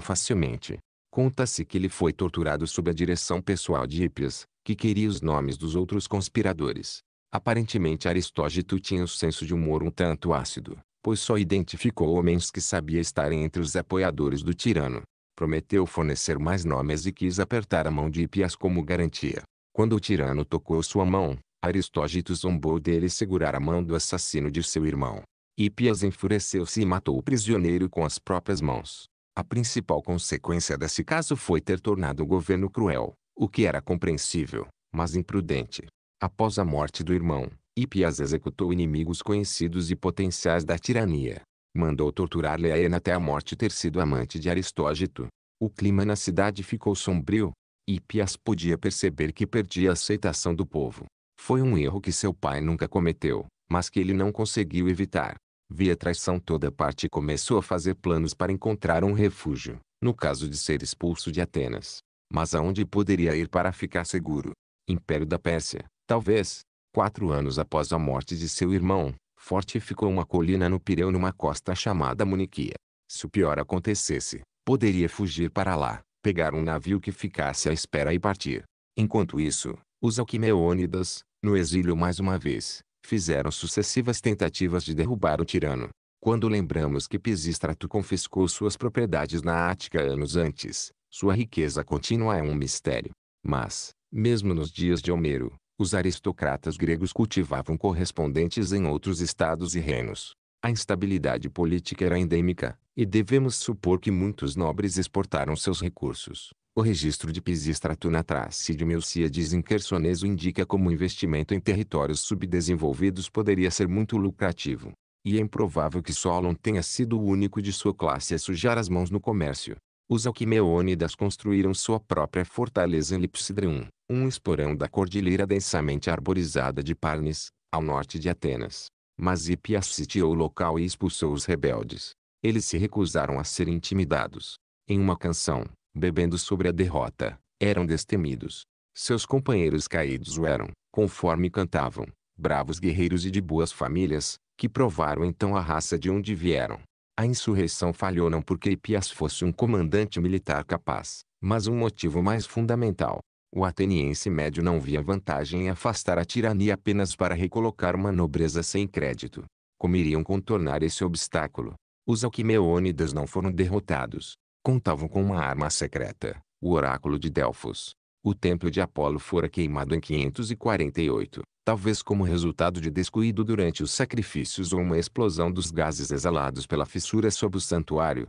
facilmente. Conta-se que ele foi torturado sob a direção pessoal de Hippias, que queria os nomes dos outros conspiradores. Aparentemente Aristógito tinha um senso de humor um tanto ácido, pois só identificou homens que sabia estarem entre os apoiadores do tirano. Prometeu fornecer mais nomes e quis apertar a mão de Hippias como garantia. Quando o tirano tocou sua mão, Aristógito zombou dele segurar a mão do assassino de seu irmão. Hippias enfureceu-se e matou o prisioneiro com as próprias mãos. A principal consequência desse caso foi ter tornado o governo cruel, o que era compreensível, mas imprudente. Após a morte do irmão, Ipias executou inimigos conhecidos e potenciais da tirania. Mandou torturar Leaena até a morte ter sido amante de Aristógito. O clima na cidade ficou sombrio. Ipias podia perceber que perdia a aceitação do povo. Foi um erro que seu pai nunca cometeu, mas que ele não conseguiu evitar via traição toda parte começou a fazer planos para encontrar um refúgio, no caso de ser expulso de Atenas. Mas aonde poderia ir para ficar seguro? Império da Pérsia, talvez. Quatro anos após a morte de seu irmão, fortificou uma colina no Pireu numa costa chamada Muniquia. Se o pior acontecesse, poderia fugir para lá, pegar um navio que ficasse à espera e partir. Enquanto isso, os Alquimeônidas, no exílio mais uma vez, fizeram sucessivas tentativas de derrubar o tirano. Quando lembramos que Pisístrato confiscou suas propriedades na Ática anos antes, sua riqueza contínua é um mistério. Mas, mesmo nos dias de Homero, os aristocratas gregos cultivavam correspondentes em outros estados e reinos. A instabilidade política era endêmica, e devemos supor que muitos nobres exportaram seus recursos, o registro de Pisistratuna e Trace de em Quersoneso indica como o investimento em territórios subdesenvolvidos poderia ser muito lucrativo. E é improvável que Solon tenha sido o único de sua classe a sujar as mãos no comércio. Os alquimeônidas construíram sua própria fortaleza em Lipsidrium, um esporão da cordilheira densamente arborizada de Parnes, ao norte de Atenas. Mas Hipias sitiou o local e expulsou os rebeldes. Eles se recusaram a ser intimidados. Em uma canção, bebendo sobre a derrota, eram destemidos. Seus companheiros caídos o eram, conforme cantavam, bravos guerreiros e de boas famílias, que provaram então a raça de onde vieram. A insurreição falhou não porque Ipias fosse um comandante militar capaz, mas um motivo mais fundamental. O ateniense médio não via vantagem em afastar a tirania apenas para recolocar uma nobreza sem crédito. Como iriam contornar esse obstáculo? Os alquimeônidas não foram derrotados, contavam com uma arma secreta, o oráculo de Delfos. O templo de Apolo fora queimado em 548, talvez como resultado de descuido durante os sacrifícios ou uma explosão dos gases exalados pela fissura sob o santuário.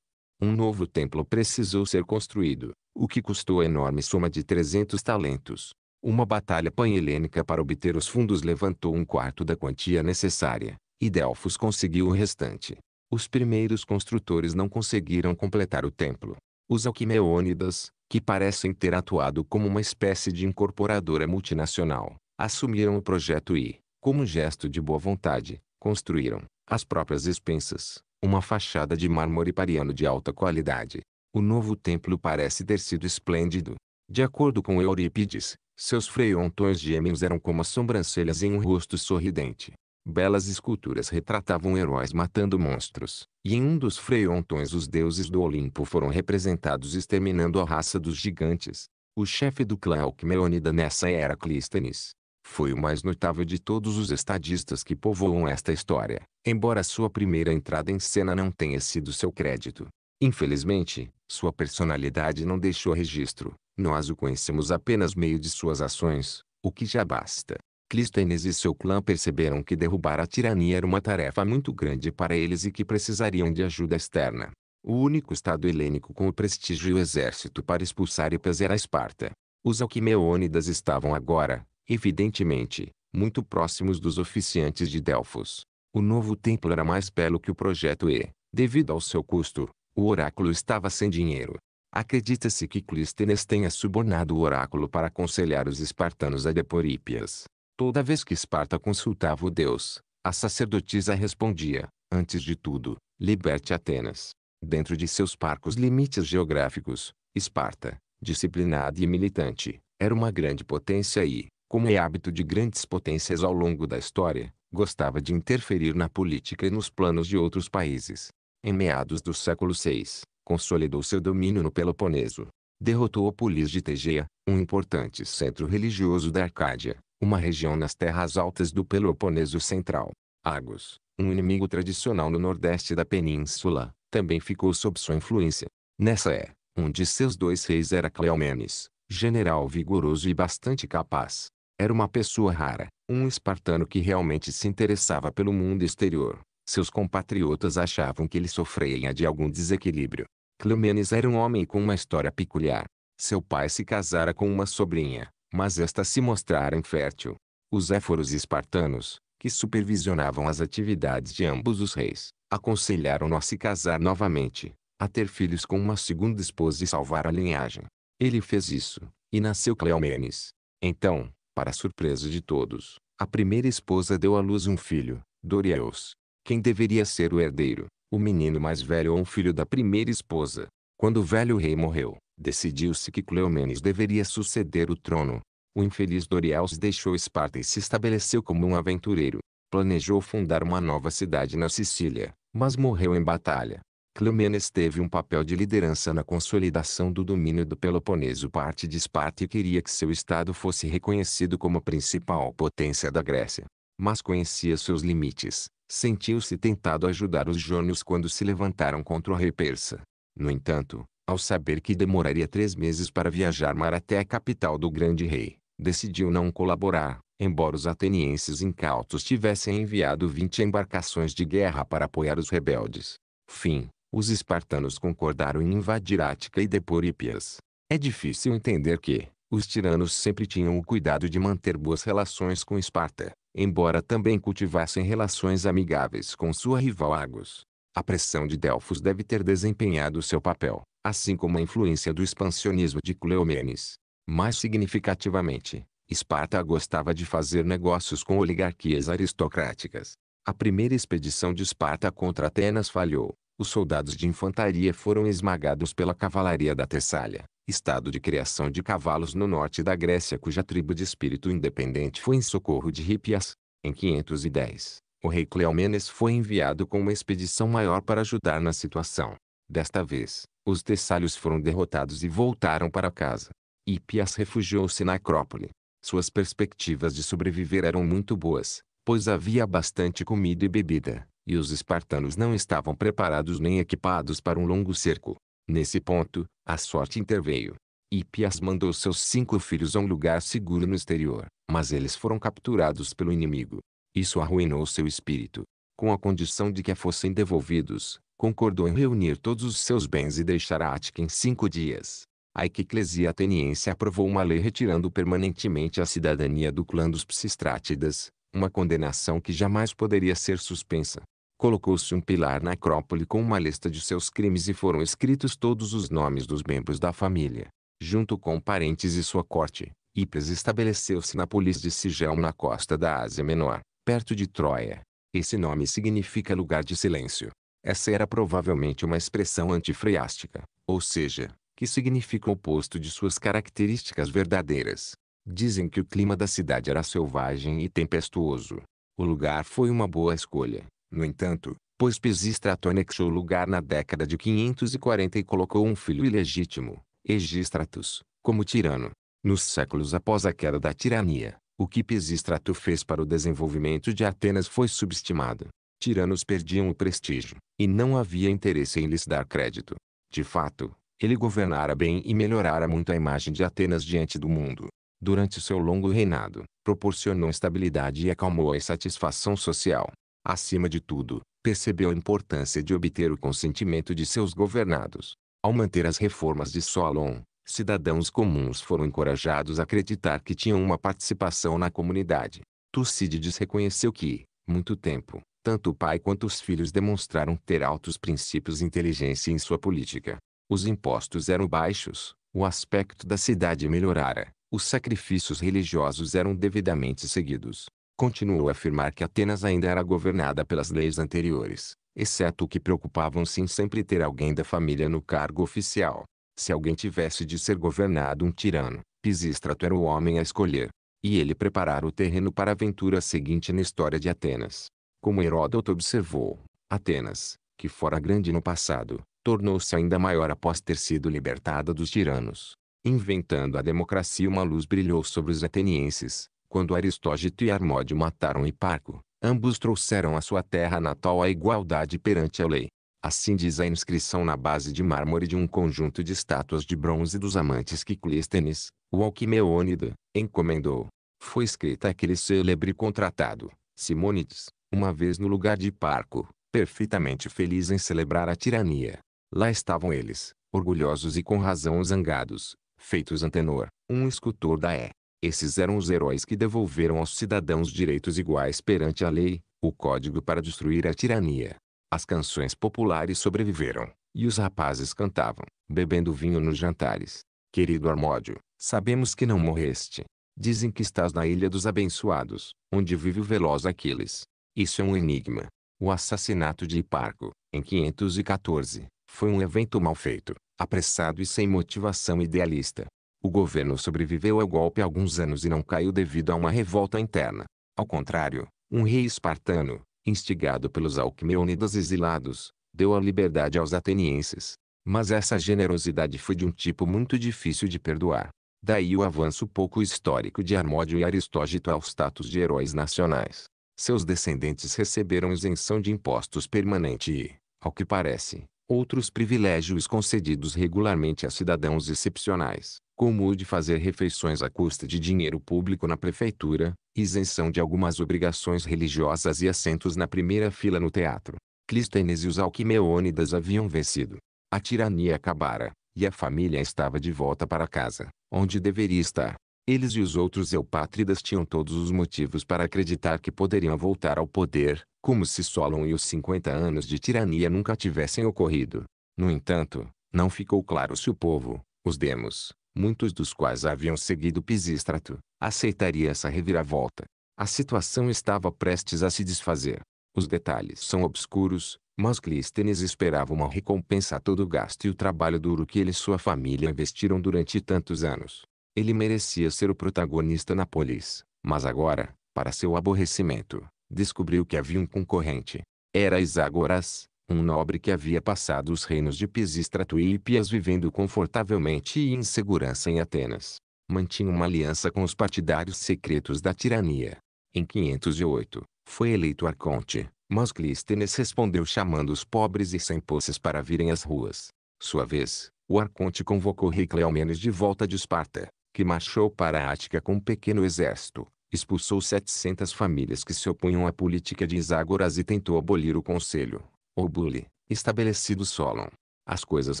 Um novo templo precisou ser construído, o que custou a enorme soma de 300 talentos. Uma batalha panhelênica para obter os fundos levantou um quarto da quantia necessária, e Delfos conseguiu o restante. Os primeiros construtores não conseguiram completar o templo. Os alquimeônidas, que parecem ter atuado como uma espécie de incorporadora multinacional, assumiram o projeto e, como gesto de boa vontade, construíram, às próprias expensas, uma fachada de mármore pariano de alta qualidade. O novo templo parece ter sido esplêndido. De acordo com Eurípides, seus freontões gêmeos eram como as sobrancelhas em um rosto sorridente. Belas esculturas retratavam heróis matando monstros, e em um dos freontões os deuses do Olimpo foram representados exterminando a raça dos gigantes. O chefe do clã Alcmeônida nessa era Clístenes. Foi o mais notável de todos os estadistas que povoam esta história, embora sua primeira entrada em cena não tenha sido seu crédito. Infelizmente, sua personalidade não deixou registro, nós o conhecemos apenas meio de suas ações, o que já basta. Clístenes e seu clã perceberam que derrubar a tirania era uma tarefa muito grande para eles e que precisariam de ajuda externa. O único estado helênico com o prestígio e o exército para expulsar Epas era Esparta. Os alquimeônidas estavam agora, evidentemente, muito próximos dos oficiantes de Delfos. O novo templo era mais belo que o projeto e, devido ao seu custo, o oráculo estava sem dinheiro. Acredita-se que Clístenes tenha subornado o oráculo para aconselhar os espartanos a depor Ípias. Toda vez que Esparta consultava o deus, a sacerdotisa respondia, antes de tudo, liberte Atenas. Dentro de seus parcos limites geográficos, Esparta, disciplinada e militante, era uma grande potência e, como é hábito de grandes potências ao longo da história, gostava de interferir na política e nos planos de outros países. Em meados do século VI, consolidou seu domínio no Peloponeso. Derrotou polis de Tegea, um importante centro religioso da Arcádia, uma região nas terras altas do Peloponeso Central, Argos, um inimigo tradicional no nordeste da península, também ficou sob sua influência. Nessa é, um de seus dois reis era Cleomenes, general vigoroso e bastante capaz. Era uma pessoa rara, um espartano que realmente se interessava pelo mundo exterior. Seus compatriotas achavam que ele sofria de algum desequilíbrio. Cleomenes era um homem com uma história peculiar. Seu pai se casara com uma sobrinha, mas esta se mostrara infértil. Os éforos espartanos, que supervisionavam as atividades de ambos os reis, aconselharam-no a se casar novamente, a ter filhos com uma segunda esposa e salvar a linhagem. Ele fez isso, e nasceu Cleomenes. Então, para surpresa de todos, a primeira esposa deu à luz um filho, Dorieus. Quem deveria ser o herdeiro, o menino mais velho ou um filho da primeira esposa. Quando o velho rei morreu, decidiu-se que Cleomenes deveria suceder o trono. O infeliz Doriaus deixou Esparta e se estabeleceu como um aventureiro. Planejou fundar uma nova cidade na Sicília, mas morreu em batalha. Cleomenes teve um papel de liderança na consolidação do domínio do Peloponeso parte de Esparta e queria que seu estado fosse reconhecido como a principal potência da Grécia. Mas conhecia seus limites, sentiu-se tentado a ajudar os jônios quando se levantaram contra o rei persa. No entanto, ao saber que demoraria três meses para viajar mar até a capital do grande rei, decidiu não colaborar, embora os atenienses incautos tivessem enviado 20 embarcações de guerra para apoiar os rebeldes. Fim. Os espartanos concordaram em invadir Ática e depor Ípias. É difícil entender que, os tiranos sempre tinham o cuidado de manter boas relações com Esparta, embora também cultivassem relações amigáveis com sua rival Argos. A pressão de Delfos deve ter desempenhado seu papel, assim como a influência do expansionismo de Cleomenes. Mais significativamente, Esparta gostava de fazer negócios com oligarquias aristocráticas. A primeira expedição de Esparta contra Atenas falhou. Os soldados de infantaria foram esmagados pela cavalaria da Tessália, estado de criação de cavalos no norte da Grécia cuja tribo de espírito independente foi em socorro de Hipias. Em 510, o rei Cleomenes foi enviado com uma expedição maior para ajudar na situação. Desta vez, os tessálios foram derrotados e voltaram para casa. Hipias refugiou-se na Acrópole. Suas perspectivas de sobreviver eram muito boas, pois havia bastante comida e bebida, e os espartanos não estavam preparados nem equipados para um longo cerco. Nesse ponto, a sorte interveio. Hipias mandou seus cinco filhos a um lugar seguro no exterior, mas eles foram capturados pelo inimigo. Isso arruinou seu espírito. Com a condição de que fossem devolvidos, concordou em reunir todos os seus bens e deixar a Ática em cinco dias. A Ecleclesia Ateniense aprovou uma lei retirando permanentemente a cidadania do clã dos Psistrátidas, uma condenação que jamais poderia ser suspensa. Colocou-se um pilar na Acrópole com uma lista de seus crimes e foram escritos todos os nomes dos membros da família, junto com parentes e sua corte. Ipres estabeleceu-se na polis de Sigel na costa da Ásia Menor, perto de Troia. Esse nome significa lugar de silêncio. Essa era provavelmente uma expressão antifreástica, ou seja, que significa o oposto de suas características verdadeiras. Dizem que o clima da cidade era selvagem e tempestuoso. O lugar foi uma boa escolha, no entanto, pois Pisístrato anexou o lugar na década de 540 e colocou um filho ilegítimo, Egistratus, como tirano. Nos séculos após a queda da tirania, o que Pisístrato fez para o desenvolvimento de Atenas foi subestimado tiranos perdiam o prestígio, e não havia interesse em lhes dar crédito. De fato, ele governara bem e melhorara muito a imagem de Atenas diante do mundo. Durante seu longo reinado, proporcionou estabilidade e acalmou a insatisfação social. Acima de tudo, percebeu a importância de obter o consentimento de seus governados. Ao manter as reformas de Solon, cidadãos comuns foram encorajados a acreditar que tinham uma participação na comunidade. Tucídides reconheceu que, muito tempo, tanto o pai quanto os filhos demonstraram ter altos princípios e inteligência em sua política. Os impostos eram baixos, o aspecto da cidade melhorara, os sacrifícios religiosos eram devidamente seguidos. Continuou a afirmar que Atenas ainda era governada pelas leis anteriores, exceto que preocupavam-se em sempre ter alguém da família no cargo oficial. Se alguém tivesse de ser governado um tirano, Pisístrato era o homem a escolher. E ele preparara o terreno para a aventura seguinte na história de Atenas. Como Heródoto observou, Atenas, que fora grande no passado, tornou-se ainda maior após ter sido libertada dos tiranos. Inventando a democracia uma luz brilhou sobre os atenienses, quando Aristógito e Armódio mataram Hiparco, ambos trouxeram à sua terra natal a igualdade perante a lei. Assim diz a inscrição na base de mármore de um conjunto de estátuas de bronze dos amantes que Clístenes, o alquimeônida, encomendou. Foi escrita aquele célebre contratado, Simônides, uma vez no lugar de Parco, perfeitamente feliz em celebrar a tirania. Lá estavam eles, orgulhosos e com razão zangados, feitos antenor, um escultor da E. Esses eram os heróis que devolveram aos cidadãos direitos iguais perante a lei, o código para destruir a tirania. As canções populares sobreviveram, e os rapazes cantavam, bebendo vinho nos jantares. Querido Armódio, sabemos que não morreste. Dizem que estás na ilha dos abençoados, onde vive o veloz Aquiles. Isso é um enigma. O assassinato de Hiparco, em 514, foi um evento mal feito, apressado e sem motivação idealista. O governo sobreviveu ao golpe alguns anos e não caiu devido a uma revolta interna. Ao contrário, um rei espartano, instigado pelos alquimeônidas exilados, deu a liberdade aos atenienses. Mas essa generosidade foi de um tipo muito difícil de perdoar. Daí o avanço pouco histórico de Armódio e Aristógito ao status de heróis nacionais. Seus descendentes receberam isenção de impostos permanente e, ao que parece, outros privilégios concedidos regularmente a cidadãos excepcionais, como o de fazer refeições à custa de dinheiro público na prefeitura, isenção de algumas obrigações religiosas e assentos na primeira fila no teatro. Clístenes e os Alquimeônidas haviam vencido. A tirania acabara, e a família estava de volta para casa, onde deveria estar. Eles e os outros eupátridas tinham todos os motivos para acreditar que poderiam voltar ao poder, como se Solon e os 50 anos de tirania nunca tivessem ocorrido. No entanto, não ficou claro se o povo, os demos, muitos dos quais haviam seguido Pisístrato, aceitaria essa reviravolta. A situação estava prestes a se desfazer. Os detalhes são obscuros, mas Clístenes esperava uma recompensa a todo o gasto e o trabalho duro que ele e sua família investiram durante tantos anos. Ele merecia ser o protagonista na polis, mas agora, para seu aborrecimento, descobriu que havia um concorrente. Era Isagoras, um nobre que havia passado os reinos de Pisistrato e Hipias vivendo confortavelmente e em segurança em Atenas. Mantinha uma aliança com os partidários secretos da tirania. Em 508, foi eleito arconte, mas Clístenes respondeu chamando os pobres e sem posses para virem às ruas. Sua vez, o arconte convocou rei de volta de Esparta, que marchou para a Ática com um pequeno exército, expulsou 700 famílias que se opunham à política de Iságoras e tentou abolir o conselho, ou bule, estabelecido Solon. As coisas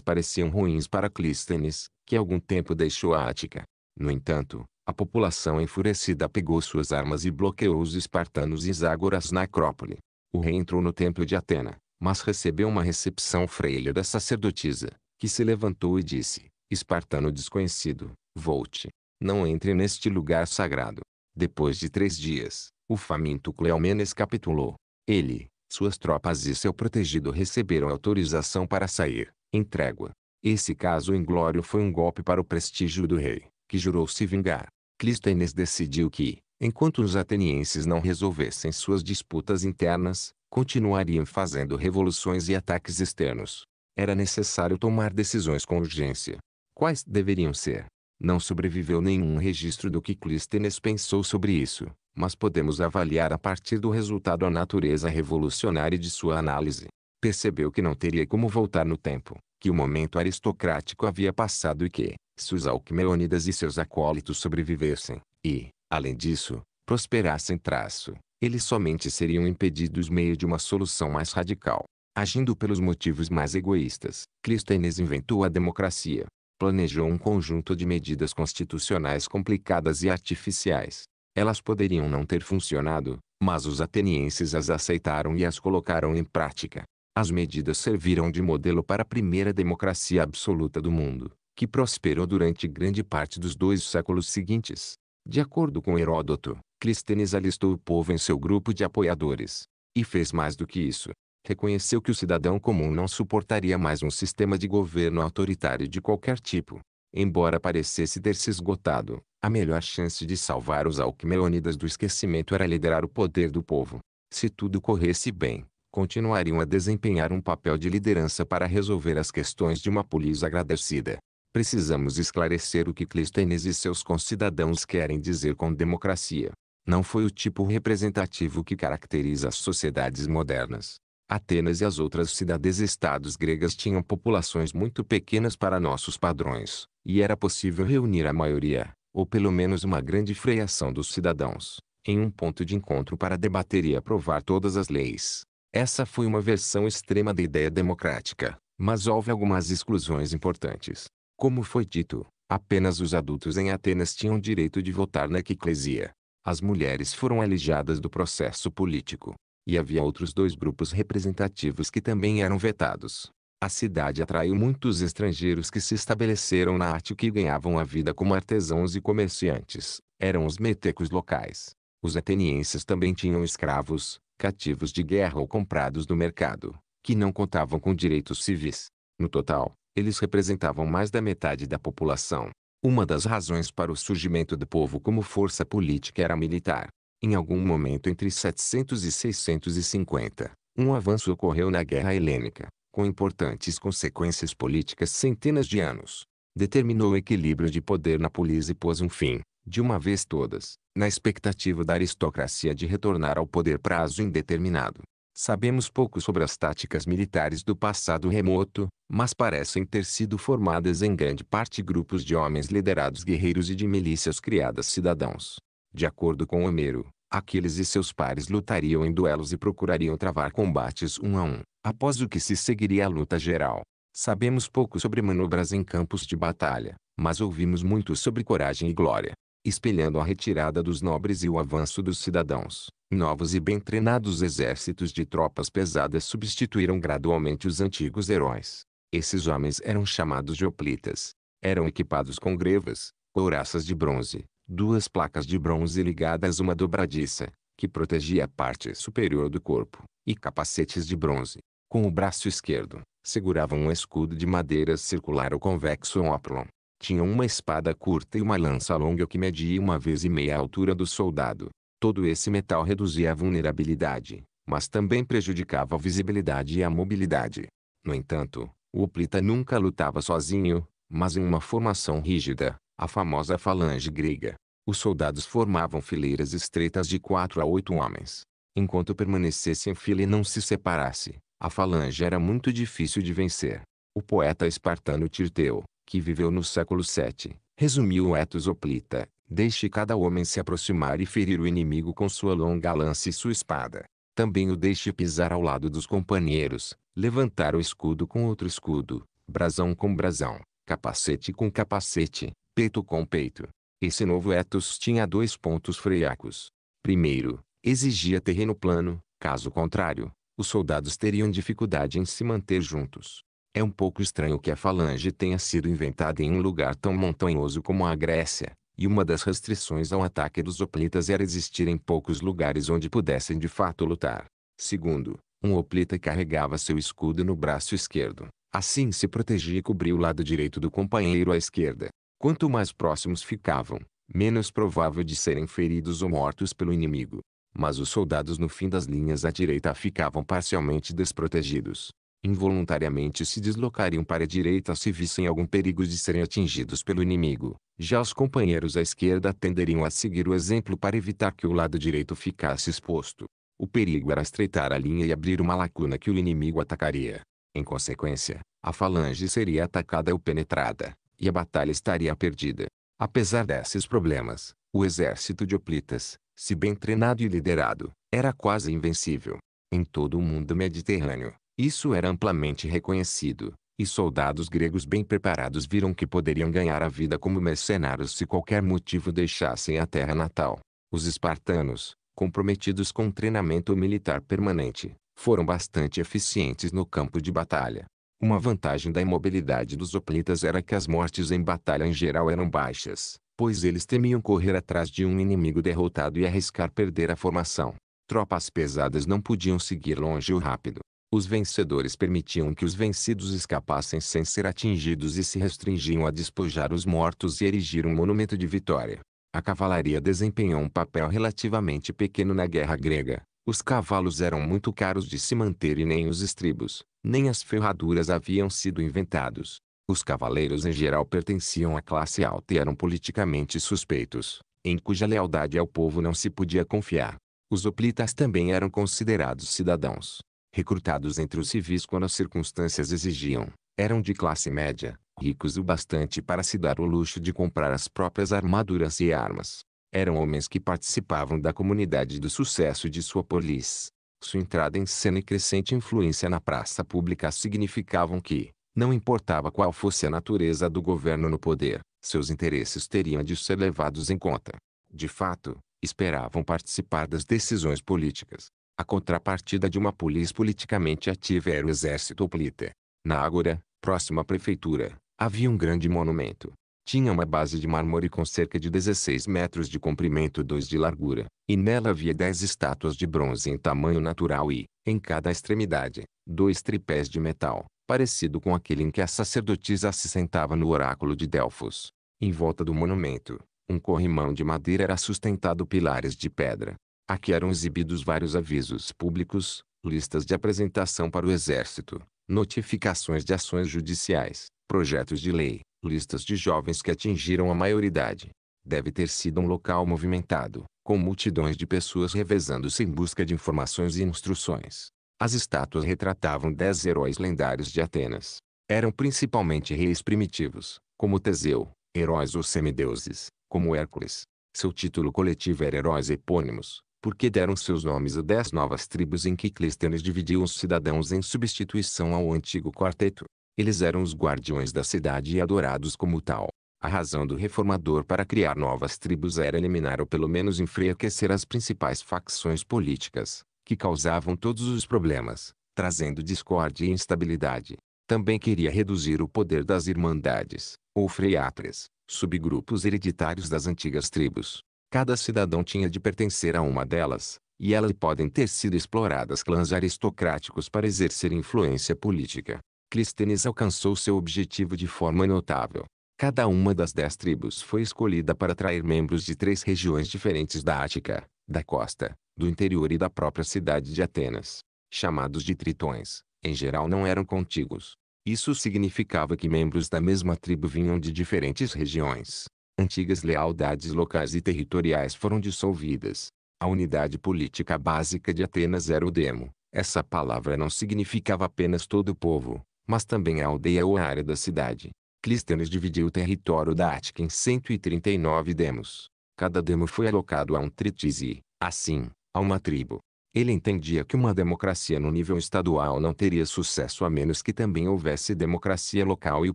pareciam ruins para Clístenes, que algum tempo deixou a Ática. No entanto, a população enfurecida pegou suas armas e bloqueou os espartanos e Iságoras na Acrópole. O rei entrou no templo de Atena, mas recebeu uma recepção freira da sacerdotisa, que se levantou e disse, Espartano desconhecido, Volte, não entre neste lugar sagrado. Depois de três dias, o faminto Cleomenes capitulou. Ele, suas tropas e seu protegido receberam autorização para sair, em trégua. Esse caso inglório foi um golpe para o prestígio do rei, que jurou se vingar. Clístenes decidiu que, enquanto os atenienses não resolvessem suas disputas internas, continuariam fazendo revoluções e ataques externos. Era necessário tomar decisões com urgência. Quais deveriam ser? Não sobreviveu nenhum registro do que Clístenes pensou sobre isso, mas podemos avaliar a partir do resultado a natureza revolucionária de sua análise. Percebeu que não teria como voltar no tempo, que o momento aristocrático havia passado e que, se os Alquimeônidas e seus acólitos sobrevivessem, e, além disso, prosperassem traço, eles somente seriam impedidos meio de uma solução mais radical. Agindo pelos motivos mais egoístas, Clístenes inventou a democracia, planejou um conjunto de medidas constitucionais complicadas e artificiais. Elas poderiam não ter funcionado, mas os atenienses as aceitaram e as colocaram em prática. As medidas serviram de modelo para a primeira democracia absoluta do mundo, que prosperou durante grande parte dos dois séculos seguintes. De acordo com Heródoto, Cristenes alistou o povo em seu grupo de apoiadores. E fez mais do que isso reconheceu que o cidadão comum não suportaria mais um sistema de governo autoritário de qualquer tipo. Embora parecesse ter se esgotado, a melhor chance de salvar os alquimeônidas do esquecimento era liderar o poder do povo. Se tudo corresse bem, continuariam a desempenhar um papel de liderança para resolver as questões de uma polis agradecida. Precisamos esclarecer o que Clístenes e seus concidadãos querem dizer com democracia. Não foi o tipo representativo que caracteriza as sociedades modernas. Atenas e as outras cidades-estados gregas tinham populações muito pequenas para nossos padrões, e era possível reunir a maioria, ou pelo menos uma grande freiação dos cidadãos, em um ponto de encontro para debater e aprovar todas as leis. Essa foi uma versão extrema da ideia democrática, mas houve algumas exclusões importantes. Como foi dito, apenas os adultos em Atenas tinham direito de votar na eclesia. As mulheres foram alijadas do processo político, e havia outros dois grupos representativos que também eram vetados. A cidade atraiu muitos estrangeiros que se estabeleceram na arte e que ganhavam a vida como artesãos e comerciantes. Eram os metecos locais. Os atenienses também tinham escravos, cativos de guerra ou comprados do mercado, que não contavam com direitos civis. No total, eles representavam mais da metade da população. Uma das razões para o surgimento do povo como força política era militar em algum momento entre 700 e 650, um avanço ocorreu na Guerra Helênica, com importantes consequências políticas centenas de anos. Determinou o equilíbrio de poder na polícia e pôs um fim, de uma vez todas, na expectativa da aristocracia de retornar ao poder prazo indeterminado. Sabemos pouco sobre as táticas militares do passado remoto, mas parecem ter sido formadas em grande parte grupos de homens liderados guerreiros e de milícias criadas cidadãos. De acordo com Homero, Aquiles e seus pares lutariam em duelos e procurariam travar combates um a um, após o que se seguiria a luta geral. Sabemos pouco sobre manobras em campos de batalha, mas ouvimos muito sobre coragem e glória, espelhando a retirada dos nobres e o avanço dos cidadãos. Novos e bem treinados exércitos de tropas pesadas substituíram gradualmente os antigos heróis. Esses homens eram chamados de oplitas. Eram equipados com grevas, couraças de bronze, duas placas de bronze ligadas uma dobradiça, que protegia a parte superior do corpo, e capacetes de bronze. Com o braço esquerdo, segurava um escudo de madeira circular ou convexo ou óplon. Tinha uma espada curta e uma lança longa que media uma vez e meia a altura do soldado. Todo esse metal reduzia a vulnerabilidade, mas também prejudicava a visibilidade e a mobilidade. No entanto, o Plita nunca lutava sozinho, mas em uma formação rígida, a famosa falange grega. Os soldados formavam fileiras estreitas de quatro a oito homens. Enquanto permanecesse em fila e não se separasse, a falange era muito difícil de vencer. O poeta espartano Tirteu, que viveu no século VII, resumiu o etos oplita, deixe cada homem se aproximar e ferir o inimigo com sua longa lança e sua espada. Também o deixe pisar ao lado dos companheiros, levantar o escudo com outro escudo, brasão com brasão, capacete com capacete, peito com peito. Esse novo ethos tinha dois pontos friacos. Primeiro, exigia terreno plano, caso contrário, os soldados teriam dificuldade em se manter juntos. É um pouco estranho que a falange tenha sido inventada em um lugar tão montanhoso como a Grécia, e uma das restrições ao ataque dos hoplitas era existir em poucos lugares onde pudessem de fato lutar. Segundo, um hoplita carregava seu escudo no braço esquerdo, assim se protegia e cobria o lado direito do companheiro à esquerda. Quanto mais próximos ficavam, menos provável de serem feridos ou mortos pelo inimigo. Mas os soldados no fim das linhas à direita ficavam parcialmente desprotegidos. Involuntariamente se deslocariam para a direita se vissem algum perigo de serem atingidos pelo inimigo. Já os companheiros à esquerda tenderiam a seguir o exemplo para evitar que o lado direito ficasse exposto. O perigo era estreitar a linha e abrir uma lacuna que o inimigo atacaria. Em consequência, a falange seria atacada ou penetrada e a batalha estaria perdida. Apesar desses problemas, o exército de Oplitas, se bem treinado e liderado, era quase invencível. Em todo o mundo mediterrâneo, isso era amplamente reconhecido, e soldados gregos bem preparados viram que poderiam ganhar a vida como mercenários se qualquer motivo deixassem a terra natal. Os espartanos, comprometidos com treinamento militar permanente, foram bastante eficientes no campo de batalha. Uma vantagem da imobilidade dos hoplitas era que as mortes em batalha em geral eram baixas, pois eles temiam correr atrás de um inimigo derrotado e arriscar perder a formação. Tropas pesadas não podiam seguir longe ou rápido. Os vencedores permitiam que os vencidos escapassem sem ser atingidos e se restringiam a despojar os mortos e erigir um monumento de vitória. A cavalaria desempenhou um papel relativamente pequeno na guerra grega, os cavalos eram muito caros de se manter e nem os estribos, nem as ferraduras haviam sido inventados. Os cavaleiros em geral pertenciam à classe alta e eram politicamente suspeitos, em cuja lealdade ao povo não se podia confiar. Os hoplitas também eram considerados cidadãos. Recrutados entre os civis quando as circunstâncias exigiam, eram de classe média, ricos o bastante para se dar o luxo de comprar as próprias armaduras e armas. Eram homens que participavam da comunidade do sucesso de sua polis. Sua entrada em cena e crescente influência na praça pública significavam que, não importava qual fosse a natureza do governo no poder, seus interesses teriam de ser levados em conta. De fato, esperavam participar das decisões políticas. A contrapartida de uma polis politicamente ativa era o exército oplita. Na Ágora, próxima à prefeitura, havia um grande monumento, tinha uma base de mármore com cerca de 16 metros de comprimento e 2 de largura, e nela havia 10 estátuas de bronze em tamanho natural e, em cada extremidade, dois tripés de metal, parecido com aquele em que a sacerdotisa se sentava no oráculo de Delfos. Em volta do monumento, um corrimão de madeira era sustentado pilares de pedra. Aqui eram exibidos vários avisos públicos, listas de apresentação para o exército, notificações de ações judiciais, projetos de lei, listas de jovens que atingiram a maioridade. Deve ter sido um local movimentado, com multidões de pessoas revezando-se em busca de informações e instruções. As estátuas retratavam dez heróis lendários de Atenas. Eram principalmente reis primitivos, como Teseu, heróis ou semideuses, como Hércules. Seu título coletivo era Heróis Epônimos, porque deram seus nomes a dez novas tribos em que Clístenes dividiu os cidadãos em substituição ao antigo quarteto. Eles eram os guardiões da cidade e adorados como tal. A razão do reformador para criar novas tribos era eliminar ou pelo menos enfraquecer as principais facções políticas, que causavam todos os problemas, trazendo discórdia e instabilidade. Também queria reduzir o poder das irmandades, ou freiatres, subgrupos hereditários das antigas tribos. Cada cidadão tinha de pertencer a uma delas, e elas podem ter sido exploradas clãs aristocráticos para exercer influência política. Clístenes alcançou seu objetivo de forma notável. Cada uma das dez tribos foi escolhida para atrair membros de três regiões diferentes da Ática, da costa, do interior e da própria cidade de Atenas. Chamados de tritões, em geral não eram contíguos. Isso significava que membros da mesma tribo vinham de diferentes regiões. Antigas lealdades locais e territoriais foram dissolvidas. A unidade política básica de Atenas era o demo. Essa palavra não significava apenas todo o povo, mas também a aldeia ou a área da cidade. Clístenes dividiu o território da Ática em 139 demos. Cada demo foi alocado a um tritise, assim, a uma tribo. Ele entendia que uma democracia no nível estadual não teria sucesso a menos que também houvesse democracia local e o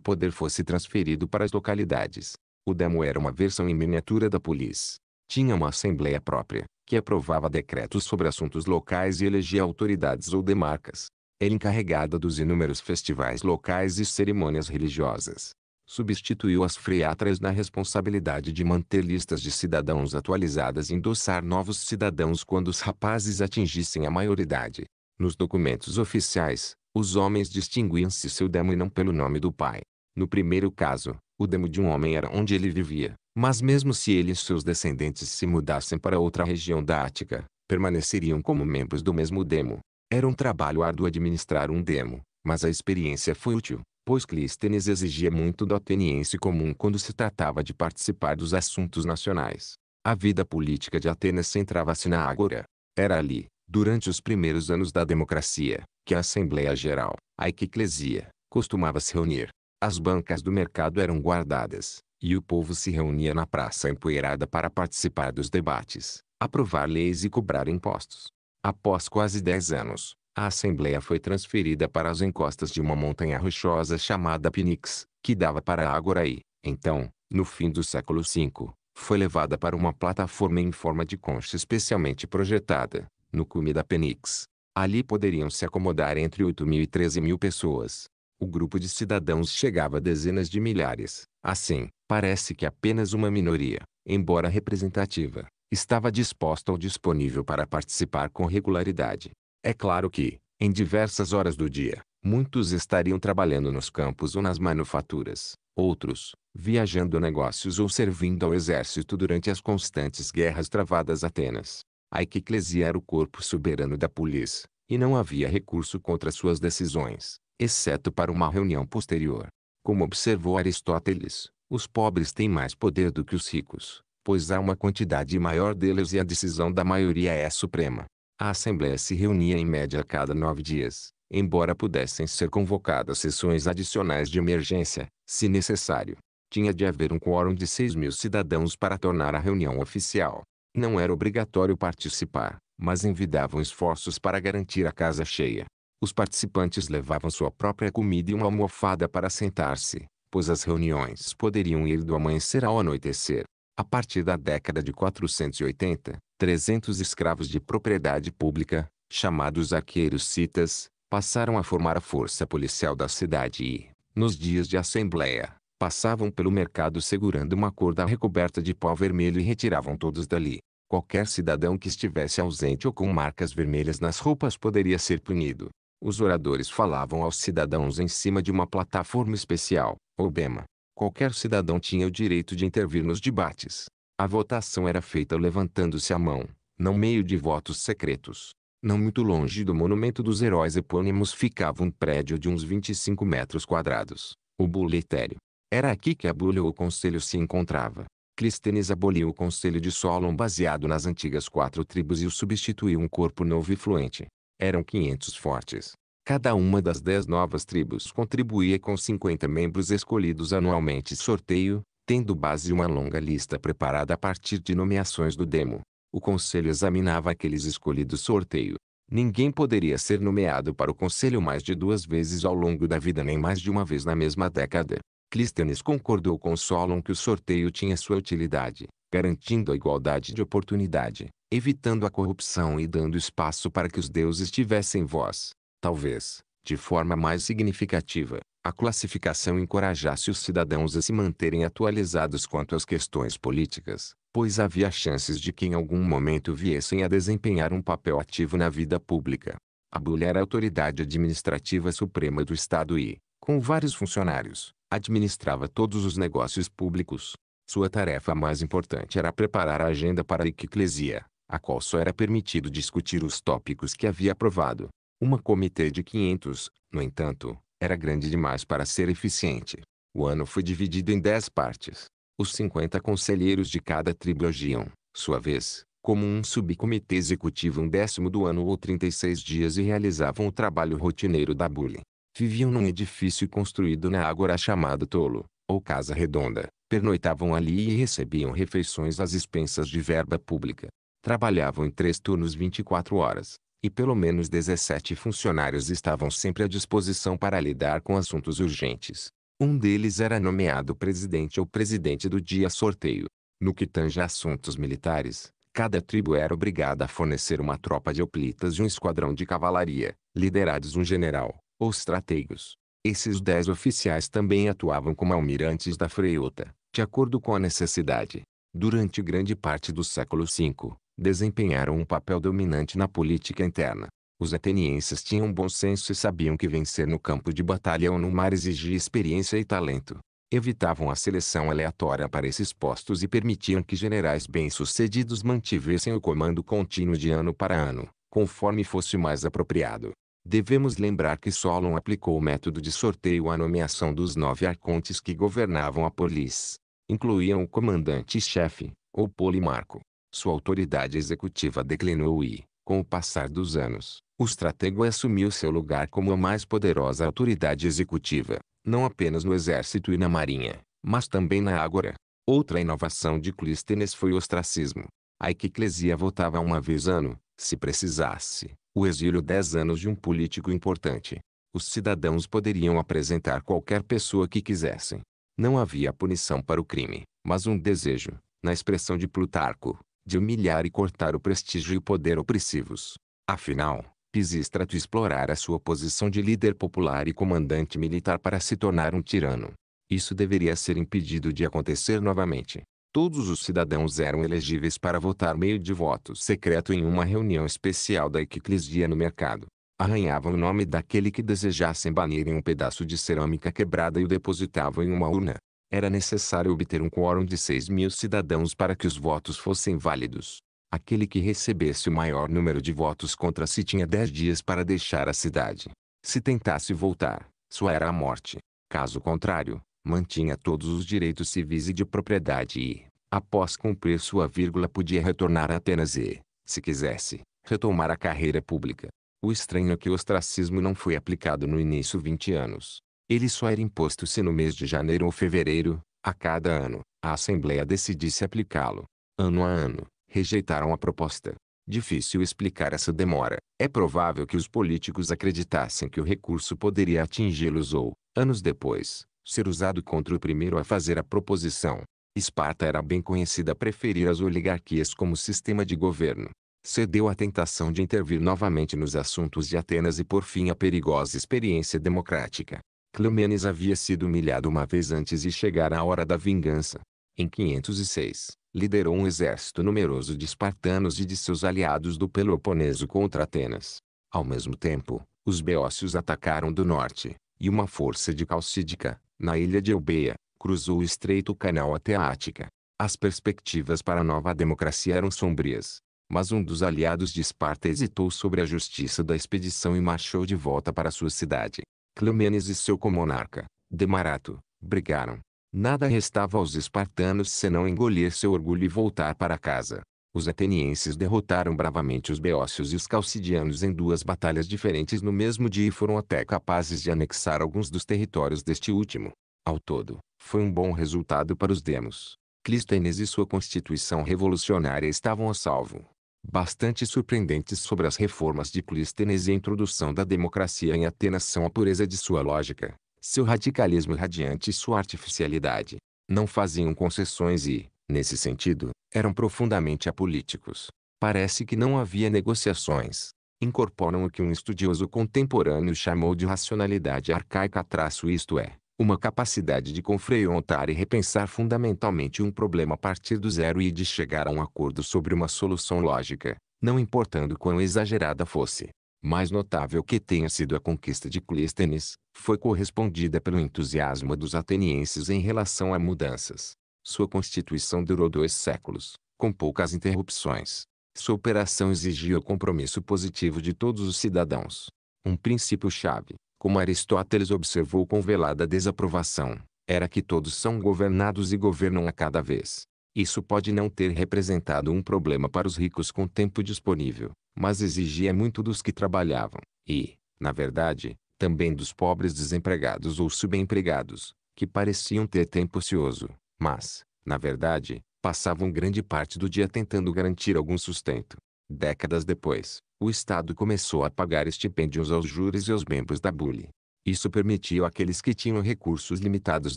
poder fosse transferido para as localidades. O demo era uma versão em miniatura da polis. Tinha uma assembleia própria, que aprovava decretos sobre assuntos locais e elegia autoridades ou demarcas. Ela encarregada dos inúmeros festivais locais e cerimônias religiosas. Substituiu as freiatras na responsabilidade de manter listas de cidadãos atualizadas e endossar novos cidadãos quando os rapazes atingissem a maioridade. Nos documentos oficiais, os homens distinguiam-se seu demo e não pelo nome do pai. No primeiro caso, o demo de um homem era onde ele vivia, mas mesmo se ele e seus descendentes se mudassem para outra região da Ática, permaneceriam como membros do mesmo demo. Era um trabalho árduo administrar um demo, mas a experiência foi útil, pois Clístenes exigia muito do ateniense comum quando se tratava de participar dos assuntos nacionais. A vida política de Atenas centrava-se na Ágora. Era ali, durante os primeiros anos da democracia, que a Assembleia Geral, a Eclesia, costumava se reunir. As bancas do mercado eram guardadas, e o povo se reunia na praça empoeirada para participar dos debates, aprovar leis e cobrar impostos. Após quase 10 anos, a assembleia foi transferida para as encostas de uma montanha rochosa chamada Pinix, que dava para Ágoraí. Então, no fim do século V, foi levada para uma plataforma em forma de concha especialmente projetada, no cume da Penix. Ali poderiam se acomodar entre 8 mil e 13 mil pessoas. O grupo de cidadãos chegava a dezenas de milhares. Assim, parece que apenas uma minoria, embora representativa, estava disposta ou disponível para participar com regularidade. É claro que, em diversas horas do dia, muitos estariam trabalhando nos campos ou nas manufaturas, outros, viajando a negócios ou servindo ao exército durante as constantes guerras travadas Atenas. A Equiclesia era o corpo soberano da polis, e não havia recurso contra suas decisões, exceto para uma reunião posterior. Como observou Aristóteles, os pobres têm mais poder do que os ricos, pois há uma quantidade maior deles e a decisão da maioria é suprema. A Assembleia se reunia em média a cada nove dias, embora pudessem ser convocadas sessões adicionais de emergência, se necessário. Tinha de haver um quórum de 6 mil cidadãos para tornar a reunião oficial. Não era obrigatório participar, mas envidavam esforços para garantir a casa cheia. Os participantes levavam sua própria comida e uma almofada para sentar-se, pois as reuniões poderiam ir do amanhecer ao anoitecer. A partir da década de 480, 300 escravos de propriedade pública, chamados arqueiros citas, passaram a formar a força policial da cidade e, nos dias de assembleia, passavam pelo mercado segurando uma corda recoberta de pó vermelho e retiravam todos dali. Qualquer cidadão que estivesse ausente ou com marcas vermelhas nas roupas poderia ser punido. Os oradores falavam aos cidadãos em cima de uma plataforma especial, ou bema, qualquer cidadão tinha o direito de intervir nos debates. A votação era feita levantando-se a mão, não meio de votos secretos. Não muito longe do monumento dos heróis epônimos ficava um prédio de uns 25 metros quadrados, o Buletério. Era aqui que a aboliu o conselho se encontrava. Clístenes aboliu o conselho de Solon baseado nas antigas quatro tribos e o substituiu um corpo novo e fluente. Eram 500 fortes, Cada uma das dez novas tribos contribuía com 50 membros escolhidos anualmente sorteio, tendo base uma longa lista preparada a partir de nomeações do demo. O conselho examinava aqueles escolhidos sorteio. Ninguém poderia ser nomeado para o conselho mais de duas vezes ao longo da vida nem mais de uma vez na mesma década. Clístenes concordou com Solon que o sorteio tinha sua utilidade, garantindo a igualdade de oportunidade, evitando a corrupção e dando espaço para que os deuses tivessem voz talvez, de forma mais significativa, a classificação encorajasse os cidadãos a se manterem atualizados quanto às questões políticas, pois havia chances de que em algum momento viessem a desempenhar um papel ativo na vida pública. A Bulha era a autoridade administrativa suprema do Estado e, com vários funcionários, administrava todos os negócios públicos. Sua tarefa mais importante era preparar a agenda para a equiclesia, a qual só era permitido discutir os tópicos que havia aprovado. Uma comitê de 500, no entanto, era grande demais para ser eficiente. O ano foi dividido em dez partes. Os 50 conselheiros de cada tribo agiam, sua vez, como um subcomitê executivo um décimo do ano ou 36 dias e realizavam o trabalho rotineiro da bule. Viviam num edifício construído na ágora chamado Tolo, ou Casa Redonda, pernoitavam ali e recebiam refeições às expensas de verba pública. Trabalhavam em três turnos 24 horas, e pelo menos 17 funcionários estavam sempre à disposição para lidar com assuntos urgentes. Um deles era nomeado presidente ou presidente do dia sorteio. No que tange a assuntos militares, cada tribo era obrigada a fornecer uma tropa de oplitas e um esquadrão de cavalaria, liderados um general, ou estrategos. Esses dez oficiais também atuavam como almirantes da freiota, de acordo com a necessidade. Durante grande parte do século V, desempenharam um papel dominante na política interna. Os atenienses tinham bom senso e sabiam que vencer no campo de batalha ou no mar exigia experiência e talento. Evitavam a seleção aleatória para esses postos e permitiam que generais bem-sucedidos mantivessem o comando contínuo de ano para ano, conforme fosse mais apropriado. Devemos lembrar que Solon aplicou o método de sorteio à nomeação dos nove arcontes que governavam a polis. Incluíam o comandante-chefe, ou polimarco, sua autoridade executiva declinou e, com o passar dos anos, o estratego assumiu seu lugar como a mais poderosa autoridade executiva, não apenas no exército e na marinha, mas também na ágora. Outra inovação de Clístenes foi o ostracismo. A equiclesia votava uma vez ano, se precisasse, o exílio dez anos de um político importante. Os cidadãos poderiam apresentar qualquer pessoa que quisessem. Não havia punição para o crime, mas um desejo, na expressão de Plutarco, de humilhar e cortar o prestígio e o poder opressivos. Afinal, Pisístrato explorara sua posição de líder popular e comandante militar para se tornar um tirano. Isso deveria ser impedido de acontecer novamente. Todos os cidadãos eram elegíveis para votar meio de voto secreto em uma reunião especial da Equiclisdia no mercado. Arranhavam o nome daquele que desejassem banir em um pedaço de cerâmica quebrada e o depositavam em uma urna era necessário obter um quórum de seis mil cidadãos para que os votos fossem válidos. Aquele que recebesse o maior número de votos contra si tinha dez dias para deixar a cidade. Se tentasse voltar, sua era a morte. Caso contrário, mantinha todos os direitos civis e de propriedade e, após cumprir sua vírgula, podia retornar a Atenas e, se quisesse, retomar a carreira pública. O estranho é que o ostracismo não foi aplicado no início 20 anos. Ele só era imposto se no mês de janeiro ou fevereiro, a cada ano, a Assembleia decidisse aplicá-lo. Ano a ano, rejeitaram a proposta. Difícil explicar essa demora. É provável que os políticos acreditassem que o recurso poderia atingi-los ou, anos depois, ser usado contra o primeiro a fazer a proposição. Esparta era bem conhecida a preferir as oligarquias como sistema de governo. Cedeu à tentação de intervir novamente nos assuntos de Atenas e por fim à perigosa experiência democrática. Cleomenes havia sido humilhado uma vez antes e chegara a hora da vingança. Em 506, liderou um exército numeroso de espartanos e de seus aliados do Peloponeso contra Atenas. Ao mesmo tempo, os beócios atacaram do norte, e uma força de Calcídica, na ilha de Eubeia, cruzou o estreito canal até a Ática. As perspectivas para a nova democracia eram sombrias. Mas um dos aliados de Esparta hesitou sobre a justiça da expedição e marchou de volta para sua cidade. Cleomenes e seu comonarca, Demarato, brigaram. Nada restava aos espartanos senão engolir seu orgulho e voltar para casa. Os atenienses derrotaram bravamente os beócios e os calcidianos em duas batalhas diferentes no mesmo dia e foram até capazes de anexar alguns dos territórios deste último. Ao todo, foi um bom resultado para os demos. Clístenes e sua constituição revolucionária estavam a salvo bastante surpreendentes sobre as reformas de Clístenes e a introdução da democracia em Atenas são a pureza de sua lógica, seu radicalismo radiante e sua artificialidade. Não faziam concessões e, nesse sentido, eram profundamente apolíticos. Parece que não havia negociações. Incorporam o que um estudioso contemporâneo chamou de racionalidade arcaica traço isto é, uma capacidade de confrontar e repensar fundamentalmente um problema a partir do zero e de chegar a um acordo sobre uma solução lógica, não importando quão exagerada fosse. Mais notável que tenha sido a conquista de Clístenes, foi correspondida pelo entusiasmo dos atenienses em relação a mudanças. Sua constituição durou dois séculos, com poucas interrupções. Sua operação exigia o compromisso positivo de todos os cidadãos. Um princípio-chave, como Aristóteles observou com velada desaprovação, era que todos são governados e governam a cada vez. Isso pode não ter representado um problema para os ricos com tempo disponível, mas exigia muito dos que trabalhavam, e, na verdade, também dos pobres desempregados ou subempregados, que pareciam ter tempo ocioso, mas, na verdade, passavam grande parte do dia tentando garantir algum sustento. Décadas depois, o Estado começou a pagar estipêndios aos júris e aos membros da bule. Isso permitiu àqueles que tinham recursos limitados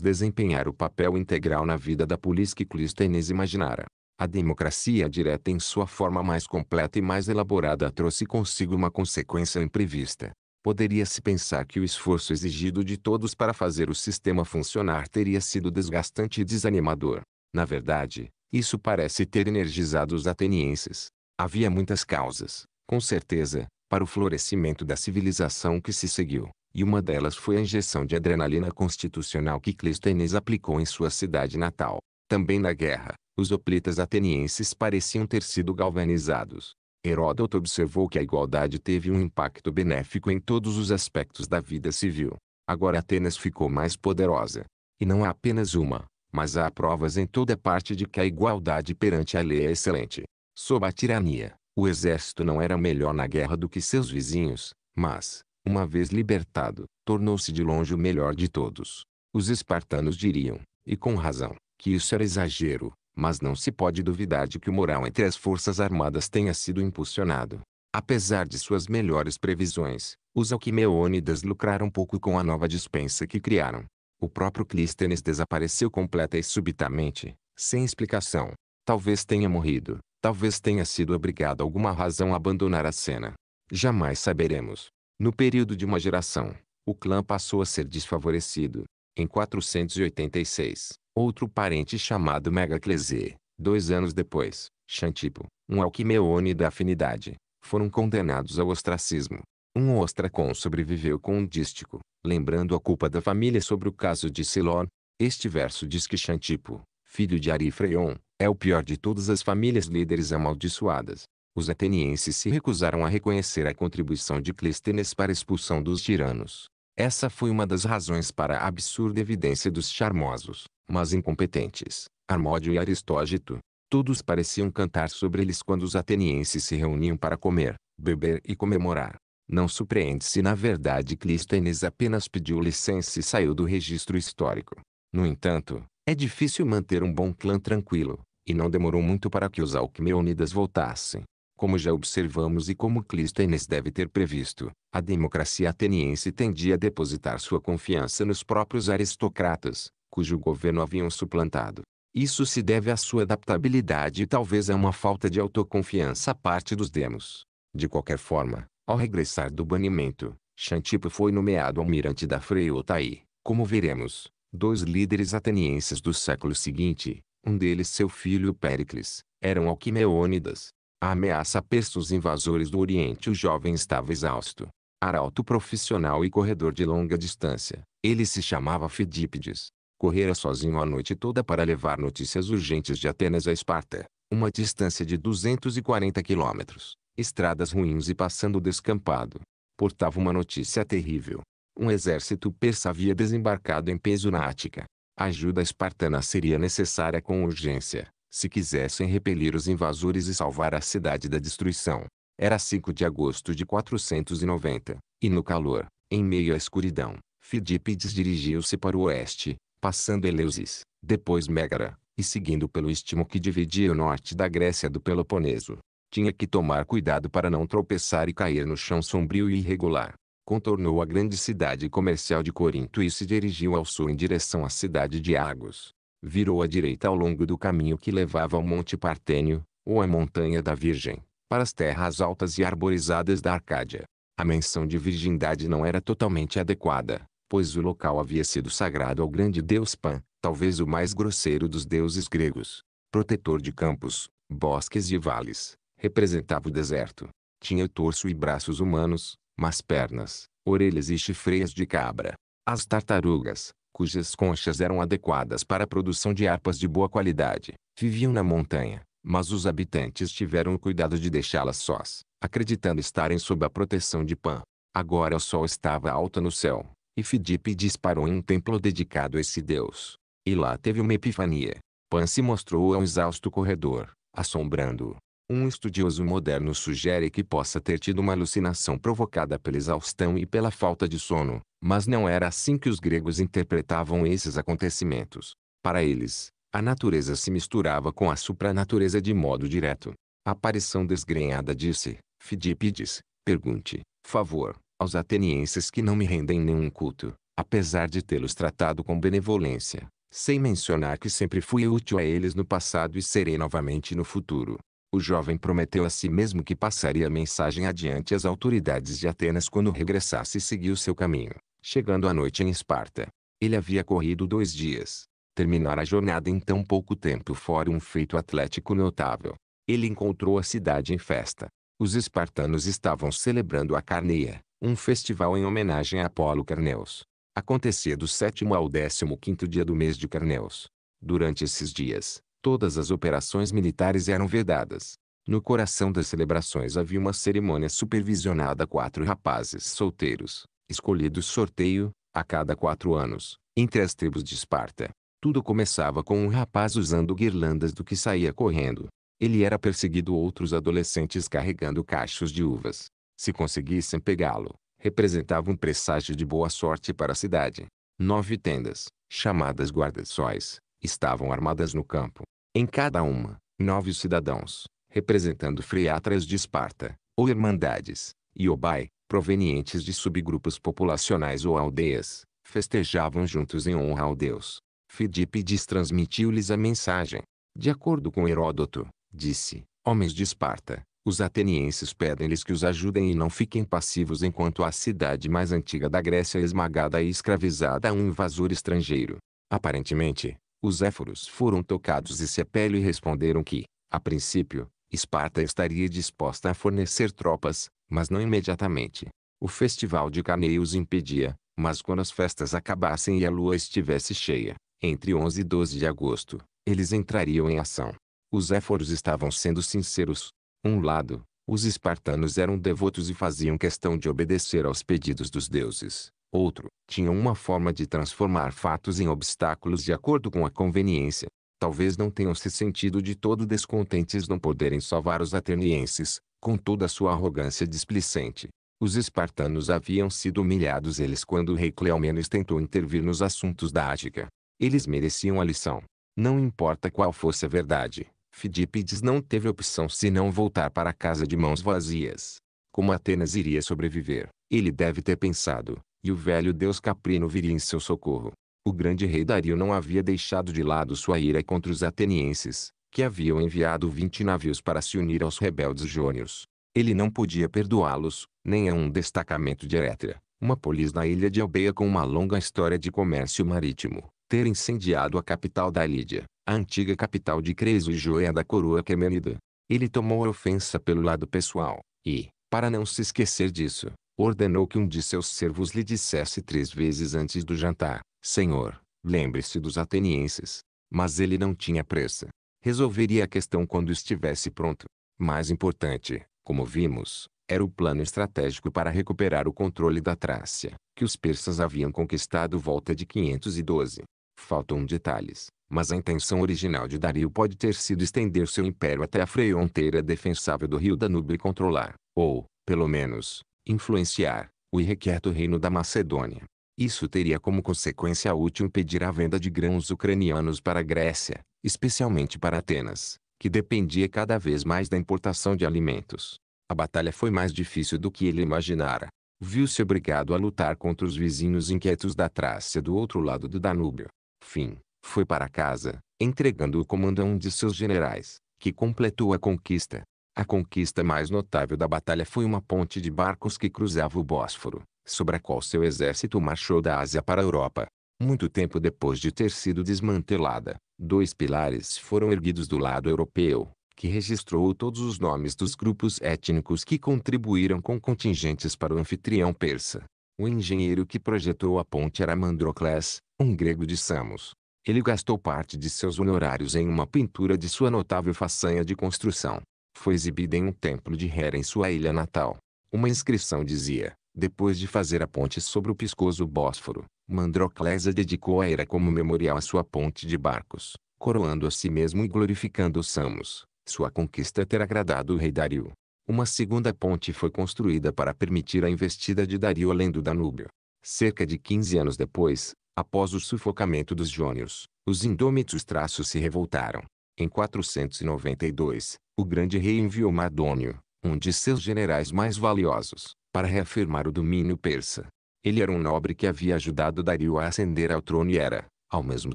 desempenhar o papel integral na vida da polícia que Clístenes imaginara. A democracia direta em sua forma mais completa e mais elaborada trouxe consigo uma consequência imprevista. Poderia-se pensar que o esforço exigido de todos para fazer o sistema funcionar teria sido desgastante e desanimador. Na verdade, isso parece ter energizado os atenienses. Havia muitas causas, com certeza, para o florescimento da civilização que se seguiu, e uma delas foi a injeção de adrenalina constitucional que Clístenes aplicou em sua cidade natal. Também na guerra, os hoplitas atenienses pareciam ter sido galvanizados. Heródoto observou que a igualdade teve um impacto benéfico em todos os aspectos da vida civil. Agora Atenas ficou mais poderosa. E não há apenas uma, mas há provas em toda parte de que a igualdade perante a lei é excelente. Sob a tirania, o exército não era melhor na guerra do que seus vizinhos, mas, uma vez libertado, tornou-se de longe o melhor de todos. Os espartanos diriam, e com razão, que isso era exagero, mas não se pode duvidar de que o moral entre as forças armadas tenha sido impulsionado. Apesar de suas melhores previsões, os alquimeônidas lucraram pouco com a nova dispensa que criaram. O próprio Clístenes desapareceu completa e subitamente, sem explicação. Talvez tenha morrido, Talvez tenha sido obrigado alguma razão a abandonar a cena. Jamais saberemos. No período de uma geração, o clã passou a ser desfavorecido. Em 486, outro parente chamado Megaclese, dois anos depois, Xantipo, um alquimeone da afinidade, foram condenados ao ostracismo. Um ostracon sobreviveu com um dístico, lembrando a culpa da família sobre o caso de Siló. Este verso diz que Xantipo, filho de Arifreon, é o pior de todas as famílias líderes amaldiçoadas. Os atenienses se recusaram a reconhecer a contribuição de Clístenes para a expulsão dos tiranos. Essa foi uma das razões para a absurda evidência dos charmosos, mas incompetentes, Armódio e Aristógito. Todos pareciam cantar sobre eles quando os atenienses se reuniam para comer, beber e comemorar. Não surpreende-se na verdade Clístenes apenas pediu licença e saiu do registro histórico. No entanto, é difícil manter um bom clã tranquilo, e não demorou muito para que os alquimeunistas voltassem. Como já observamos e como Clístenes deve ter previsto, a democracia ateniense tendia a depositar sua confiança nos próprios aristocratas, cujo governo haviam suplantado. Isso se deve à sua adaptabilidade e talvez a uma falta de autoconfiança à parte dos demos. De qualquer forma, ao regressar do banimento, Xantipo foi nomeado almirante da Freiotaí, como veremos, Dois líderes atenienses do século seguinte, um deles seu filho Péricles, eram Alquimeônidas. A ameaça pesta os invasores do Oriente o jovem estava exausto. Arauto profissional e corredor de longa distância, ele se chamava Fidípides. Correra sozinho a noite toda para levar notícias urgentes de Atenas a Esparta, uma distância de 240 quilômetros, estradas ruins e passando descampado. Portava uma notícia terrível. Um exército persa havia desembarcado em peso na Ática. A ajuda espartana seria necessária com urgência, se quisessem repelir os invasores e salvar a cidade da destruição. Era 5 de agosto de 490, e no calor, em meio à escuridão, Fidípides dirigiu-se para o oeste, passando Eleusis, depois Mégara, e seguindo pelo istmo que dividia o norte da Grécia do Peloponeso. Tinha que tomar cuidado para não tropeçar e cair no chão sombrio e irregular contornou a grande cidade comercial de Corinto e se dirigiu ao sul em direção à cidade de Argos. Virou à direita ao longo do caminho que levava ao Monte Partênio, ou à Montanha da Virgem, para as terras altas e arborizadas da Arcádia. A menção de virgindade não era totalmente adequada, pois o local havia sido sagrado ao grande deus Pan, talvez o mais grosseiro dos deuses gregos. Protetor de campos, bosques e vales, representava o deserto. Tinha torso e braços humanos, mas pernas, orelhas e chifreias de cabra. As tartarugas, cujas conchas eram adequadas para a produção de harpas de boa qualidade, viviam na montanha, mas os habitantes tiveram o cuidado de deixá-las sós, acreditando estarem sob a proteção de Pan. Agora o sol estava alto no céu, e Fidipe disparou em um templo dedicado a esse deus. E lá teve uma epifania. Pan se mostrou a um exausto corredor, assombrando-o. Um estudioso moderno sugere que possa ter tido uma alucinação provocada pela exaustão e pela falta de sono, mas não era assim que os gregos interpretavam esses acontecimentos. Para eles, a natureza se misturava com a supranatureza de modo direto. A aparição desgrenhada disse, Fidípides, pergunte, favor, aos atenienses que não me rendem nenhum culto, apesar de tê-los tratado com benevolência, sem mencionar que sempre fui útil a eles no passado e serei novamente no futuro. O jovem prometeu a si mesmo que passaria a mensagem adiante às autoridades de Atenas quando regressasse e seguiu seu caminho, chegando à noite em Esparta. Ele havia corrido dois dias. Terminar a jornada em tão pouco tempo fora um feito atlético notável. Ele encontrou a cidade em festa. Os espartanos estavam celebrando a Carneia, um festival em homenagem a Apolo Carneus. Acontecia do sétimo ao décimo quinto dia do mês de Carneus. Durante esses dias, Todas as operações militares eram vedadas. No coração das celebrações havia uma cerimônia supervisionada a quatro rapazes solteiros, escolhidos sorteio, a cada quatro anos, entre as tribos de Esparta. Tudo começava com um rapaz usando guirlandas do que saía correndo. Ele era perseguido outros adolescentes carregando cachos de uvas. Se conseguissem pegá-lo, representava um presságio de boa sorte para a cidade. Nove tendas, chamadas guarda-sóis, estavam armadas no campo. Em cada uma, nove cidadãos, representando freiatras de Esparta, ou irmandades, e Obai, provenientes de subgrupos populacionais ou aldeias, festejavam juntos em honra ao deus. Fidípides transmitiu-lhes a mensagem. De acordo com Heródoto, disse, homens de Esparta, os atenienses pedem-lhes que os ajudem e não fiquem passivos enquanto a cidade mais antiga da Grécia é esmagada e escravizada a um invasor estrangeiro. Aparentemente, os éforos foram tocados e Sepélio responderam que, a princípio, Esparta estaria disposta a fornecer tropas, mas não imediatamente. O festival de Canei os impedia, mas quando as festas acabassem e a lua estivesse cheia, entre 11 e 12 de agosto, eles entrariam em ação. Os éforos estavam sendo sinceros. Um lado, os espartanos eram devotos e faziam questão de obedecer aos pedidos dos deuses, Outro, tinha uma forma de transformar fatos em obstáculos de acordo com a conveniência. Talvez não tenham se sentido de todo descontentes não poderem salvar os atenienses, com toda a sua arrogância displicente. Os espartanos haviam sido humilhados eles quando o rei Cleomenes tentou intervir nos assuntos da Ática. Eles mereciam a lição. Não importa qual fosse a verdade, Fidípides não teve opção senão voltar para casa de mãos vazias. Como Atenas iria sobreviver, ele deve ter pensado, e o velho deus caprino viria em seu socorro. O grande rei Dario não havia deixado de lado sua ira contra os atenienses, que haviam enviado vinte navios para se unir aos rebeldes jônios. Ele não podia perdoá-los, nem a um destacamento de Erétria, uma polis na ilha de Albeia com uma longa história de comércio marítimo, ter incendiado a capital da Lídia, a antiga capital de Creso e joia da coroa quemenida. Ele tomou a ofensa pelo lado pessoal, e, para não se esquecer disso, ordenou que um de seus servos lhe dissesse três vezes antes do jantar: Senhor, lembre-se dos atenienses. Mas ele não tinha pressa. Resolveria a questão quando estivesse pronto. Mais importante, como vimos, era o plano estratégico para recuperar o controle da Trácia, que os persas haviam conquistado volta de 512. Faltam detalhes, mas a intenção original de Dario pode ter sido estender seu império até a fronteira defensável do rio Danube e controlar, ou, pelo menos, influenciar, o irrequieto reino da Macedônia. Isso teria como consequência útil impedir a venda de grãos ucranianos para a Grécia, especialmente para Atenas, que dependia cada vez mais da importação de alimentos. A batalha foi mais difícil do que ele imaginara. Viu-se obrigado a lutar contra os vizinhos inquietos da Trácia do outro lado do Danúbio. Fim, foi para casa, entregando o comando a um de seus generais, que completou a conquista. A conquista mais notável da batalha foi uma ponte de barcos que cruzava o Bósforo, sobre a qual seu exército marchou da Ásia para a Europa. Muito tempo depois de ter sido desmantelada, dois pilares foram erguidos do lado europeu, que registrou todos os nomes dos grupos étnicos que contribuíram com contingentes para o anfitrião persa. O engenheiro que projetou a ponte era Mandrocles, um grego de Samos. Ele gastou parte de seus honorários em uma pintura de sua notável façanha de construção foi exibida em um templo de Hera em sua ilha natal. Uma inscrição dizia, depois de fazer a ponte sobre o piscoso Bósforo, Mandroclesa dedicou a Hera como memorial à sua ponte de barcos, coroando a si mesmo e glorificando Samos. Sua conquista ter agradado o rei Dario. Uma segunda ponte foi construída para permitir a investida de Dario além do Danúbio. Cerca de 15 anos depois, após o sufocamento dos Jônios, os indômitos traços se revoltaram. Em 492, o grande rei enviou Madônio, um de seus generais mais valiosos, para reafirmar o domínio persa. Ele era um nobre que havia ajudado Dario a ascender ao trono e era, ao mesmo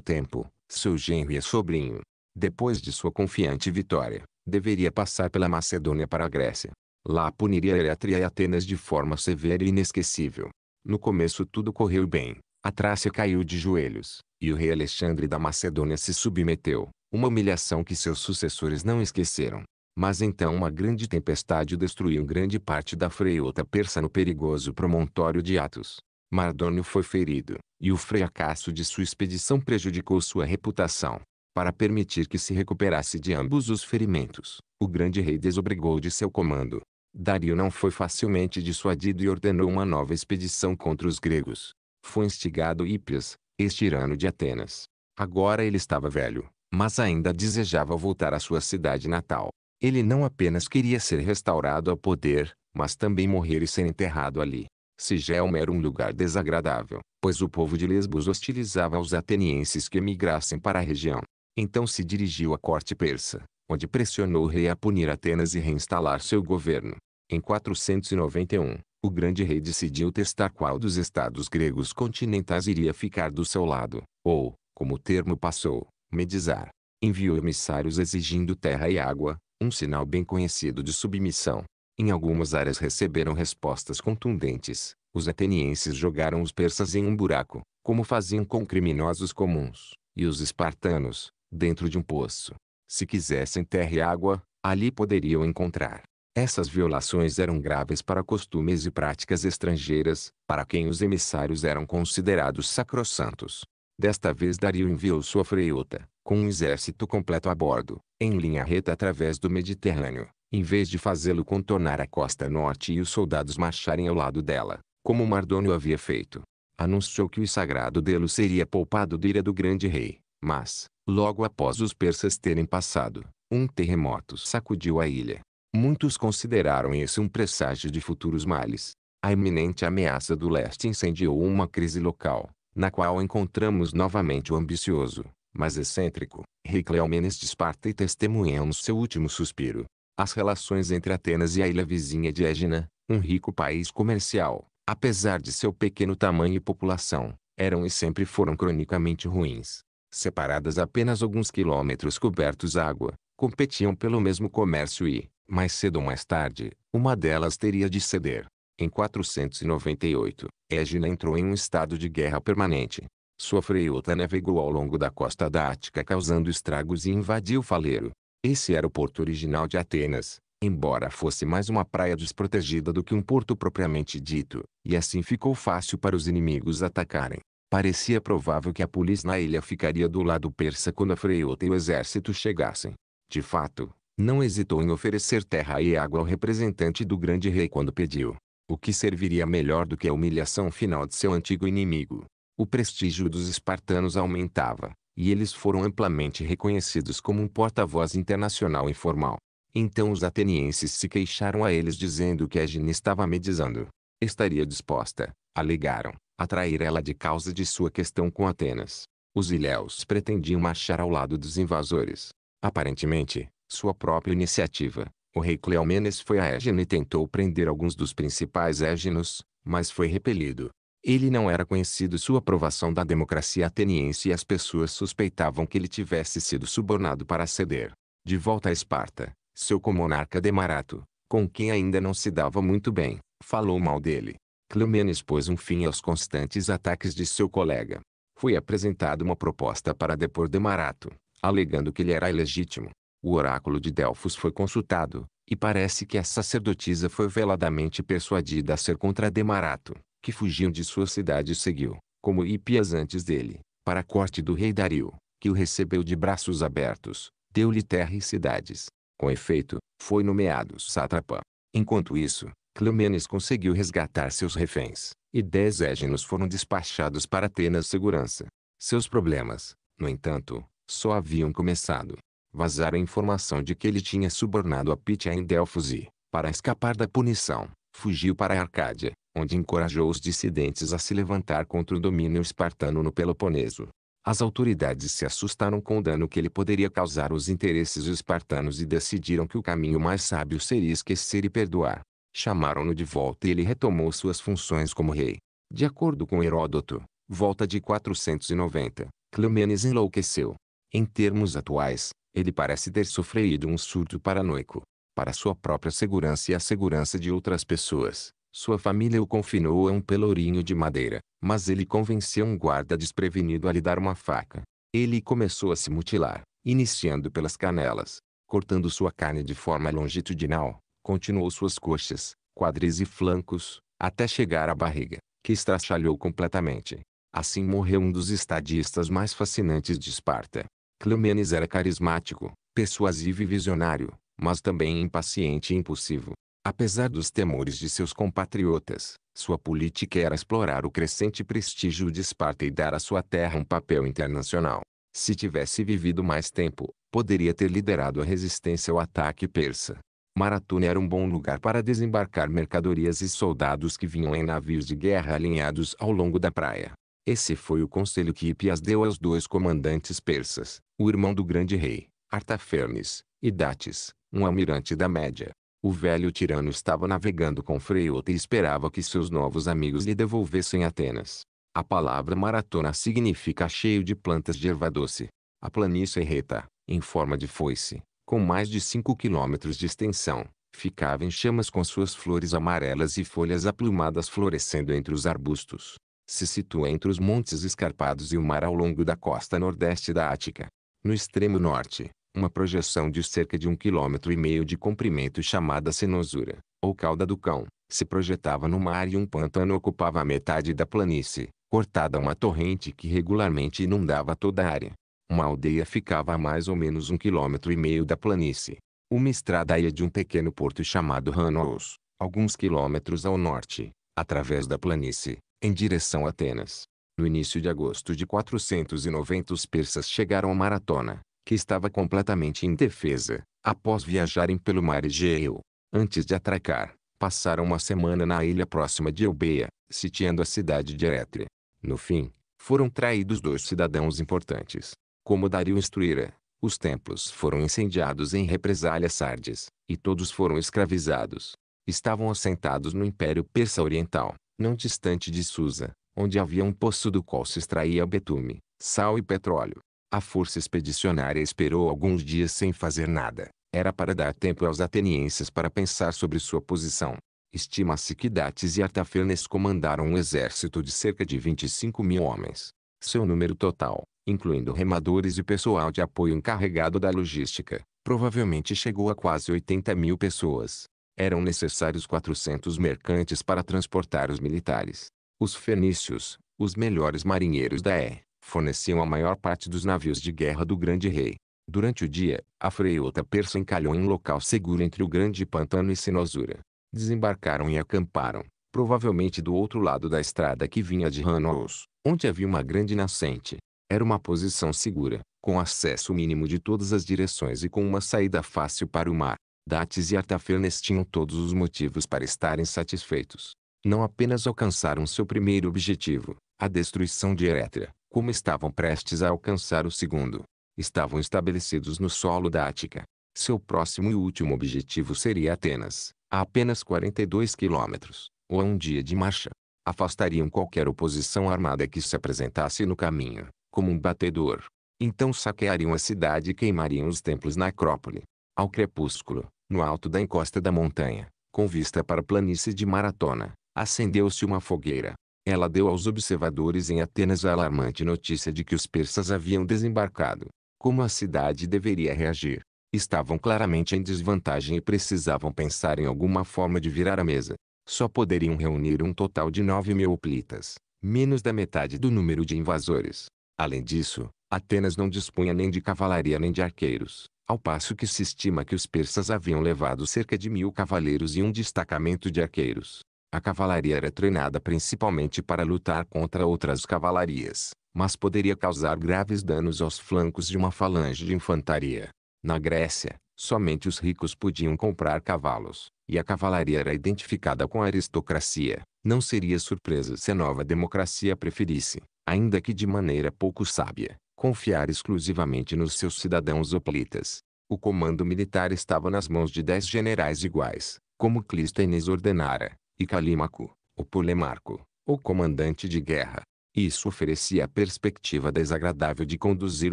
tempo, seu genro e sobrinho. Depois de sua confiante vitória, deveria passar pela Macedônia para a Grécia. Lá puniria Eretria e Atenas de forma severa e inesquecível. No começo tudo correu bem. A Trácia caiu de joelhos, e o rei Alexandre da Macedônia se submeteu. Uma humilhação que seus sucessores não esqueceram. Mas então uma grande tempestade destruiu grande parte da frota persa no perigoso promontório de Atos. Mardônio foi ferido, e o fracasso de sua expedição prejudicou sua reputação. Para permitir que se recuperasse de ambos os ferimentos, o grande rei desobrigou de seu comando. Dario não foi facilmente dissuadido e ordenou uma nova expedição contra os gregos. Foi instigado Hípias, este irano de Atenas. Agora ele estava velho, mas ainda desejava voltar à sua cidade natal. Ele não apenas queria ser restaurado ao poder, mas também morrer e ser enterrado ali. Sigelma era um lugar desagradável, pois o povo de Lesbos hostilizava os atenienses que emigrassem para a região. Então se dirigiu à corte persa, onde pressionou o rei a punir Atenas e reinstalar seu governo. Em 491, o grande rei decidiu testar qual dos estados gregos continentais iria ficar do seu lado, ou, como o termo passou, Medizar. Enviou emissários exigindo terra e água, um sinal bem conhecido de submissão. Em algumas áreas receberam respostas contundentes. Os atenienses jogaram os persas em um buraco, como faziam com criminosos comuns, e os espartanos, dentro de um poço. Se quisessem terra e água, ali poderiam encontrar. Essas violações eram graves para costumes e práticas estrangeiras, para quem os emissários eram considerados sacrossantos. Desta vez Dario enviou sua freota, com um exército completo a bordo, em linha reta através do Mediterrâneo, em vez de fazê-lo contornar a costa norte e os soldados marcharem ao lado dela, como Mardônio havia feito. Anunciou que o sagrado delo seria poupado da ira do grande rei, mas, logo após os persas terem passado, um terremoto sacudiu a ilha. Muitos consideraram isso um presságio de futuros males. A iminente ameaça do leste incendiou uma crise local, na qual encontramos novamente o ambicioso, mas excêntrico, rei de Esparta e testemunhamos seu último suspiro. As relações entre Atenas e a ilha vizinha de Égina, um rico país comercial, apesar de seu pequeno tamanho e população, eram e sempre foram cronicamente ruins. Separadas apenas alguns quilômetros cobertos água, competiam pelo mesmo comércio e, mais cedo ou mais tarde, uma delas teria de ceder. Em 498, Égina entrou em um estado de guerra permanente. Sua freiota navegou ao longo da costa da Ática causando estragos e invadiu Faleiro. Esse era o porto original de Atenas, embora fosse mais uma praia desprotegida do que um porto propriamente dito, e assim ficou fácil para os inimigos atacarem. Parecia provável que a polícia na ilha ficaria do lado persa quando a freiota e o exército chegassem. De fato, não hesitou em oferecer terra e água ao representante do grande rei quando pediu o que serviria melhor do que a humilhação final de seu antigo inimigo. O prestígio dos espartanos aumentava, e eles foram amplamente reconhecidos como um porta-voz internacional informal. Então os atenienses se queixaram a eles dizendo que a Gina estava medizando. Estaria disposta, alegaram, a trair ela de causa de sua questão com Atenas. Os ilhéus pretendiam marchar ao lado dos invasores. Aparentemente, sua própria iniciativa, o rei Cleomenes foi a Égina e tentou prender alguns dos principais éginos, mas foi repelido. Ele não era conhecido sua aprovação da democracia ateniense e as pessoas suspeitavam que ele tivesse sido subornado para ceder. De volta a Esparta, seu comonarca Demarato, com quem ainda não se dava muito bem, falou mal dele. Cleomenes pôs um fim aos constantes ataques de seu colega. Foi apresentada uma proposta para depor Demarato, alegando que ele era ilegítimo. O oráculo de Delfos foi consultado, e parece que a sacerdotisa foi veladamente persuadida a ser contra Demarato, que fugiu de sua cidade e seguiu, como Hipias antes dele, para a corte do rei Dario, que o recebeu de braços abertos, deu-lhe terra e cidades. Com efeito, foi nomeado sátrapa. Enquanto isso, Cleomenes conseguiu resgatar seus reféns, e dez éginos foram despachados para Atenas segurança. Seus problemas, no entanto, só haviam começado vazar a informação de que ele tinha subornado a Pitya em Delfos e, para escapar da punição, fugiu para a Arcádia, onde encorajou os dissidentes a se levantar contra o domínio espartano no Peloponeso. As autoridades se assustaram com o dano que ele poderia causar aos interesses espartanos e decidiram que o caminho mais sábio seria esquecer e perdoar. Chamaram-no de volta e ele retomou suas funções como rei. De acordo com Heródoto, volta de 490, Cleomenes enlouqueceu. Em termos atuais, ele parece ter sofrido um surto paranoico. Para sua própria segurança e a segurança de outras pessoas, sua família o confinou a um pelourinho de madeira, mas ele convenceu um guarda desprevenido a lhe dar uma faca. Ele começou a se mutilar, iniciando pelas canelas, cortando sua carne de forma longitudinal, continuou suas coxas, quadris e flancos, até chegar à barriga, que estrachalhou completamente. Assim morreu um dos estadistas mais fascinantes de Esparta, Cleomenes era carismático, persuasivo e visionário, mas também impaciente e impulsivo. Apesar dos temores de seus compatriotas, sua política era explorar o crescente prestígio de Esparta e dar à sua terra um papel internacional. Se tivesse vivido mais tempo, poderia ter liderado a resistência ao ataque persa. Maratona era um bom lugar para desembarcar mercadorias e soldados que vinham em navios de guerra alinhados ao longo da praia. Esse foi o conselho que Hipias deu aos dois comandantes persas, o irmão do grande rei, Artafernes, Dates, um almirante da Média. O velho tirano estava navegando com Freiota e esperava que seus novos amigos lhe devolvessem Atenas. A palavra maratona significa cheio de plantas de erva doce. A planície reta, em forma de foice, com mais de 5 quilômetros de extensão, ficava em chamas com suas flores amarelas e folhas aplumadas florescendo entre os arbustos. Se situa entre os montes escarpados e o mar ao longo da costa nordeste da Ática. No extremo norte, uma projeção de cerca de um quilômetro e meio de comprimento chamada cenosura, ou cauda do cão, se projetava no mar e um pântano ocupava metade da planície, cortada uma torrente que regularmente inundava toda a área. Uma aldeia ficava a mais ou menos um quilômetro e meio da planície. Uma estrada ia de um pequeno porto chamado Ranaus, alguns quilômetros ao norte, através da planície, em direção a Atenas. No início de agosto de 490 os persas chegaram a Maratona, que estava completamente indefesa, após viajarem pelo mar Egeu. Antes de atracar, passaram uma semana na ilha próxima de Eubeia, sitiando a cidade de Eretre. No fim, foram traídos dois cidadãos importantes. Como Dario instruíra, os templos foram incendiados em represália Sardes, e todos foram escravizados. Estavam assentados no Império Persa Oriental, não distante de Susa, onde havia um poço do qual se extraía betume, sal e petróleo. A força expedicionária esperou alguns dias sem fazer nada. Era para dar tempo aos atenienses para pensar sobre sua posição. Estima-se que Dates e Artafernes comandaram um exército de cerca de 25 mil homens. Seu número total, incluindo remadores e pessoal de apoio encarregado da logística, provavelmente chegou a quase 80 mil pessoas. Eram necessários 400 mercantes para transportar os militares, os fenícios, os melhores marinheiros da E, forneciam a maior parte dos navios de guerra do grande rei. Durante o dia, a freota persa encalhou em um local seguro entre o grande pantano e Sinosura. Desembarcaram e acamparam, provavelmente do outro lado da estrada que vinha de Hanaus, onde havia uma grande nascente. Era uma posição segura, com acesso mínimo de todas as direções e com uma saída fácil para o mar. Dates e Artafernes tinham todos os motivos para estarem satisfeitos não apenas alcançaram seu primeiro objetivo, a destruição de Erétria, como estavam prestes a alcançar o segundo. Estavam estabelecidos no solo da Ática. Seu próximo e último objetivo seria Atenas, a apenas 42 quilômetros, ou a um dia de marcha. Afastariam qualquer oposição armada que se apresentasse no caminho, como um batedor. Então saqueariam a cidade e queimariam os templos na Acrópole. Ao crepúsculo, no alto da encosta da montanha, com vista para a planície de Maratona, acendeu-se uma fogueira. Ela deu aos observadores em Atenas a alarmante notícia de que os persas haviam desembarcado. Como a cidade deveria reagir? Estavam claramente em desvantagem e precisavam pensar em alguma forma de virar a mesa. Só poderiam reunir um total de nove mil hoplitas, menos da metade do número de invasores. Além disso, Atenas não dispunha nem de cavalaria nem de arqueiros, ao passo que se estima que os persas haviam levado cerca de mil cavaleiros e um destacamento de arqueiros. A cavalaria era treinada principalmente para lutar contra outras cavalarias, mas poderia causar graves danos aos flancos de uma falange de infantaria. Na Grécia, somente os ricos podiam comprar cavalos, e a cavalaria era identificada com a aristocracia. Não seria surpresa se a nova democracia preferisse, ainda que de maneira pouco sábia, confiar exclusivamente nos seus cidadãos hoplitas. O comando militar estava nas mãos de dez generais iguais, como Clístenes ordenara, e Calímaco, o polemarco, o comandante de guerra. Isso oferecia a perspectiva desagradável de conduzir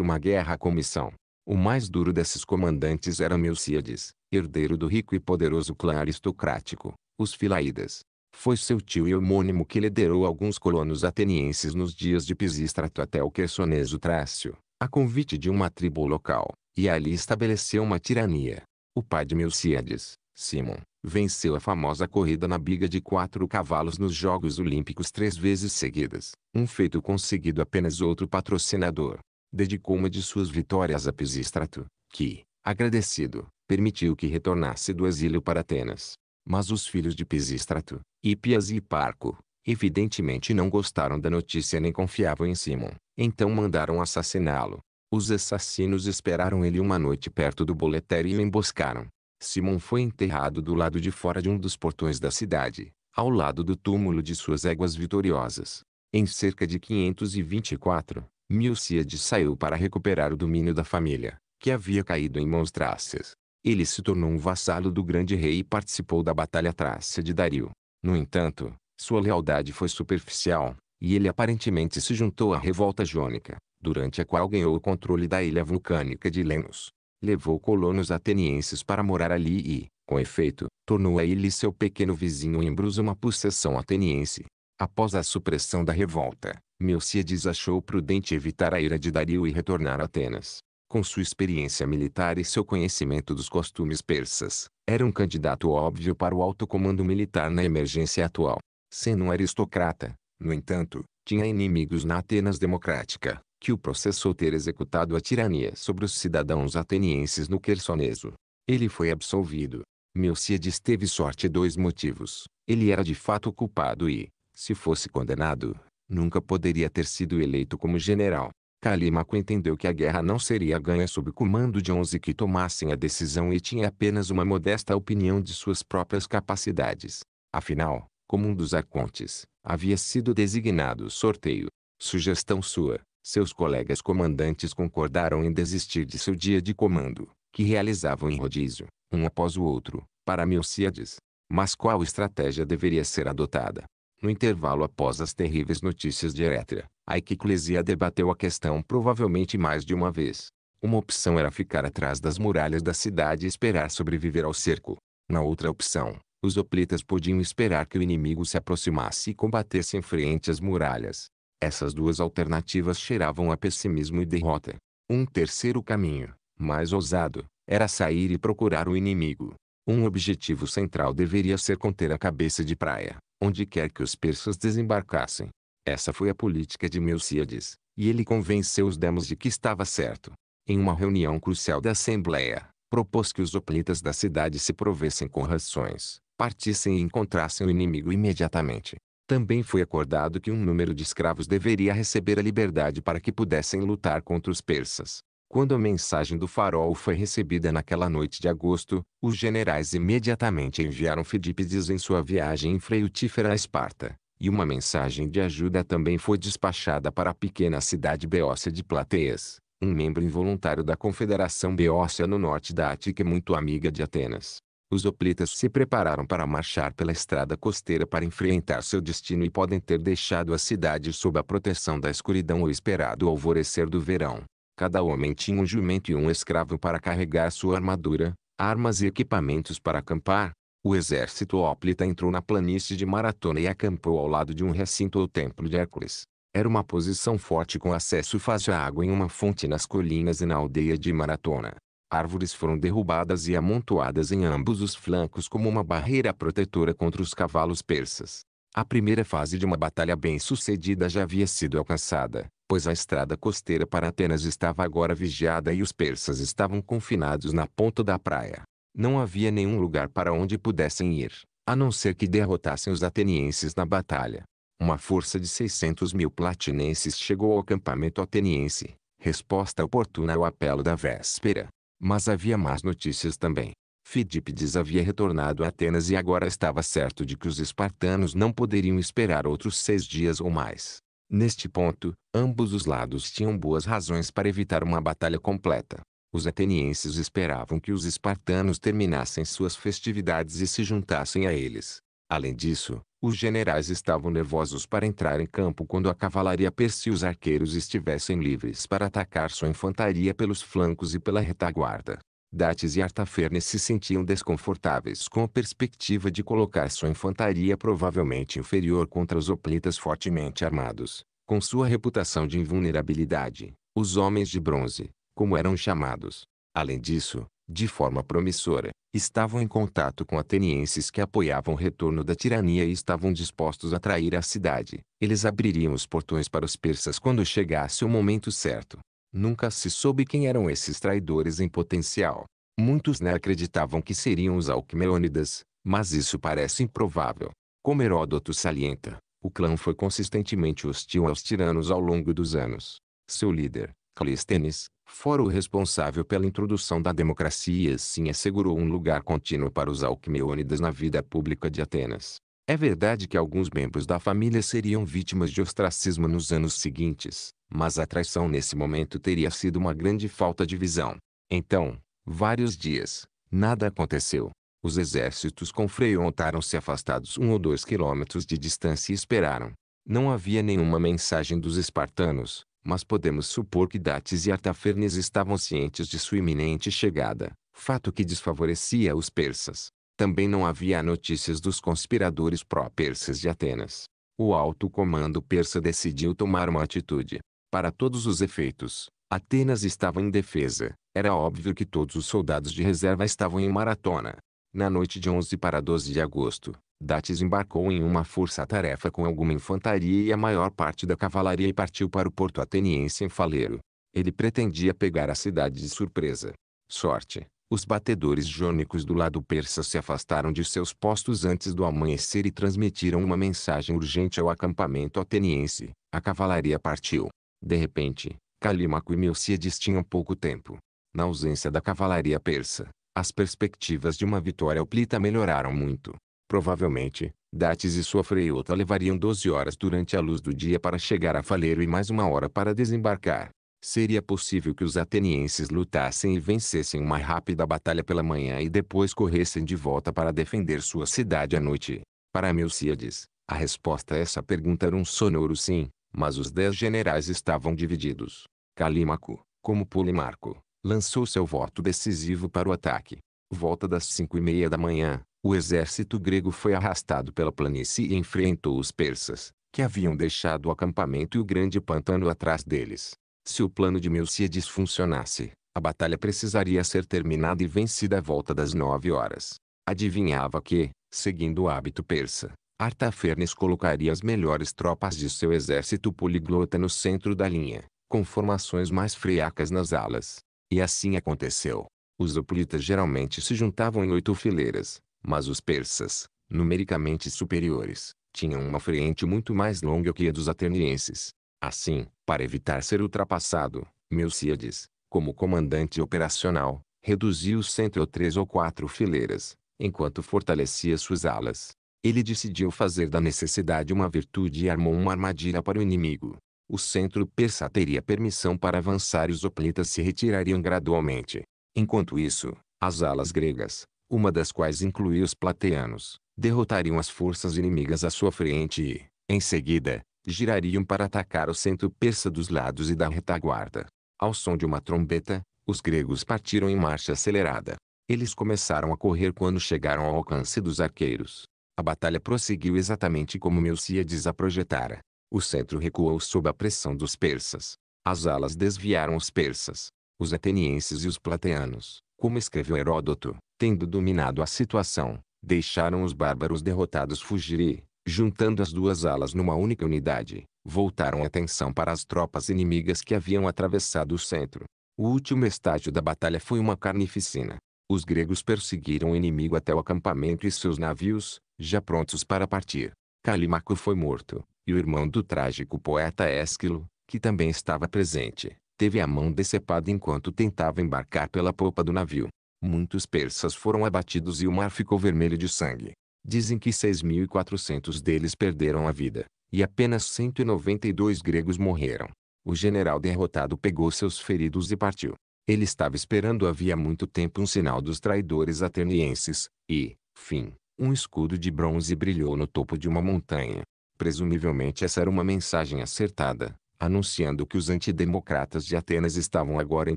uma guerra com missão. O mais duro desses comandantes era Melciades, herdeiro do rico e poderoso clã aristocrático, os Filaídas. Foi seu tio e homônimo que liderou alguns colonos atenienses nos dias de Pisístrato até o Quersoneso Trácio, a convite de uma tribo local, e ali estabeleceu uma tirania. O pai de Melciades, Simon, venceu a famosa corrida na biga de quatro cavalos nos Jogos Olímpicos três vezes seguidas, um feito conseguido apenas outro patrocinador. Dedicou uma de suas vitórias a Pisístrato, que, agradecido, permitiu que retornasse do exílio para Atenas. Mas os filhos de Pisístrato, Hípias e Parco, evidentemente não gostaram da notícia nem confiavam em Simon, então mandaram assassiná-lo. Os assassinos esperaram ele uma noite perto do boletério e o emboscaram. Simão foi enterrado do lado de fora de um dos portões da cidade, ao lado do túmulo de suas éguas vitoriosas. Em cerca de 524, Milcíades saiu para recuperar o domínio da família, que havia caído em mãos trácias. Ele se tornou um vassalo do grande rei e participou da batalha trácia de Dario. No entanto, sua lealdade foi superficial, e ele aparentemente se juntou à revolta jônica, durante a qual ganhou o controle da ilha vulcânica de Lemos levou colonos atenienses para morar ali e, com efeito, tornou a ele seu pequeno vizinho Embrus uma possessão ateniense. Após a supressão da revolta, Milcíades achou prudente evitar a ira de Dario e retornar a Atenas. Com sua experiência militar e seu conhecimento dos costumes persas, era um candidato óbvio para o alto comando militar na emergência atual. Sendo um aristocrata, no entanto, tinha inimigos na Atenas democrática, que o processou ter executado a tirania sobre os cidadãos atenienses no Quersoneso. Ele foi absolvido. Milcíades teve sorte dois motivos. Ele era de fato culpado e, se fosse condenado, nunca poderia ter sido eleito como general. Calímaco entendeu que a guerra não seria ganha sob o comando de onze que tomassem a decisão e tinha apenas uma modesta opinião de suas próprias capacidades. Afinal, como um dos acontes, havia sido designado sorteio. Sugestão sua, seus colegas comandantes concordaram em desistir de seu dia de comando, que realizavam em rodízio, um após o outro, para Milcíades. Mas qual estratégia deveria ser adotada? No intervalo após as terríveis notícias de Erétria, a Equiclesia debateu a questão provavelmente mais de uma vez. Uma opção era ficar atrás das muralhas da cidade e esperar sobreviver ao cerco. Na outra opção, os hoplitas podiam esperar que o inimigo se aproximasse e combatessem frente às muralhas. Essas duas alternativas cheiravam a pessimismo e derrota. Um terceiro caminho, mais ousado, era sair e procurar o inimigo. Um objetivo central deveria ser conter a cabeça de praia, onde quer que os persas desembarcassem. Essa foi a política de Melciades, e ele convenceu os demos de que estava certo. Em uma reunião crucial da Assembleia, propôs que os hoplitas da cidade se provessem com rações, partissem e encontrassem o inimigo imediatamente também foi acordado que um número de escravos deveria receber a liberdade para que pudessem lutar contra os persas. Quando a mensagem do farol foi recebida naquela noite de agosto, os generais imediatamente enviaram Fidípides em sua viagem infrutífera a Esparta, e uma mensagem de ajuda também foi despachada para a pequena cidade beócia de Plateias, um membro involuntário da Confederação Beócia no norte da Ática e muito amiga de Atenas. Os hoplitas se prepararam para marchar pela estrada costeira para enfrentar seu destino e podem ter deixado a cidade sob a proteção da escuridão ou esperado o alvorecer do verão. Cada homem tinha um jumento e um escravo para carregar sua armadura, armas e equipamentos para acampar. O exército hoplita entrou na planície de Maratona e acampou ao lado de um recinto ou templo de Hércules. Era uma posição forte com acesso fácil à água em uma fonte nas colinas e na aldeia de Maratona. Árvores foram derrubadas e amontoadas em ambos os flancos como uma barreira protetora contra os cavalos persas. A primeira fase de uma batalha bem-sucedida já havia sido alcançada, pois a estrada costeira para Atenas estava agora vigiada e os persas estavam confinados na ponta da praia. Não havia nenhum lugar para onde pudessem ir, a não ser que derrotassem os atenienses na batalha. Uma força de 600 mil platinenses chegou ao acampamento ateniense, resposta oportuna ao apelo da véspera. Mas havia más notícias também. Fidípides havia retornado a Atenas e agora estava certo de que os espartanos não poderiam esperar outros seis dias ou mais. Neste ponto, ambos os lados tinham boas razões para evitar uma batalha completa. Os atenienses esperavam que os espartanos terminassem suas festividades e se juntassem a eles. Além disso, os generais estavam nervosos para entrar em campo quando a cavalaria persa e os arqueiros estivessem livres para atacar sua infantaria pelos flancos e pela retaguarda. Dates e Artafernes se sentiam desconfortáveis com a perspectiva de colocar sua infantaria provavelmente inferior contra os hoplitas fortemente armados. Com sua reputação de invulnerabilidade, os Homens de Bronze, como eram chamados. Além disso, de forma promissora, estavam em contato com atenienses que apoiavam o retorno da tirania e estavam dispostos a trair a cidade. Eles abririam os portões para os persas quando chegasse o momento certo. Nunca se soube quem eram esses traidores em potencial. Muitos não acreditavam que seriam os Alquimeônidas, mas isso parece improvável. Como Heródoto salienta, o clã foi consistentemente hostil aos tiranos ao longo dos anos. Seu líder, Clístenes fora o responsável pela introdução da democracia sim assegurou um lugar contínuo para os alquimeônidas na vida pública de Atenas. É verdade que alguns membros da família seriam vítimas de ostracismo nos anos seguintes, mas a traição nesse momento teria sido uma grande falta de visão. Então, vários dias, nada aconteceu. Os exércitos com confreontaram-se afastados um ou dois quilômetros de distância e esperaram. Não havia nenhuma mensagem dos espartanos, mas podemos supor que Dates e Artafernes estavam cientes de sua iminente chegada, fato que desfavorecia os persas. Também não havia notícias dos conspiradores pró-persas de Atenas. O alto comando persa decidiu tomar uma atitude. Para todos os efeitos, Atenas estava em defesa. Era óbvio que todos os soldados de reserva estavam em maratona. Na noite de 11 para 12 de agosto, Dates embarcou em uma força-tarefa com alguma infantaria e a maior parte da cavalaria e partiu para o porto ateniense em Faleiro. Ele pretendia pegar a cidade de surpresa. Sorte! Os batedores jônicos do lado persa se afastaram de seus postos antes do amanhecer e transmitiram uma mensagem urgente ao acampamento ateniense. A cavalaria partiu. De repente, Calímaco e Milcíades tinham pouco tempo. Na ausência da cavalaria persa, as perspectivas de uma vitória oplita melhoraram muito. Provavelmente, Dates e sua freiota levariam 12 horas durante a luz do dia para chegar a Faleiro e mais uma hora para desembarcar. Seria possível que os atenienses lutassem e vencessem uma rápida batalha pela manhã e depois corressem de volta para defender sua cidade à noite. Para Melciades, a resposta a essa pergunta era um sonoro sim, mas os dez generais estavam divididos. Calímaco, como Polimarco, lançou seu voto decisivo para o ataque. Volta das cinco e meia da manhã, o exército grego foi arrastado pela planície e enfrentou os persas, que haviam deixado o acampamento e o grande pantano atrás deles. Se o plano de Milcíades funcionasse, a batalha precisaria ser terminada e vencida à volta das nove horas. Adivinhava que, seguindo o hábito persa, Artafernes colocaria as melhores tropas de seu exército poliglota no centro da linha, com formações mais friacas nas alas. E assim aconteceu. Os hoplitas geralmente se juntavam em oito fileiras, mas os persas, numericamente superiores, tinham uma frente muito mais longa que a dos atenienses. Assim, para evitar ser ultrapassado, Milcíades, como comandante operacional, reduziu o centro a três ou quatro fileiras, enquanto fortalecia suas alas. Ele decidiu fazer da necessidade uma virtude e armou uma armadilha para o inimigo. O centro persa teria permissão para avançar e os hoplitas se retirariam gradualmente. Enquanto isso, as alas gregas, uma das quais incluía os plateanos, derrotariam as forças inimigas à sua frente e, em seguida, girariam para atacar o centro persa dos lados e da retaguarda. Ao som de uma trombeta, os gregos partiram em marcha acelerada. Eles começaram a correr quando chegaram ao alcance dos arqueiros. A batalha prosseguiu exatamente como Melcíades a projetara. O centro recuou sob a pressão dos persas. As alas desviaram os persas, os atenienses e os plateanos, como escreveu Heródoto, tendo dominado a situação, deixaram os bárbaros derrotados fugir e, juntando as duas alas numa única unidade, voltaram a atenção para as tropas inimigas que haviam atravessado o centro. O último estágio da batalha foi uma carnificina. Os gregos perseguiram o inimigo até o acampamento e seus navios, já prontos para partir. Calímaco foi morto, e o irmão do trágico poeta Ésquilo, que também estava presente, teve a mão decepada enquanto tentava embarcar pela popa do navio. Muitos persas foram abatidos e o mar ficou vermelho de sangue. Dizem que 6.400 deles perderam a vida, e apenas 192 gregos morreram. O general derrotado pegou seus feridos e partiu. Ele estava esperando havia muito tempo um sinal dos traidores atenienses, e, fim, um escudo de bronze brilhou no topo de uma montanha. Presumivelmente essa era uma mensagem acertada, anunciando que os antidemocratas de Atenas estavam agora em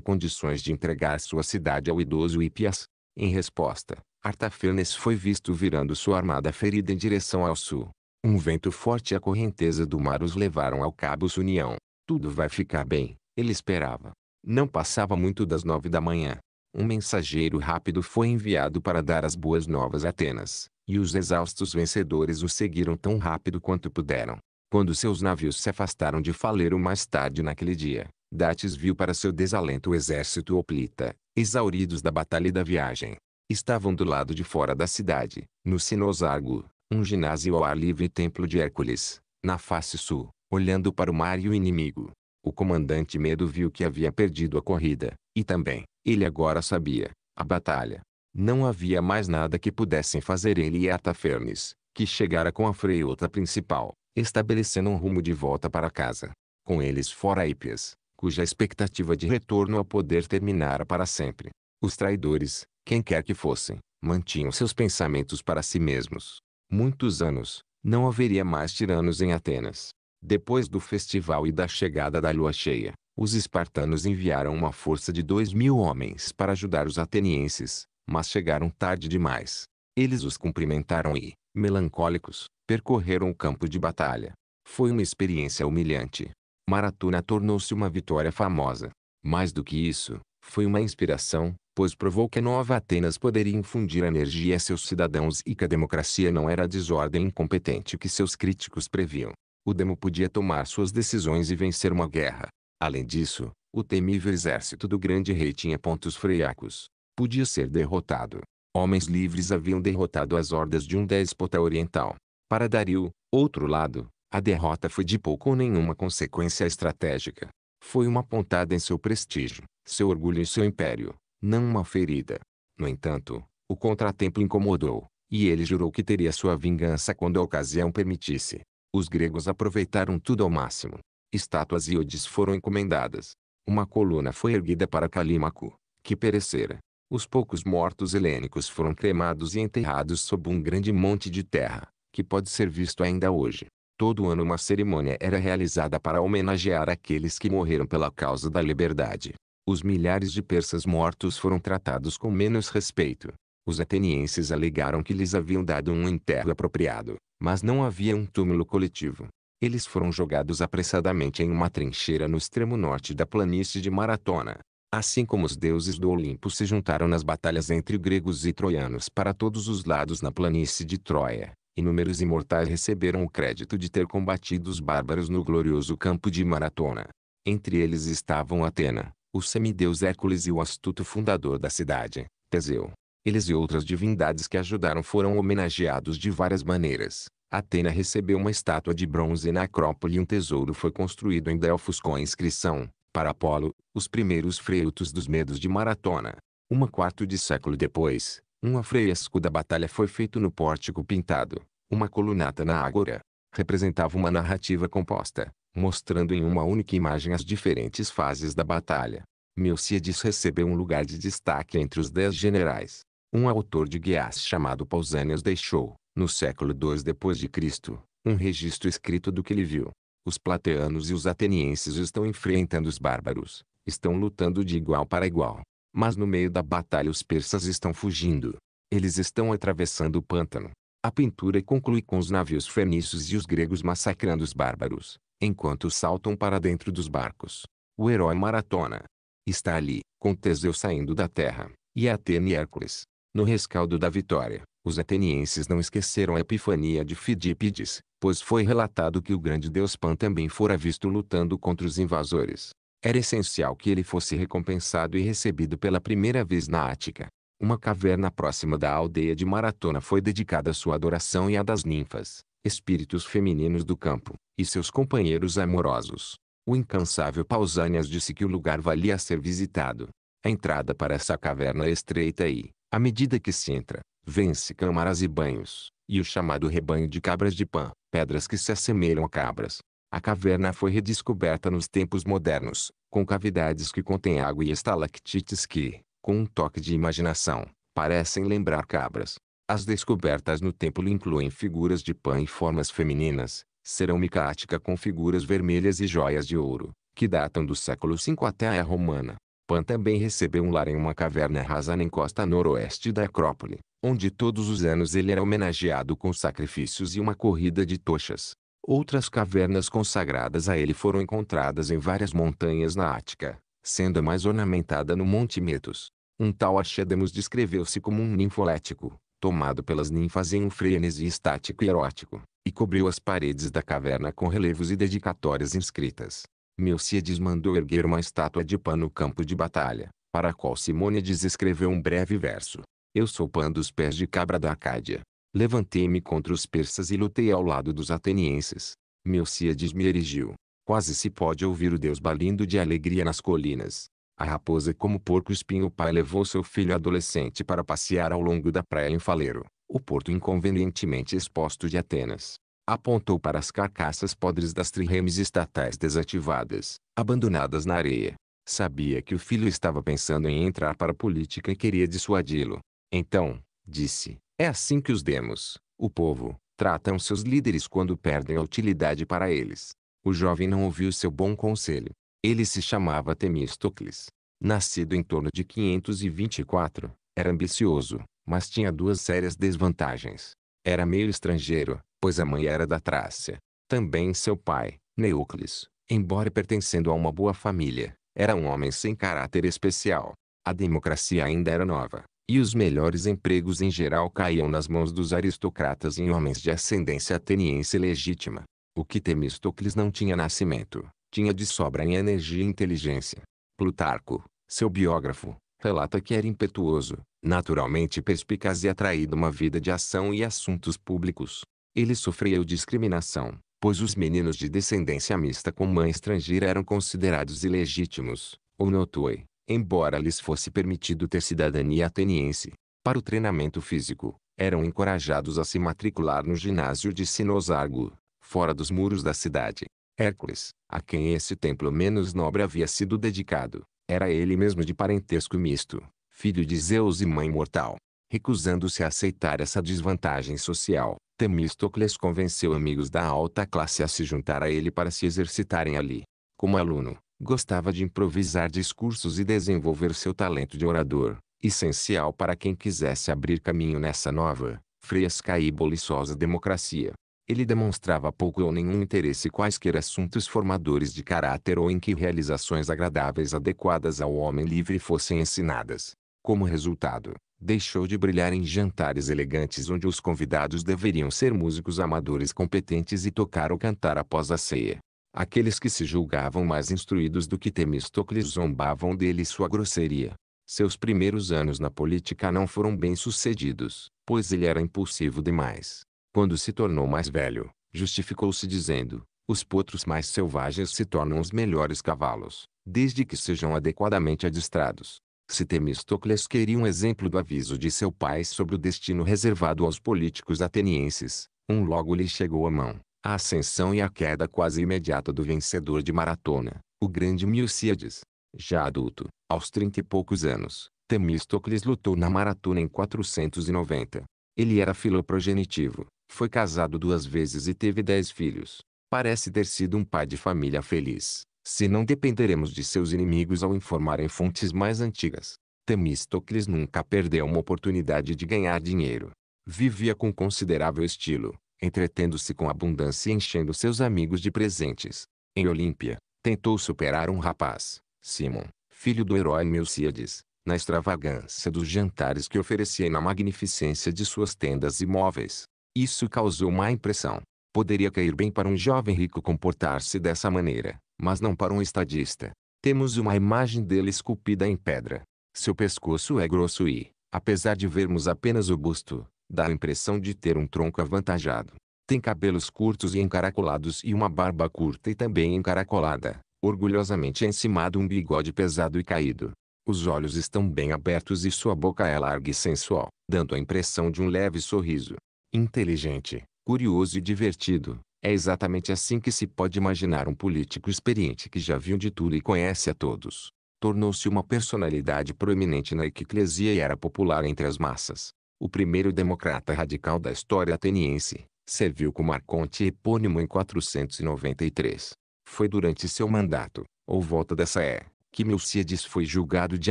condições de entregar sua cidade ao idoso Hippias. Em resposta, Artafenes foi visto virando sua armada ferida em direção ao sul. Um vento forte e a correnteza do mar os levaram ao Cabo Sunião. Tudo vai ficar bem, ele esperava. Não passava muito das nove da manhã. Um mensageiro rápido foi enviado para dar as boas novas a Atenas, e os exaustos vencedores o seguiram tão rápido quanto puderam. Quando seus navios se afastaram de Faleiro mais tarde naquele dia, Dates viu para seu desalento o exército oplita, exauridos da batalha e da viagem. Estavam do lado de fora da cidade, no Sinosargo, um ginásio ao ar livre e templo de Hércules, na face sul, olhando para o mar e o inimigo. O comandante Medo viu que havia perdido a corrida, e também, ele agora sabia, a batalha. Não havia mais nada que pudessem fazer ele e Artafernes, que chegara com a freiota principal estabelecendo um rumo de volta para casa. Com eles fora Ípias, cuja expectativa de retorno ao poder terminara para sempre. Os traidores, quem quer que fossem, mantinham seus pensamentos para si mesmos. Muitos anos, não haveria mais tiranos em Atenas. Depois do festival e da chegada da lua cheia, os espartanos enviaram uma força de dois mil homens para ajudar os atenienses, mas chegaram tarde demais. Eles os cumprimentaram e, melancólicos, percorreram o campo de batalha. Foi uma experiência humilhante. Maratona tornou-se uma vitória famosa. Mais do que isso, foi uma inspiração, pois provou que a nova Atenas poderia infundir energia a seus cidadãos e que a democracia não era a desordem incompetente que seus críticos previam. O demo podia tomar suas decisões e vencer uma guerra. Além disso, o temível exército do grande rei tinha pontos freiacos. Podia ser derrotado. Homens livres haviam derrotado as hordas de um déspota oriental. Para Dario, outro lado, a derrota foi de pouco ou nenhuma consequência estratégica. Foi uma pontada em seu prestígio, seu orgulho e seu império, não uma ferida. No entanto, o contratempo incomodou, e ele jurou que teria sua vingança quando a ocasião permitisse. Os gregos aproveitaram tudo ao máximo. Estátuas e odes foram encomendadas. Uma coluna foi erguida para Calímaco, que perecera. Os poucos mortos helênicos foram cremados e enterrados sob um grande monte de terra que pode ser visto ainda hoje. Todo ano uma cerimônia era realizada para homenagear aqueles que morreram pela causa da liberdade. Os milhares de persas mortos foram tratados com menos respeito. Os atenienses alegaram que lhes haviam dado um enterro apropriado, mas não havia um túmulo coletivo. Eles foram jogados apressadamente em uma trincheira no extremo norte da planície de Maratona. Assim como os deuses do Olimpo se juntaram nas batalhas entre gregos e troianos para todos os lados na planície de Troia, inúmeros imortais receberam o crédito de ter combatido os bárbaros no glorioso campo de Maratona. Entre eles estavam Atena, o semideus Hércules e o astuto fundador da cidade, Teseu. Eles e outras divindades que ajudaram foram homenageados de várias maneiras. Atena recebeu uma estátua de bronze na Acrópole e um tesouro foi construído em Delfos com a inscrição, para Apolo, os primeiros freutos dos medos de Maratona. Uma quarto de século depois, um afresco da batalha foi feito no pórtico pintado, uma colunata na Ágora representava uma narrativa composta, mostrando em uma única imagem as diferentes fases da batalha. Milcíades recebeu um lugar de destaque entre os dez generais. Um autor de Guias chamado Pausanias deixou, no século II d.C., um registro escrito do que ele viu. Os plateanos e os atenienses estão enfrentando os bárbaros, estão lutando de igual para igual. Mas no meio da batalha os persas estão fugindo. Eles estão atravessando o pântano. A pintura conclui com os navios fenícios e os gregos massacrando os bárbaros, enquanto saltam para dentro dos barcos. O herói maratona está ali, com Teseu saindo da terra, e Atene e Hércules. No rescaldo da vitória, os atenienses não esqueceram a epifania de Fidípides, pois foi relatado que o grande deus Pan também fora visto lutando contra os invasores. Era essencial que ele fosse recompensado e recebido pela primeira vez na Ática. Uma caverna próxima da aldeia de Maratona foi dedicada à sua adoração e à das ninfas, espíritos femininos do campo, e seus companheiros amorosos. O incansável Pausanias disse que o lugar valia ser visitado. A entrada para essa caverna é estreita e, à medida que se entra, vence câmaras e banhos, e o chamado rebanho de cabras de pã, pedras que se assemelham a cabras. A caverna foi redescoberta nos tempos modernos, com cavidades que contêm água e estalactites que, com um toque de imaginação, parecem lembrar cabras. As descobertas no templo incluem figuras de pã e formas femininas, cerâmica ática com figuras vermelhas e joias de ouro, que datam do século V até a romana. Pan também recebeu um lar em uma caverna rasa na encosta noroeste da Acrópole, onde todos os anos ele era homenageado com sacrifícios e uma corrida de tochas. Outras cavernas consagradas a ele foram encontradas em várias montanhas na Ática, sendo a mais ornamentada no Monte Metos. Um tal Archedemos descreveu-se como um ninfolético, tomado pelas ninfas em um frenesi estático e erótico, e cobriu as paredes da caverna com relevos e dedicatórias inscritas. Milcíades mandou erguer uma estátua de pano no campo de batalha, para a qual Simônides escreveu um breve verso. Eu sou pã dos pés de cabra da Acádia. Levantei-me contra os persas e lutei ao lado dos atenienses. Milcíades me erigiu, Quase se pode ouvir o Deus balindo de alegria nas colinas. A raposa como porco espinho o pai levou seu filho adolescente para passear ao longo da praia em Faleiro, o porto inconvenientemente exposto de Atenas. Apontou para as carcaças podres das triremes estatais desativadas, abandonadas na areia. Sabia que o filho estava pensando em entrar para a política e queria dissuadi-lo. Então, disse, é assim que os demos, o povo, tratam seus líderes quando perdem a utilidade para eles. O jovem não ouviu seu bom conselho. Ele se chamava Temístocles. Nascido em torno de 524, era ambicioso, mas tinha duas sérias desvantagens. Era meio estrangeiro, pois a mãe era da Trácia. Também seu pai, Neocles, embora pertencendo a uma boa família, era um homem sem caráter especial. A democracia ainda era nova, e os melhores empregos em geral caíam nas mãos dos aristocratas e homens de ascendência ateniense legítima. O que Temistocles não tinha nascimento, tinha de sobra em energia e inteligência. Plutarco, seu biógrafo, relata que era impetuoso, naturalmente perspicaz e atraído uma vida de ação e assuntos públicos. Ele sofreu discriminação, pois os meninos de descendência mista com mãe estrangeira eram considerados ilegítimos, ou notoi, embora lhes fosse permitido ter cidadania ateniense. Para o treinamento físico, eram encorajados a se matricular no ginásio de Sinosargo, fora dos muros da cidade. Hércules, a quem esse templo menos nobre havia sido dedicado, era ele mesmo de parentesco misto, filho de Zeus e mãe mortal. Recusando-se a aceitar essa desvantagem social, Temístocles convenceu amigos da alta classe a se juntar a ele para se exercitarem ali. Como aluno, gostava de improvisar discursos e desenvolver seu talento de orador, essencial para quem quisesse abrir caminho nessa nova, fresca e boliçosa democracia ele demonstrava pouco ou nenhum interesse em quaisquer assuntos formadores de caráter ou em que realizações agradáveis adequadas ao homem livre fossem ensinadas. Como resultado, deixou de brilhar em jantares elegantes onde os convidados deveriam ser músicos amadores competentes e tocar ou cantar após a ceia. Aqueles que se julgavam mais instruídos do que Temistocles zombavam dele sua grosseria. Seus primeiros anos na política não foram bem sucedidos, pois ele era impulsivo demais quando se tornou mais velho, justificou-se dizendo: os potros mais selvagens se tornam os melhores cavalos, desde que sejam adequadamente adestrados. Se Temistocles queria um exemplo do aviso de seu pai sobre o destino reservado aos políticos atenienses, um logo lhe chegou à mão. A ascensão e a queda quase imediata do vencedor de maratona, o grande Milcíades. Já adulto, aos trinta e poucos anos, Temistocles lutou na maratona em 490. Ele era filoprogenitivo, foi casado duas vezes e teve dez filhos. Parece ter sido um pai de família feliz, se não dependeremos de seus inimigos ao informarem fontes mais antigas. Temistocles nunca perdeu uma oportunidade de ganhar dinheiro. Vivia com considerável estilo, entretendo-se com abundância e enchendo seus amigos de presentes. Em Olímpia, tentou superar um rapaz, Simon, filho do herói Melciades, na extravagância dos jantares que oferecia e na magnificência de suas tendas imóveis. Isso causou má impressão. Poderia cair bem para um jovem rico comportar-se dessa maneira, mas não para um estadista. Temos uma imagem dele esculpida em pedra. Seu pescoço é grosso e, apesar de vermos apenas o busto, dá a impressão de ter um tronco avantajado. Tem cabelos curtos e encaracolados e uma barba curta e também encaracolada, orgulhosamente encimado um bigode pesado e caído. Os olhos estão bem abertos e sua boca é larga e sensual, dando a impressão de um leve sorriso inteligente, curioso e divertido. É exatamente assim que se pode imaginar um político experiente que já viu de tudo e conhece a todos. Tornou-se uma personalidade proeminente na eclesia e era popular entre as massas. O primeiro democrata radical da história ateniense, serviu como arconte epônimo em 493. Foi durante seu mandato, ou volta dessa é, que Milcíades foi julgado de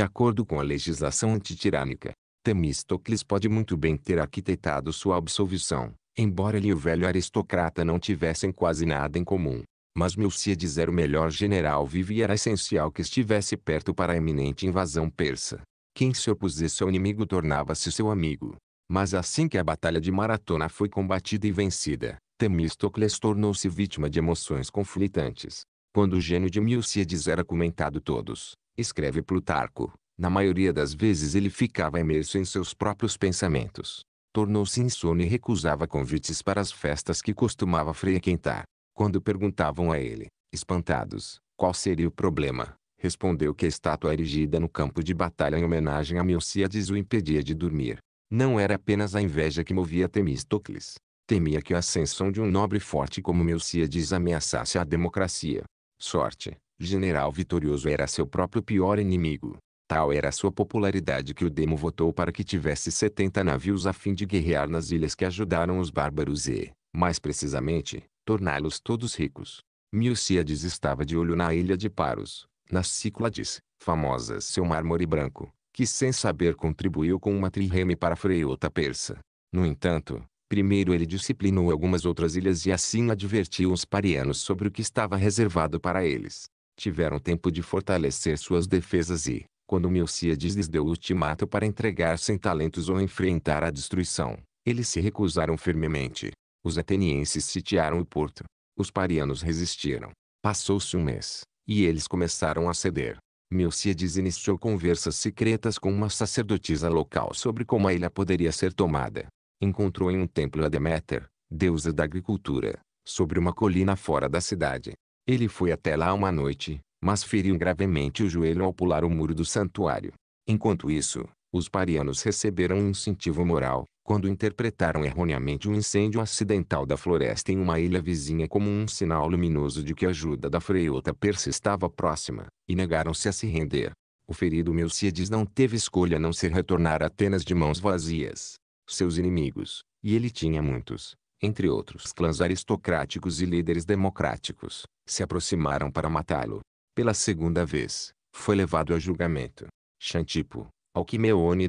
acordo com a legislação antitirânica. Temístocles pode muito bem ter arquitetado sua absolvição, embora ele e o velho aristocrata não tivessem quase nada em comum. Mas Milcíades era o melhor general vivo e era essencial que estivesse perto para a iminente invasão persa. Quem se opusesse ao inimigo tornava-se seu amigo. Mas assim que a Batalha de Maratona foi combatida e vencida, Temístocles tornou-se vítima de emoções conflitantes. Quando o gênio de Milcíades era comentado todos, escreve Plutarco, na maioria das vezes ele ficava imerso em seus próprios pensamentos. Tornou-se insônia e recusava convites para as festas que costumava frequentar. Quando perguntavam a ele, espantados, qual seria o problema, respondeu que a estátua erigida no campo de batalha em homenagem a Milcíades o impedia de dormir. Não era apenas a inveja que movia Temístocles. Temia que a ascensão de um nobre forte como Milcíades ameaçasse a democracia. Sorte, general vitorioso era seu próprio pior inimigo. Tal era sua popularidade que o Demo votou para que tivesse 70 navios a fim de guerrear nas ilhas que ajudaram os bárbaros e, mais precisamente, torná-los todos ricos. Milcíades estava de olho na ilha de Paros, nas Cíclades, famosa seu mármore branco, que sem saber contribuiu com uma trireme para a freota persa. No entanto, primeiro ele disciplinou algumas outras ilhas e assim advertiu os parianos sobre o que estava reservado para eles. Tiveram tempo de fortalecer suas defesas e, quando Milcíades lhes deu o ultimato para entregar sem talentos ou enfrentar a destruição, eles se recusaram firmemente. Os atenienses sitiaram o porto. Os parianos resistiram. Passou-se um mês, e eles começaram a ceder. Milcíades iniciou conversas secretas com uma sacerdotisa local sobre como a ilha poderia ser tomada. Encontrou em um templo a Deméter, deusa da agricultura, sobre uma colina fora da cidade. Ele foi até lá uma noite, mas feriu gravemente o joelho ao pular o muro do santuário. Enquanto isso, os parianos receberam um incentivo moral, quando interpretaram erroneamente o um incêndio acidental da floresta em uma ilha vizinha como um sinal luminoso de que a ajuda da Freiota persa estava próxima, e negaram-se a se render. O ferido Melciades não teve escolha a não ser retornar a Atenas de mãos vazias. Seus inimigos, e ele tinha muitos, entre outros clãs aristocráticos e líderes democráticos, se aproximaram para matá-lo pela segunda vez, foi levado a julgamento. Xantipo,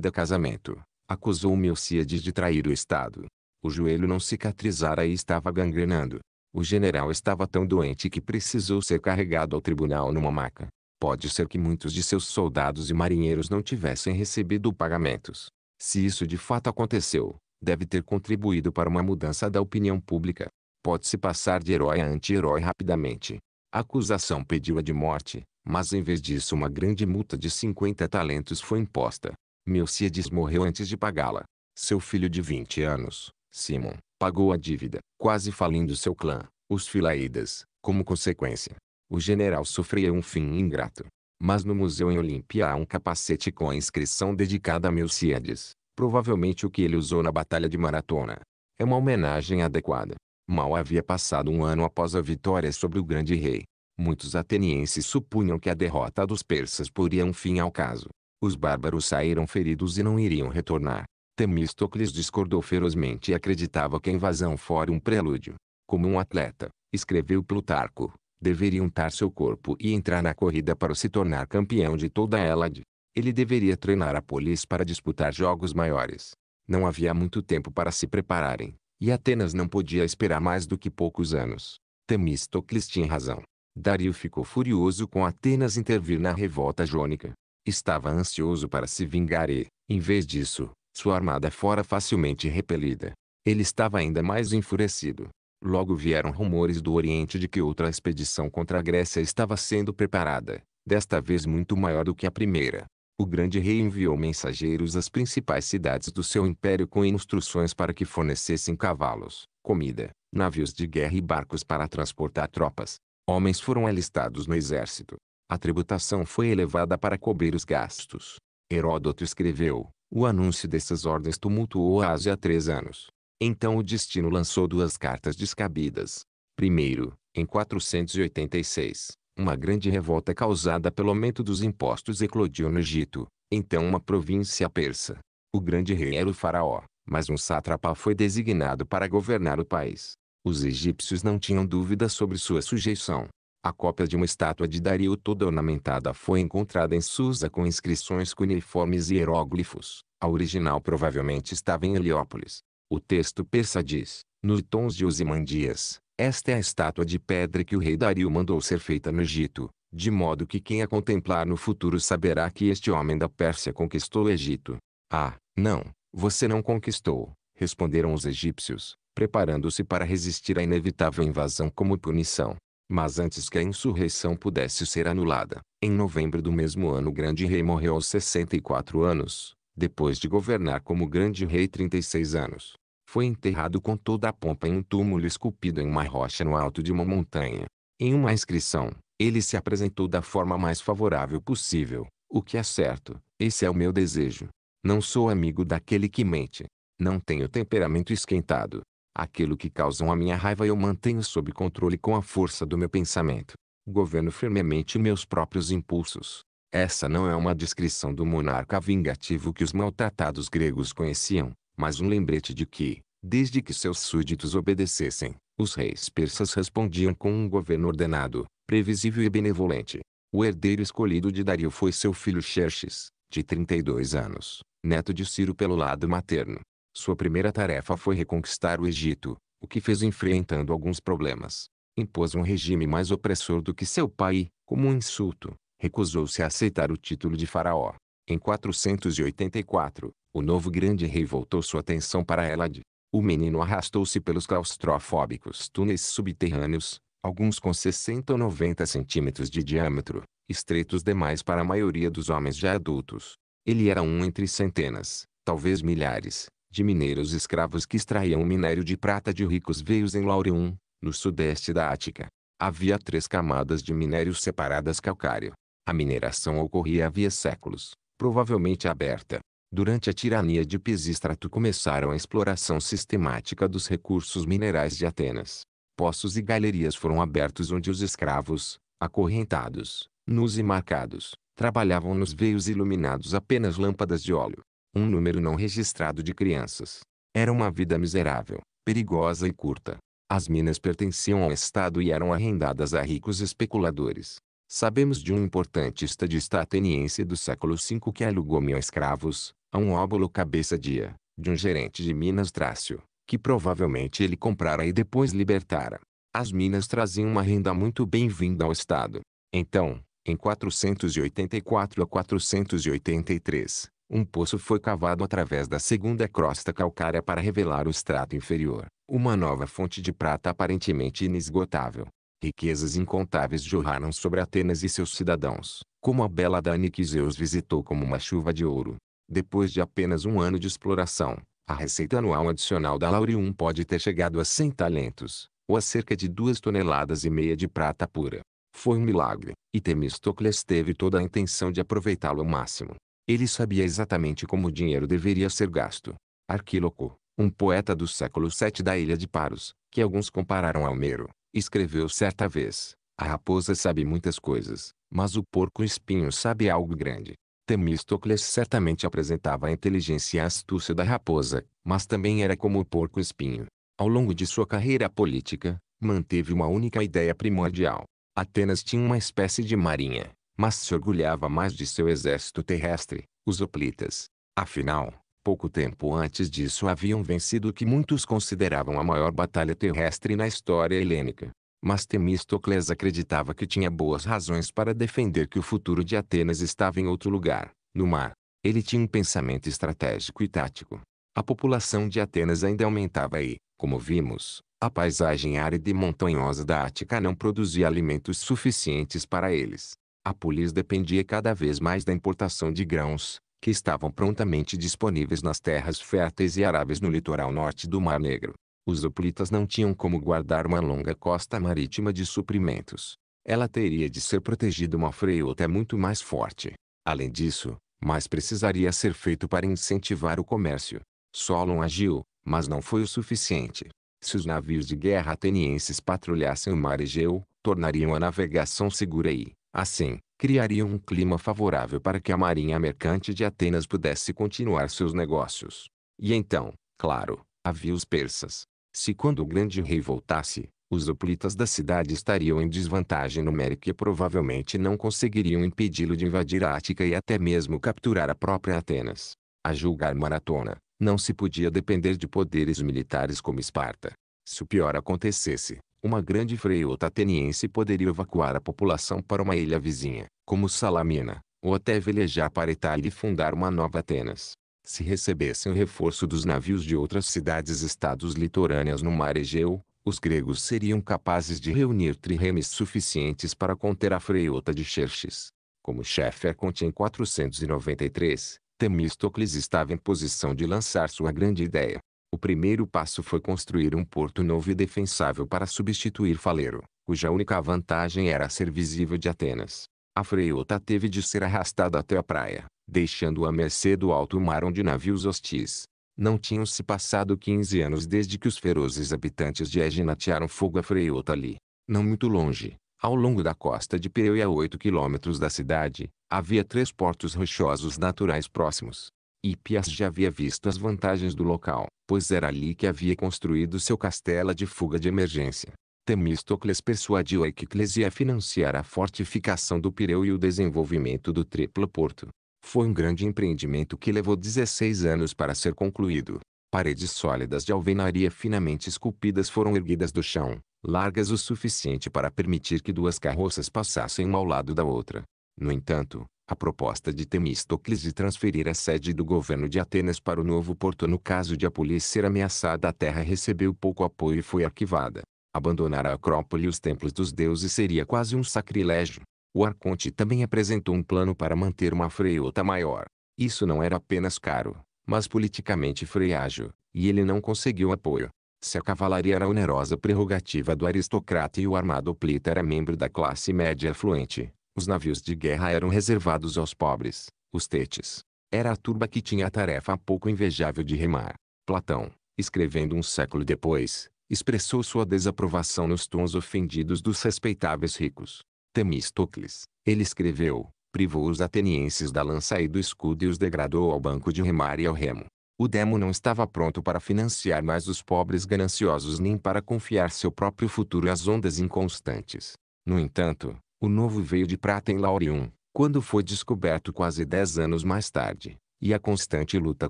da casamento, acusou Milcíades de trair o Estado. O joelho não cicatrizara e estava gangrenando. O general estava tão doente que precisou ser carregado ao tribunal numa maca. Pode ser que muitos de seus soldados e marinheiros não tivessem recebido pagamentos. Se isso de fato aconteceu, deve ter contribuído para uma mudança da opinião pública. Pode-se passar de herói a anti-herói rapidamente, a acusação pediu-a de morte, mas em vez disso uma grande multa de 50 talentos foi imposta. Melciades morreu antes de pagá-la. Seu filho de 20 anos, Simon, pagou a dívida, quase falindo seu clã, os Filaídas, como consequência. O general sofreu um fim ingrato. Mas no museu em Olímpia há um capacete com a inscrição dedicada a Melciades, provavelmente o que ele usou na Batalha de Maratona. É uma homenagem adequada. Mal havia passado um ano após a vitória sobre o grande rei. Muitos atenienses supunham que a derrota dos persas poria um fim ao caso. Os bárbaros saíram feridos e não iriam retornar. Temístocles discordou ferozmente e acreditava que a invasão fora um prelúdio. Como um atleta, escreveu Plutarco, deveria untar seu corpo e entrar na corrida para se tornar campeão de toda a Hélade. Ele deveria treinar a polis para disputar jogos maiores. Não havia muito tempo para se prepararem. E Atenas não podia esperar mais do que poucos anos. Temístocles tinha razão. Dario ficou furioso com Atenas intervir na revolta jônica. Estava ansioso para se vingar e, em vez disso, sua armada fora facilmente repelida. Ele estava ainda mais enfurecido. Logo vieram rumores do Oriente de que outra expedição contra a Grécia estava sendo preparada, desta vez muito maior do que a primeira o grande rei enviou mensageiros às principais cidades do seu império com instruções para que fornecessem cavalos, comida, navios de guerra e barcos para transportar tropas. Homens foram alistados no exército. A tributação foi elevada para cobrir os gastos. Heródoto escreveu: O anúncio dessas ordens tumultuou a Ásia há três anos. Então o destino lançou duas cartas descabidas. Primeiro, em 486, uma grande revolta é causada pelo aumento dos impostos eclodiu no Egito, então uma província persa. O grande rei era o faraó, mas um sátrapa foi designado para governar o país. Os egípcios não tinham dúvidas sobre sua sujeição. A cópia de uma estátua de Dario toda ornamentada foi encontrada em Susa com inscrições cuneiformes e hieróglifos. A original provavelmente estava em Heliópolis. O texto persa diz, nos tons de Osimandias, esta é a estátua de pedra que o rei Dario mandou ser feita no Egito, de modo que quem a contemplar no futuro saberá que este homem da Pérsia conquistou o Egito. Ah, não, você não conquistou, responderam os egípcios, preparando-se para resistir à inevitável invasão como punição. Mas antes que a insurreição pudesse ser anulada, em novembro do mesmo ano o grande rei morreu aos 64 anos, depois de governar como grande rei 36 anos. Foi enterrado com toda a pompa em um túmulo esculpido em uma rocha no alto de uma montanha. Em uma inscrição, ele se apresentou da forma mais favorável possível. O que é certo, esse é o meu desejo. Não sou amigo daquele que mente. Não tenho temperamento esquentado. Aquilo que causam a minha raiva eu mantenho sob controle com a força do meu pensamento. Governo firmemente meus próprios impulsos. Essa não é uma descrição do monarca vingativo que os maltratados gregos conheciam mas um lembrete de que, desde que seus súditos obedecessem, os reis persas respondiam com um governo ordenado, previsível e benevolente. O herdeiro escolhido de Dario foi seu filho Xerxes, de 32 anos, neto de Ciro pelo lado materno. Sua primeira tarefa foi reconquistar o Egito, o que fez enfrentando alguns problemas. Impôs um regime mais opressor do que seu pai e, como um insulto, recusou-se a aceitar o título de faraó. Em 484, o novo grande rei voltou sua atenção para Elad. O menino arrastou-se pelos claustrofóbicos túneis subterrâneos, alguns com 60 ou 90 centímetros de diâmetro, estreitos demais para a maioria dos homens já adultos. Ele era um entre centenas, talvez milhares, de mineiros escravos que extraíam o minério de prata de ricos veios em Laurium, no sudeste da Ática. Havia três camadas de minério separadas calcário. A mineração ocorria havia séculos, provavelmente aberta, Durante a tirania de Pisístrato começaram a exploração sistemática dos recursos minerais de Atenas. Poços e galerias foram abertos onde os escravos, acorrentados, nus e marcados, trabalhavam nos veios iluminados apenas lâmpadas de óleo. Um número não registrado de crianças. Era uma vida miserável, perigosa e curta. As minas pertenciam ao Estado e eram arrendadas a ricos especuladores. Sabemos de um importante estadista ateniense do século V que alugou mil escravos, a um óbolo cabeça-dia, de um gerente de Minas Trácio, que provavelmente ele comprara e depois libertara. As minas traziam uma renda muito bem-vinda ao Estado. Então, em 484 a 483, um poço foi cavado através da segunda crosta calcária para revelar o estrato inferior, uma nova fonte de prata aparentemente inesgotável. Riquezas incontáveis jorraram sobre Atenas e seus cidadãos, como a bela Dani que Zeus visitou como uma chuva de ouro depois de apenas um ano de exploração, a receita anual adicional da Laurium pode ter chegado a 100 talentos, ou a cerca de 2 toneladas e meia de prata pura. Foi um milagre, e Temistocles teve toda a intenção de aproveitá-lo ao máximo. Ele sabia exatamente como o dinheiro deveria ser gasto. Arquíloco, um poeta do século VII da ilha de Paros, que alguns compararam a Homero, escreveu certa vez, a raposa sabe muitas coisas, mas o porco espinho sabe algo grande. Temístocles certamente apresentava a inteligência e a astúcia da raposa, mas também era como o porco-espinho. Ao longo de sua carreira política, manteve uma única ideia primordial. Atenas tinha uma espécie de marinha, mas se orgulhava mais de seu exército terrestre, os hoplitas. Afinal, pouco tempo antes disso haviam vencido o que muitos consideravam a maior batalha terrestre na história helênica. Mas Temistocles acreditava que tinha boas razões para defender que o futuro de Atenas estava em outro lugar, no mar. Ele tinha um pensamento estratégico e tático. A população de Atenas ainda aumentava e, como vimos, a paisagem árida e montanhosa da Ática não produzia alimentos suficientes para eles. A polis dependia cada vez mais da importação de grãos, que estavam prontamente disponíveis nas terras férteis e aráveis no litoral norte do Mar Negro. Os hoplitas não tinham como guardar uma longa costa marítima de suprimentos. Ela teria de ser protegida uma até muito mais forte. Além disso, mais precisaria ser feito para incentivar o comércio. Solon agiu, mas não foi o suficiente. Se os navios de guerra atenienses patrulhassem o mar Egeu, tornariam a navegação segura e, assim, criariam um clima favorável para que a marinha mercante de Atenas pudesse continuar seus negócios. E então, claro, havia os persas. Se quando o grande rei voltasse, os hoplitas da cidade estariam em desvantagem numérica e provavelmente não conseguiriam impedi-lo de invadir a Ática e até mesmo capturar a própria Atenas. A julgar Maratona, não se podia depender de poderes militares como Esparta. Se o pior acontecesse, uma grande freota ateniense poderia evacuar a população para uma ilha vizinha, como Salamina, ou até velejar para Itália e fundar uma nova Atenas se recebessem o reforço dos navios de outras cidades-estados litorâneas no mar Egeu, os gregos seriam capazes de reunir triremes suficientes para conter a freiota de Xerxes. Como Schaeffer em 493, Temístocles estava em posição de lançar sua grande ideia. O primeiro passo foi construir um porto novo e defensável para substituir Faleiro, cuja única vantagem era ser visível de Atenas. A freiota teve de ser arrastada até a praia, deixando-o à mercê do alto mar onde navios hostis. Não tinham-se passado 15 anos desde que os ferozes habitantes de Égina atearam fogo a Freiota ali. Não muito longe, ao longo da costa de Pireu e a oito quilômetros da cidade, havia três portos rochosos naturais próximos. Ipias já havia visto as vantagens do local, pois era ali que havia construído seu castelo de fuga de emergência. Temistocles persuadiu a Equicles a financiar a fortificação do Pireu e o desenvolvimento do triplo porto. Foi um grande empreendimento que levou 16 anos para ser concluído. Paredes sólidas de alvenaria finamente esculpidas foram erguidas do chão, largas o suficiente para permitir que duas carroças passassem uma ao lado da outra. No entanto, a proposta de Temístocles de transferir a sede do governo de Atenas para o novo porto no caso de polícia ser ameaçada a terra recebeu pouco apoio e foi arquivada. Abandonar a Acrópole e os templos dos deuses seria quase um sacrilégio. O Arconte também apresentou um plano para manter uma freiota maior. Isso não era apenas caro, mas politicamente freiágil, e ele não conseguiu apoio. Se a cavalaria era onerosa prerrogativa do aristocrata e o armado plita era membro da classe média afluente, os navios de guerra eram reservados aos pobres, os tetes. Era a turba que tinha a tarefa pouco invejável de remar. Platão, escrevendo um século depois, expressou sua desaprovação nos tons ofendidos dos respeitáveis ricos. Temístocles, ele escreveu, privou os atenienses da lança e do escudo e os degradou ao banco de remar e ao remo. O demo não estava pronto para financiar mais os pobres gananciosos nem para confiar seu próprio futuro às ondas inconstantes. No entanto, o novo veio de prata em Laurium, quando foi descoberto quase dez anos mais tarde, e a constante luta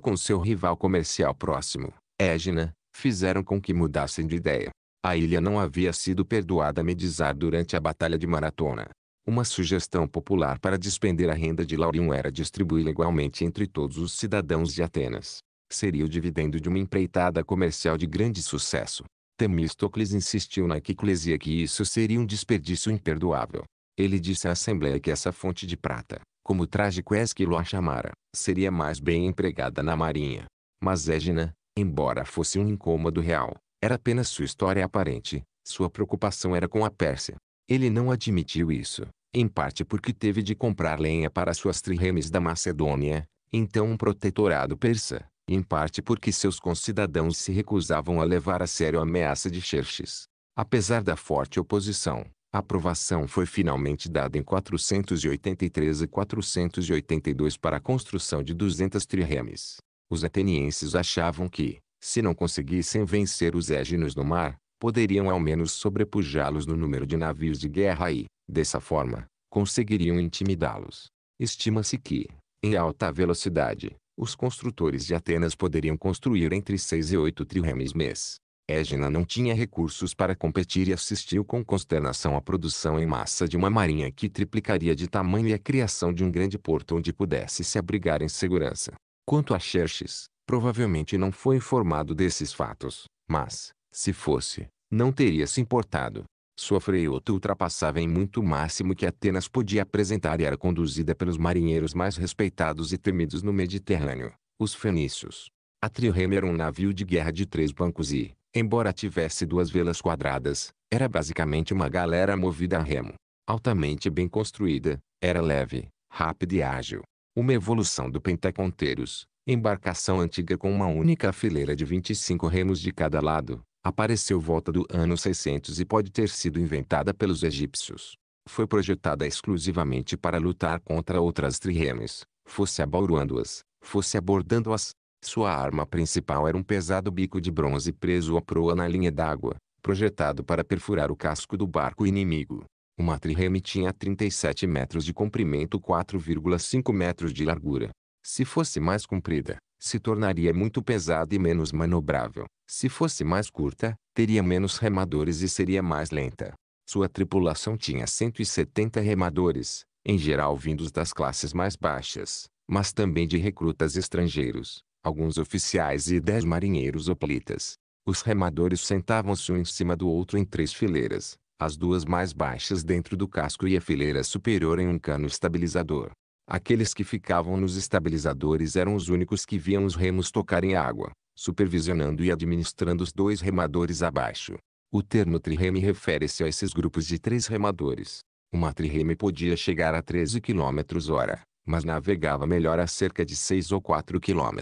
com seu rival comercial próximo, Égina, fizeram com que mudassem de ideia. A ilha não havia sido perdoada a Medizar durante a Batalha de Maratona. Uma sugestão popular para despender a renda de Laurion era distribuí-la igualmente entre todos os cidadãos de Atenas. Seria o dividendo de uma empreitada comercial de grande sucesso. Temístocles insistiu na Quiclesia que isso seria um desperdício imperdoável. Ele disse à Assembleia que essa fonte de prata, como trágico Esquilo a chamara, seria mais bem empregada na marinha. Mas Égina, embora fosse um incômodo real, era apenas sua história aparente, sua preocupação era com a Pérsia. Ele não admitiu isso, em parte porque teve de comprar lenha para suas triremes da Macedônia, então um protetorado persa, e em parte porque seus concidadãos se recusavam a levar a sério a ameaça de Xerxes. Apesar da forte oposição, a aprovação foi finalmente dada em 483 e 482 para a construção de 200 triremes. Os atenienses achavam que, se não conseguissem vencer os éginos no mar, poderiam ao menos sobrepujá-los no número de navios de guerra e, dessa forma, conseguiriam intimidá-los. Estima-se que, em alta velocidade, os construtores de Atenas poderiam construir entre seis e oito triremes mês. Égina não tinha recursos para competir e assistiu com consternação à produção em massa de uma marinha que triplicaria de tamanho e a criação de um grande porto onde pudesse se abrigar em segurança. Quanto a Xerxes, provavelmente não foi informado desses fatos, mas, se fosse, não teria se importado. Sua freiota ultrapassava em muito o máximo que Atenas podia apresentar e era conduzida pelos marinheiros mais respeitados e temidos no Mediterrâneo, os fenícios. A Trireme era um navio de guerra de três bancos e, embora tivesse duas velas quadradas, era basicamente uma galera movida a remo. Altamente bem construída, era leve, rápida e ágil. Uma evolução do Pentaconteiros, embarcação antiga com uma única fileira de 25 remos de cada lado, apareceu volta do ano 600 e pode ter sido inventada pelos egípcios. Foi projetada exclusivamente para lutar contra outras triremes, fosse abauruando-as, fosse abordando-as. Sua arma principal era um pesado bico de bronze preso à proa na linha d'água, projetado para perfurar o casco do barco inimigo. Uma trireme tinha 37 metros de comprimento e 4,5 metros de largura. Se fosse mais comprida, se tornaria muito pesada e menos manobrável. Se fosse mais curta, teria menos remadores e seria mais lenta. Sua tripulação tinha 170 remadores, em geral vindos das classes mais baixas, mas também de recrutas estrangeiros, alguns oficiais e dez marinheiros hoplitas. Os remadores sentavam-se um em cima do outro em três fileiras, as duas mais baixas dentro do casco e a fileira superior em um cano estabilizador. Aqueles que ficavam nos estabilizadores eram os únicos que viam os remos tocarem a água, supervisionando e administrando os dois remadores abaixo. O termo trireme refere-se a esses grupos de três remadores. Uma trireme podia chegar a 13 km hora, mas navegava melhor a cerca de 6 ou 4 km,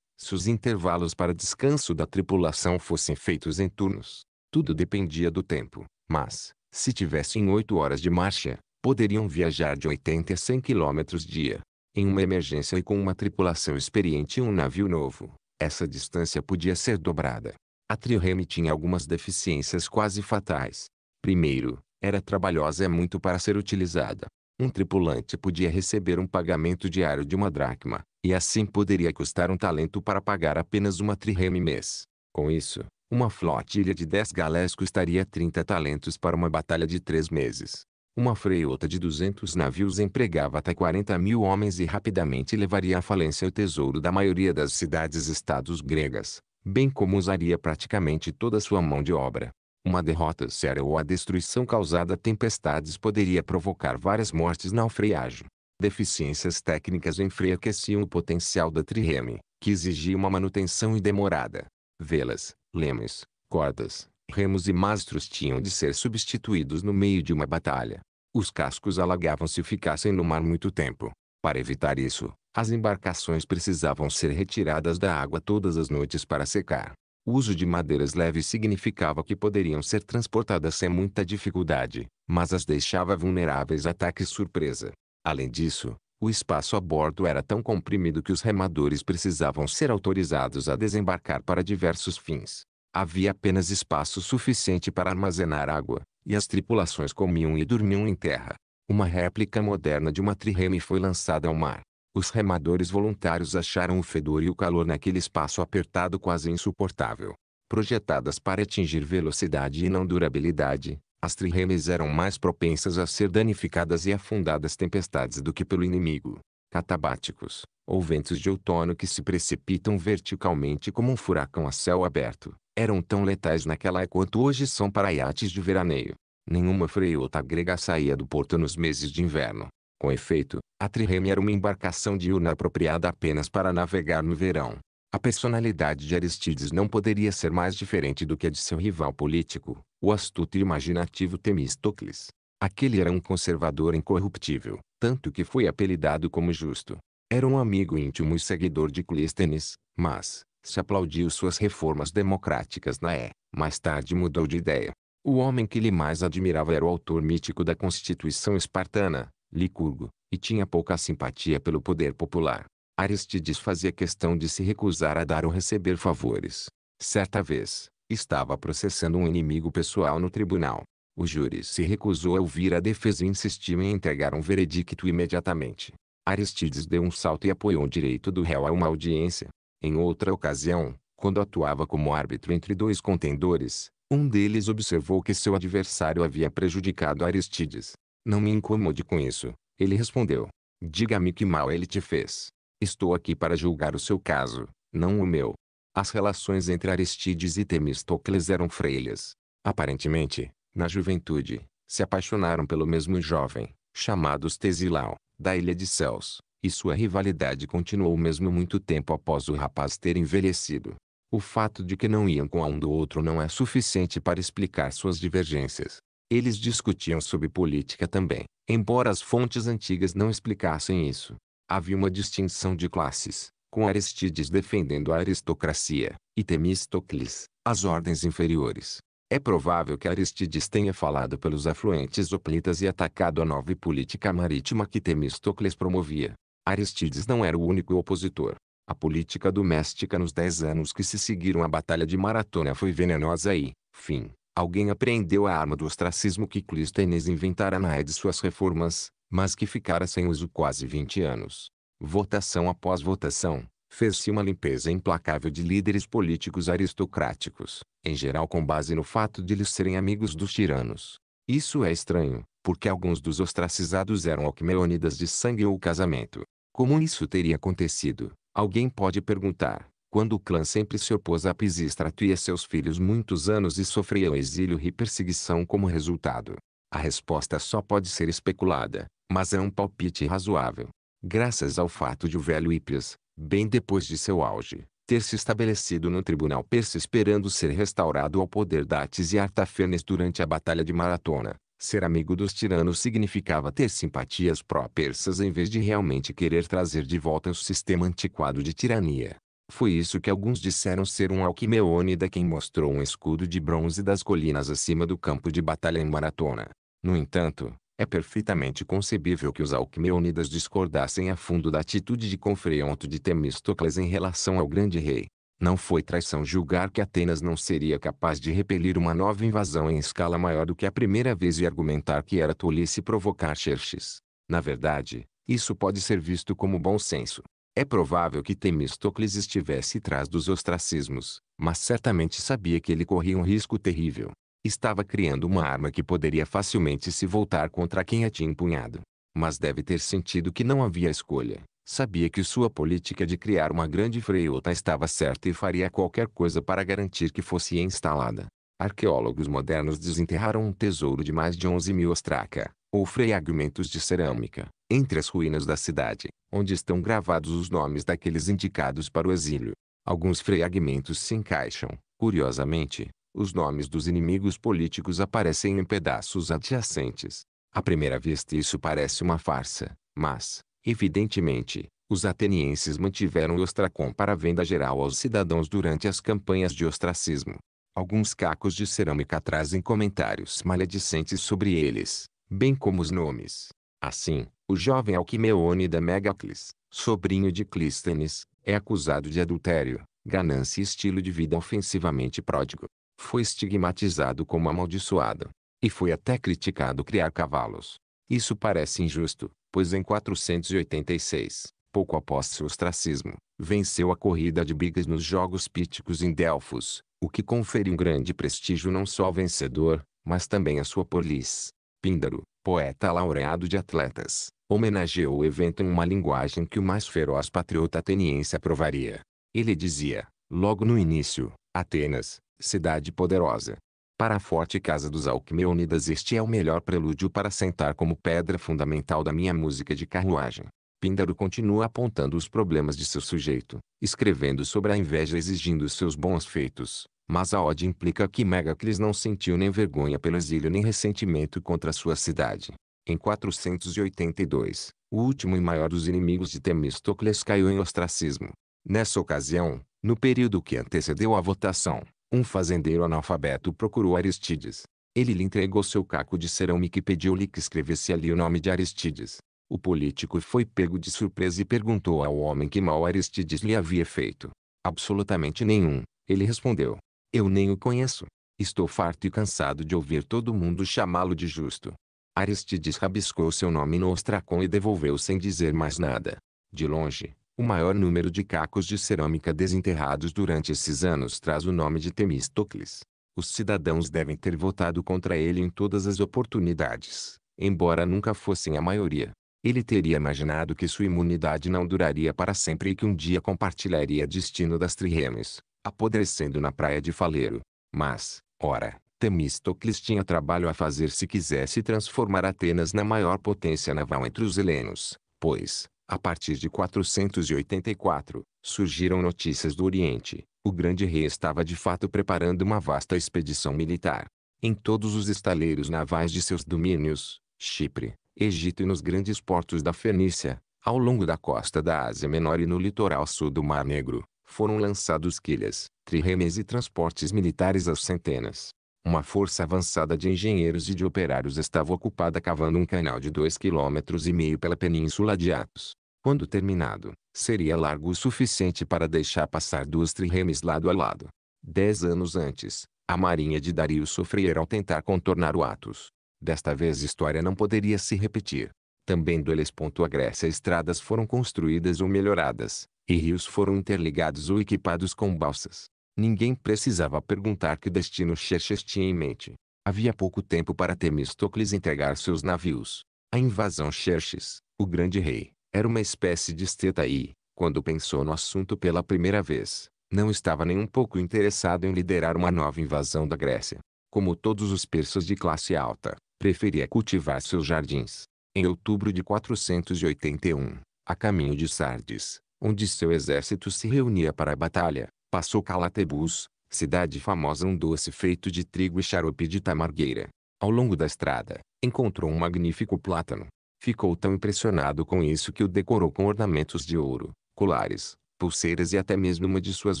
se os intervalos para descanso da tripulação fossem feitos em turnos. Tudo dependia do tempo, mas, se tivessem 8 horas de marcha, poderiam viajar de 80 a 100 km dia. Em uma emergência e com uma tripulação experiente e um navio novo, essa distância podia ser dobrada. A Trireme tinha algumas deficiências quase fatais. Primeiro, era trabalhosa e muito para ser utilizada. Um tripulante podia receber um pagamento diário de uma dracma, e assim poderia custar um talento para pagar apenas uma trireme mês. Com isso, uma flotilha de 10 galés custaria 30 talentos para uma batalha de 3 meses. Uma freiota de 200 navios empregava até 40 mil homens e rapidamente levaria à falência o tesouro da maioria das cidades-estados gregas, bem como usaria praticamente toda sua mão de obra. Uma derrota séria ou a destruição causada a tempestades poderia provocar várias mortes na naufrágio. Deficiências técnicas enfraqueciam o potencial da trireme, que exigia uma manutenção e demorada. Velas, lemes, cordas, Remos e mastros tinham de ser substituídos no meio de uma batalha. Os cascos alagavam se ficassem no mar muito tempo. Para evitar isso, as embarcações precisavam ser retiradas da água todas as noites para secar. O uso de madeiras leves significava que poderiam ser transportadas sem muita dificuldade, mas as deixava vulneráveis a ataques surpresa. Além disso, o espaço a bordo era tão comprimido que os remadores precisavam ser autorizados a desembarcar para diversos fins. Havia apenas espaço suficiente para armazenar água, e as tripulações comiam e dormiam em terra. Uma réplica moderna de uma trireme foi lançada ao mar. Os remadores voluntários acharam o fedor e o calor naquele espaço apertado quase insuportável. Projetadas para atingir velocidade e não durabilidade, as triremes eram mais propensas a ser danificadas e afundadas tempestades do que pelo inimigo. Catabáticos, ou ventos de outono que se precipitam verticalmente como um furacão a céu aberto, eram tão letais naquela quanto hoje são para iates de veraneio. Nenhuma freiota grega saía do porto nos meses de inverno. Com efeito, a trireme era uma embarcação diurna apropriada apenas para navegar no verão. A personalidade de Aristides não poderia ser mais diferente do que a de seu rival político, o astuto e imaginativo Temistocles. Aquele era um conservador incorruptível, tanto que foi apelidado como justo. Era um amigo íntimo e seguidor de Clístenes, mas, se aplaudiu suas reformas democráticas na E, mais tarde mudou de ideia. O homem que ele mais admirava era o autor mítico da Constituição Espartana, Licurgo, e tinha pouca simpatia pelo poder popular. Aristides fazia questão de se recusar a dar ou receber favores. Certa vez, estava processando um inimigo pessoal no tribunal. O júri se recusou a ouvir a defesa e insistiu em entregar um veredicto imediatamente. Aristides deu um salto e apoiou o direito do réu a uma audiência. Em outra ocasião, quando atuava como árbitro entre dois contendores, um deles observou que seu adversário havia prejudicado Aristides. Não me incomode com isso, ele respondeu. Diga-me que mal ele te fez. Estou aqui para julgar o seu caso, não o meu. As relações entre Aristides e Temistocles eram freias. Aparentemente, na juventude, se apaixonaram pelo mesmo jovem, chamado Stesilau, da ilha de Celos. E sua é rivalidade continuou mesmo muito tempo após o rapaz ter envelhecido. O fato de que não iam com a um do outro não é suficiente para explicar suas divergências. Eles discutiam sobre política também, embora as fontes antigas não explicassem isso. Havia uma distinção de classes, com Aristides defendendo a aristocracia, e Temistocles, as ordens inferiores. É provável que Aristides tenha falado pelos afluentes oplitas e atacado a nova política marítima que Temistocles promovia. Aristides não era o único opositor. A política doméstica nos dez anos que se seguiram à Batalha de Maratona foi venenosa e, fim, alguém apreendeu a arma do ostracismo que Clístenes inventara na de suas reformas, mas que ficara sem uso quase 20 anos. Votação após votação, fez-se uma limpeza implacável de líderes políticos aristocráticos, em geral com base no fato de eles serem amigos dos tiranos. Isso é estranho, porque alguns dos ostracizados eram alquimeônidas de sangue ou casamento, como isso teria acontecido? Alguém pode perguntar. Quando o clã sempre se opôs a Pisístrato e a seus filhos muitos anos e sofreu exílio e perseguição como resultado. A resposta só pode ser especulada, mas é um palpite razoável. Graças ao fato de o velho Hípias, bem depois de seu auge, ter se estabelecido no tribunal persa esperando ser restaurado ao poder da Atis e Artafernes durante a Batalha de Maratona, Ser amigo dos tiranos significava ter simpatias pró-persas em vez de realmente querer trazer de volta o sistema antiquado de tirania. Foi isso que alguns disseram ser um Alquimeônida quem mostrou um escudo de bronze das colinas acima do campo de batalha em maratona. No entanto, é perfeitamente concebível que os Alquimeônidas discordassem a fundo da atitude de Confreonto de Temistocles em relação ao grande rei. Não foi traição julgar que Atenas não seria capaz de repelir uma nova invasão em escala maior do que a primeira vez e argumentar que era tolice provocar Xerxes. Na verdade, isso pode ser visto como bom senso. É provável que Temistocles estivesse atrás dos ostracismos, mas certamente sabia que ele corria um risco terrível. Estava criando uma arma que poderia facilmente se voltar contra quem a tinha empunhado. Mas deve ter sentido que não havia escolha, Sabia que sua política de criar uma grande freiota estava certa e faria qualquer coisa para garantir que fosse instalada. Arqueólogos modernos desenterraram um tesouro de mais de 11 mil ostraca, ou fragmentos de cerâmica, entre as ruínas da cidade, onde estão gravados os nomes daqueles indicados para o exílio. Alguns fragmentos se encaixam, curiosamente, os nomes dos inimigos políticos aparecem em pedaços adjacentes. À primeira vista isso parece uma farsa, mas, Evidentemente, os atenienses mantiveram o ostracom para venda geral aos cidadãos durante as campanhas de ostracismo. Alguns cacos de cerâmica trazem comentários maledicentes sobre eles, bem como os nomes. Assim, o jovem Alquimeônida Megacles, sobrinho de Clístenes, é acusado de adultério, ganância e estilo de vida ofensivamente pródigo. Foi estigmatizado como amaldiçoado. E foi até criticado criar cavalos. Isso parece injusto, pois em 486, pouco após seu ostracismo, venceu a corrida de bigas nos Jogos Píticos em Delfos, o que conferiu um grande prestígio não só ao vencedor, mas também à sua polis. Píndaro, poeta laureado de atletas, homenageou o evento em uma linguagem que o mais feroz patriota ateniense aprovaria. Ele dizia, logo no início, Atenas, cidade poderosa, para a forte casa dos Alcmeônidas este é o melhor prelúdio para sentar como pedra fundamental da minha música de carruagem. Píndaro continua apontando os problemas de seu sujeito, escrevendo sobre a inveja exigindo seus bons feitos, mas a ode implica que Megacles não sentiu nem vergonha pelo exílio nem ressentimento contra sua cidade. Em 482, o último e maior dos inimigos de Temistocles caiu em ostracismo. Nessa ocasião, no período que antecedeu a votação, um fazendeiro analfabeto procurou Aristides. Ele lhe entregou seu caco de cerâmica e pediu-lhe que escrevesse ali o nome de Aristides. O político foi pego de surpresa e perguntou ao homem que mal Aristides lhe havia feito. Absolutamente nenhum, ele respondeu. Eu nem o conheço. Estou farto e cansado de ouvir todo mundo chamá-lo de justo. Aristides rabiscou seu nome no ostracon e devolveu sem dizer mais nada. De longe, o maior número de cacos de cerâmica desenterrados durante esses anos traz o nome de Temistocles. Os cidadãos devem ter votado contra ele em todas as oportunidades, embora nunca fossem a maioria. Ele teria imaginado que sua imunidade não duraria para sempre e que um dia compartilharia destino das triremes, apodrecendo na praia de Faleiro. Mas, ora, Temistocles tinha trabalho a fazer se quisesse transformar Atenas na maior potência naval entre os helenos, pois, a partir de 484, surgiram notícias do Oriente. O grande rei estava de fato preparando uma vasta expedição militar. Em todos os estaleiros navais de seus domínios, Chipre, Egito e nos grandes portos da Fenícia, ao longo da costa da Ásia Menor e no litoral sul do Mar Negro, foram lançados quilhas, triremes e transportes militares às centenas. Uma força avançada de engenheiros e de operários estava ocupada cavando um canal de dois quilômetros e meio pela península de Atos. Quando terminado, seria largo o suficiente para deixar passar duas triremes lado a lado. Dez anos antes, a marinha de Dario sofrera ao tentar contornar o Atos. Desta vez a história não poderia se repetir. Também do Elesponto à Grécia estradas foram construídas ou melhoradas, e rios foram interligados ou equipados com balsas. Ninguém precisava perguntar que destino Xerxes tinha em mente. Havia pouco tempo para Temistocles entregar seus navios. A invasão Xerxes, o grande rei, era uma espécie de esteta e, quando pensou no assunto pela primeira vez, não estava nem um pouco interessado em liderar uma nova invasão da Grécia. Como todos os persas de classe alta, preferia cultivar seus jardins. Em outubro de 481, a caminho de Sardes, onde seu exército se reunia para a batalha, passou Calatebus, cidade famosa um doce feito de trigo e xarope de tamargueira. Ao longo da estrada, encontrou um magnífico plátano. Ficou tão impressionado com isso que o decorou com ornamentos de ouro, colares, pulseiras e até mesmo uma de suas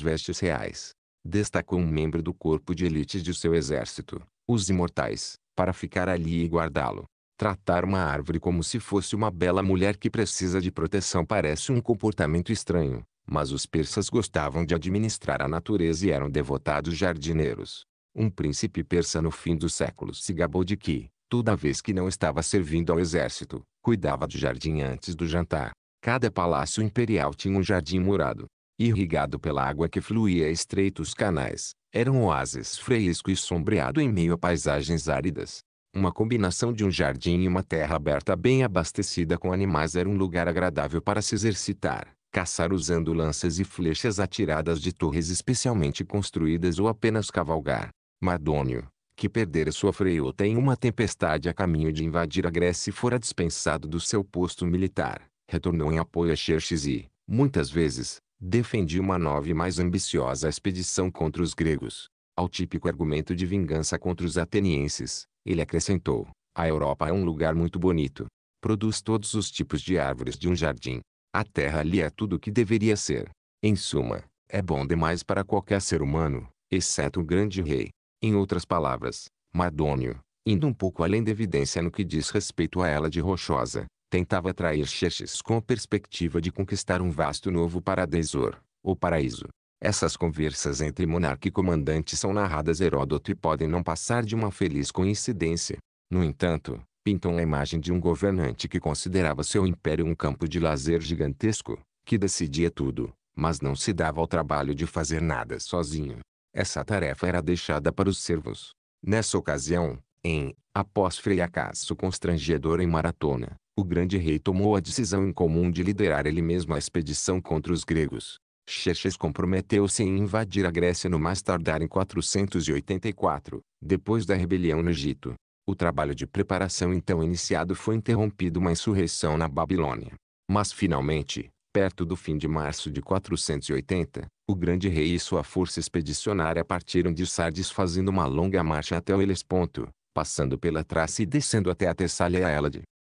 vestes reais. Destacou um membro do corpo de elite de seu exército, os imortais, para ficar ali e guardá-lo. Tratar uma árvore como se fosse uma bela mulher que precisa de proteção parece um comportamento estranho, mas os persas gostavam de administrar a natureza e eram devotados jardineiros. Um príncipe persa no fim do século se gabou de que, toda vez que não estava servindo ao exército, cuidava do jardim antes do jantar. Cada palácio imperial tinha um jardim murado, irrigado pela água que fluía estreitos canais. Era um oásis fresco e sombreado em meio a paisagens áridas. Uma combinação de um jardim e uma terra aberta bem abastecida com animais era um lugar agradável para se exercitar caçar usando lanças e flechas atiradas de torres especialmente construídas ou apenas cavalgar. Madônio, que perdera sua freota em uma tempestade a caminho de invadir a Grécia e fora dispensado do seu posto militar, retornou em apoio a Xerxes e, muitas vezes, defendia uma nova e mais ambiciosa expedição contra os gregos. Ao típico argumento de vingança contra os atenienses, ele acrescentou, a Europa é um lugar muito bonito. Produz todos os tipos de árvores de um jardim. A terra ali é tudo o que deveria ser. Em suma, é bom demais para qualquer ser humano, exceto o grande rei. Em outras palavras, Mardônio, indo um pouco além da evidência no que diz respeito a ela de rochosa, tentava atrair Xerxes com a perspectiva de conquistar um vasto novo paradesor, ou paraíso. Essas conversas entre monarca e comandante são narradas Heródoto e podem não passar de uma feliz coincidência. No entanto, pintam a imagem de um governante que considerava seu império um campo de lazer gigantesco, que decidia tudo, mas não se dava ao trabalho de fazer nada sozinho. Essa tarefa era deixada para os servos. Nessa ocasião, em, após fracasso constrangedor em Maratona, o grande rei tomou a decisão incomum de liderar ele mesmo a expedição contra os gregos. Xerxes comprometeu-se em invadir a Grécia no mais tardar em 484, depois da rebelião no Egito. O trabalho de preparação então iniciado foi interrompido uma insurreição na Babilônia. Mas finalmente, perto do fim de março de 480, o grande rei e sua força expedicionária partiram de Sardes fazendo uma longa marcha até o Helesponto, passando pela Trácia e descendo até a Tessália e a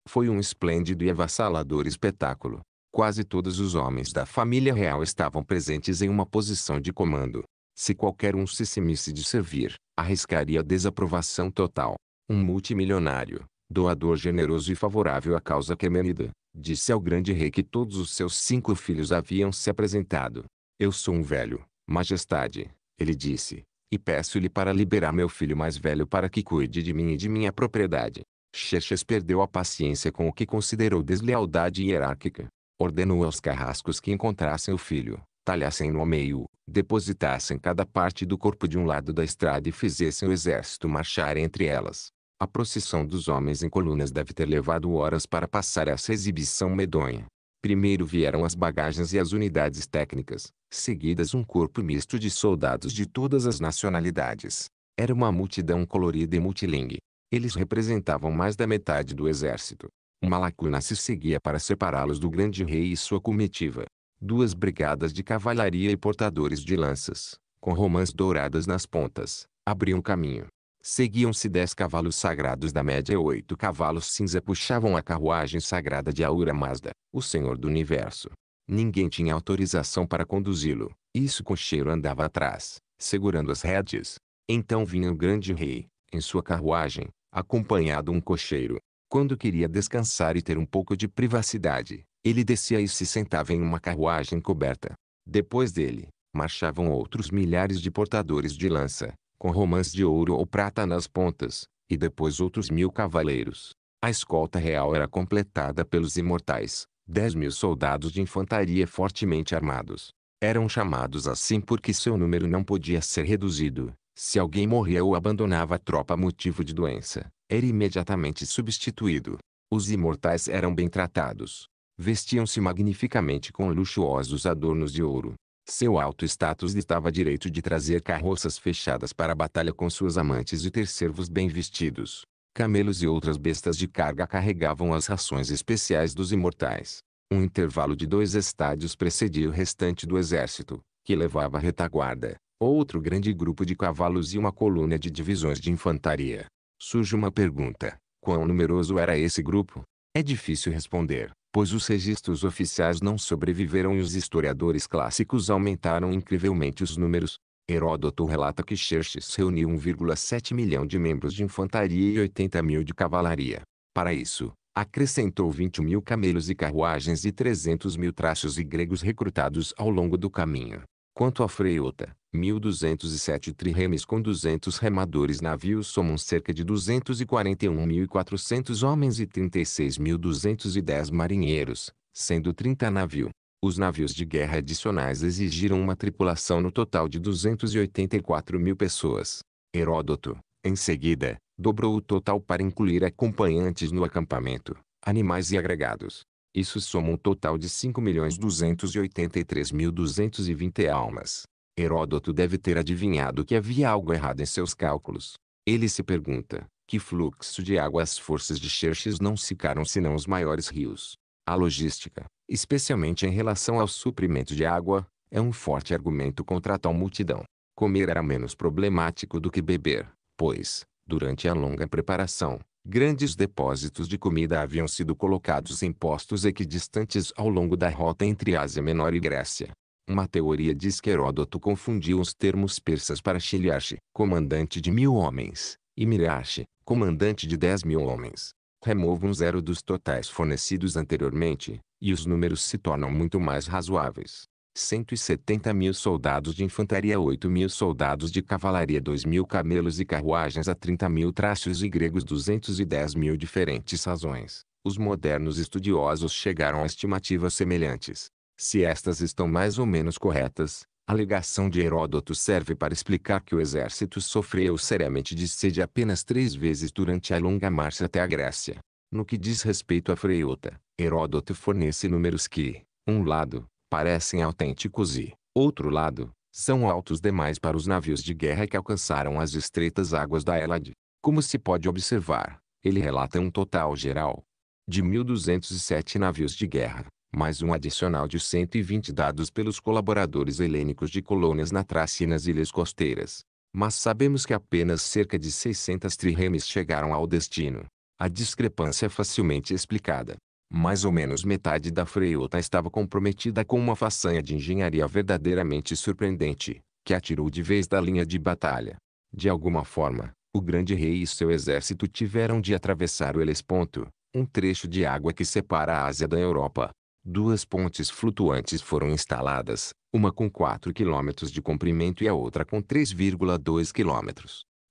Foi um esplêndido e avassalador espetáculo. Quase todos os homens da família real estavam presentes em uma posição de comando. Se qualquer um se semisse de servir, arriscaria a desaprovação total. Um multimilionário, doador generoso e favorável à causa quemenida, disse ao grande rei que todos os seus cinco filhos haviam se apresentado. Eu sou um velho, majestade, ele disse, e peço-lhe para liberar meu filho mais velho para que cuide de mim e de minha propriedade. Xerxes perdeu a paciência com o que considerou deslealdade hierárquica. Ordenou aos carrascos que encontrassem o filho, talhassem-no ao meio, depositassem cada parte do corpo de um lado da estrada e fizessem o exército marchar entre elas. A procissão dos homens em colunas deve ter levado horas para passar essa exibição medonha. Primeiro vieram as bagagens e as unidades técnicas, seguidas um corpo misto de soldados de todas as nacionalidades. Era uma multidão colorida e multilingue. Eles representavam mais da metade do exército. Uma lacuna se seguia para separá-los do grande rei e sua comitiva. Duas brigadas de cavalaria e portadores de lanças, com romãs douradas nas pontas, abriam caminho. Seguiam-se dez cavalos sagrados da média e oito cavalos cinza puxavam a carruagem sagrada de Aura Mazda, o Senhor do Universo. Ninguém tinha autorização para conduzi-lo, isso cocheiro andava atrás, segurando as redes. Então vinha o grande rei, em sua carruagem, acompanhado um cocheiro. Quando queria descansar e ter um pouco de privacidade, ele descia e se sentava em uma carruagem coberta. Depois dele, marchavam outros milhares de portadores de lança, com romãs de ouro ou prata nas pontas, e depois outros mil cavaleiros. A escolta real era completada pelos imortais, dez mil soldados de infantaria fortemente armados. Eram chamados assim porque seu número não podia ser reduzido. Se alguém morria ou abandonava a tropa motivo de doença, era imediatamente substituído. Os imortais eram bem tratados. Vestiam-se magnificamente com luxuosos adornos de ouro, seu alto status lhe dava direito de trazer carroças fechadas para a batalha com suas amantes e ter servos bem vestidos. Camelos e outras bestas de carga carregavam as rações especiais dos imortais. Um intervalo de dois estádios precedia o restante do exército, que levava a retaguarda, outro grande grupo de cavalos e uma coluna de divisões de infantaria. Surge uma pergunta: quão numeroso era esse grupo? É difícil responder pois os registros oficiais não sobreviveram e os historiadores clássicos aumentaram incrivelmente os números. Heródoto relata que Xerxes reuniu 1,7 milhão de membros de infantaria e 80 mil de cavalaria. Para isso, acrescentou 20 mil camelos e carruagens e 300 mil traços e gregos recrutados ao longo do caminho. Quanto a Freiota, 1.207 triremes com 200 remadores navios somam cerca de 241.400 homens e 36.210 marinheiros, sendo 30 navios. Os navios de guerra adicionais exigiram uma tripulação no total de 284 mil pessoas. Heródoto, em seguida, dobrou o total para incluir acompanhantes no acampamento, animais e agregados. Isso soma um total de 5.283.220 almas. Heródoto deve ter adivinhado que havia algo errado em seus cálculos. Ele se pergunta, que fluxo de água as forças de Xerxes não secaram senão os maiores rios? A logística, especialmente em relação ao suprimento de água, é um forte argumento contra a tal multidão. Comer era menos problemático do que beber, pois, durante a longa preparação, Grandes depósitos de comida haviam sido colocados em postos equidistantes ao longo da rota entre Ásia Menor e Grécia. Uma teoria diz que Heródoto confundiu os termos persas para Chiliache, comandante de mil homens, e Miriache, comandante de dez mil homens. Remova um zero dos totais fornecidos anteriormente, e os números se tornam muito mais razoáveis. 170 mil soldados de infantaria 8 mil soldados de cavalaria 2 mil camelos e carruagens a 30 mil traços e gregos 210 mil diferentes razões. Os modernos estudiosos chegaram a estimativas semelhantes. Se estas estão mais ou menos corretas, a alegação de Heródoto serve para explicar que o exército sofreu seriamente de sede apenas três vezes durante a longa marcha até a Grécia. No que diz respeito a Freiota, Heródoto fornece números que, um lado, parecem autênticos e, outro lado, são altos demais para os navios de guerra que alcançaram as estreitas águas da Elad. Como se pode observar, ele relata um total geral de 1.207 navios de guerra, mais um adicional de 120 dados pelos colaboradores helênicos de colônias na Trácia e nas ilhas costeiras. Mas sabemos que apenas cerca de 600 triremes chegaram ao destino. A discrepância é facilmente explicada. Mais ou menos metade da Freiota estava comprometida com uma façanha de engenharia verdadeiramente surpreendente, que atirou de vez da linha de batalha. De alguma forma, o grande rei e seu exército tiveram de atravessar o Helesponto, um trecho de água que separa a Ásia da Europa. Duas pontes flutuantes foram instaladas, uma com 4 km de comprimento e a outra com 3,2 km.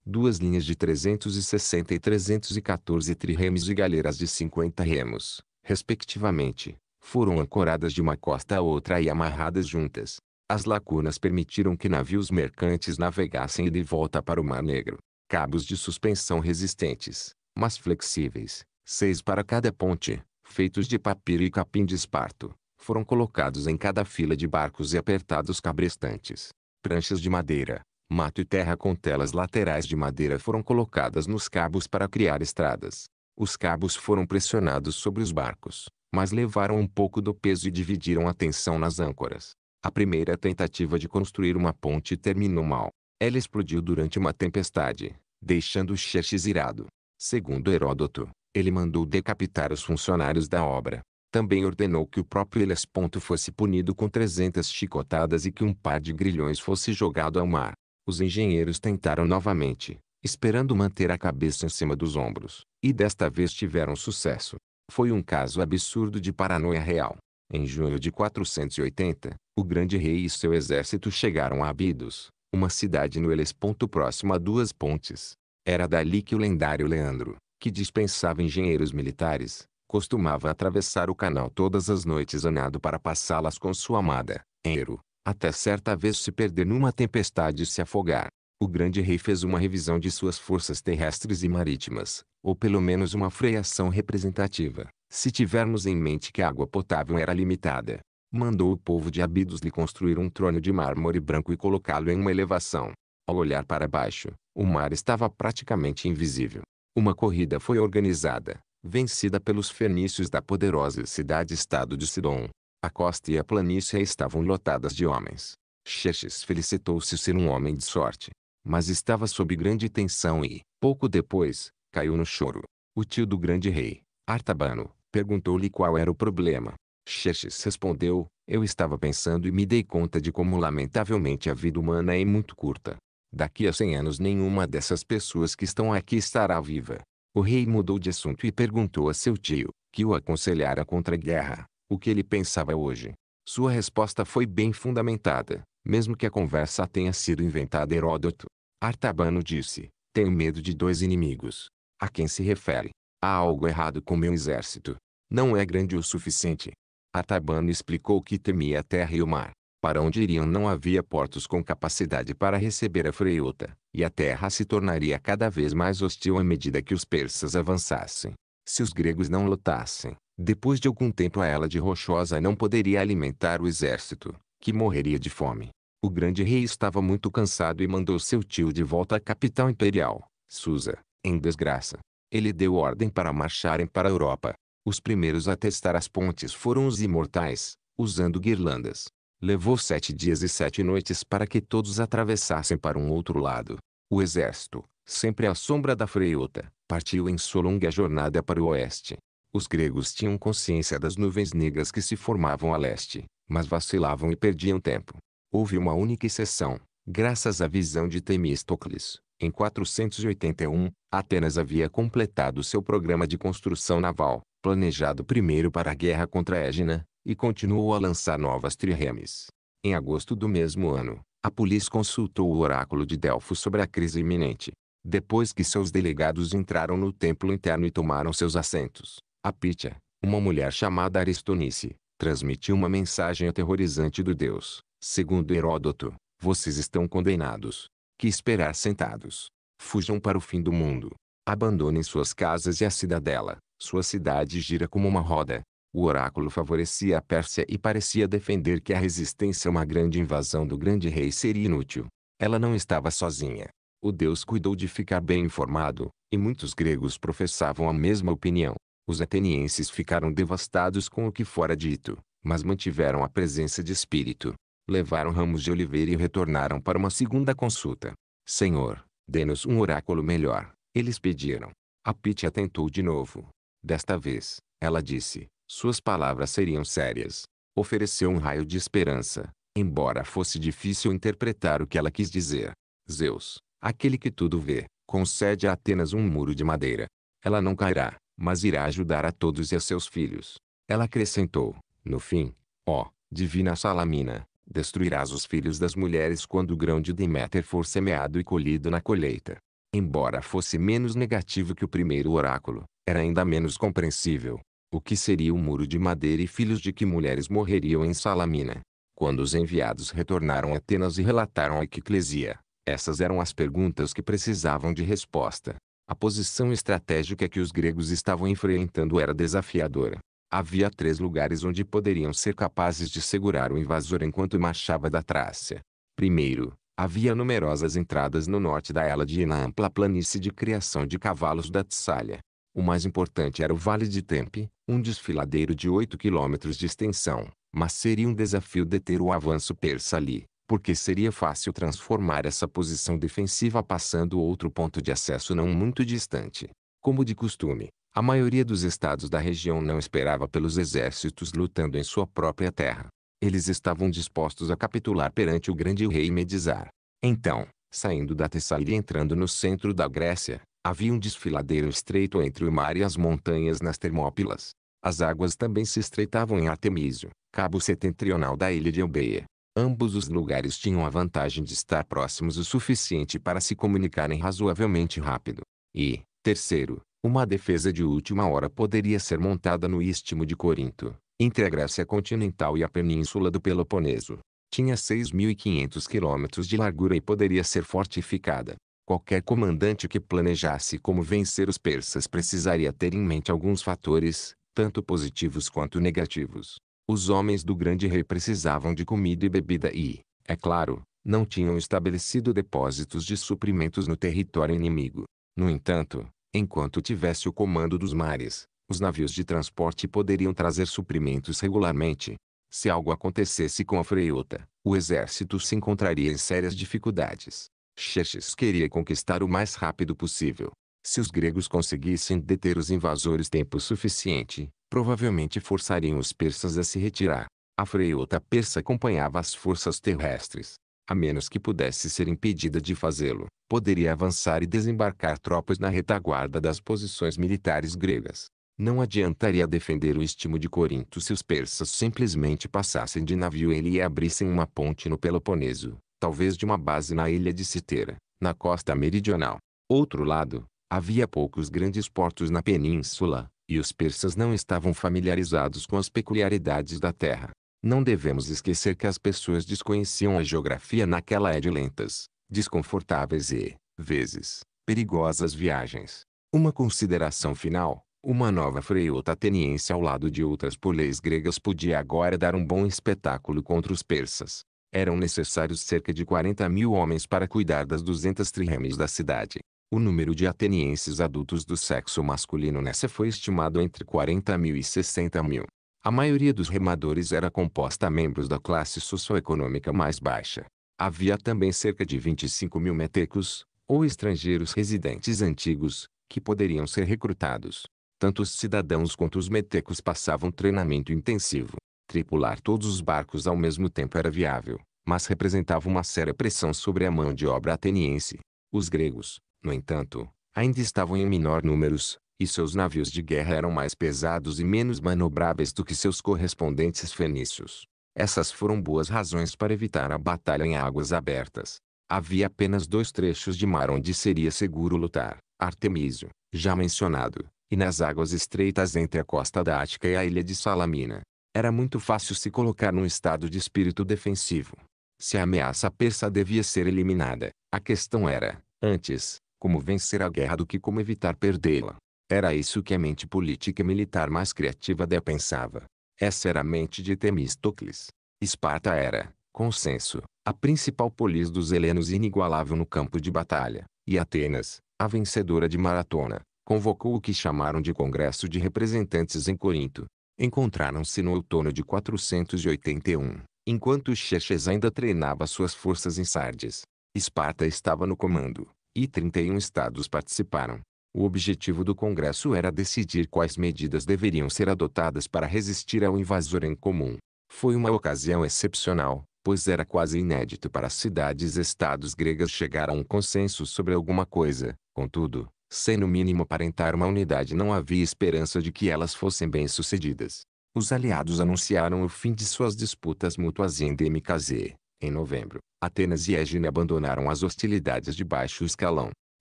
Duas linhas de 360 e 314 triremes e galheiras de 50 remos, respectivamente, foram ancoradas de uma costa a outra e amarradas juntas. As lacunas permitiram que navios mercantes navegassem de volta para o Mar Negro. Cabos de suspensão resistentes, mas flexíveis, seis para cada ponte, feitos de papiro e capim de esparto, foram colocados em cada fila de barcos e apertados cabrestantes. Pranchas de madeira, mato e terra com telas laterais de madeira foram colocadas nos cabos para criar estradas. Os cabos foram pressionados sobre os barcos, mas levaram um pouco do peso e dividiram a tensão nas âncoras. A primeira tentativa de construir uma ponte terminou mal. Ela explodiu durante uma tempestade, deixando Xerxes irado. Segundo Heródoto, ele mandou decapitar os funcionários da obra. Também ordenou que o próprio elesponto fosse punido com 300 chicotadas e que um par de grilhões fosse jogado ao mar. Os engenheiros tentaram novamente, esperando manter a cabeça em cima dos ombros, e desta vez tiveram sucesso. Foi um caso absurdo de paranoia real. Em junho de 480, o grande rei e seu exército chegaram a Abidos, uma cidade no Eles. Próximo a duas pontes. Era dali que o lendário Leandro, que dispensava engenheiros militares, costumava atravessar o canal todas as noites anado para passá-las com sua amada, Ero, até certa vez se perder numa tempestade e se afogar o grande rei fez uma revisão de suas forças terrestres e marítimas, ou pelo menos uma freação representativa, se tivermos em mente que a água potável era limitada. Mandou o povo de Abidos lhe construir um trono de mármore branco e colocá-lo em uma elevação. Ao olhar para baixo, o mar estava praticamente invisível. Uma corrida foi organizada, vencida pelos fenícios da poderosa cidade-estado de Sidon. A costa e a planície estavam lotadas de homens. Xerxes felicitou-se ser um homem de sorte, mas estava sob grande tensão e, pouco depois, caiu no choro. O tio do grande rei, Artabano, perguntou-lhe qual era o problema. Xerxes respondeu, eu estava pensando e me dei conta de como lamentavelmente a vida humana é muito curta. Daqui a cem anos nenhuma dessas pessoas que estão aqui estará viva. O rei mudou de assunto e perguntou a seu tio, que o aconselhara contra a guerra, o que ele pensava hoje. Sua resposta foi bem fundamentada mesmo que a conversa tenha sido inventada Heródoto. Artabano disse, tenho medo de dois inimigos. A quem se refere? Há algo errado com meu exército. Não é grande o suficiente. Artabano explicou que temia a terra e o mar. Para onde iriam não havia portos com capacidade para receber a freota, e a terra se tornaria cada vez mais hostil à medida que os persas avançassem. Se os gregos não lutassem, depois de algum tempo a ela de rochosa não poderia alimentar o exército que morreria de fome. O grande rei estava muito cansado e mandou seu tio de volta à capital imperial, Susa, em desgraça. Ele deu ordem para marcharem para a Europa. Os primeiros a testar as pontes foram os imortais, usando guirlandas. Levou sete dias e sete noites para que todos atravessassem para um outro lado. O exército, sempre à sombra da freiota, partiu em sua longa jornada para o oeste. Os gregos tinham consciência das nuvens negras que se formavam a leste mas vacilavam e perdiam tempo. Houve uma única exceção. Graças à visão de Temístocles, em 481, Atenas havia completado seu programa de construção naval, planejado primeiro para a guerra contra Égina, e continuou a lançar novas triremes. Em agosto do mesmo ano, a polícia consultou o oráculo de Delfos sobre a crise iminente. Depois que seus delegados entraram no templo interno e tomaram seus assentos, a Pitia, uma mulher chamada Aristonice, transmitiu uma mensagem aterrorizante do Deus, segundo Heródoto, vocês estão condenados. Que esperar sentados? Fujam para o fim do mundo. Abandonem suas casas e a cidadela. Sua cidade gira como uma roda. O oráculo favorecia a Pérsia e parecia defender que a resistência a uma grande invasão do grande rei seria inútil. Ela não estava sozinha. O Deus cuidou de ficar bem informado, e muitos gregos professavam a mesma opinião. Os atenienses ficaram devastados com o que fora dito, mas mantiveram a presença de espírito. Levaram ramos de oliveira e retornaram para uma segunda consulta. Senhor, dê-nos um oráculo melhor, eles pediram. A Pite atentou de novo. Desta vez, ela disse, suas palavras seriam sérias. Ofereceu um raio de esperança, embora fosse difícil interpretar o que ela quis dizer. Zeus, aquele que tudo vê, concede a Atenas um muro de madeira. Ela não cairá, mas irá ajudar a todos e a seus filhos. Ela acrescentou: No fim, ó, divina Salamina, destruirás os filhos das mulheres quando o grão de Deméter for semeado e colhido na colheita. Embora fosse menos negativo que o primeiro oráculo, era ainda menos compreensível. O que seria o um muro de madeira e filhos de que mulheres morreriam em Salamina? Quando os enviados retornaram a Atenas e relataram a Eclesia, essas eram as perguntas que precisavam de resposta. A posição estratégica que os gregos estavam enfrentando era desafiadora. Havia três lugares onde poderiam ser capazes de segurar o invasor enquanto marchava da Trácia. Primeiro, havia numerosas entradas no norte da Hélade e na ampla planície de criação de cavalos da Tessália. O mais importante era o Vale de Tempe, um desfiladeiro de 8 quilômetros de extensão, mas seria um desafio deter o avanço persa ali porque seria fácil transformar essa posição defensiva passando outro ponto de acesso não muito distante. Como de costume, a maioria dos estados da região não esperava pelos exércitos lutando em sua própria terra. Eles estavam dispostos a capitular perante o grande rei Medizar. Então, saindo da Tessália e entrando no centro da Grécia, havia um desfiladeiro estreito entre o mar e as montanhas nas Termópilas. As águas também se estreitavam em Artemísio, cabo setentrional da ilha de Eubeia. Ambos os lugares tinham a vantagem de estar próximos o suficiente para se comunicarem razoavelmente rápido. E, terceiro, uma defesa de última hora poderia ser montada no istmo de Corinto, entre a Grécia continental e a península do Peloponeso. Tinha 6.500 quilômetros de largura e poderia ser fortificada. Qualquer comandante que planejasse como vencer os persas precisaria ter em mente alguns fatores, tanto positivos quanto negativos. Os homens do grande rei precisavam de comida e bebida e, é claro, não tinham estabelecido depósitos de suprimentos no território inimigo. No entanto, enquanto tivesse o comando dos mares, os navios de transporte poderiam trazer suprimentos regularmente. Se algo acontecesse com a Freiota, o exército se encontraria em sérias dificuldades. Xerxes queria conquistar o mais rápido possível. Se os gregos conseguissem deter os invasores tempo suficiente, provavelmente forçariam os persas a se retirar. A freiota persa acompanhava as forças terrestres. A menos que pudesse ser impedida de fazê-lo, poderia avançar e desembarcar tropas na retaguarda das posições militares gregas. Não adiantaria defender o estímulo de Corinto se os persas simplesmente passassem de navio ele e abrissem uma ponte no Peloponeso, talvez de uma base na ilha de Citera, na costa meridional. Outro lado, havia poucos grandes portos na península, e os persas não estavam familiarizados com as peculiaridades da terra. Não devemos esquecer que as pessoas desconheciam a geografia naquela é de lentas, desconfortáveis e, vezes, perigosas viagens. Uma consideração final, uma nova freota ateniense ao lado de outras poleis gregas podia agora dar um bom espetáculo contra os persas. Eram necessários cerca de 40 mil homens para cuidar das 200 triremes da cidade. O número de atenienses adultos do sexo masculino nessa foi estimado entre 40 mil e 60 mil. A maioria dos remadores era composta a membros da classe socioeconômica mais baixa. Havia também cerca de 25 mil metecos, ou estrangeiros residentes antigos, que poderiam ser recrutados. Tanto os cidadãos quanto os metecos passavam treinamento intensivo. Tripular todos os barcos ao mesmo tempo era viável, mas representava uma séria pressão sobre a mão de obra ateniense. Os gregos, no entanto, ainda estavam em menor números, e seus navios de guerra eram mais pesados e menos manobráveis do que seus correspondentes fenícios. Essas foram boas razões para evitar a batalha em águas abertas. Havia apenas dois trechos de mar onde seria seguro lutar: Artemísio, já mencionado, e nas águas estreitas entre a costa da Ática e a ilha de Salamina. Era muito fácil se colocar num estado de espírito defensivo. Se a ameaça persa devia ser eliminada, a questão era, antes, como vencer a guerra do que como evitar perdê-la. Era isso que a mente política e militar mais criativa da pensava. Essa era a mente de Temístocles. Esparta era, consenso, a principal polis dos helenos e inigualável no campo de batalha, e Atenas, a vencedora de maratona, convocou o que chamaram de Congresso de Representantes em Corinto. Encontraram-se no outono de 481, enquanto Xerxes ainda treinava suas forças em Sardes. Esparta estava no comando, e 31 estados participaram. O objetivo do Congresso era decidir quais medidas deveriam ser adotadas para resistir ao invasor em comum. Foi uma ocasião excepcional, pois era quase inédito para cidades-estados e gregas chegar a um consenso sobre alguma coisa. Contudo, sem no mínimo aparentar uma unidade não havia esperança de que elas fossem bem-sucedidas. Os aliados anunciaram o fim de suas disputas mútuas em endêmicas e, em novembro, Atenas e Égine abandonaram as hostilidades de baixo escalão.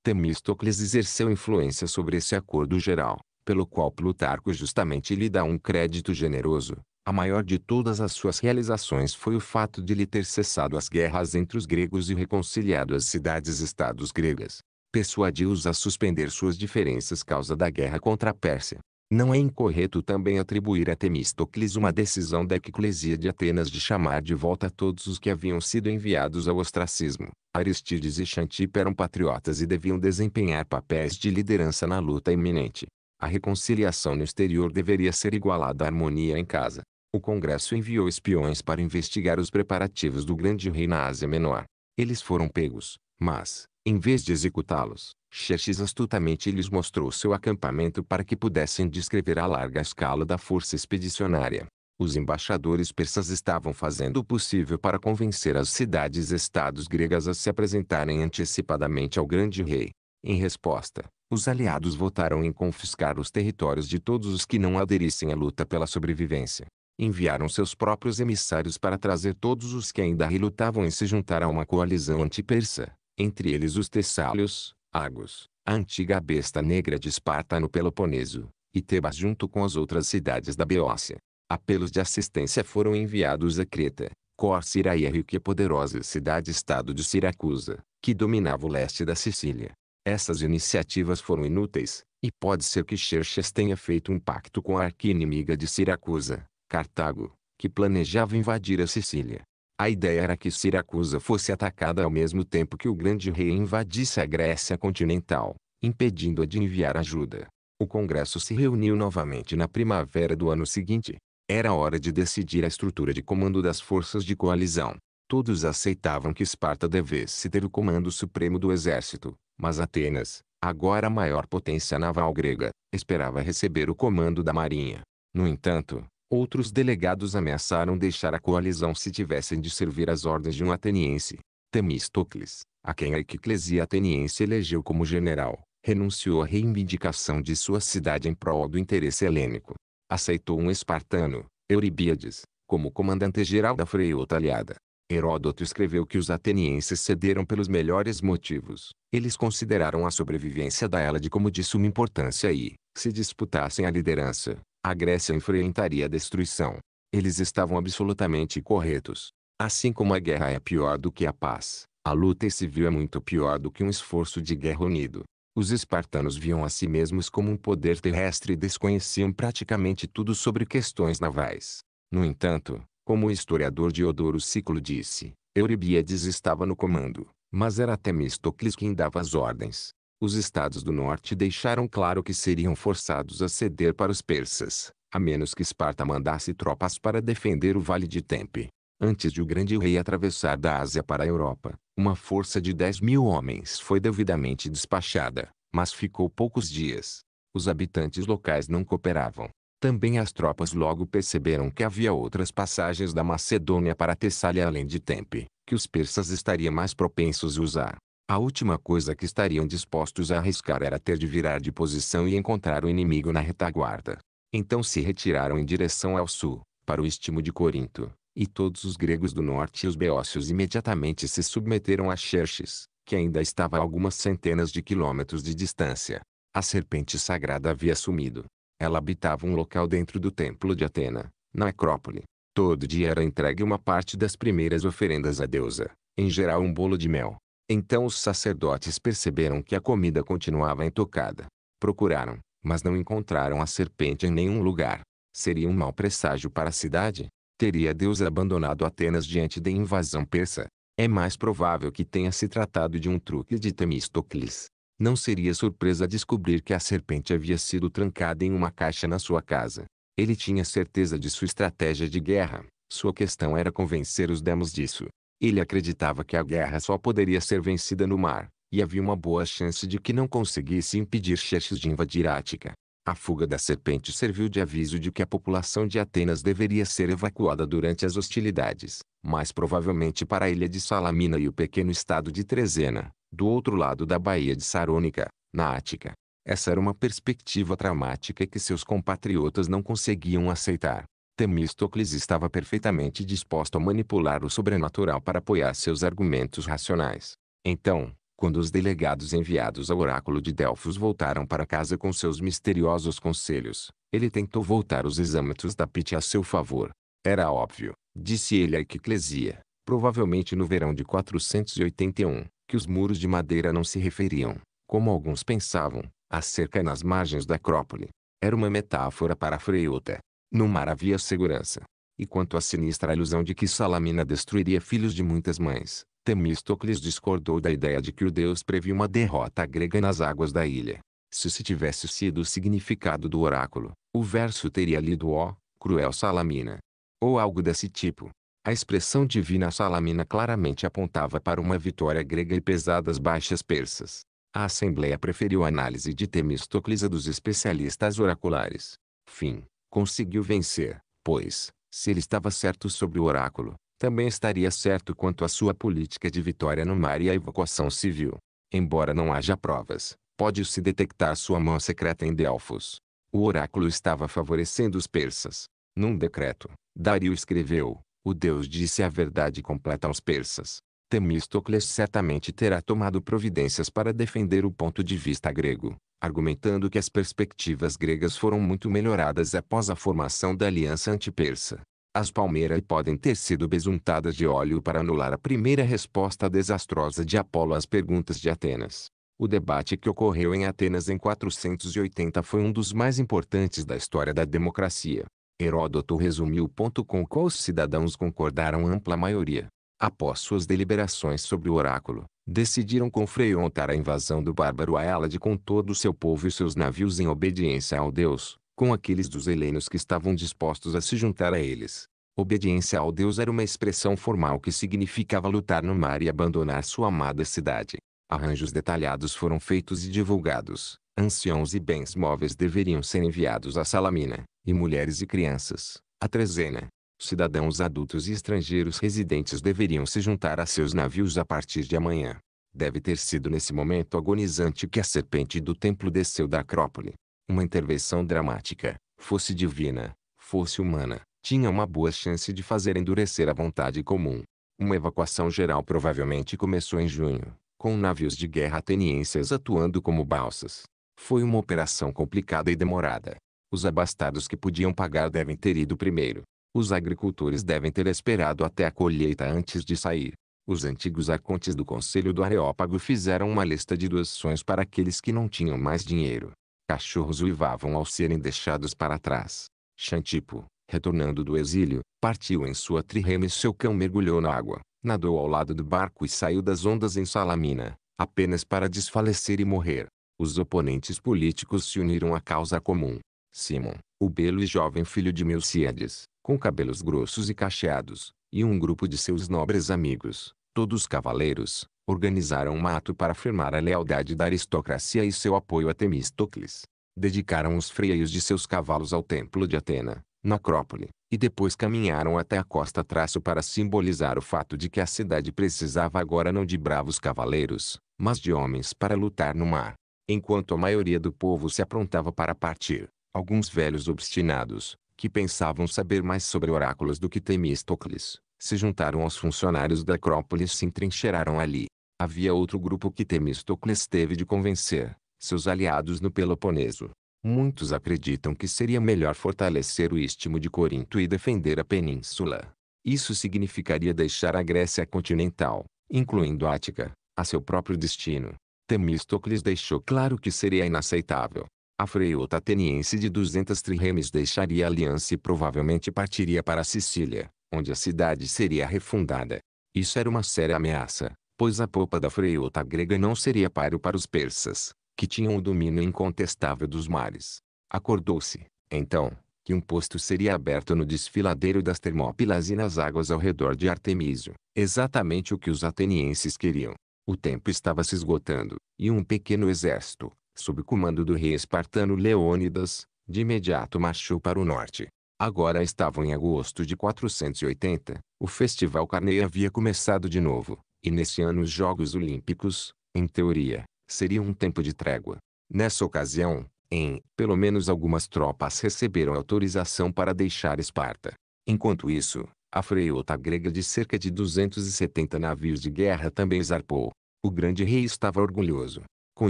Temístocles exerceu influência sobre esse acordo geral, pelo qual Plutarco justamente lhe dá um crédito generoso. A maior de todas as suas realizações foi o fato de lhe ter cessado as guerras entre os gregos e reconciliado as cidades-estados gregas. Persuadiu-os a suspender suas diferenças causa da guerra contra a Pérsia. Não é incorreto também atribuir a Temístocles uma decisão da Eclesia de Atenas de chamar de volta todos os que haviam sido enviados ao ostracismo. Aristides e Xantippe eram patriotas e deviam desempenhar papéis de liderança na luta iminente. A reconciliação no exterior deveria ser igualada à harmonia em casa. O Congresso enviou espiões para investigar os preparativos do grande rei na Ásia Menor. Eles foram pegos, mas, em vez de executá-los, Xerxes astutamente lhes mostrou seu acampamento para que pudessem descrever a larga escala da força expedicionária. Os embaixadores persas estavam fazendo o possível para convencer as cidades-estados gregas a se apresentarem antecipadamente ao grande rei. Em resposta, os aliados votaram em confiscar os territórios de todos os que não aderissem à luta pela sobrevivência. Enviaram seus próprios emissários para trazer todos os que ainda relutavam em se juntar a uma coalizão anti-persa, entre eles os Tessálios, Agos, a antiga besta negra de Esparta no Peloponeso, e Tebas junto com as outras cidades da Beócia. Apelos de assistência foram enviados a Creta, Córcira e a rica e poderosa cidade-estado de Siracusa, que dominava o leste da Sicília. Essas iniciativas foram inúteis, e pode ser que Xerxes tenha feito um pacto com a arqui-inimiga de Siracusa, Cartago, que planejava invadir a Sicília. A ideia era que Siracusa fosse atacada ao mesmo tempo que o grande rei invadisse a Grécia continental, impedindo-a de enviar ajuda. O congresso se reuniu novamente na primavera do ano seguinte. Era hora de decidir a estrutura de comando das forças de coalizão. Todos aceitavam que Esparta devesse ter o comando supremo do exército, mas Atenas, agora a maior potência naval grega, esperava receber o comando da marinha. No entanto, Outros delegados ameaçaram deixar a coalizão se tivessem de servir às ordens de um ateniense. Temistocles, a quem a eclesia ateniense elegeu como general, renunciou à reivindicação de sua cidade em prol do interesse helênico. Aceitou um espartano, Euribíades, como comandante-geral da Freiota aliada. Heródoto escreveu que os atenienses cederam pelos melhores motivos. Eles consideraram a sobrevivência da Hélade como de suma importância e, se disputassem a liderança, a Grécia enfrentaria destruição. Eles estavam absolutamente corretos. Assim como a guerra é pior do que a paz, a luta civil é muito pior do que um esforço de guerra unido. Os espartanos viam a si mesmos como um poder terrestre e desconheciam praticamente tudo sobre questões navais. No entanto, como o historiador Diodoro Ciclo disse, Euribiades estava no comando, mas era Temistocles quem dava as ordens os estados do norte deixaram claro que seriam forçados a ceder para os persas, a menos que Esparta mandasse tropas para defender o Vale de Tempe. Antes de o grande rei atravessar da Ásia para a Europa, uma força de 10 mil homens foi devidamente despachada, mas ficou poucos dias. Os habitantes locais não cooperavam. Também as tropas logo perceberam que havia outras passagens da Macedônia para Tessália além de Tempe, que os persas estariam mais propensos a usar. A última coisa que estariam dispostos a arriscar era ter de virar de posição e encontrar o inimigo na retaguarda. Então se retiraram em direção ao sul, para o istmo de Corinto, e todos os gregos do norte e os beócios imediatamente se submeteram a Xerxes, que ainda estava a algumas centenas de quilômetros de distância. A serpente sagrada havia sumido. Ela habitava um local dentro do templo de Atena, na Acrópole. Todo dia era entregue uma parte das primeiras oferendas à deusa, em geral um bolo de mel, então os sacerdotes perceberam que a comida continuava intocada. Procuraram, mas não encontraram a serpente em nenhum lugar. Seria um mau presságio para a cidade? Teria Deus abandonado Atenas diante da invasão persa? É mais provável que tenha se tratado de um truque de Temistocles. Não seria surpresa descobrir que a serpente havia sido trancada em uma caixa na sua casa. Ele tinha certeza de sua estratégia de guerra. Sua questão era convencer os demos disso. Ele acreditava que a guerra só poderia ser vencida no mar, e havia uma boa chance de que não conseguisse impedir Xerxes de invadir Ática. A fuga da serpente serviu de aviso de que a população de Atenas deveria ser evacuada durante as hostilidades, mais provavelmente para a ilha de Salamina e o pequeno estado de Trezena, do outro lado da Baía de Sarônica, na Ática. Essa era uma perspectiva traumática que seus compatriotas não conseguiam aceitar. Temístocles estava perfeitamente disposto a manipular o sobrenatural para apoiar seus argumentos racionais. Então, quando os delegados enviados ao oráculo de Delfos voltaram para casa com seus misteriosos conselhos, ele tentou voltar os exâmitos da Pite a seu favor. Era óbvio, disse ele à Equiclesia, provavelmente no verão de 481, que os muros de madeira não se referiam, como alguns pensavam, a cerca nas margens da Acrópole. Era uma metáfora para a Freuta, no mar havia segurança. E quanto à sinistra ilusão de que Salamina destruiria filhos de muitas mães, Temístocles discordou da ideia de que o deus previu uma derrota grega nas águas da ilha. Se se tivesse sido o significado do oráculo, o verso teria lido ó, cruel Salamina. Ou algo desse tipo. A expressão divina Salamina claramente apontava para uma vitória grega e pesadas baixas persas. A Assembleia preferiu a análise de Temistocles a dos especialistas oraculares. Fim. Conseguiu vencer, pois, se ele estava certo sobre o oráculo, também estaria certo quanto à sua política de vitória no mar e à evacuação civil. Embora não haja provas, pode-se detectar sua mão secreta em Delfos. O oráculo estava favorecendo os persas. Num decreto, Dario escreveu: O Deus disse a verdade completa aos persas. Temístocles certamente terá tomado providências para defender o ponto de vista grego, argumentando que as perspectivas gregas foram muito melhoradas após a formação da aliança antipersa. As palmeiras podem ter sido besuntadas de óleo para anular a primeira resposta desastrosa de Apolo às perguntas de Atenas. O debate que ocorreu em Atenas em 480 foi um dos mais importantes da história da democracia. Heródoto resumiu o ponto com o qual os cidadãos concordaram ampla maioria após suas deliberações sobre o oráculo, decidiram com a invasão do bárbaro Aélade com todo o seu povo e seus navios em obediência ao deus, com aqueles dos helenos que estavam dispostos a se juntar a eles. Obediência ao deus era uma expressão formal que significava lutar no mar e abandonar sua amada cidade. Arranjos detalhados foram feitos e divulgados. Anciãos e bens móveis deveriam ser enviados a Salamina, e mulheres e crianças, a Trezena, cidadãos adultos e estrangeiros residentes deveriam se juntar a seus navios a partir de amanhã. Deve ter sido nesse momento agonizante que a serpente do templo desceu da Acrópole. Uma intervenção dramática, fosse divina, fosse humana, tinha uma boa chance de fazer endurecer a vontade comum. Uma evacuação geral provavelmente começou em junho, com navios de guerra atenienses atuando como balsas. Foi uma operação complicada e demorada. Os abastados que podiam pagar devem ter ido primeiro. Os agricultores devem ter esperado até a colheita antes de sair. Os antigos arcontes do Conselho do Areópago fizeram uma lista de doações para aqueles que não tinham mais dinheiro. Cachorros uivavam ao serem deixados para trás. Xantipo, retornando do exílio, partiu em sua trirema e seu cão mergulhou na água, nadou ao lado do barco e saiu das ondas em Salamina, apenas para desfalecer e morrer. Os oponentes políticos se uniram à causa comum. Simon, o belo e jovem filho de Milciades com cabelos grossos e cacheados, e um grupo de seus nobres amigos, todos cavaleiros, organizaram um ato para afirmar a lealdade da aristocracia e seu apoio a Temistocles. Dedicaram os freios de seus cavalos ao templo de Atena, na Acrópole, e depois caminharam até a costa traço para simbolizar o fato de que a cidade precisava agora não de bravos cavaleiros, mas de homens para lutar no mar. Enquanto a maioria do povo se aprontava para partir, alguns velhos obstinados, que pensavam saber mais sobre oráculos do que Temístocles, se juntaram aos funcionários da Acrópole e se entrincheiraram ali. Havia outro grupo que Temístocles teve de convencer, seus aliados no Peloponeso. Muitos acreditam que seria melhor fortalecer o istmo de Corinto e defender a península. Isso significaria deixar a Grécia continental, incluindo Ática, a seu próprio destino. Temístocles deixou claro que seria inaceitável. A freiota ateniense de 200 triremes deixaria a aliança e provavelmente partiria para a Sicília, onde a cidade seria refundada. Isso era uma séria ameaça, pois a popa da freuta grega não seria páreo para os persas, que tinham o domínio incontestável dos mares. Acordou-se, então, que um posto seria aberto no desfiladeiro das Termópilas e nas águas ao redor de Artemísio, exatamente o que os atenienses queriam. O tempo estava se esgotando, e um pequeno exército, sob comando do rei espartano Leônidas, de imediato marchou para o norte. Agora estavam em agosto de 480, o festival Carneia havia começado de novo, e nesse ano os Jogos Olímpicos, em teoria, seriam um tempo de trégua. Nessa ocasião, em, pelo menos algumas tropas receberam autorização para deixar Esparta. Enquanto isso, a freota grega de cerca de 270 navios de guerra também zarpou. O grande rei estava orgulhoso com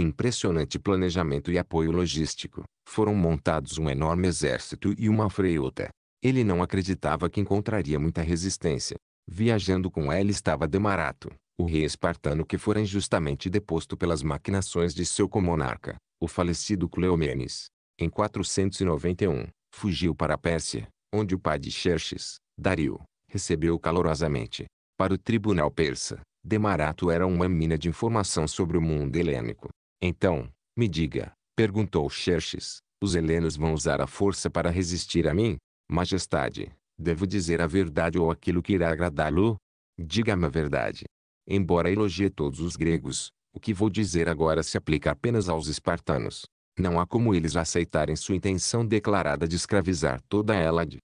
impressionante planejamento e apoio logístico, foram montados um enorme exército e uma freota. Ele não acreditava que encontraria muita resistência. Viajando com ela estava Demarato, o rei espartano que fora injustamente deposto pelas maquinações de seu comonarca, o falecido Cleomenes. Em 491, fugiu para a Pérsia, onde o pai de Xerxes, Dario, recebeu calorosamente. Para o tribunal persa, Demarato era uma mina de informação sobre o mundo helênico. Então, me diga, perguntou Xerxes, os helenos vão usar a força para resistir a mim? Majestade, devo dizer a verdade ou aquilo que irá agradá-lo? Diga-me a verdade. Embora elogie todos os gregos, o que vou dizer agora se aplica apenas aos espartanos. Não há como eles aceitarem sua intenção declarada de escravizar toda Hélade.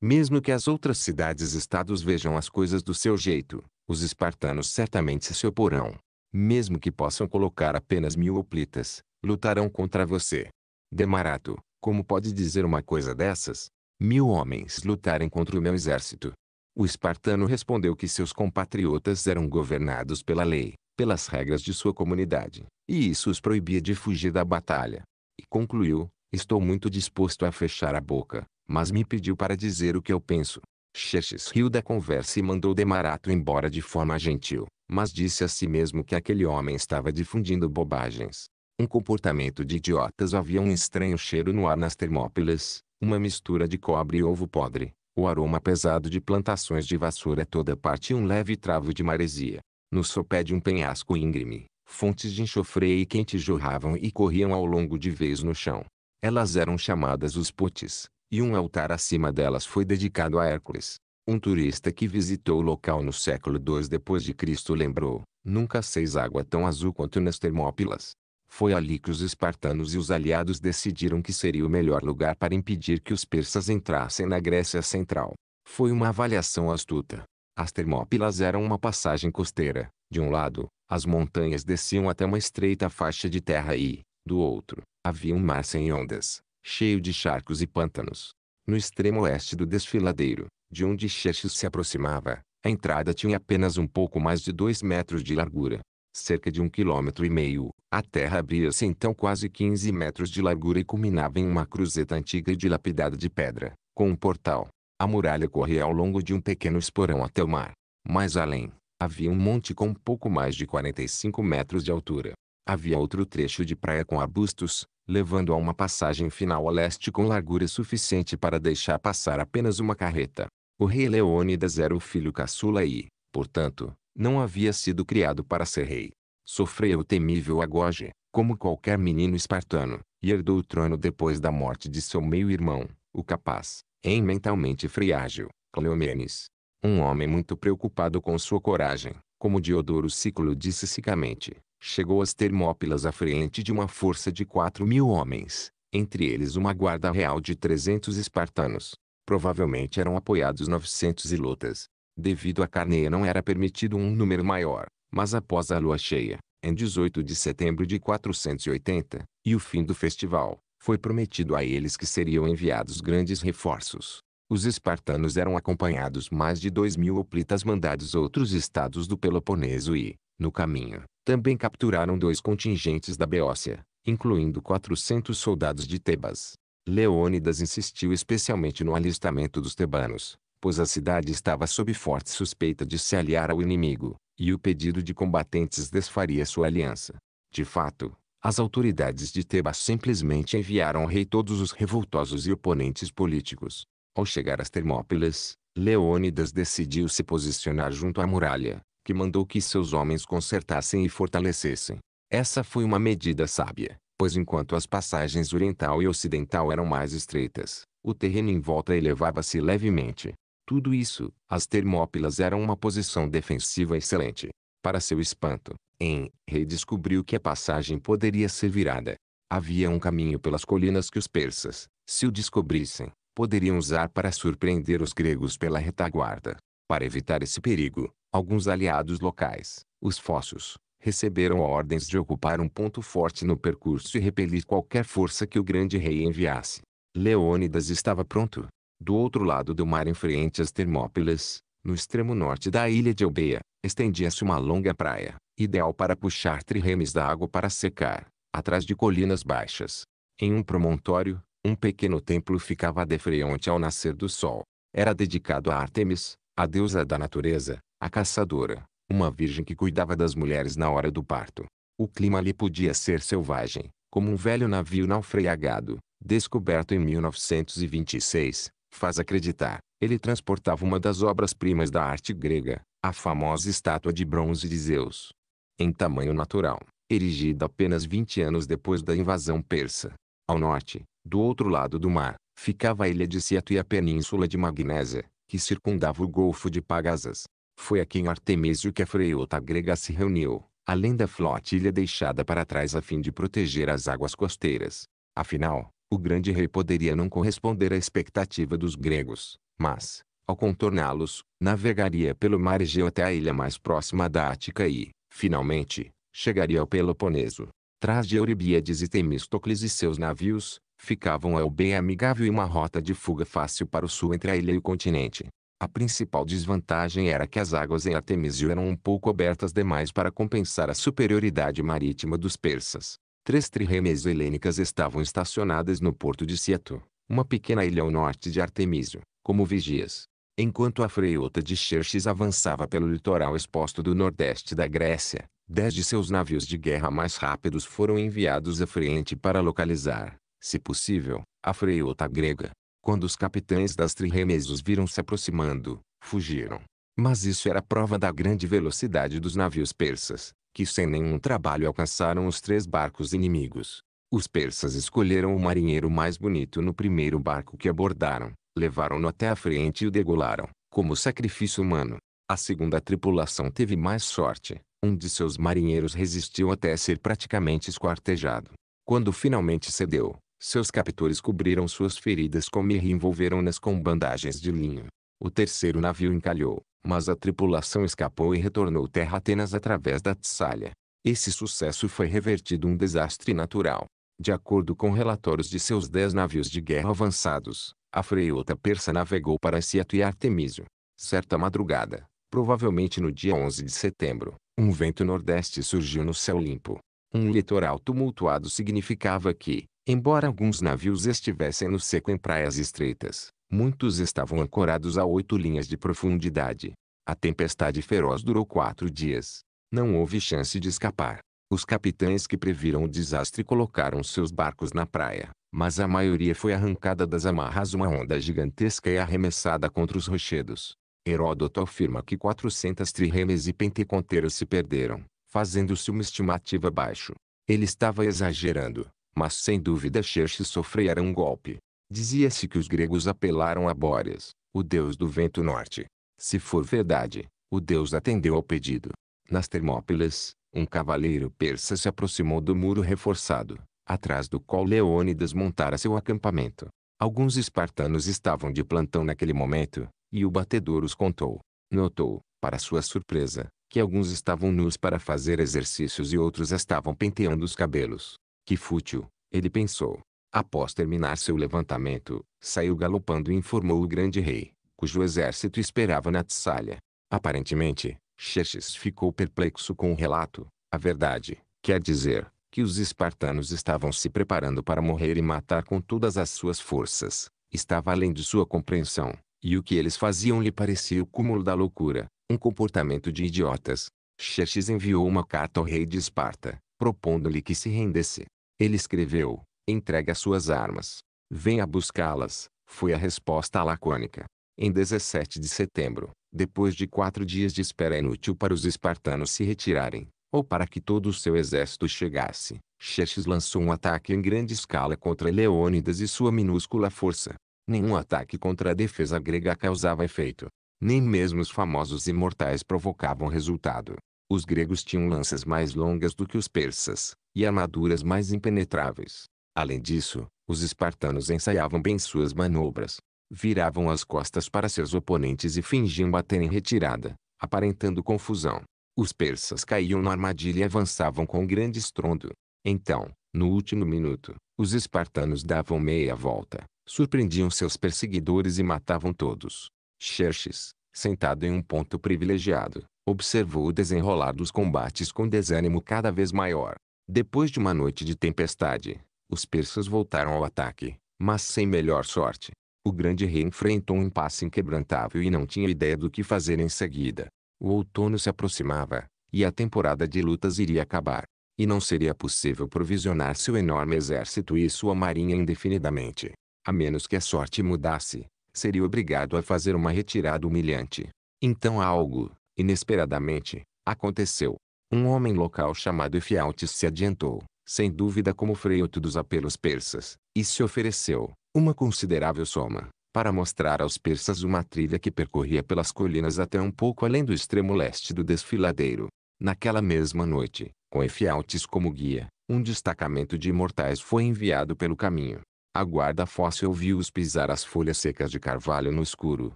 Mesmo que as outras cidades-estados vejam as coisas do seu jeito, os espartanos certamente se oporão mesmo que possam colocar apenas mil oplitas, lutarão contra você. Demarato, como pode dizer uma coisa dessas? Mil homens lutarem contra o meu exército. O espartano respondeu que seus compatriotas eram governados pela lei, pelas regras de sua comunidade, e isso os proibia de fugir da batalha. E concluiu: Estou muito disposto a fechar a boca, mas me pediu para dizer o que eu penso. Xerxes riu da conversa e mandou Demarato embora de forma gentil mas disse a si mesmo que aquele homem estava difundindo bobagens. Um comportamento de idiotas havia um estranho cheiro no ar nas Termópilas, uma mistura de cobre e ovo podre, o aroma pesado de plantações de vassoura é toda parte e um leve travo de maresia. No sopé de um penhasco íngreme, fontes de enxofre e quente jorravam e corriam ao longo de vez no chão. Elas eram chamadas os putes, e um altar acima delas foi dedicado a Hércules. Um turista que visitou o local no século II depois de Cristo lembrou: nunca seis água tão azul quanto nas Termópilas. Foi ali que os espartanos e os aliados decidiram que seria o melhor lugar para impedir que os persas entrassem na Grécia Central. Foi uma avaliação astuta. As Termópilas eram uma passagem costeira. De um lado, as montanhas desciam até uma estreita faixa de terra e, do outro, havia um mar sem ondas, cheio de charcos e pântanos. No extremo oeste do desfiladeiro, de onde Xerxes se aproximava, a entrada tinha apenas um pouco mais de dois metros de largura. Cerca de um quilômetro e meio, a terra abria-se então quase 15 metros de largura e culminava em uma cruzeta antiga e dilapidada de pedra, com um portal. A muralha corria ao longo de um pequeno esporão até o mar. Mais além, havia um monte com um pouco mais de 45 metros de altura. Havia outro trecho de praia com arbustos, levando a uma passagem final a leste com largura suficiente para deixar passar apenas uma carreta. O rei Leônidas era o filho caçula e, portanto, não havia sido criado para ser rei. Sofreu o temível agoge, como qualquer menino espartano, e herdou o trono depois da morte de seu meio-irmão, o capaz, em mentalmente friágil, Cleomenes. Um homem muito preocupado com sua coragem, como Diodoro ciclo disse sicamente, chegou às Termópilas à frente de uma força de quatro mil homens, entre eles uma guarda real de trezentos espartanos provavelmente eram apoiados 900 ilotas. Devido à carneia não era permitido um número maior, mas após a lua cheia, em 18 de setembro de 480, e o fim do festival, foi prometido a eles que seriam enviados grandes reforços. Os espartanos eram acompanhados mais de 2 mil hoplitas mandados outros estados do Peloponeso e, no caminho, também capturaram dois contingentes da Beócia, incluindo 400 soldados de Tebas. Leônidas insistiu especialmente no alistamento dos tebanos, pois a cidade estava sob forte suspeita de se aliar ao inimigo, e o pedido de combatentes desfaria sua aliança. De fato, as autoridades de Tebas simplesmente enviaram ao rei todos os revoltosos e oponentes políticos. Ao chegar às Termópilas, Leônidas decidiu se posicionar junto à muralha, que mandou que seus homens consertassem e fortalecessem. Essa foi uma medida sábia, pois enquanto as passagens oriental e ocidental eram mais estreitas, o terreno em volta elevava-se levemente. Tudo isso, as Termópilas eram uma posição defensiva excelente. Para seu espanto, em redescobriu que a passagem poderia ser virada. Havia um caminho pelas colinas que os persas, se o descobrissem, poderiam usar para surpreender os gregos pela retaguarda. Para evitar esse perigo, alguns aliados locais, os fósseos, receberam ordens de ocupar um ponto forte no percurso e repelir qualquer força que o grande rei enviasse. Leônidas estava pronto. Do outro lado do mar em frente às Termópilas, no extremo norte da ilha de Albeia, estendia-se uma longa praia, ideal para puxar triremes da água para secar, atrás de colinas baixas. Em um promontório, um pequeno templo ficava de frente ao nascer do sol. Era dedicado a Artemis, a deusa da natureza, a caçadora, uma virgem que cuidava das mulheres na hora do parto. O clima ali podia ser selvagem, como um velho navio naufragado, descoberto em 1926, faz acreditar. Ele transportava uma das obras-primas da arte grega, a famosa estátua de bronze de Zeus. Em tamanho natural, erigida apenas 20 anos depois da invasão persa. Ao norte, do outro lado do mar, ficava a ilha de Seto e a península de Magnésia, que circundava o Golfo de Pagasas. Foi aqui em Artemísio que a frota grega se reuniu, além da flotilha deixada para trás a fim de proteger as águas costeiras. Afinal, o grande rei poderia não corresponder à expectativa dos gregos, mas, ao contorná-los, navegaria pelo mar Egeu até a ilha mais próxima da Ática e, finalmente, chegaria ao Peloponeso. Trás de Euribíades e Temístocles e seus navios, ficavam ao bem amigável e uma rota de fuga fácil para o sul entre a ilha e o continente. A principal desvantagem era que as águas em Artemisio eram um pouco abertas demais para compensar a superioridade marítima dos persas. Três trirremes helênicas estavam estacionadas no porto de Cieto, uma pequena ilha ao norte de Artemisio, como vigias. Enquanto a freiota de Xerxes avançava pelo litoral exposto do nordeste da Grécia, dez de seus navios de guerra mais rápidos foram enviados à frente para localizar, se possível, a freiota grega. Quando os capitães das trirremes os viram se aproximando, fugiram. Mas isso era prova da grande velocidade dos navios persas, que sem nenhum trabalho alcançaram os três barcos inimigos. Os persas escolheram o marinheiro mais bonito no primeiro barco que abordaram, levaram-no até a frente e o degolaram, como sacrifício humano. A segunda tripulação teve mais sorte. Um de seus marinheiros resistiu até ser praticamente esquartejado. Quando finalmente cedeu, seus captores cobriram suas feridas com mirra e envolveram-nas com bandagens de linho. O terceiro navio encalhou, mas a tripulação escapou e retornou terra Atenas através da Tessália. Esse sucesso foi revertido um desastre natural. De acordo com relatórios de seus dez navios de guerra avançados, a Freiota persa navegou para Seato e Artemísio. Certa madrugada, provavelmente no dia 11 de setembro, um vento nordeste surgiu no céu limpo. Um litoral tumultuado significava que, Embora alguns navios estivessem no seco em praias estreitas, muitos estavam ancorados a oito linhas de profundidade. A tempestade feroz durou quatro dias. Não houve chance de escapar. Os capitães que previram o desastre colocaram seus barcos na praia, mas a maioria foi arrancada das amarras uma onda gigantesca e é arremessada contra os rochedos. Heródoto afirma que 400 triremes e pentecosteiros se perderam, fazendo-se uma estimativa baixa. Ele estava exagerando, mas sem dúvida Xerxes sofrera um golpe. Dizia-se que os gregos apelaram a Bóreas, o deus do vento norte. Se for verdade, o deus atendeu ao pedido. Nas Termópilas, um cavaleiro persa se aproximou do muro reforçado, atrás do qual Leônidas montara seu acampamento. Alguns espartanos estavam de plantão naquele momento, e o batedor os contou. Notou, para sua surpresa, que alguns estavam nus para fazer exercícios e outros estavam penteando os cabelos. Que fútil, ele pensou. Após terminar seu levantamento, saiu galopando e informou o grande rei, cujo exército esperava na Tessália. Aparentemente, Xerxes ficou perplexo com o relato. A verdade, quer dizer, que os espartanos estavam se preparando para morrer e matar com todas as suas forças, estava além de sua compreensão, e o que eles faziam lhe parecia o cúmulo da loucura, um comportamento de idiotas. Xerxes enviou uma carta ao rei de Esparta, propondo-lhe que se rendesse. Ele escreveu: entregue as suas armas. Venha buscá-las, foi a resposta lacônica. Em 17 de setembro, depois de quatro dias de espera inútil para os espartanos se retirarem, ou para que todo o seu exército chegasse, Xerxes lançou um ataque em grande escala contra Leônidas e sua minúscula força. Nenhum ataque contra a defesa grega causava efeito. Nem mesmo os famosos imortais provocavam resultado. Os gregos tinham lanças mais longas do que os persas, e armaduras mais impenetráveis. Além disso, os espartanos ensaiavam bem suas manobras. Viravam as costas para seus oponentes e fingiam bater em retirada, aparentando confusão. Os persas caíam na armadilha e avançavam com grande estrondo. Então, no último minuto, os espartanos davam meia volta, surpreendiam seus perseguidores e matavam todos. Xerxes, sentado em um ponto privilegiado, observou o desenrolar dos combates com desânimo cada vez maior. Depois de uma noite de tempestade, os persas voltaram ao ataque, mas sem melhor sorte. O grande rei enfrentou um impasse inquebrantável e não tinha ideia do que fazer em seguida. O outono se aproximava, e a temporada de lutas iria acabar. E não seria possível provisionar seu enorme exército e sua marinha indefinidamente. A menos que a sorte mudasse, seria obrigado a fazer uma retirada humilhante. Então algo, Inesperadamente, aconteceu. Um homem local chamado Efialtes se adiantou, sem dúvida como todos dos apelos persas, e se ofereceu, uma considerável soma, para mostrar aos persas uma trilha que percorria pelas colinas até um pouco além do extremo leste do desfiladeiro. Naquela mesma noite, com Efialtes como guia, um destacamento de imortais foi enviado pelo caminho. A guarda fóssil viu-os pisar as folhas secas de carvalho no escuro,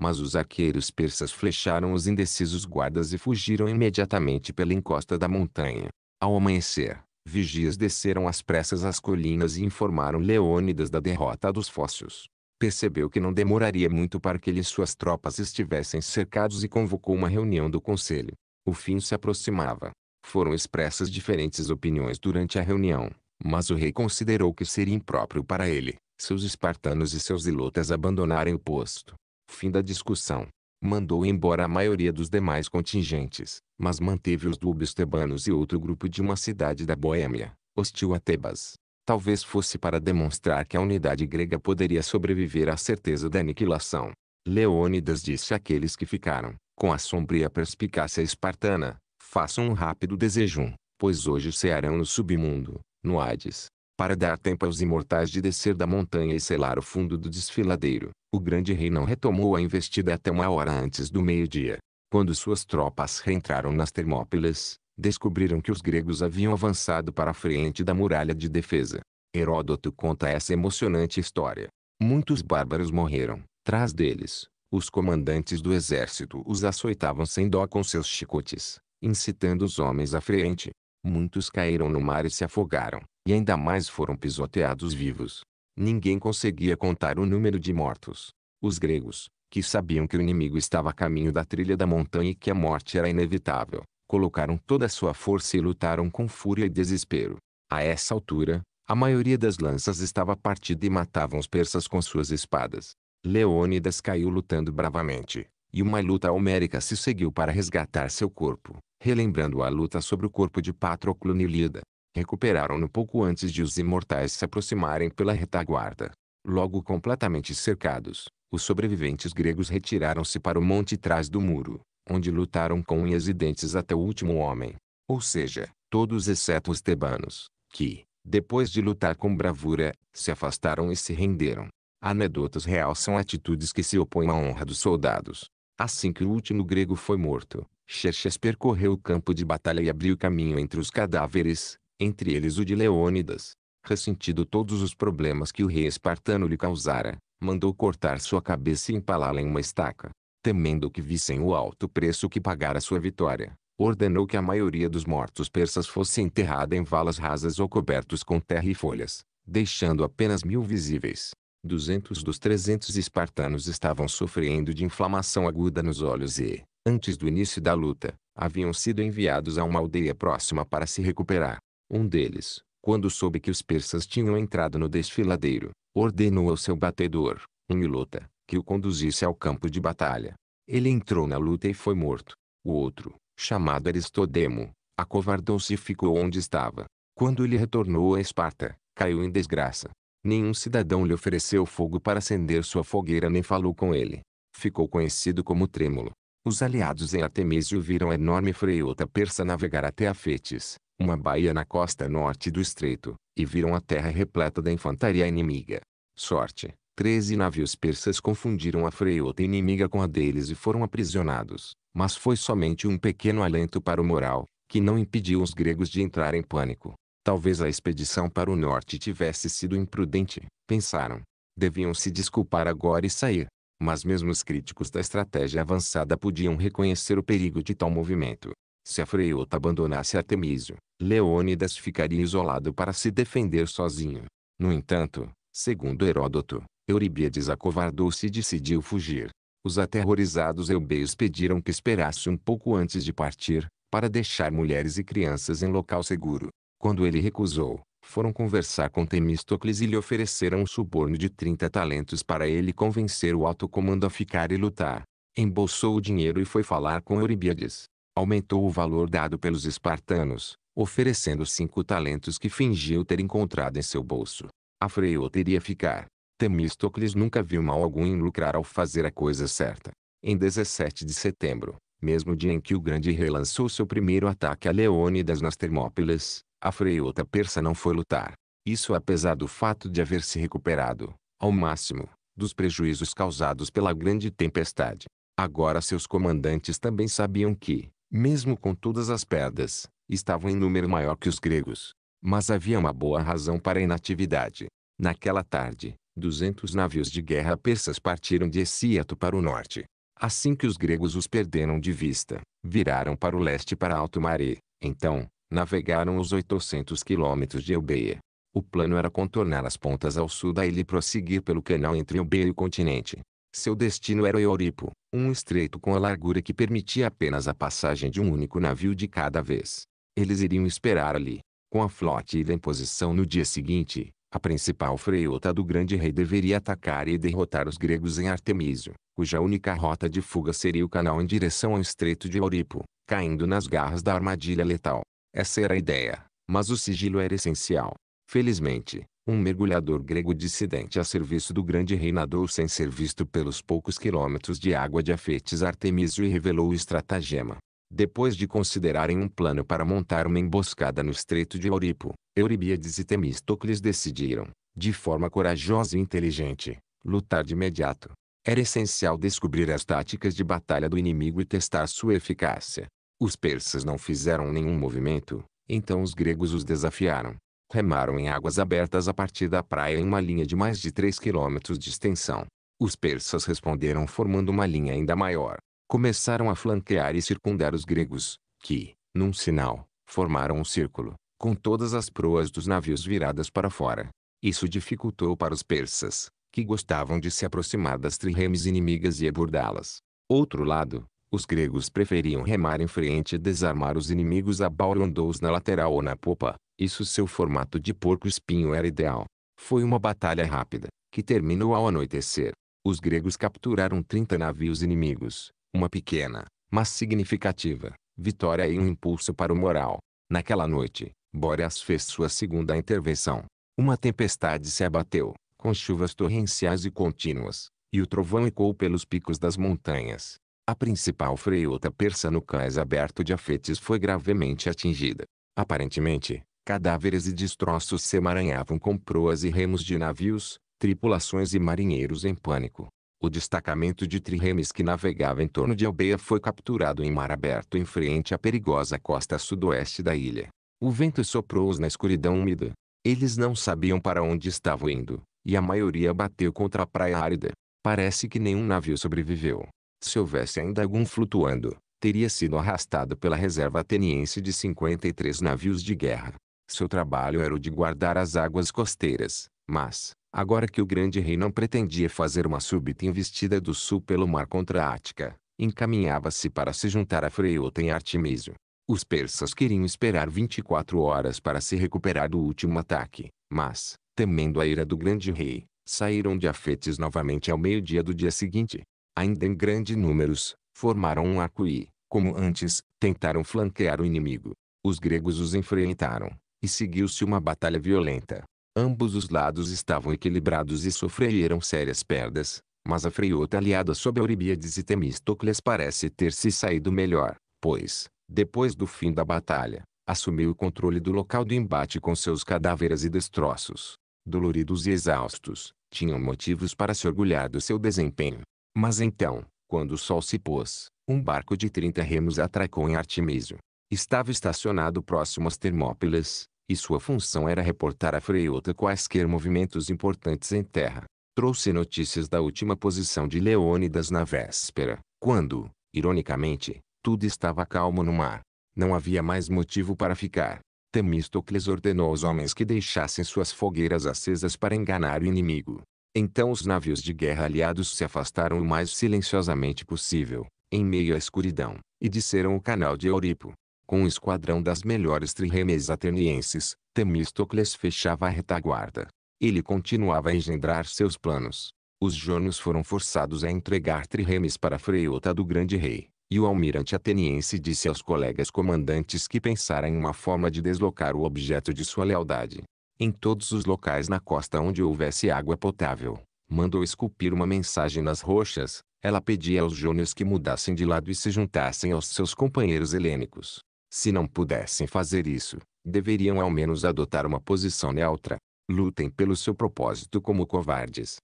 mas os arqueiros persas flecharam os indecisos guardas e fugiram imediatamente pela encosta da montanha. Ao amanhecer, vigias desceram às pressas as colinas e informaram Leônidas da derrota dos fósseos. Percebeu que não demoraria muito para que ele e suas tropas estivessem cercados e convocou uma reunião do conselho. O fim se aproximava. Foram expressas diferentes opiniões durante a reunião, mas o rei considerou que seria impróprio para ele, seus espartanos e seus ilotas abandonarem o posto. Fim da discussão. Mandou embora a maioria dos demais contingentes, mas manteve os dúbios tebanos e outro grupo de uma cidade da Boêmia, hostil a Tebas. Talvez fosse para demonstrar que a unidade grega poderia sobreviver à certeza da aniquilação. Leônidas disse àqueles que ficaram, com a sombria perspicácia espartana, façam um rápido desejum, pois hoje cearão no submundo, no Hades, para dar tempo aos imortais de descer da montanha e selar o fundo do desfiladeiro. O grande rei não retomou a investida até uma hora antes do meio-dia. Quando suas tropas reentraram nas Termópilas, descobriram que os gregos haviam avançado para a frente da muralha de defesa. Heródoto conta essa emocionante história. Muitos bárbaros morreram, trás deles, os comandantes do exército os açoitavam sem dó com seus chicotes, incitando os homens à frente. Muitos caíram no mar e se afogaram, e ainda mais foram pisoteados vivos. Ninguém conseguia contar o número de mortos. Os gregos, que sabiam que o inimigo estava a caminho da trilha da montanha e que a morte era inevitável, colocaram toda a sua força e lutaram com fúria e desespero. A essa altura, a maioria das lanças estava partida e matavam os persas com suas espadas. Leônidas caiu lutando bravamente, e uma luta homérica se seguiu para resgatar seu corpo, relembrando a luta sobre o corpo de Patroclo Nilida. Recuperaram-no pouco antes de os imortais se aproximarem pela retaguarda. Logo completamente cercados, os sobreviventes gregos retiraram-se para o monte trás do muro, onde lutaram com unhas e dentes até o último homem. Ou seja, todos exceto os tebanos, que, depois de lutar com bravura, se afastaram e se renderam. Anedotas realçam atitudes que se opõem à honra dos soldados, Assim que o último grego foi morto, Xerxes percorreu o campo de batalha e abriu caminho entre os cadáveres, entre eles o de Leônidas. Ressentido todos os problemas que o rei espartano lhe causara, mandou cortar sua cabeça e empalá-la em uma estaca. Temendo que vissem o alto preço que pagara sua vitória, ordenou que a maioria dos mortos persas fosse enterrada em valas rasas ou cobertos com terra e folhas, deixando apenas mil visíveis. 200 dos 300 espartanos estavam sofrendo de inflamação aguda nos olhos e, antes do início da luta, haviam sido enviados a uma aldeia próxima para se recuperar. Um deles, quando soube que os persas tinham entrado no desfiladeiro, ordenou ao seu batedor, um Enilota, que o conduzisse ao campo de batalha. Ele entrou na luta e foi morto. O outro, chamado Aristodemo, acovardou-se e ficou onde estava. Quando ele retornou a Esparta, caiu em desgraça. Nenhum cidadão lhe ofereceu fogo para acender sua fogueira nem falou com ele. Ficou conhecido como Trêmulo. Os aliados em Artemísio viram a enorme freota persa navegar até Afetes, uma baía na costa norte do estreito, e viram a terra repleta da infantaria inimiga. Sorte! Treze navios persas confundiram a freota inimiga com a deles e foram aprisionados, mas foi somente um pequeno alento para o moral, que não impediu os gregos de entrar em pânico. Talvez a expedição para o norte tivesse sido imprudente, pensaram. Deviam se desculpar agora e sair. Mas mesmo os críticos da estratégia avançada podiam reconhecer o perigo de tal movimento. Se a Freiota abandonasse Artemísio, Leônidas ficaria isolado para se defender sozinho. No entanto, segundo Heródoto, Euríbiades acovardou-se e decidiu fugir. Os aterrorizados eubeus pediram que esperasse um pouco antes de partir, para deixar mulheres e crianças em local seguro. Quando ele recusou, foram conversar com Temístocles e lhe ofereceram um suborno de 30 talentos para ele convencer o alto comando a ficar e lutar. Embolsou o dinheiro e foi falar com Euribiades. Aumentou o valor dado pelos espartanos, oferecendo cinco talentos que fingiu ter encontrado em seu bolso. Afreio teria ficar. Temístocles nunca viu mal algum em lucrar ao fazer a coisa certa. Em 17 de setembro, mesmo dia em que o grande relançou seu primeiro ataque a Leônidas nas Termópilas, a Freiota persa não foi lutar. Isso apesar do fato de haver se recuperado, ao máximo, dos prejuízos causados pela grande tempestade. Agora seus comandantes também sabiam que, mesmo com todas as perdas, estavam em número maior que os gregos. Mas havia uma boa razão para a inatividade. Naquela tarde, 200 navios de guerra persas partiram de Esciato para o norte. Assim que os gregos os perderam de vista, viraram para o leste para alto e, Então, Navegaram os 800 quilômetros de Eubeia. O plano era contornar as pontas ao sul da ilha e prosseguir pelo canal entre Eubeia e o continente. Seu destino era Euripo, um estreito com a largura que permitia apenas a passagem de um único navio de cada vez. Eles iriam esperar ali, com a flotilha em posição no dia seguinte, a principal freota do grande rei deveria atacar e derrotar os gregos em Artemísio, cuja única rota de fuga seria o canal em direção ao estreito de Euripo, caindo nas garras da armadilha letal. Essa era a ideia, mas o sigilo era essencial. Felizmente, um mergulhador grego dissidente a serviço do grande rei nadou sem ser visto pelos poucos quilômetros de água de Afetes Artemísio e revelou o estratagema. Depois de considerarem um plano para montar uma emboscada no estreito de Euripo, Euribiades e Temistocles decidiram, de forma corajosa e inteligente, lutar de imediato. Era essencial descobrir as táticas de batalha do inimigo e testar sua eficácia. Os persas não fizeram nenhum movimento, então os gregos os desafiaram. Remaram em águas abertas a partir da praia em uma linha de mais de 3 quilômetros de extensão. Os persas responderam formando uma linha ainda maior. Começaram a flanquear e circundar os gregos, que, num sinal, formaram um círculo, com todas as proas dos navios viradas para fora. Isso dificultou para os persas, que gostavam de se aproximar das triremes inimigas e abordá-las. Outro lado, os gregos preferiam remar em frente e desarmar os inimigos abaurando-os na lateral ou na popa. Isso seu formato de porco-espinho era ideal. Foi uma batalha rápida, que terminou ao anoitecer. Os gregos capturaram 30 navios inimigos, uma pequena, mas significativa, vitória e um impulso para o moral. Naquela noite, Boreas fez sua segunda intervenção. Uma tempestade se abateu, com chuvas torrenciais e contínuas, e o trovão ecoou pelos picos das montanhas, a principal freota persa no cais aberto de Afetes foi gravemente atingida. Aparentemente, cadáveres e destroços se emaranhavam com proas e remos de navios, tripulações e marinheiros em pânico. O destacamento de triremes que navegava em torno de Albeia foi capturado em mar aberto em frente à perigosa costa sudoeste da ilha. O vento soprou-os na escuridão úmida. Eles não sabiam para onde estavam indo, e a maioria bateu contra a praia árida. Parece que nenhum navio sobreviveu. Se houvesse ainda algum flutuando, teria sido arrastado pela reserva ateniense de 53 navios de guerra. Seu trabalho era o de guardar as águas costeiras, mas, agora que o grande rei não pretendia fazer uma súbita investida do sul pelo mar contra a Ática, encaminhava-se para se juntar a Freiota em Artemísio. Os persas queriam esperar 24 horas para se recuperar do último ataque, mas, temendo a ira do grande rei, saíram de Afetes novamente ao meio-dia do dia seguinte ainda em grande números, formaram um arco e, Como antes, tentaram flanquear o inimigo. Os gregos os enfrentaram, e seguiu-se uma batalha violenta. Ambos os lados estavam equilibrados e sofreram sérias perdas, mas a freiota aliada sob Euribiades e Temistocles parece ter se saído melhor, pois, depois do fim da batalha, assumiu o controle do local do embate com seus cadáveres e destroços. Doloridos e exaustos, tinham motivos para se orgulhar do seu desempenho. Mas então, quando o sol se pôs, um barco de 30 remos atracou em Artemísio. Estava estacionado próximo às Termópilas, e sua função era reportar a Freiota quaisquer movimentos importantes em terra. Trouxe notícias da última posição de Leônidas na véspera, quando, ironicamente, tudo estava calmo no mar. Não havia mais motivo para ficar. Temístocles ordenou aos homens que deixassem suas fogueiras acesas para enganar o inimigo. Então os navios de guerra aliados se afastaram o mais silenciosamente possível, em meio à escuridão, e desceram o canal de Euripo. Com um esquadrão das melhores triremes atenienses, Temístocles fechava a retaguarda. Ele continuava a engendrar seus planos. Os jônios foram forçados a entregar triremes para a Freiota do grande rei, e o almirante ateniense disse aos colegas comandantes que pensara em uma forma de deslocar o objeto de sua lealdade em todos os locais na costa onde houvesse água potável. Mandou esculpir uma mensagem nas rochas. Ela pedia aos jônios que mudassem de lado e se juntassem aos seus companheiros helênicos. Se não pudessem fazer isso, deveriam ao menos adotar uma posição neutra. Lutem pelo seu propósito como covardes.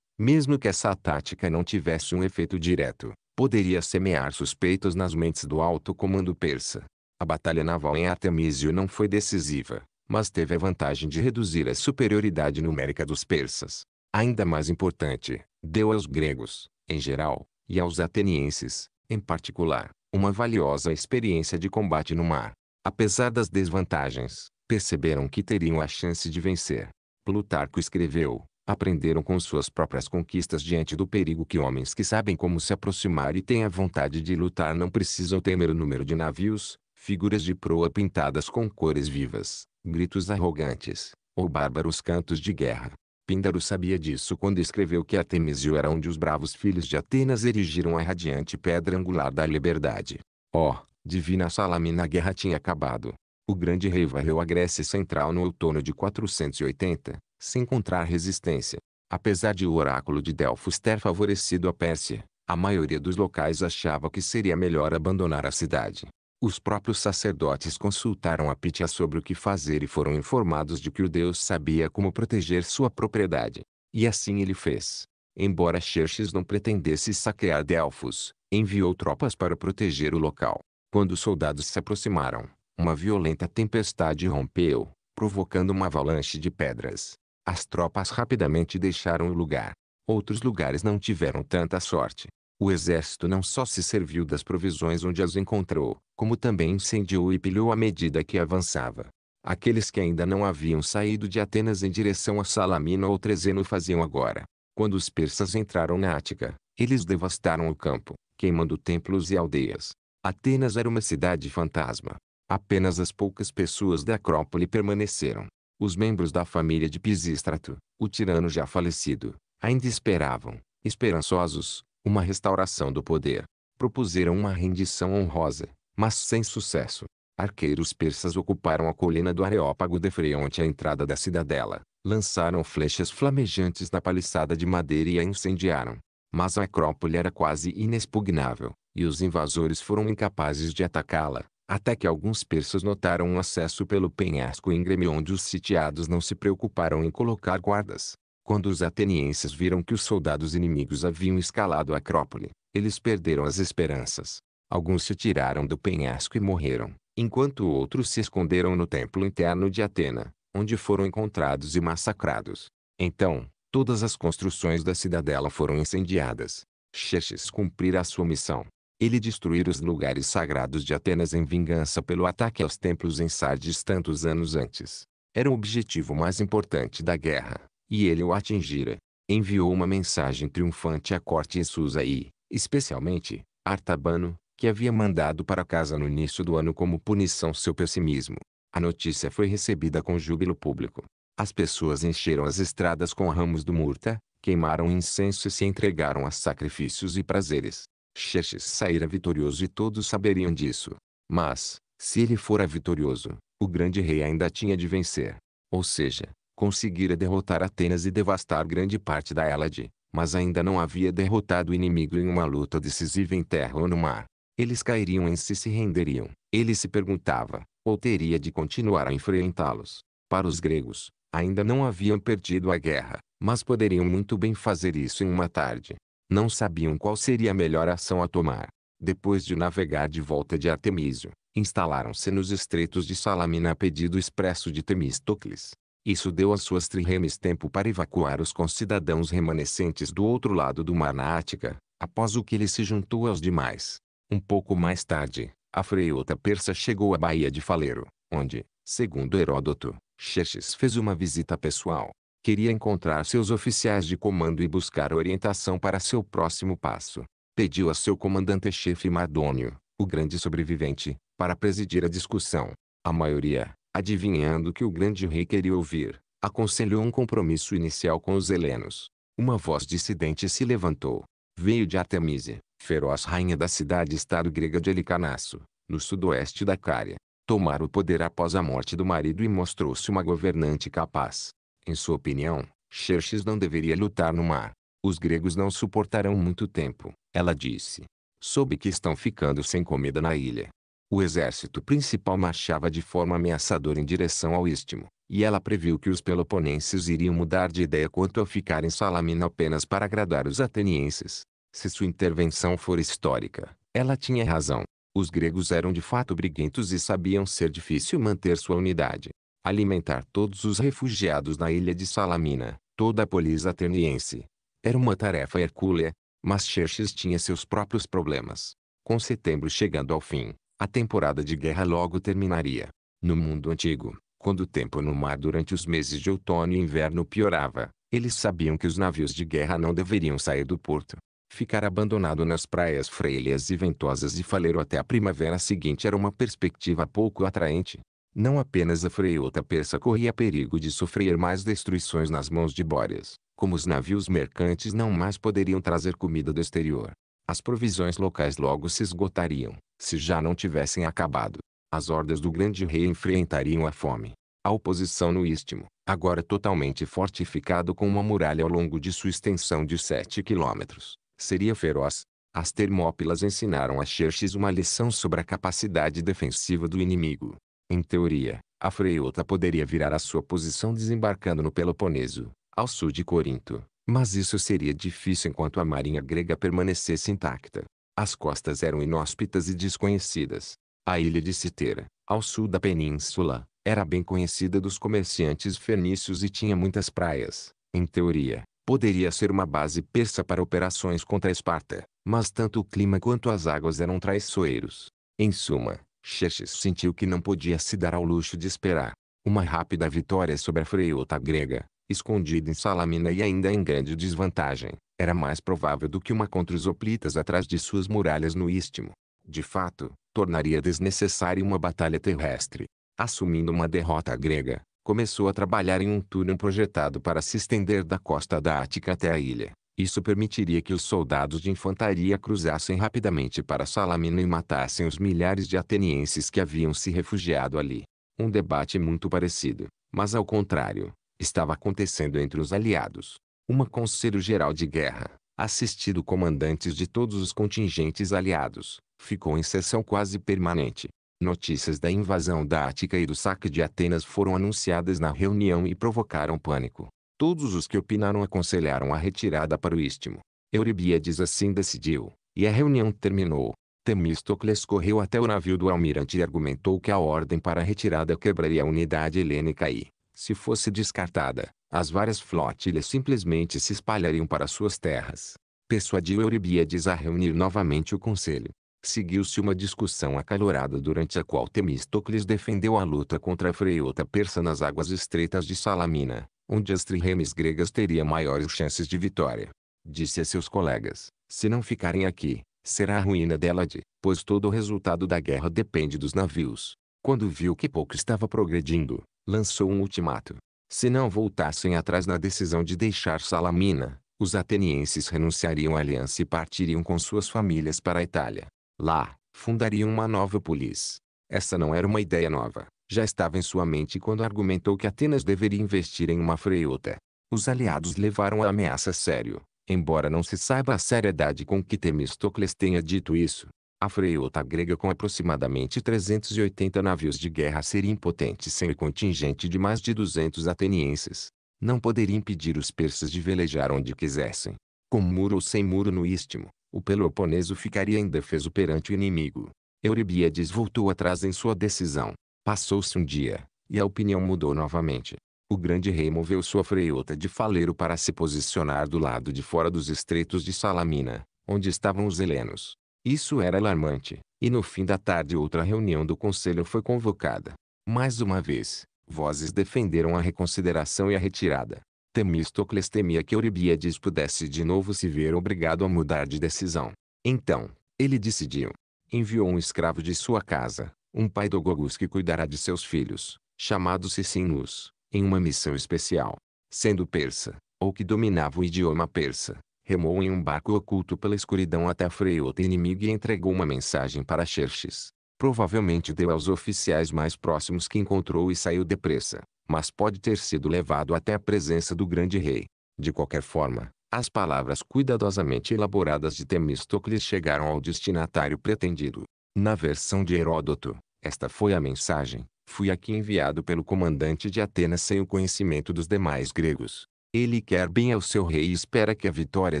Mesmo que essa tática não tivesse um efeito direto, poderia semear suspeitas nas mentes do alto comando persa. A batalha naval em Artemísio não foi decisiva, mas teve a vantagem de reduzir a superioridade numérica dos persas. Ainda mais importante, deu aos gregos, em geral, e aos atenienses, em particular, uma valiosa experiência de combate no mar. Apesar das desvantagens, perceberam que teriam a chance de vencer. Plutarco escreveu: aprenderam com suas próprias conquistas diante do perigo que homens que sabem como se aproximar e têm a vontade de lutar não precisam temer o número de navios, figuras de proa pintadas com cores vivas, gritos arrogantes, ou bárbaros cantos de guerra. Píndaro sabia disso quando escreveu que Artemisio era onde os bravos filhos de Atenas erigiram a radiante pedra angular da liberdade. Ó, oh, divina Salamina a guerra tinha acabado. O grande rei varreu a Grécia Central no outono de 480, sem encontrar resistência. Apesar de o oráculo de Delfos ter favorecido a Pérsia, a maioria dos locais achava que seria melhor abandonar a cidade. Os próprios sacerdotes consultaram a Pitya sobre o que fazer e foram informados de que o deus sabia como proteger sua propriedade. E assim ele fez. Embora Xerxes não pretendesse saquear Delfos, enviou tropas para proteger o local. Quando os soldados se aproximaram, uma violenta tempestade rompeu, provocando uma avalanche de pedras. As tropas rapidamente deixaram o lugar. Outros lugares não tiveram tanta sorte. O exército não só se serviu das provisões onde as encontrou, como também incendiou e pilhou à medida que avançava. Aqueles que ainda não haviam saído de Atenas em direção a Salamina ou Trezeno faziam agora. Quando os persas entraram na Ática, eles devastaram o campo, queimando templos e aldeias. Atenas era uma cidade fantasma. Apenas as poucas pessoas da Acrópole permaneceram. Os membros da família de Pisístrato, o tirano já falecido, ainda esperavam, esperançosos, uma restauração do poder. Propuseram uma rendição honrosa, mas sem sucesso. Arqueiros persas ocuparam a colina do Areópago de Freonte à entrada da cidadela, lançaram flechas flamejantes na paliçada de madeira e a incendiaram. Mas a acrópole era quase inexpugnável, e os invasores foram incapazes de atacá-la, até que alguns persas notaram um acesso pelo penhasco íngreme onde os sitiados não se preocuparam em colocar guardas. Quando os atenienses viram que os soldados inimigos haviam escalado a Acrópole, eles perderam as esperanças. Alguns se tiraram do penhasco e morreram, enquanto outros se esconderam no templo interno de Atena, onde foram encontrados e massacrados. Então, todas as construções da cidadela foram incendiadas. Xerxes cumprira sua missão. Ele destruir os lugares sagrados de Atenas em vingança pelo ataque aos templos em Sardes tantos anos antes. Era o objetivo mais importante da guerra e ele o atingira. Enviou uma mensagem triunfante à corte em Susa e, especialmente, Artabano, que havia mandado para casa no início do ano como punição seu pessimismo. A notícia foi recebida com júbilo público. As pessoas encheram as estradas com ramos do murta, queimaram incenso e se entregaram a sacrifícios e prazeres. Xerxes saíra vitorioso e todos saberiam disso. Mas, se ele fora vitorioso, o grande rei ainda tinha de vencer. Ou seja, conseguira derrotar Atenas e devastar grande parte da Hélade, mas ainda não havia derrotado o inimigo em uma luta decisiva em terra ou no mar. Eles cairiam em si e se renderiam. Ele se perguntava, ou teria de continuar a enfrentá-los. Para os gregos, ainda não haviam perdido a guerra, mas poderiam muito bem fazer isso em uma tarde. Não sabiam qual seria a melhor ação a tomar. Depois de navegar de volta de Artemísio, instalaram-se nos estreitos de Salamina a pedido expresso de Temístocles. Isso deu às suas triremes tempo para evacuar os concidadãos remanescentes do outro lado do mar na Ática, após o que ele se juntou aos demais. Um pouco mais tarde, a freota persa chegou à Baía de Faleiro, onde, segundo Heródoto, Xerxes fez uma visita pessoal. Queria encontrar seus oficiais de comando e buscar orientação para seu próximo passo. Pediu a seu comandante-chefe Mardônio, o grande sobrevivente, para presidir a discussão. A maioria, adivinhando que o grande rei queria ouvir, aconselhou um compromisso inicial com os helenos. Uma voz dissidente se levantou. Veio de Artemise, feroz rainha da cidade-estado grega de Helicanácio, no sudoeste da Cária. Tomara o poder após a morte do marido e mostrou-se uma governante capaz. Em sua opinião, Xerxes não deveria lutar no mar. Os gregos não suportarão muito tempo, ela disse. Soube que estão ficando sem comida na ilha. O exército principal marchava de forma ameaçadora em direção ao istmo, e ela previu que os peloponenses iriam mudar de ideia quanto a ficar em Salamina apenas para agradar os atenienses. Se sua intervenção for histórica, ela tinha razão. Os gregos eram de fato briguentos e sabiam ser difícil manter sua unidade. Alimentar todos os refugiados na ilha de Salamina, toda a polis ateniense, era uma tarefa hercúlea, mas Xerxes tinha seus próprios problemas. Com setembro chegando ao fim, a temporada de guerra logo terminaria. No mundo antigo, quando o tempo no mar durante os meses de outono e inverno piorava, eles sabiam que os navios de guerra não deveriam sair do porto. Ficar abandonado nas praias freilhas e ventosas e faleiro até a primavera seguinte era uma perspectiva pouco atraente. Não apenas a freiota persa corria perigo de sofrer mais destruições nas mãos de Bórias, como os navios mercantes não mais poderiam trazer comida do exterior, as provisões locais logo se esgotariam, se já não tivessem acabado. As hordas do grande rei enfrentariam a fome. A oposição no istmo, agora totalmente fortificado com uma muralha ao longo de sua extensão de 7 quilômetros, seria feroz. As Termópilas ensinaram a Xerxes uma lição sobre a capacidade defensiva do inimigo. Em teoria, a Freiota poderia virar a sua posição desembarcando no Peloponeso, ao sul de Corinto, mas isso seria difícil enquanto a marinha grega permanecesse intacta. As costas eram inóspitas e desconhecidas. A ilha de Citera, ao sul da península, era bem conhecida dos comerciantes fenícios e tinha muitas praias. Em teoria, poderia ser uma base persa para operações contra Esparta, mas tanto o clima quanto as águas eram traiçoeiros. Em suma, Xerxes sentiu que não podia se dar ao luxo de esperar. Uma rápida vitória sobre a frota grega, escondido em Salamina e ainda em grande desvantagem, era mais provável do que uma contra os hoplitas atrás de suas muralhas no Istmo. De fato, tornaria desnecessária uma batalha terrestre. Assumindo uma derrota grega, começou a trabalhar em um túnel projetado para se estender da costa da Ática até a ilha. Isso permitiria que os soldados de infantaria cruzassem rapidamente para Salamina e matassem os milhares de atenienses que haviam se refugiado ali. Um debate muito parecido, mas ao contrário, estava acontecendo entre os aliados. Uma Conselho Geral de Guerra, assistido comandantes de todos os contingentes aliados, ficou em sessão quase permanente. Notícias da invasão da Ática e do saque de Atenas foram anunciadas na reunião e provocaram pânico. Todos os que opinaram aconselharam a retirada para o istmo. Euribiades assim decidiu, e a reunião terminou. Temístocles correu até o navio do almirante e argumentou que a ordem para a retirada quebraria a unidade helênica e, se fosse descartada, as várias flotilhas simplesmente se espalhariam para suas terras. Persuadiu Euribiades a reunir novamente o conselho. Seguiu-se uma discussão acalorada durante a qual Temistocles defendeu a luta contra a freota persa nas águas estreitas de Salamina, onde as triremes gregas teriam maiores chances de vitória. Disse a seus colegas, se não ficarem aqui, será a ruína dela de, pois todo o resultado da guerra depende dos navios. Quando viu que pouco estava progredindo, lançou um ultimato. Se não voltassem atrás na decisão de deixar Salamina, os atenienses renunciariam à aliança e partiriam com suas famílias para a Itália. Lá, fundariam uma nova polis. Essa não era uma ideia nova. Já estava em sua mente quando argumentou que Atenas deveria investir em uma freuta. Os aliados levaram a ameaça a sério, embora não se saiba a seriedade com que Temistocles tenha dito isso. A freiota grega com aproximadamente 380 navios de guerra seria impotente sem o contingente de mais de 200 atenienses. Não poderia impedir os persas de velejar onde quisessem. Com muro ou sem muro no istmo, o Peloponeso ficaria indefeso perante o inimigo. Euribiades voltou atrás em sua decisão. Passou-se um dia, e a opinião mudou novamente. O grande rei moveu sua freota de faleiro para se posicionar do lado de fora dos estreitos de Salamina, onde estavam os helenos. Isso era alarmante, e no fim da tarde outra reunião do conselho foi convocada. Mais uma vez, vozes defenderam a reconsideração e a retirada. Temistocles temia que Euribiades pudesse de novo se ver obrigado a mudar de decisão. Então, ele decidiu. Enviou um escravo de sua casa, um pai do Gogus que cuidará de seus filhos, chamado Sinus, em uma missão especial. Sendo persa, ou que dominava o idioma persa, remou em um barco oculto pela escuridão até a frota inimiga e entregou uma mensagem para Xerxes. Provavelmente deu aos oficiais mais próximos que encontrou e saiu depressa, mas pode ter sido levado até a presença do grande rei. De qualquer forma, as palavras cuidadosamente elaboradas de Temístocles chegaram ao destinatário pretendido. Na versão de Heródoto, esta foi a mensagem: Fui aqui enviado pelo comandante de Atenas sem o conhecimento dos demais gregos. Ele quer bem ao seu rei e espera que a vitória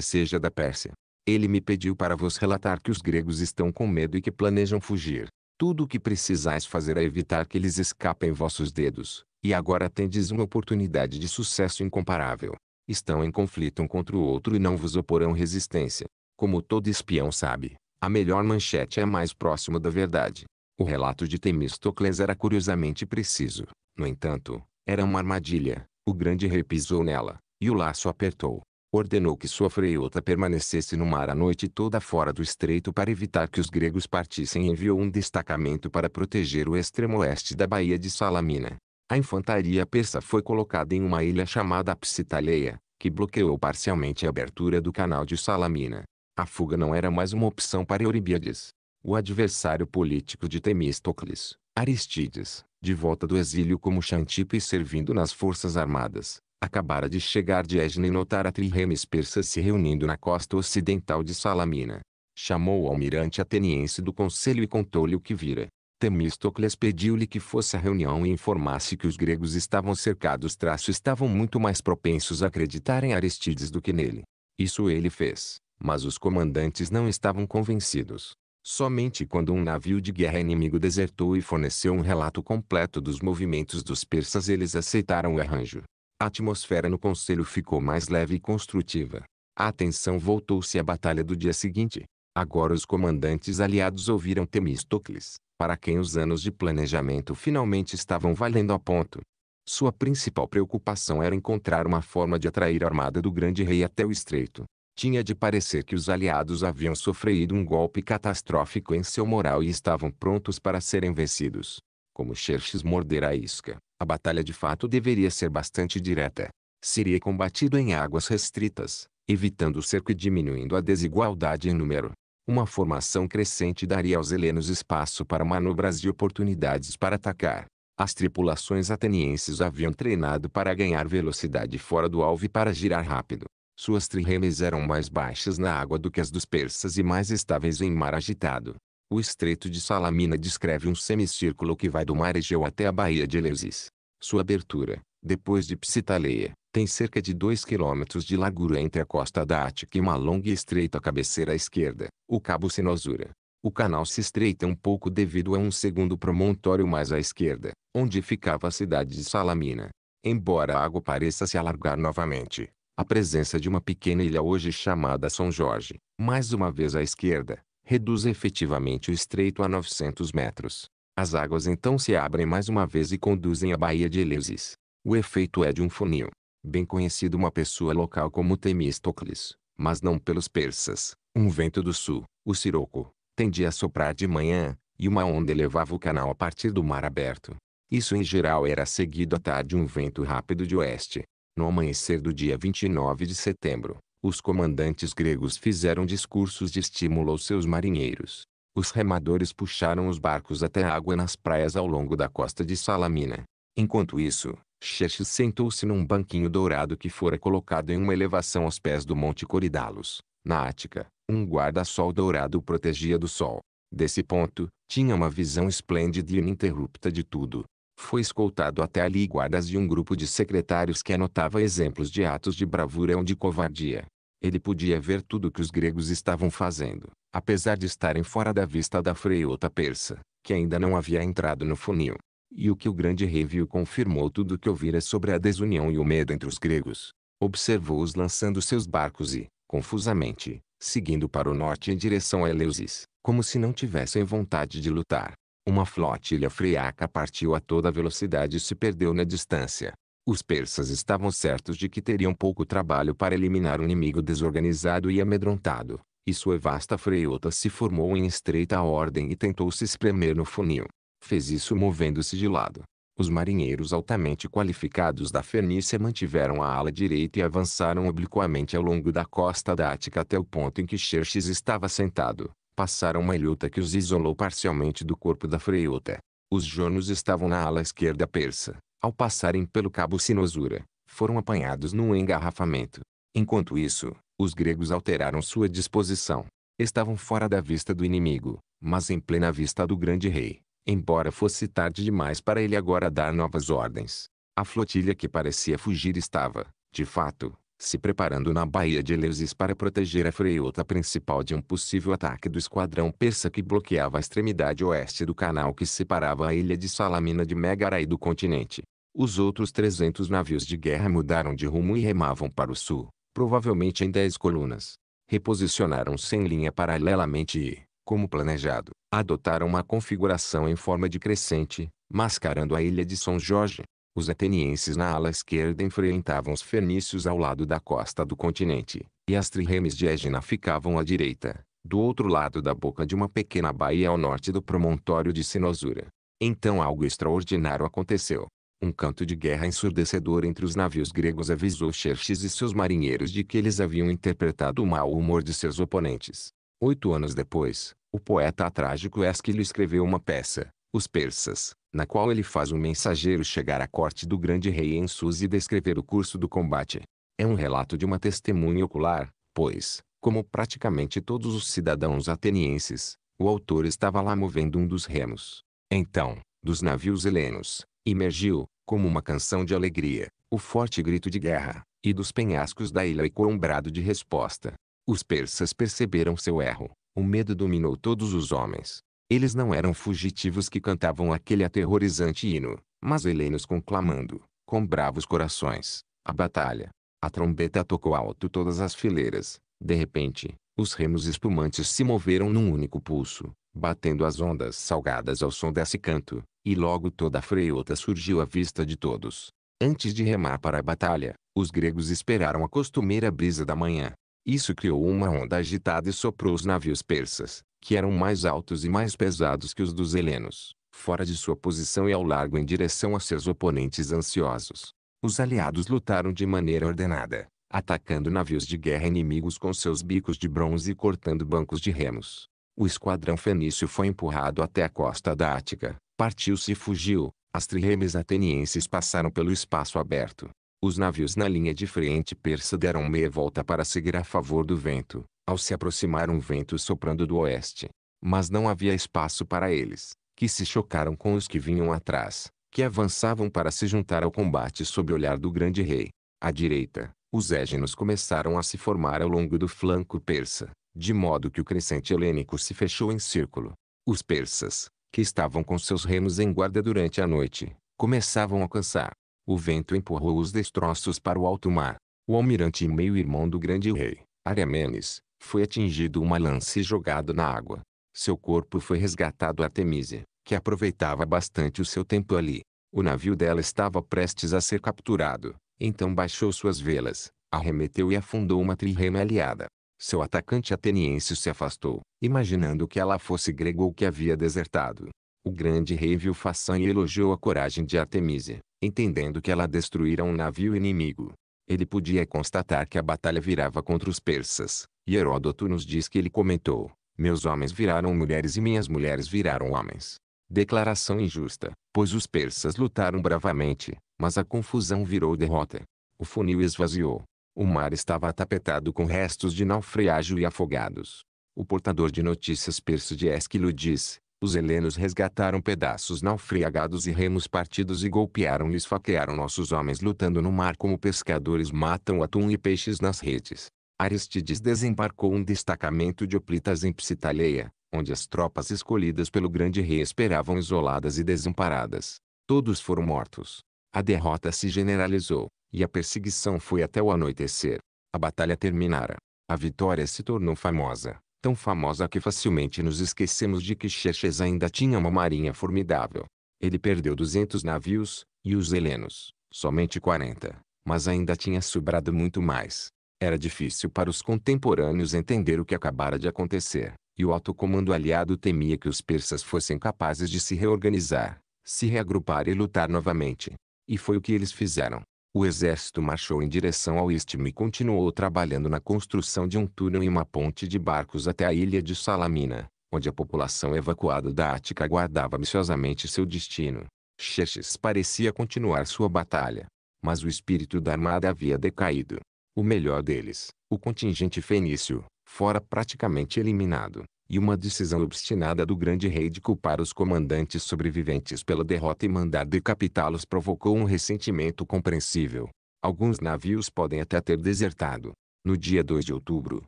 seja da Pérsia. Ele me pediu para vos relatar que os gregos estão com medo e que planejam fugir. Tudo o que precisais fazer é evitar que eles escapem vossos dedos, e agora tendes uma oportunidade de sucesso incomparável. Estão em conflito um contra o outro e não vos oporão resistência. Como todo espião sabe, a melhor manchete é a mais próxima da verdade. O relato de Temistocles era curiosamente preciso. No entanto, era uma armadilha. O grande rei pisou nela. E o laço apertou. Ordenou que sua freiota permanecesse no mar a noite toda fora do estreito para evitar que os gregos partissem e enviou um destacamento para proteger o extremo oeste da Baía de Salamina. A infantaria persa foi colocada em uma ilha chamada Psitaleia, que bloqueou parcialmente a abertura do canal de Salamina. A fuga não era mais uma opção para Euríbiades. O adversário político de Temístocles, Aristides, de volta do exílio como Xantipo e servindo nas forças armadas, acabara de chegar de Égina e notara triremes persas se reunindo na costa ocidental de Salamina. Chamou o almirante ateniense do conselho e contou-lhe o que vira. Temístocles pediu-lhe que fosse à reunião e informasse que os gregos estavam cercados traço estavam muito mais propensos a acreditar em Aristides do que nele. Isso ele fez, mas os comandantes não estavam convencidos. Somente quando um navio de guerra inimigo desertou e forneceu um relato completo dos movimentos dos persas eles aceitaram o arranjo. A atmosfera no conselho ficou mais leve e construtiva. A atenção voltou-se à batalha do dia seguinte. Agora os comandantes aliados ouviram Temístocles, para quem os anos de planejamento finalmente estavam valendo a ponto. Sua principal preocupação era encontrar uma forma de atrair a armada do grande rei até o estreito. Tinha de parecer que os aliados haviam sofrido um golpe catastrófico em seu moral e estavam prontos para serem vencidos. Como Xerxes morder a isca, a batalha de fato deveria ser bastante direta. Seria combatido em águas restritas, evitando o cerco e diminuindo a desigualdade em número. Uma formação crescente daria aos helenos espaço para manobras e oportunidades para atacar. As tripulações atenienses haviam treinado para ganhar velocidade fora do alvo e para girar rápido. Suas triremes eram mais baixas na água do que as dos persas e mais estáveis em mar agitado. O Estreito de Salamina descreve um semicírculo que vai do mar Egeu até a Baía de Eleusis. Sua abertura, depois de Psitaleia, tem cerca de 2 km de largura entre a costa da Ática e uma longa e estreita cabeceira à esquerda, o Cabo Sinosura. O canal se estreita um pouco devido a um segundo promontório mais à esquerda, onde ficava a cidade de Salamina. Embora a água pareça se alargar novamente, a presença de uma pequena ilha hoje chamada São Jorge, mais uma vez à esquerda, reduz efetivamente o estreito a 900 metros. As águas então se abrem mais uma vez e conduzem à Baía de Eleusis. O efeito é de um funil, bem conhecido uma pessoa local como Temístocles, mas não pelos persas. Um vento do sul, o Siroco, tendia a soprar de manhã, e uma onda elevava o canal a partir do mar aberto. Isso em geral era seguido à tarde um vento rápido de oeste. No amanhecer do dia 29 de setembro, os comandantes gregos fizeram discursos de estímulo aos seus marinheiros. Os remadores puxaram os barcos até a água nas praias ao longo da costa de Salamina. Enquanto isso, Xerxes sentou-se num banquinho dourado que fora colocado em uma elevação aos pés do Monte Coridalos, na Ática. Um guarda-sol dourado o protegia do sol. Desse ponto, tinha uma visão esplêndida e ininterrupta de tudo. Foi escoltado até ali guardas de um grupo de secretários que anotava exemplos de atos de bravura ou de covardia. Ele podia ver tudo o que os gregos estavam fazendo, apesar de estarem fora da vista da freota persa, que ainda não havia entrado no funil. E o que o grande rei viu confirmou tudo o que ouvira sobre a desunião e o medo entre os gregos. Observou-os lançando seus barcos e, confusamente, seguindo para o norte em direção a Eleusis, como se não tivessem vontade de lutar. Uma flotilha friaca partiu a toda velocidade e se perdeu na distância. Os persas estavam certos de que teriam pouco trabalho para eliminar um inimigo desorganizado e amedrontado, e sua vasta freota se formou em estreita ordem e tentou se espremer no funil. Fez isso movendo-se de lado. Os marinheiros altamente qualificados da Fenícia mantiveram a ala direita e avançaram obliquamente ao longo da costa da Ática até o ponto em que Xerxes estava sentado, passaram uma ilhota que os isolou parcialmente do corpo da freiota. Os jônus estavam na ala esquerda persa. Ao passarem pelo cabo Sinosura, foram apanhados num engarrafamento. Enquanto isso, os gregos alteraram sua disposição. Estavam fora da vista do inimigo, mas em plena vista do grande rei. Embora fosse tarde demais para ele agora dar novas ordens. A flotilha que parecia fugir estava, de fato, se preparando na Baía de Eleusis para proteger a freiota principal de um possível ataque do esquadrão persa que bloqueava a extremidade oeste do canal que separava a ilha de Salamina de Megara e do continente. Os outros 300 navios de guerra mudaram de rumo e remavam para o sul, provavelmente em 10 colunas. Reposicionaram-se em linha paralelamente e, como planejado, adotaram uma configuração em forma de crescente, mascarando a ilha de São Jorge. Os atenienses na ala esquerda enfrentavam os fenícios ao lado da costa do continente, e as triremes de Égina ficavam à direita, do outro lado da boca de uma pequena baía ao norte do promontório de Sinosura. Então algo extraordinário aconteceu. Um canto de guerra ensurdecedor entre os navios gregos avisou Xerxes e seus marinheiros de que eles haviam interpretado o mau humor de seus oponentes. Oito anos depois, o poeta trágico Esquilo escreveu uma peça, Os Persas, na qual ele faz um mensageiro chegar à corte do grande rei Ensus e descrever o curso do combate. É um relato de uma testemunha ocular, pois, como praticamente todos os cidadãos atenienses, o autor estava lá movendo um dos remos. Então, dos navios helenos, emergiu, como uma canção de alegria, o forte grito de guerra, e dos penhascos da ilha ecoou um brado de resposta. Os persas perceberam seu erro, o medo dominou todos os homens, eles não eram fugitivos que cantavam aquele aterrorizante hino, mas helenos conclamando, com bravos corações, a batalha. A trombeta tocou alto todas as fileiras. De repente, os remos espumantes se moveram num único pulso, batendo as ondas salgadas ao som desse canto, e logo toda a freiota surgiu à vista de todos. Antes de remar para a batalha, os gregos esperaram a costumeira brisa da manhã. Isso criou uma onda agitada e soprou os navios persas, que eram mais altos e mais pesados que os dos helenos, fora de sua posição e ao largo em direção a seus oponentes ansiosos. Os aliados lutaram de maneira ordenada, atacando navios de guerra inimigos com seus bicos de bronze e cortando bancos de remos. O esquadrão fenício foi empurrado até a costa da Ática, partiu-se e fugiu. As triremes atenienses passaram pelo espaço aberto. Os navios na linha de frente persa deram meia volta para seguir a favor do vento, ao se aproximar um vento soprando do oeste. Mas não havia espaço para eles, que se chocaram com os que vinham atrás, que avançavam para se juntar ao combate sob o olhar do grande rei. À direita, os éginos começaram a se formar ao longo do flanco persa, de modo que o crescente helênico se fechou em círculo. Os persas, que estavam com seus remos em guarda durante a noite, começavam a cansar. O vento empurrou os destroços para o alto mar. O almirante e meio-irmão do grande rei, Ariamenes, foi atingido uma lança e jogado na água. Seu corpo foi resgatado a Temise, que aproveitava bastante o seu tempo ali. O navio dela estava prestes a ser capturado, então baixou suas velas, arremeteu e afundou uma trirrema aliada. Seu atacante ateniense se afastou, imaginando que ela fosse grego ou que havia desertado. O grande rei viu façanha e elogiou a coragem de Artemisia, entendendo que ela destruíra um navio inimigo ele podia constatar que a batalha virava contra os persas, e Heródoto nos diz que ele comentou, meus homens viraram mulheres e minhas mulheres viraram homens. Declaração injusta, pois os persas lutaram bravamente, mas a confusão virou derrota. O funil esvaziou. O mar estava tapetado com restos de naufrágio e afogados. O portador de notícias perso de Esquilo diz, os helenos resgataram pedaços naufragados e remos partidos e golpearam-lhes faquearam nossos homens lutando no mar como pescadores matam atum e peixes nas redes. Aristides desembarcou um destacamento de Oplitas em Psitaleia, onde as tropas escolhidas pelo grande rei esperavam isoladas e desamparadas. Todos foram mortos. A derrota se generalizou, e a perseguição foi até o anoitecer. A batalha terminara. A vitória se tornou famosa tão famosa que facilmente nos esquecemos de que Xerxes ainda tinha uma marinha formidável. Ele perdeu 200 navios, e os helenos, somente 40, mas ainda tinha sobrado muito mais. Era difícil para os contemporâneos entender o que acabara de acontecer, e o alto comando aliado temia que os persas fossem capazes de se reorganizar, se reagrupar e lutar novamente. E foi o que eles fizeram. O exército marchou em direção ao istmo e continuou trabalhando na construção de um túnel e uma ponte de barcos até a ilha de Salamina, onde a população evacuada da Ática aguardava ansiosamente seu destino. Xerxes parecia continuar sua batalha, mas o espírito da armada havia decaído. O melhor deles, o contingente fenício, fora praticamente eliminado e uma decisão obstinada do grande rei de culpar os comandantes sobreviventes pela derrota e mandar decapitá-los provocou um ressentimento compreensível. Alguns navios podem até ter desertado. No dia 2 de outubro,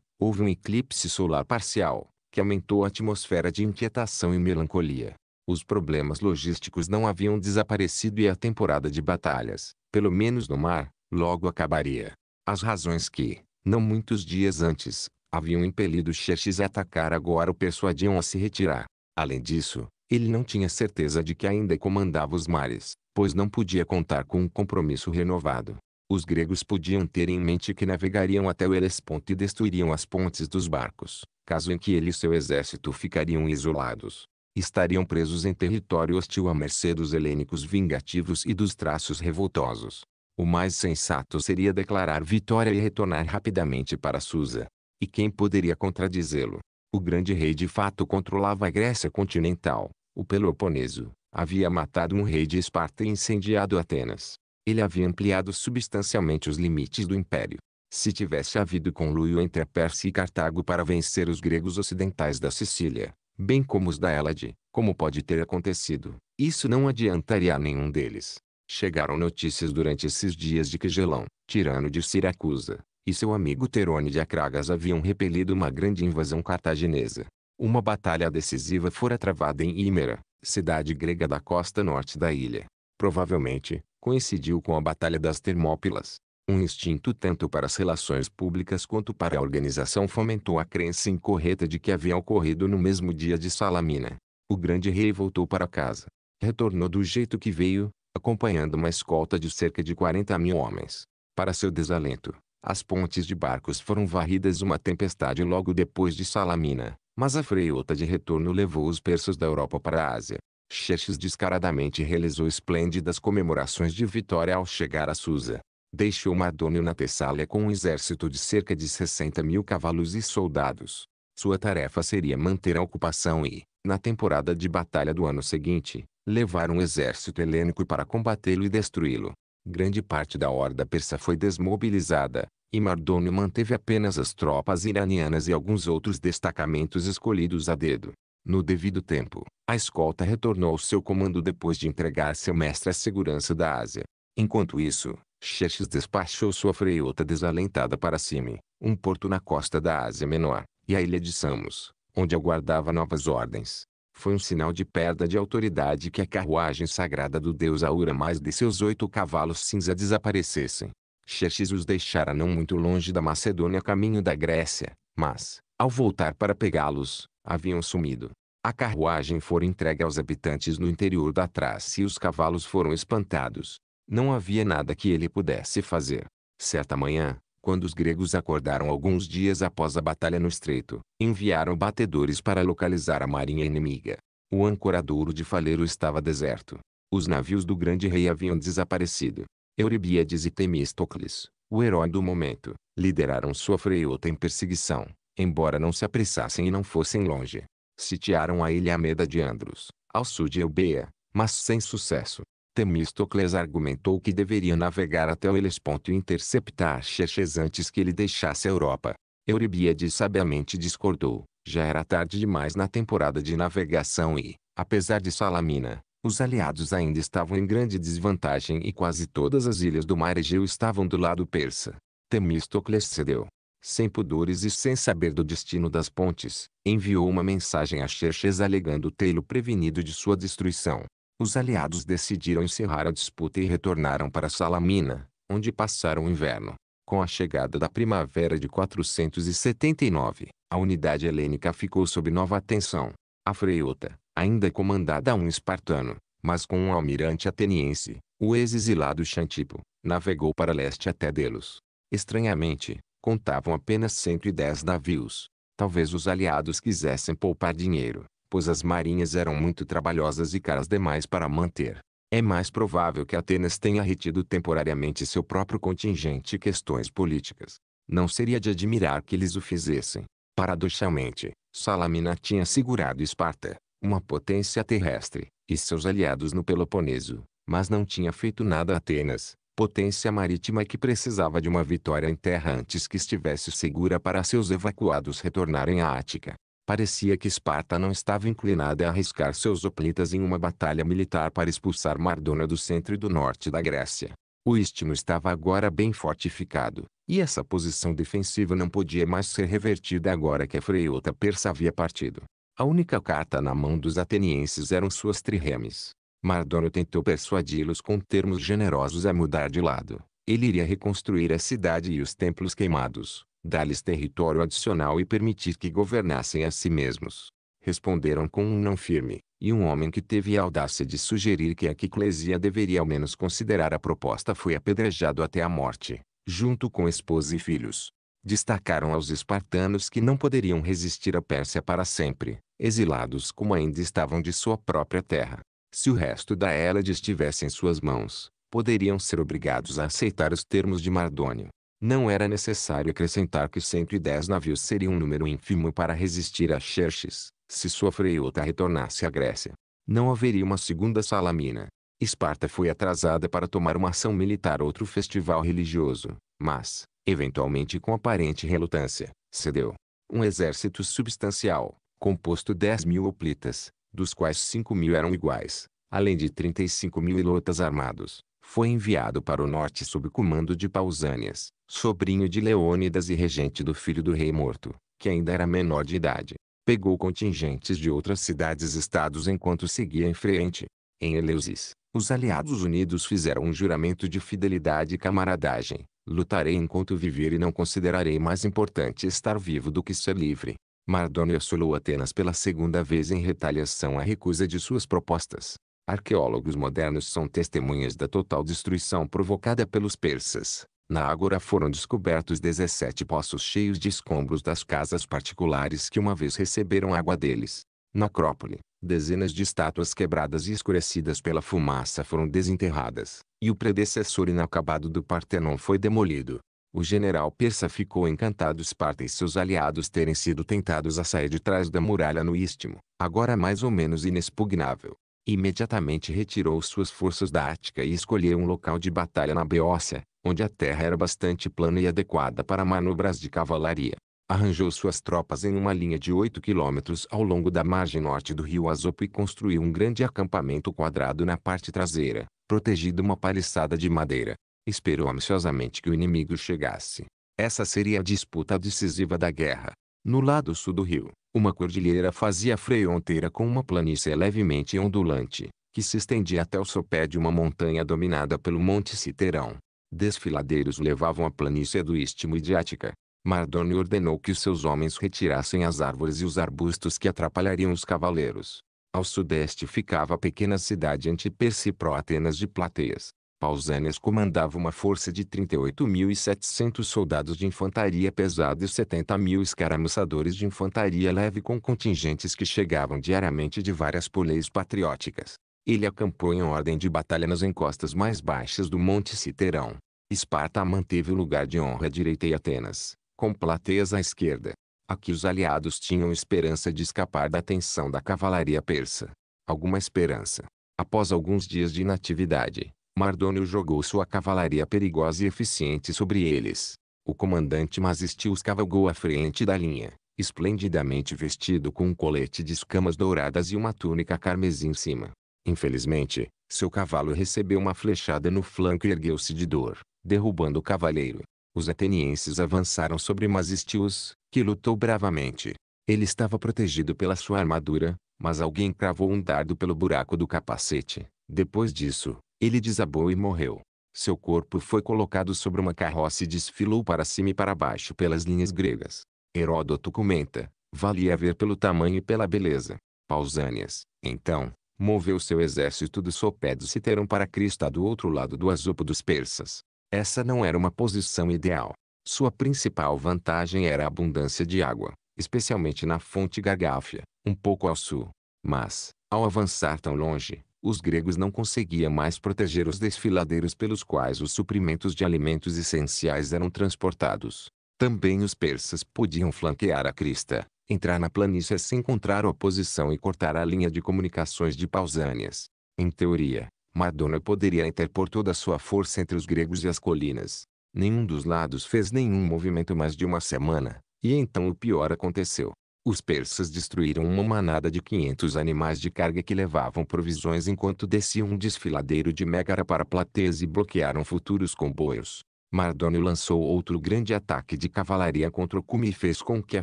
houve um eclipse solar parcial, que aumentou a atmosfera de inquietação e melancolia. Os problemas logísticos não haviam desaparecido e a temporada de batalhas, pelo menos no mar, logo acabaria. As razões que, não muitos dias antes, haviam impelido Xerxes a atacar agora o persuadiam a se retirar. Além disso, ele não tinha certeza de que ainda comandava os mares, pois não podia contar com um compromisso renovado. Os gregos podiam ter em mente que navegariam até o Helesponto e destruiriam as pontes dos barcos, caso em que ele e seu exército ficariam isolados. Estariam presos em território hostil à mercê dos helênicos vingativos e dos traços revoltosos. O mais sensato seria declarar vitória e retornar rapidamente para Susa, e quem poderia contradizê-lo? O grande rei de fato controlava a Grécia continental, o Peloponeso, havia matado um rei de Esparta e incendiado Atenas. Ele havia ampliado substancialmente os limites do império. Se tivesse havido conluio entre a Pérsia e Cartago para vencer os gregos ocidentais da Sicília, bem como os da Elade, como pode ter acontecido, isso não adiantaria a nenhum deles. Chegaram notícias durante esses dias de que Gelão, tirano de Siracusa, e seu amigo Terone de Acragas haviam repelido uma grande invasão cartaginesa. Uma batalha decisiva fora travada em Ímera, cidade grega da costa norte da ilha. Provavelmente, coincidiu com a Batalha das Termópilas. Um instinto tanto para as relações públicas quanto para a organização fomentou a crença incorreta de que havia ocorrido no mesmo dia de Salamina. O grande rei voltou para casa. Retornou do jeito que veio, acompanhando uma escolta de cerca de 40 mil homens. Para seu desalento, as pontes de barcos foram varridas uma tempestade logo depois de Salamina, mas a freota de retorno levou os persas da Europa para a Ásia. Xerxes descaradamente realizou esplêndidas comemorações de vitória ao chegar a Susa. Deixou Mardônio na Tessália com um exército de cerca de 60 mil cavalos e soldados. Sua tarefa seria manter a ocupação e, na temporada de batalha do ano seguinte, levar um exército helênico para combatê-lo e destruí-lo. Grande parte da horda persa foi desmobilizada, e Mardônio manteve apenas as tropas iranianas e alguns outros destacamentos escolhidos a dedo. No devido tempo, a escolta retornou ao seu comando depois de entregar seu mestre à segurança da Ásia. Enquanto isso, Xerxes despachou sua freota desalentada para Cime, um porto na costa da Ásia Menor, e a ilha de Samos, onde aguardava novas ordens foi um sinal de perda de autoridade que a carruagem sagrada do deus Aura mais de seus oito cavalos cinza desaparecessem. Xerxes os deixara não muito longe da Macedônia caminho da Grécia, mas, ao voltar para pegá-los, haviam sumido. A carruagem foi entregue aos habitantes no interior da Trácia e os cavalos foram espantados. Não havia nada que ele pudesse fazer. Certa manhã, quando os gregos acordaram alguns dias após a batalha no estreito, enviaram batedores para localizar a marinha inimiga. O ancoradouro de Faleiro estava deserto. Os navios do grande rei haviam desaparecido. Euribiades e Temístocles, o herói do momento, lideraram sua frota em perseguição, embora não se apressassem e não fossem longe. Sitiaram a ilha Ameda de Andros, ao sul de Eubeia, mas sem sucesso. Temístocles argumentou que deveria navegar até o Helesponto e interceptar Xerxes antes que ele deixasse a Europa. Euribíades sabiamente discordou. Já era tarde demais na temporada de navegação e, apesar de Salamina, os aliados ainda estavam em grande desvantagem e quase todas as ilhas do mar Egeu estavam do lado persa. Temístocles cedeu. Sem pudores e sem saber do destino das pontes, enviou uma mensagem a Xerxes alegando tê-lo prevenido de sua destruição. Os aliados decidiram encerrar a disputa e retornaram para Salamina, onde passaram o inverno. Com a chegada da primavera de 479, a unidade helênica ficou sob nova atenção. A Freiota, ainda comandada a um espartano, mas com um almirante ateniense, o ex-exilado Xantipo, navegou para leste até Delos. Estranhamente, contavam apenas 110 navios. Talvez os aliados quisessem poupar dinheiro, pois as marinhas eram muito trabalhosas e caras demais para manter. É mais provável que Atenas tenha retido temporariamente seu próprio contingente e questões políticas. Não seria de admirar que eles o fizessem. Paradoxalmente, Salamina tinha segurado Esparta, uma potência terrestre, e seus aliados no Peloponeso, mas não tinha feito nada a Atenas, potência marítima que precisava de uma vitória em terra antes que estivesse segura para seus evacuados retornarem à Ática. Parecia que Esparta não estava inclinada a arriscar seus hoplitas em uma batalha militar para expulsar Mardona do centro e do norte da Grécia. O istmo estava agora bem fortificado, e essa posição defensiva não podia mais ser revertida agora que a freiota persa havia partido. A única carta na mão dos atenienses eram suas triremes. Mardona tentou persuadi-los com termos generosos a mudar de lado. Ele iria reconstruir a cidade e os templos queimados, dar-lhes território adicional e permitir que governassem a si mesmos. Responderam com um não firme, e um homem que teve a audácia de sugerir que a eclesia deveria ao menos considerar a proposta foi apedrejado até a morte, junto com esposa e filhos. Destacaram aos espartanos que não poderiam resistir à Pérsia para sempre, exilados como ainda estavam de sua própria terra. Se o resto da Hélade estivesse em suas mãos, poderiam ser obrigados a aceitar os termos de Mardônio, não era necessário acrescentar que 110 navios seria um número ínfimo para resistir a Xerxes, se sua freiota retornasse à Grécia. Não haveria uma segunda Salamina. Esparta foi atrasada para tomar uma ação militar outro festival religioso, mas, eventualmente com aparente relutância, cedeu. Um exército substancial, composto 10 mil hoplitas, dos quais 5 mil eram iguais, além de 35 mil ilotas armados, foi enviado para o norte sob o comando de Pausânias, sobrinho de Leônidas e regente do filho do rei morto, que ainda era menor de idade. Pegou contingentes de outras cidades-estados enquanto seguia em frente. Em Eleusis, os aliados unidos fizeram um juramento de fidelidade e camaradagem. Lutarei enquanto viver e não considerarei mais importante estar vivo do que ser livre. Mardônio assolou Atenas pela segunda vez em retaliação à recusa de suas propostas. Arqueólogos modernos são testemunhas da total destruição provocada pelos persas. Na Ágora foram descobertos 17 poços cheios de escombros das casas particulares que uma vez receberam água deles. Na Acrópole, dezenas de estátuas quebradas e escurecidas pela fumaça foram desenterradas, e o predecessor inacabado do Partenon foi demolido. O general persa ficou encantado Esparta e seus aliados terem sido tentados a sair de trás da muralha no istmo, agora mais ou menos inexpugnável. Imediatamente retirou suas forças da Ática e escolheu um local de batalha na Beócia, onde a terra era bastante plana e adequada para manobras de cavalaria. Arranjou suas tropas em uma linha de 8 quilômetros ao longo da margem norte do rio Azopo e construiu um grande acampamento quadrado na parte traseira, protegido uma paliçada de madeira. Esperou ansiosamente que o inimigo chegasse. Essa seria a disputa decisiva da guerra. No lado sul do rio, uma cordilheira fazia fronteira com uma planície levemente ondulante, que se estendia até o sopé de uma montanha dominada pelo Monte Citerão. Desfiladeiros levavam a planície do istmo idiática. Mardoni ordenou que seus homens retirassem as árvores e os arbustos que atrapalhariam os cavaleiros. Ao sudeste ficava a pequena cidade antipercipro Atenas de Plateias, Pausânias comandava uma força de 38.700 soldados de infantaria pesada e 70 mil escaramuçadores de infantaria leve com contingentes que chegavam diariamente de várias poleias patrióticas. Ele acampou em ordem de batalha nas encostas mais baixas do Monte Citerão. Esparta manteve o lugar de honra à direita e Atenas, com plateias à esquerda. Aqui os aliados tinham esperança de escapar da atenção da cavalaria persa. Alguma esperança. Após alguns dias de inatividade, Mardônio jogou sua cavalaria perigosa e eficiente sobre eles. O comandante Masistius cavalgou à frente da linha, esplendidamente vestido com um colete de escamas douradas e uma túnica carmesim em cima. Infelizmente, seu cavalo recebeu uma flechada no flanco e ergueu-se de dor, derrubando o cavaleiro. Os atenienses avançaram sobre Masistius, que lutou bravamente. Ele estava protegido pela sua armadura, mas alguém cravou um dardo pelo buraco do capacete. Depois disso, ele desabou e morreu. Seu corpo foi colocado sobre uma carroça e desfilou para cima e para baixo pelas linhas gregas. Heródoto comenta, valia ver pelo tamanho e pela beleza. Pausânias, então, moveu seu exército do Sopédos e Terão para Crista do outro lado do Azopo dos persas. Essa não era uma posição ideal. Sua principal vantagem era a abundância de água, especialmente na fonte Gargáfia, um pouco ao sul. Mas, ao avançar tão longe, os gregos não conseguiam mais proteger os desfiladeiros pelos quais os suprimentos de alimentos essenciais eram transportados. Também os persas podiam flanquear a crista, entrar na planície sem encontrar oposição e cortar a linha de comunicações de Pausânias. Em teoria, Madona poderia interpor toda a sua força entre os gregos e as colinas. Nenhum dos lados fez nenhum movimento mais de uma semana, e então o pior aconteceu. Os persas destruíram uma manada de 500 animais de carga que levavam provisões enquanto desciam um desfiladeiro de Megara para Plateia e bloquearam futuros comboios. Mardônio lançou outro grande ataque de cavalaria contra o Cume e fez com que a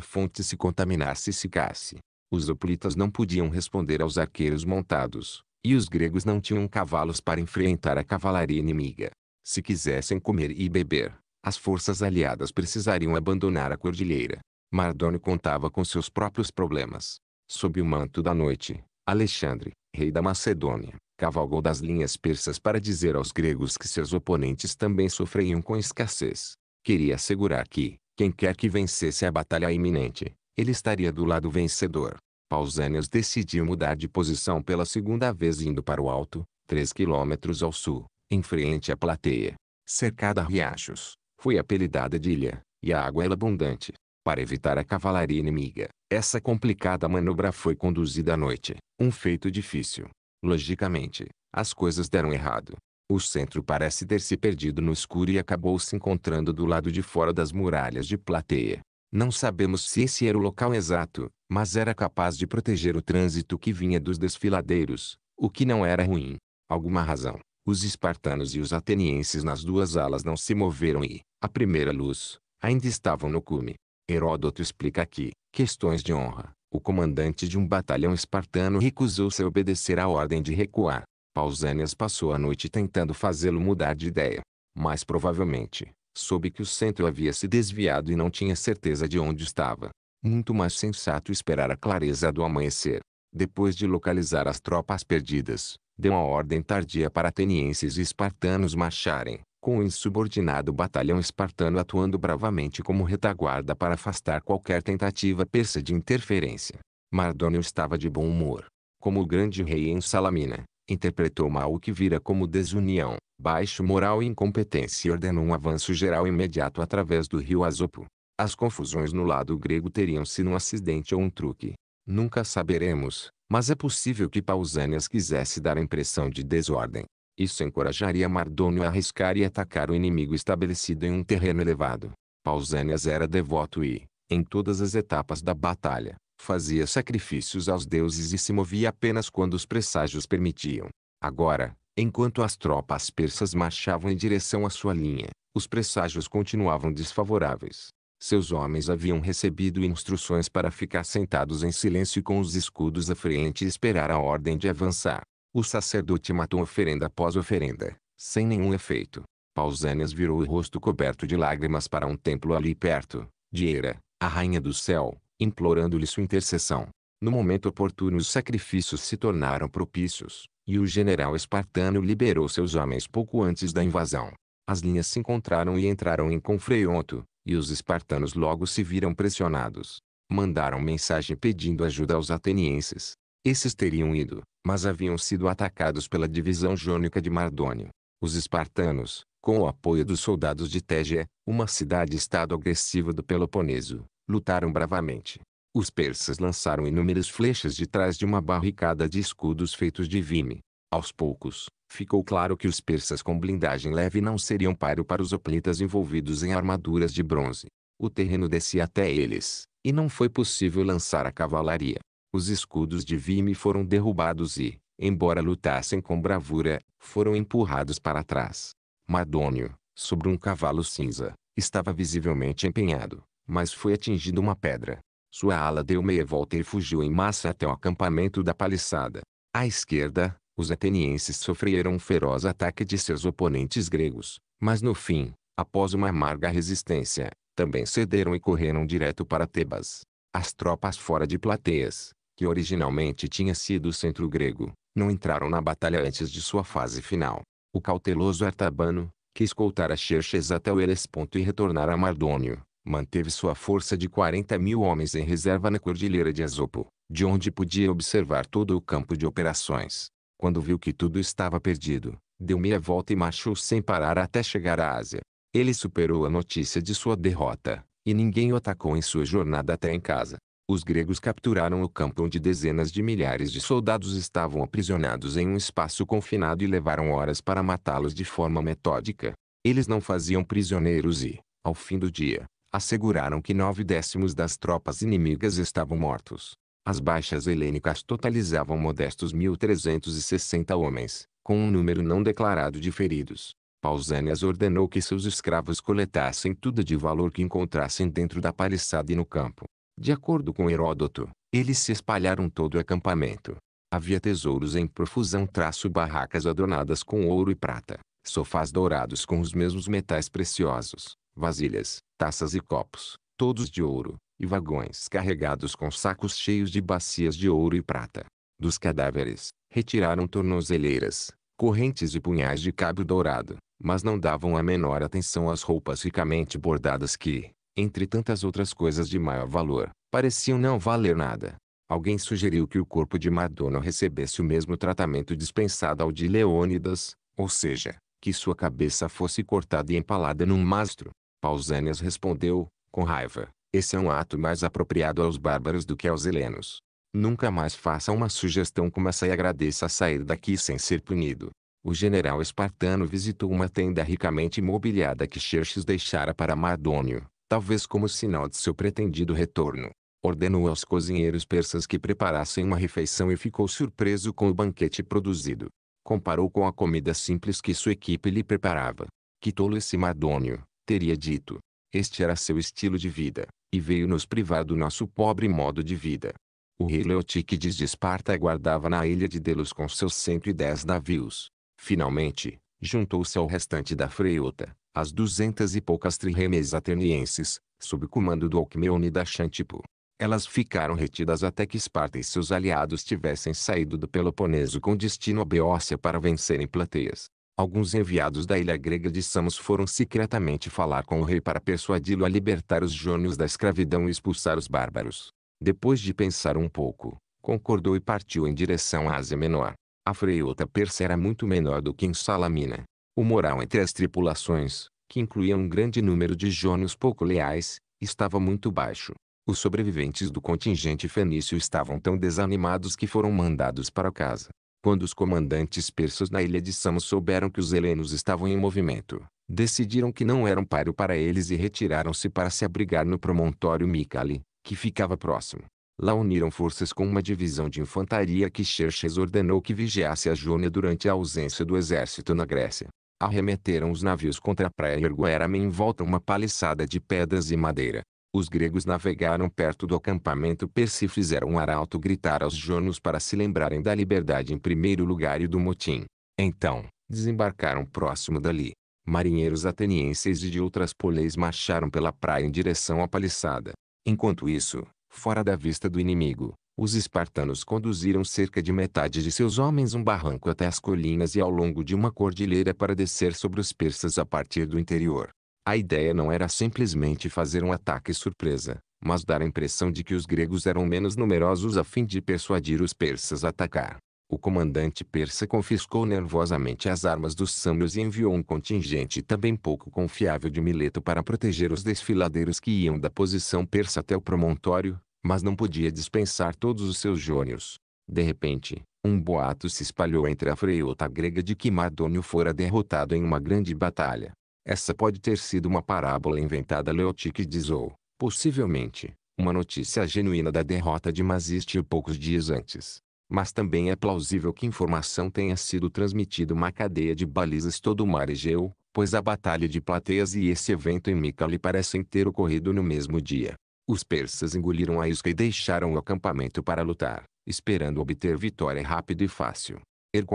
fonte se contaminasse e secasse. Os hoplitas não podiam responder aos arqueiros montados, e os gregos não tinham cavalos para enfrentar a cavalaria inimiga. Se quisessem comer e beber, as forças aliadas precisariam abandonar a cordilheira. Mardônio contava com seus próprios problemas. Sob o manto da noite, Alexandre, rei da Macedônia, cavalgou das linhas persas para dizer aos gregos que seus oponentes também sofriam com escassez. Queria assegurar que, quem quer que vencesse a batalha iminente, ele estaria do lado vencedor. Pausânias decidiu mudar de posição pela segunda vez indo para o alto, 3 quilômetros ao sul, em frente à plateia. Cercada a riachos, foi apelidada de ilha, e a água era abundante para evitar a cavalaria inimiga. Essa complicada manobra foi conduzida à noite, um feito difícil. Logicamente, as coisas deram errado. O centro parece ter se perdido no escuro e acabou se encontrando do lado de fora das muralhas de plateia. Não sabemos se esse era o local exato, mas era capaz de proteger o trânsito que vinha dos desfiladeiros, o que não era ruim. Alguma razão. Os espartanos e os atenienses nas duas alas não se moveram e, à primeira luz, ainda estavam no cume. Heródoto explica que, questões de honra, o comandante de um batalhão espartano recusou-se a obedecer à ordem de recuar. Pausânias passou a noite tentando fazê-lo mudar de ideia. Mas provavelmente, soube que o centro havia se desviado e não tinha certeza de onde estava. Muito mais sensato esperar a clareza do amanhecer. Depois de localizar as tropas perdidas, deu uma ordem tardia para atenienses e espartanos marcharem com o insubordinado batalhão espartano atuando bravamente como retaguarda para afastar qualquer tentativa persa de interferência. Mardônio estava de bom humor. Como o grande rei em Salamina, interpretou mal o que vira como desunião, baixo moral e incompetência e ordenou um avanço geral imediato através do rio Azopo. As confusões no lado grego teriam sido um acidente ou um truque. Nunca saberemos, mas é possível que Pausânias quisesse dar a impressão de desordem, isso encorajaria Mardônio a arriscar e atacar o inimigo estabelecido em um terreno elevado. Pausânias era devoto e, em todas as etapas da batalha, fazia sacrifícios aos deuses e se movia apenas quando os presságios permitiam. Agora, enquanto as tropas persas marchavam em direção à sua linha, os presságios continuavam desfavoráveis. Seus homens haviam recebido instruções para ficar sentados em silêncio com os escudos à frente e esperar a ordem de avançar. O sacerdote matou oferenda após oferenda, sem nenhum efeito. Pausanias virou o rosto coberto de lágrimas para um templo ali perto, de Eira, a rainha do céu, implorando-lhe sua intercessão. No momento oportuno os sacrifícios se tornaram propícios, e o general espartano liberou seus homens pouco antes da invasão. As linhas se encontraram e entraram em confreonto, e os espartanos logo se viram pressionados. Mandaram mensagem pedindo ajuda aos atenienses, esses teriam ido, mas haviam sido atacados pela divisão jônica de Mardônio. Os espartanos, com o apoio dos soldados de Tegea, uma cidade-estado agressiva do Peloponeso, lutaram bravamente. Os persas lançaram inúmeras flechas de trás de uma barricada de escudos feitos de vime. Aos poucos, ficou claro que os persas com blindagem leve não seriam páreo para os hoplitas envolvidos em armaduras de bronze. O terreno descia até eles, e não foi possível lançar a cavalaria. Os escudos de Vime foram derrubados e, embora lutassem com bravura, foram empurrados para trás. Madônio, sobre um cavalo cinza, estava visivelmente empenhado, mas foi atingido uma pedra. Sua ala deu meia volta e fugiu em massa até o acampamento da paliçada. À esquerda, os atenienses sofreram um feroz ataque de seus oponentes gregos, mas no fim, após uma amarga resistência, também cederam e correram direto para Tebas. As tropas fora de Plateias, que originalmente tinha sido o centro grego, não entraram na batalha antes de sua fase final. O cauteloso Artabano, que escoltara Xerxes até o Helesponto e retornara a Mardônio, manteve sua força de 40 mil homens em reserva na Cordilheira de Azopo, de onde podia observar todo o campo de operações. Quando viu que tudo estava perdido, deu meia volta e marchou sem parar até chegar à Ásia. Ele superou a notícia de sua derrota, e ninguém o atacou em sua jornada até em casa os gregos capturaram o campo onde dezenas de milhares de soldados estavam aprisionados em um espaço confinado e levaram horas para matá-los de forma metódica. Eles não faziam prisioneiros e, ao fim do dia, asseguraram que nove décimos das tropas inimigas estavam mortos. As baixas helênicas totalizavam modestos 1.360 homens, com um número não declarado de feridos. Pausânias ordenou que seus escravos coletassem tudo de valor que encontrassem dentro da paliçada e no campo. De acordo com Heródoto, eles se espalharam todo o acampamento. Havia tesouros em profusão traço barracas adornadas com ouro e prata, sofás dourados com os mesmos metais preciosos, vasilhas, taças e copos, todos de ouro, e vagões carregados com sacos cheios de bacias de ouro e prata. Dos cadáveres, retiraram tornozeleiras, correntes e punhais de cabo dourado, mas não davam a menor atenção às roupas ricamente bordadas que, entre tantas outras coisas de maior valor, pareciam não valer nada. Alguém sugeriu que o corpo de Madonna recebesse o mesmo tratamento dispensado ao de Leônidas, ou seja, que sua cabeça fosse cortada e empalada num mastro. Pausânias respondeu, com raiva, esse é um ato mais apropriado aos bárbaros do que aos helenos. Nunca mais faça uma sugestão como essa e agradeça sair daqui sem ser punido. O general espartano visitou uma tenda ricamente mobiliada que Xerxes deixara para Mardônio talvez como sinal de seu pretendido retorno. Ordenou aos cozinheiros persas que preparassem uma refeição e ficou surpreso com o banquete produzido. Comparou com a comida simples que sua equipe lhe preparava. Que tolo esse madônio, teria dito. Este era seu estilo de vida, e veio nos privar do nosso pobre modo de vida. O rei Leotíquides de Esparta aguardava na ilha de Delos com seus 110 navios. Finalmente, juntou-se ao restante da freiota as duzentas e poucas trirremes atenienses, sob comando do Alcmeone da Xantipo. Elas ficaram retidas até que Esparta e seus aliados tivessem saído do Peloponeso com destino à Beócia para vencerem Plateias. Alguns enviados da ilha grega de Samos foram secretamente falar com o rei para persuadi-lo a libertar os jônios da escravidão e expulsar os bárbaros. Depois de pensar um pouco, concordou e partiu em direção à Ásia Menor. A Freiota persa era muito menor do que em Salamina, o moral entre as tripulações, que incluía um grande número de jônios pouco leais, estava muito baixo. Os sobreviventes do contingente fenício estavam tão desanimados que foram mandados para casa. Quando os comandantes persas na ilha de Samos souberam que os helenos estavam em movimento, decidiram que não eram páreo para eles e retiraram-se para se abrigar no promontório Micali, que ficava próximo. Lá uniram forças com uma divisão de infantaria que Xerxes ordenou que vigiasse a Jônia durante a ausência do exército na Grécia arremeteram os navios contra a praia e me em volta uma paliçada de pedras e madeira. Os gregos navegaram perto do acampamento persa e fizeram um arauto gritar aos jornos para se lembrarem da liberdade em primeiro lugar e do motim. Então, desembarcaram próximo dali. Marinheiros atenienses e de outras poleis marcharam pela praia em direção à paliçada. Enquanto isso, fora da vista do inimigo, os espartanos conduziram cerca de metade de seus homens um barranco até as colinas e ao longo de uma cordilheira para descer sobre os persas a partir do interior. A ideia não era simplesmente fazer um ataque surpresa, mas dar a impressão de que os gregos eram menos numerosos a fim de persuadir os persas a atacar. O comandante persa confiscou nervosamente as armas dos sâmios e enviou um contingente também pouco confiável de Mileto para proteger os desfiladeiros que iam da posição persa até o promontório, mas não podia dispensar todos os seus jônios. De repente, um boato se espalhou entre a freiota grega de que Mardônio fora derrotado em uma grande batalha. Essa pode ter sido uma parábola inventada Leotiquides ou, possivelmente, uma notícia genuína da derrota de Masistio poucos dias antes. Mas também é plausível que informação tenha sido transmitida uma cadeia de balizas todo o mar Egeu, pois a Batalha de Plateias e esse evento em Mica lhe parecem ter ocorrido no mesmo dia. Os persas engoliram a isca e deixaram o acampamento para lutar, esperando obter vitória rápida e fácil.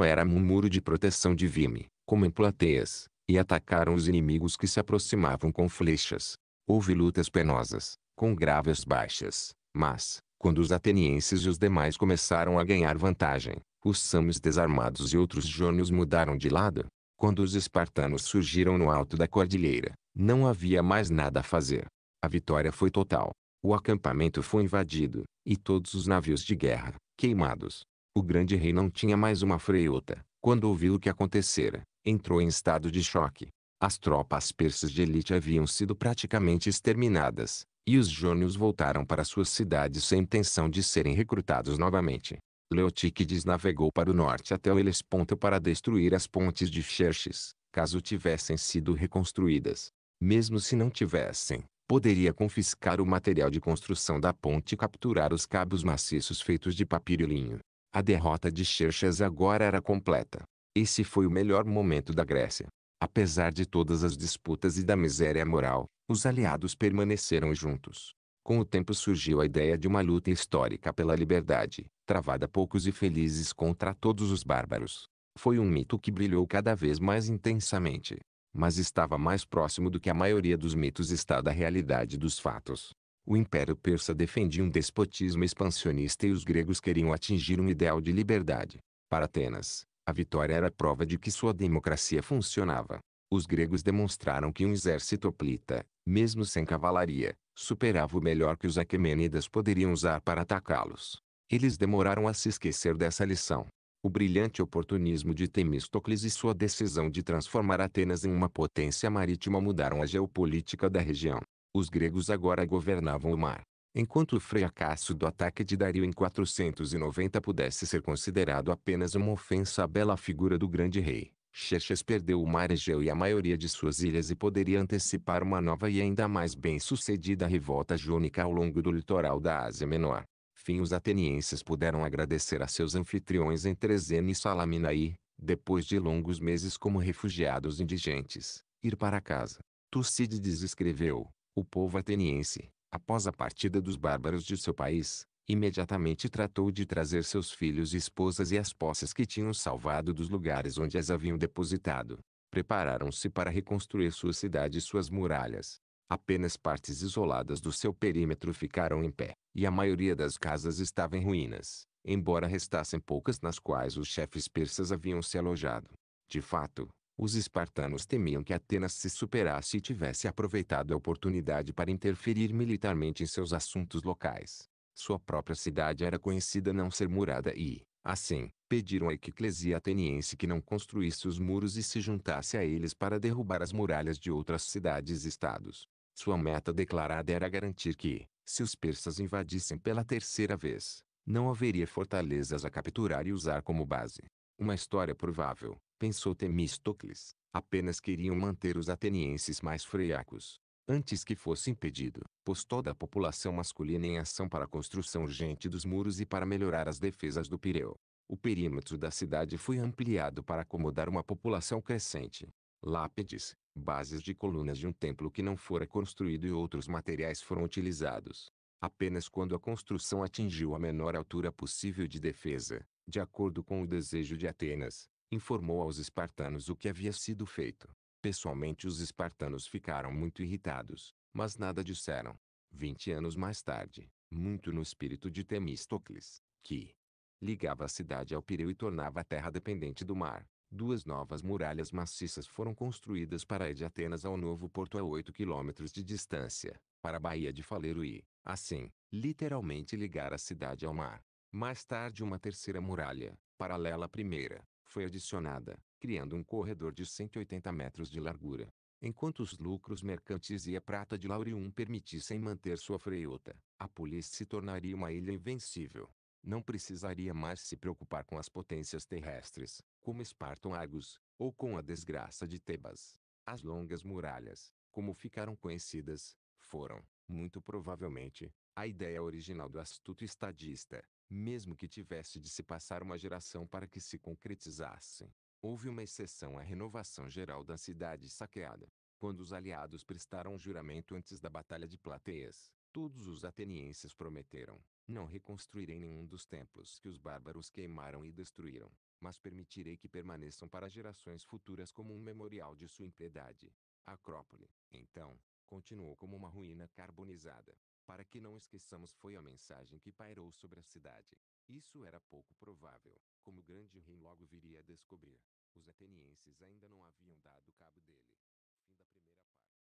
era um muro de proteção de Vime, como em Plateias, e atacaram os inimigos que se aproximavam com flechas. Houve lutas penosas, com graves baixas, mas, quando os atenienses e os demais começaram a ganhar vantagem, os samos desarmados e outros jônios mudaram de lado. Quando os espartanos surgiram no alto da cordilheira, não havia mais nada a fazer. A vitória foi total. O acampamento foi invadido, e todos os navios de guerra, queimados. O grande rei não tinha mais uma freota. Quando ouviu o que acontecera, entrou em estado de choque. As tropas persas de elite haviam sido praticamente exterminadas, e os jônios voltaram para suas cidades sem intenção de serem recrutados novamente. Leotíquides navegou para o norte até o Helesponto para destruir as pontes de Xerxes, caso tivessem sido reconstruídas. Mesmo se não tivessem, poderia confiscar o material de construção da ponte e capturar os cabos maciços feitos de papiro e linho. A derrota de Xerxes agora era completa. Esse foi o melhor momento da Grécia. Apesar de todas as disputas e da miséria moral, os aliados permaneceram juntos. Com o tempo surgiu a ideia de uma luta histórica pela liberdade, travada poucos e felizes contra todos os bárbaros. Foi um mito que brilhou cada vez mais intensamente, mas estava mais próximo do que a maioria dos mitos está da realidade dos fatos. O Império Persa defendia um despotismo expansionista e os gregos queriam atingir um ideal de liberdade. Para Atenas, a vitória era prova de que sua democracia funcionava. Os gregos demonstraram que um exército hoplita, mesmo sem cavalaria, superava o melhor que os aquemênidas poderiam usar para atacá-los. Eles demoraram a se esquecer dessa lição, o brilhante oportunismo de Temístocles e sua decisão de transformar Atenas em uma potência marítima mudaram a geopolítica da região. Os gregos agora governavam o mar. Enquanto o fracasso do ataque de Dario em 490 pudesse ser considerado apenas uma ofensa à bela figura do grande rei, Xerxes perdeu o mar Egeu e a maioria de suas ilhas e poderia antecipar uma nova e ainda mais bem-sucedida revolta jônica ao longo do litoral da Ásia Menor fim os atenienses puderam agradecer a seus anfitriões em Trezena e Salaminaí, depois de longos meses como refugiados indigentes, ir para casa. Tucídides escreveu, o povo ateniense, após a partida dos bárbaros de seu país, imediatamente tratou de trazer seus filhos e esposas e as posses que tinham salvado dos lugares onde as haviam depositado. Prepararam-se para reconstruir sua cidade e suas muralhas. Apenas partes isoladas do seu perímetro ficaram em pé, e a maioria das casas estava em ruínas, embora restassem poucas nas quais os chefes persas haviam se alojado. De fato, os espartanos temiam que Atenas se superasse e tivesse aproveitado a oportunidade para interferir militarmente em seus assuntos locais. Sua própria cidade era conhecida não ser murada e, assim, pediram à eclesia ateniense que não construísse os muros e se juntasse a eles para derrubar as muralhas de outras cidades-estados. Sua meta declarada era garantir que, se os persas invadissem pela terceira vez, não haveria fortalezas a capturar e usar como base. Uma história provável, pensou Temistocles. apenas queriam manter os atenienses mais freiacos. Antes que fosse impedido, pôs toda a população masculina em ação para a construção urgente dos muros e para melhorar as defesas do Pireu. O perímetro da cidade foi ampliado para acomodar uma população crescente lápides, bases de colunas de um templo que não fora construído e outros materiais foram utilizados. Apenas quando a construção atingiu a menor altura possível de defesa, de acordo com o desejo de Atenas, informou aos espartanos o que havia sido feito. Pessoalmente os espartanos ficaram muito irritados, mas nada disseram. Vinte anos mais tarde, muito no espírito de Temístocles, que ligava a cidade ao Pireu e tornava a terra dependente do mar, duas novas muralhas maciças foram construídas para ir de Atenas ao novo porto a 8 quilômetros de distância, para a Baía de Faleiro e, assim, literalmente ligar a cidade ao mar. Mais tarde uma terceira muralha, paralela à primeira, foi adicionada, criando um corredor de 180 metros de largura. Enquanto os lucros mercantis e a prata de Laurium permitissem manter sua freiota, a Polis se tornaria uma ilha invencível. Não precisaria mais se preocupar com as potências terrestres, como Esparton Argos, ou com a desgraça de Tebas. As longas muralhas, como ficaram conhecidas, foram, muito provavelmente, a ideia original do astuto estadista, mesmo que tivesse de se passar uma geração para que se concretizassem. Houve uma exceção à renovação geral da cidade saqueada. Quando os aliados prestaram juramento antes da Batalha de Plateias, todos os atenienses prometeram não reconstruírem nenhum dos templos que os bárbaros queimaram e destruíram mas permitirei que permaneçam para gerações futuras como um memorial de sua impiedade. A Acrópole, então, continuou como uma ruína carbonizada. Para que não esqueçamos foi a mensagem que pairou sobre a cidade. Isso era pouco provável, como o grande rei logo viria a descobrir. Os atenienses ainda não haviam dado cabo dele.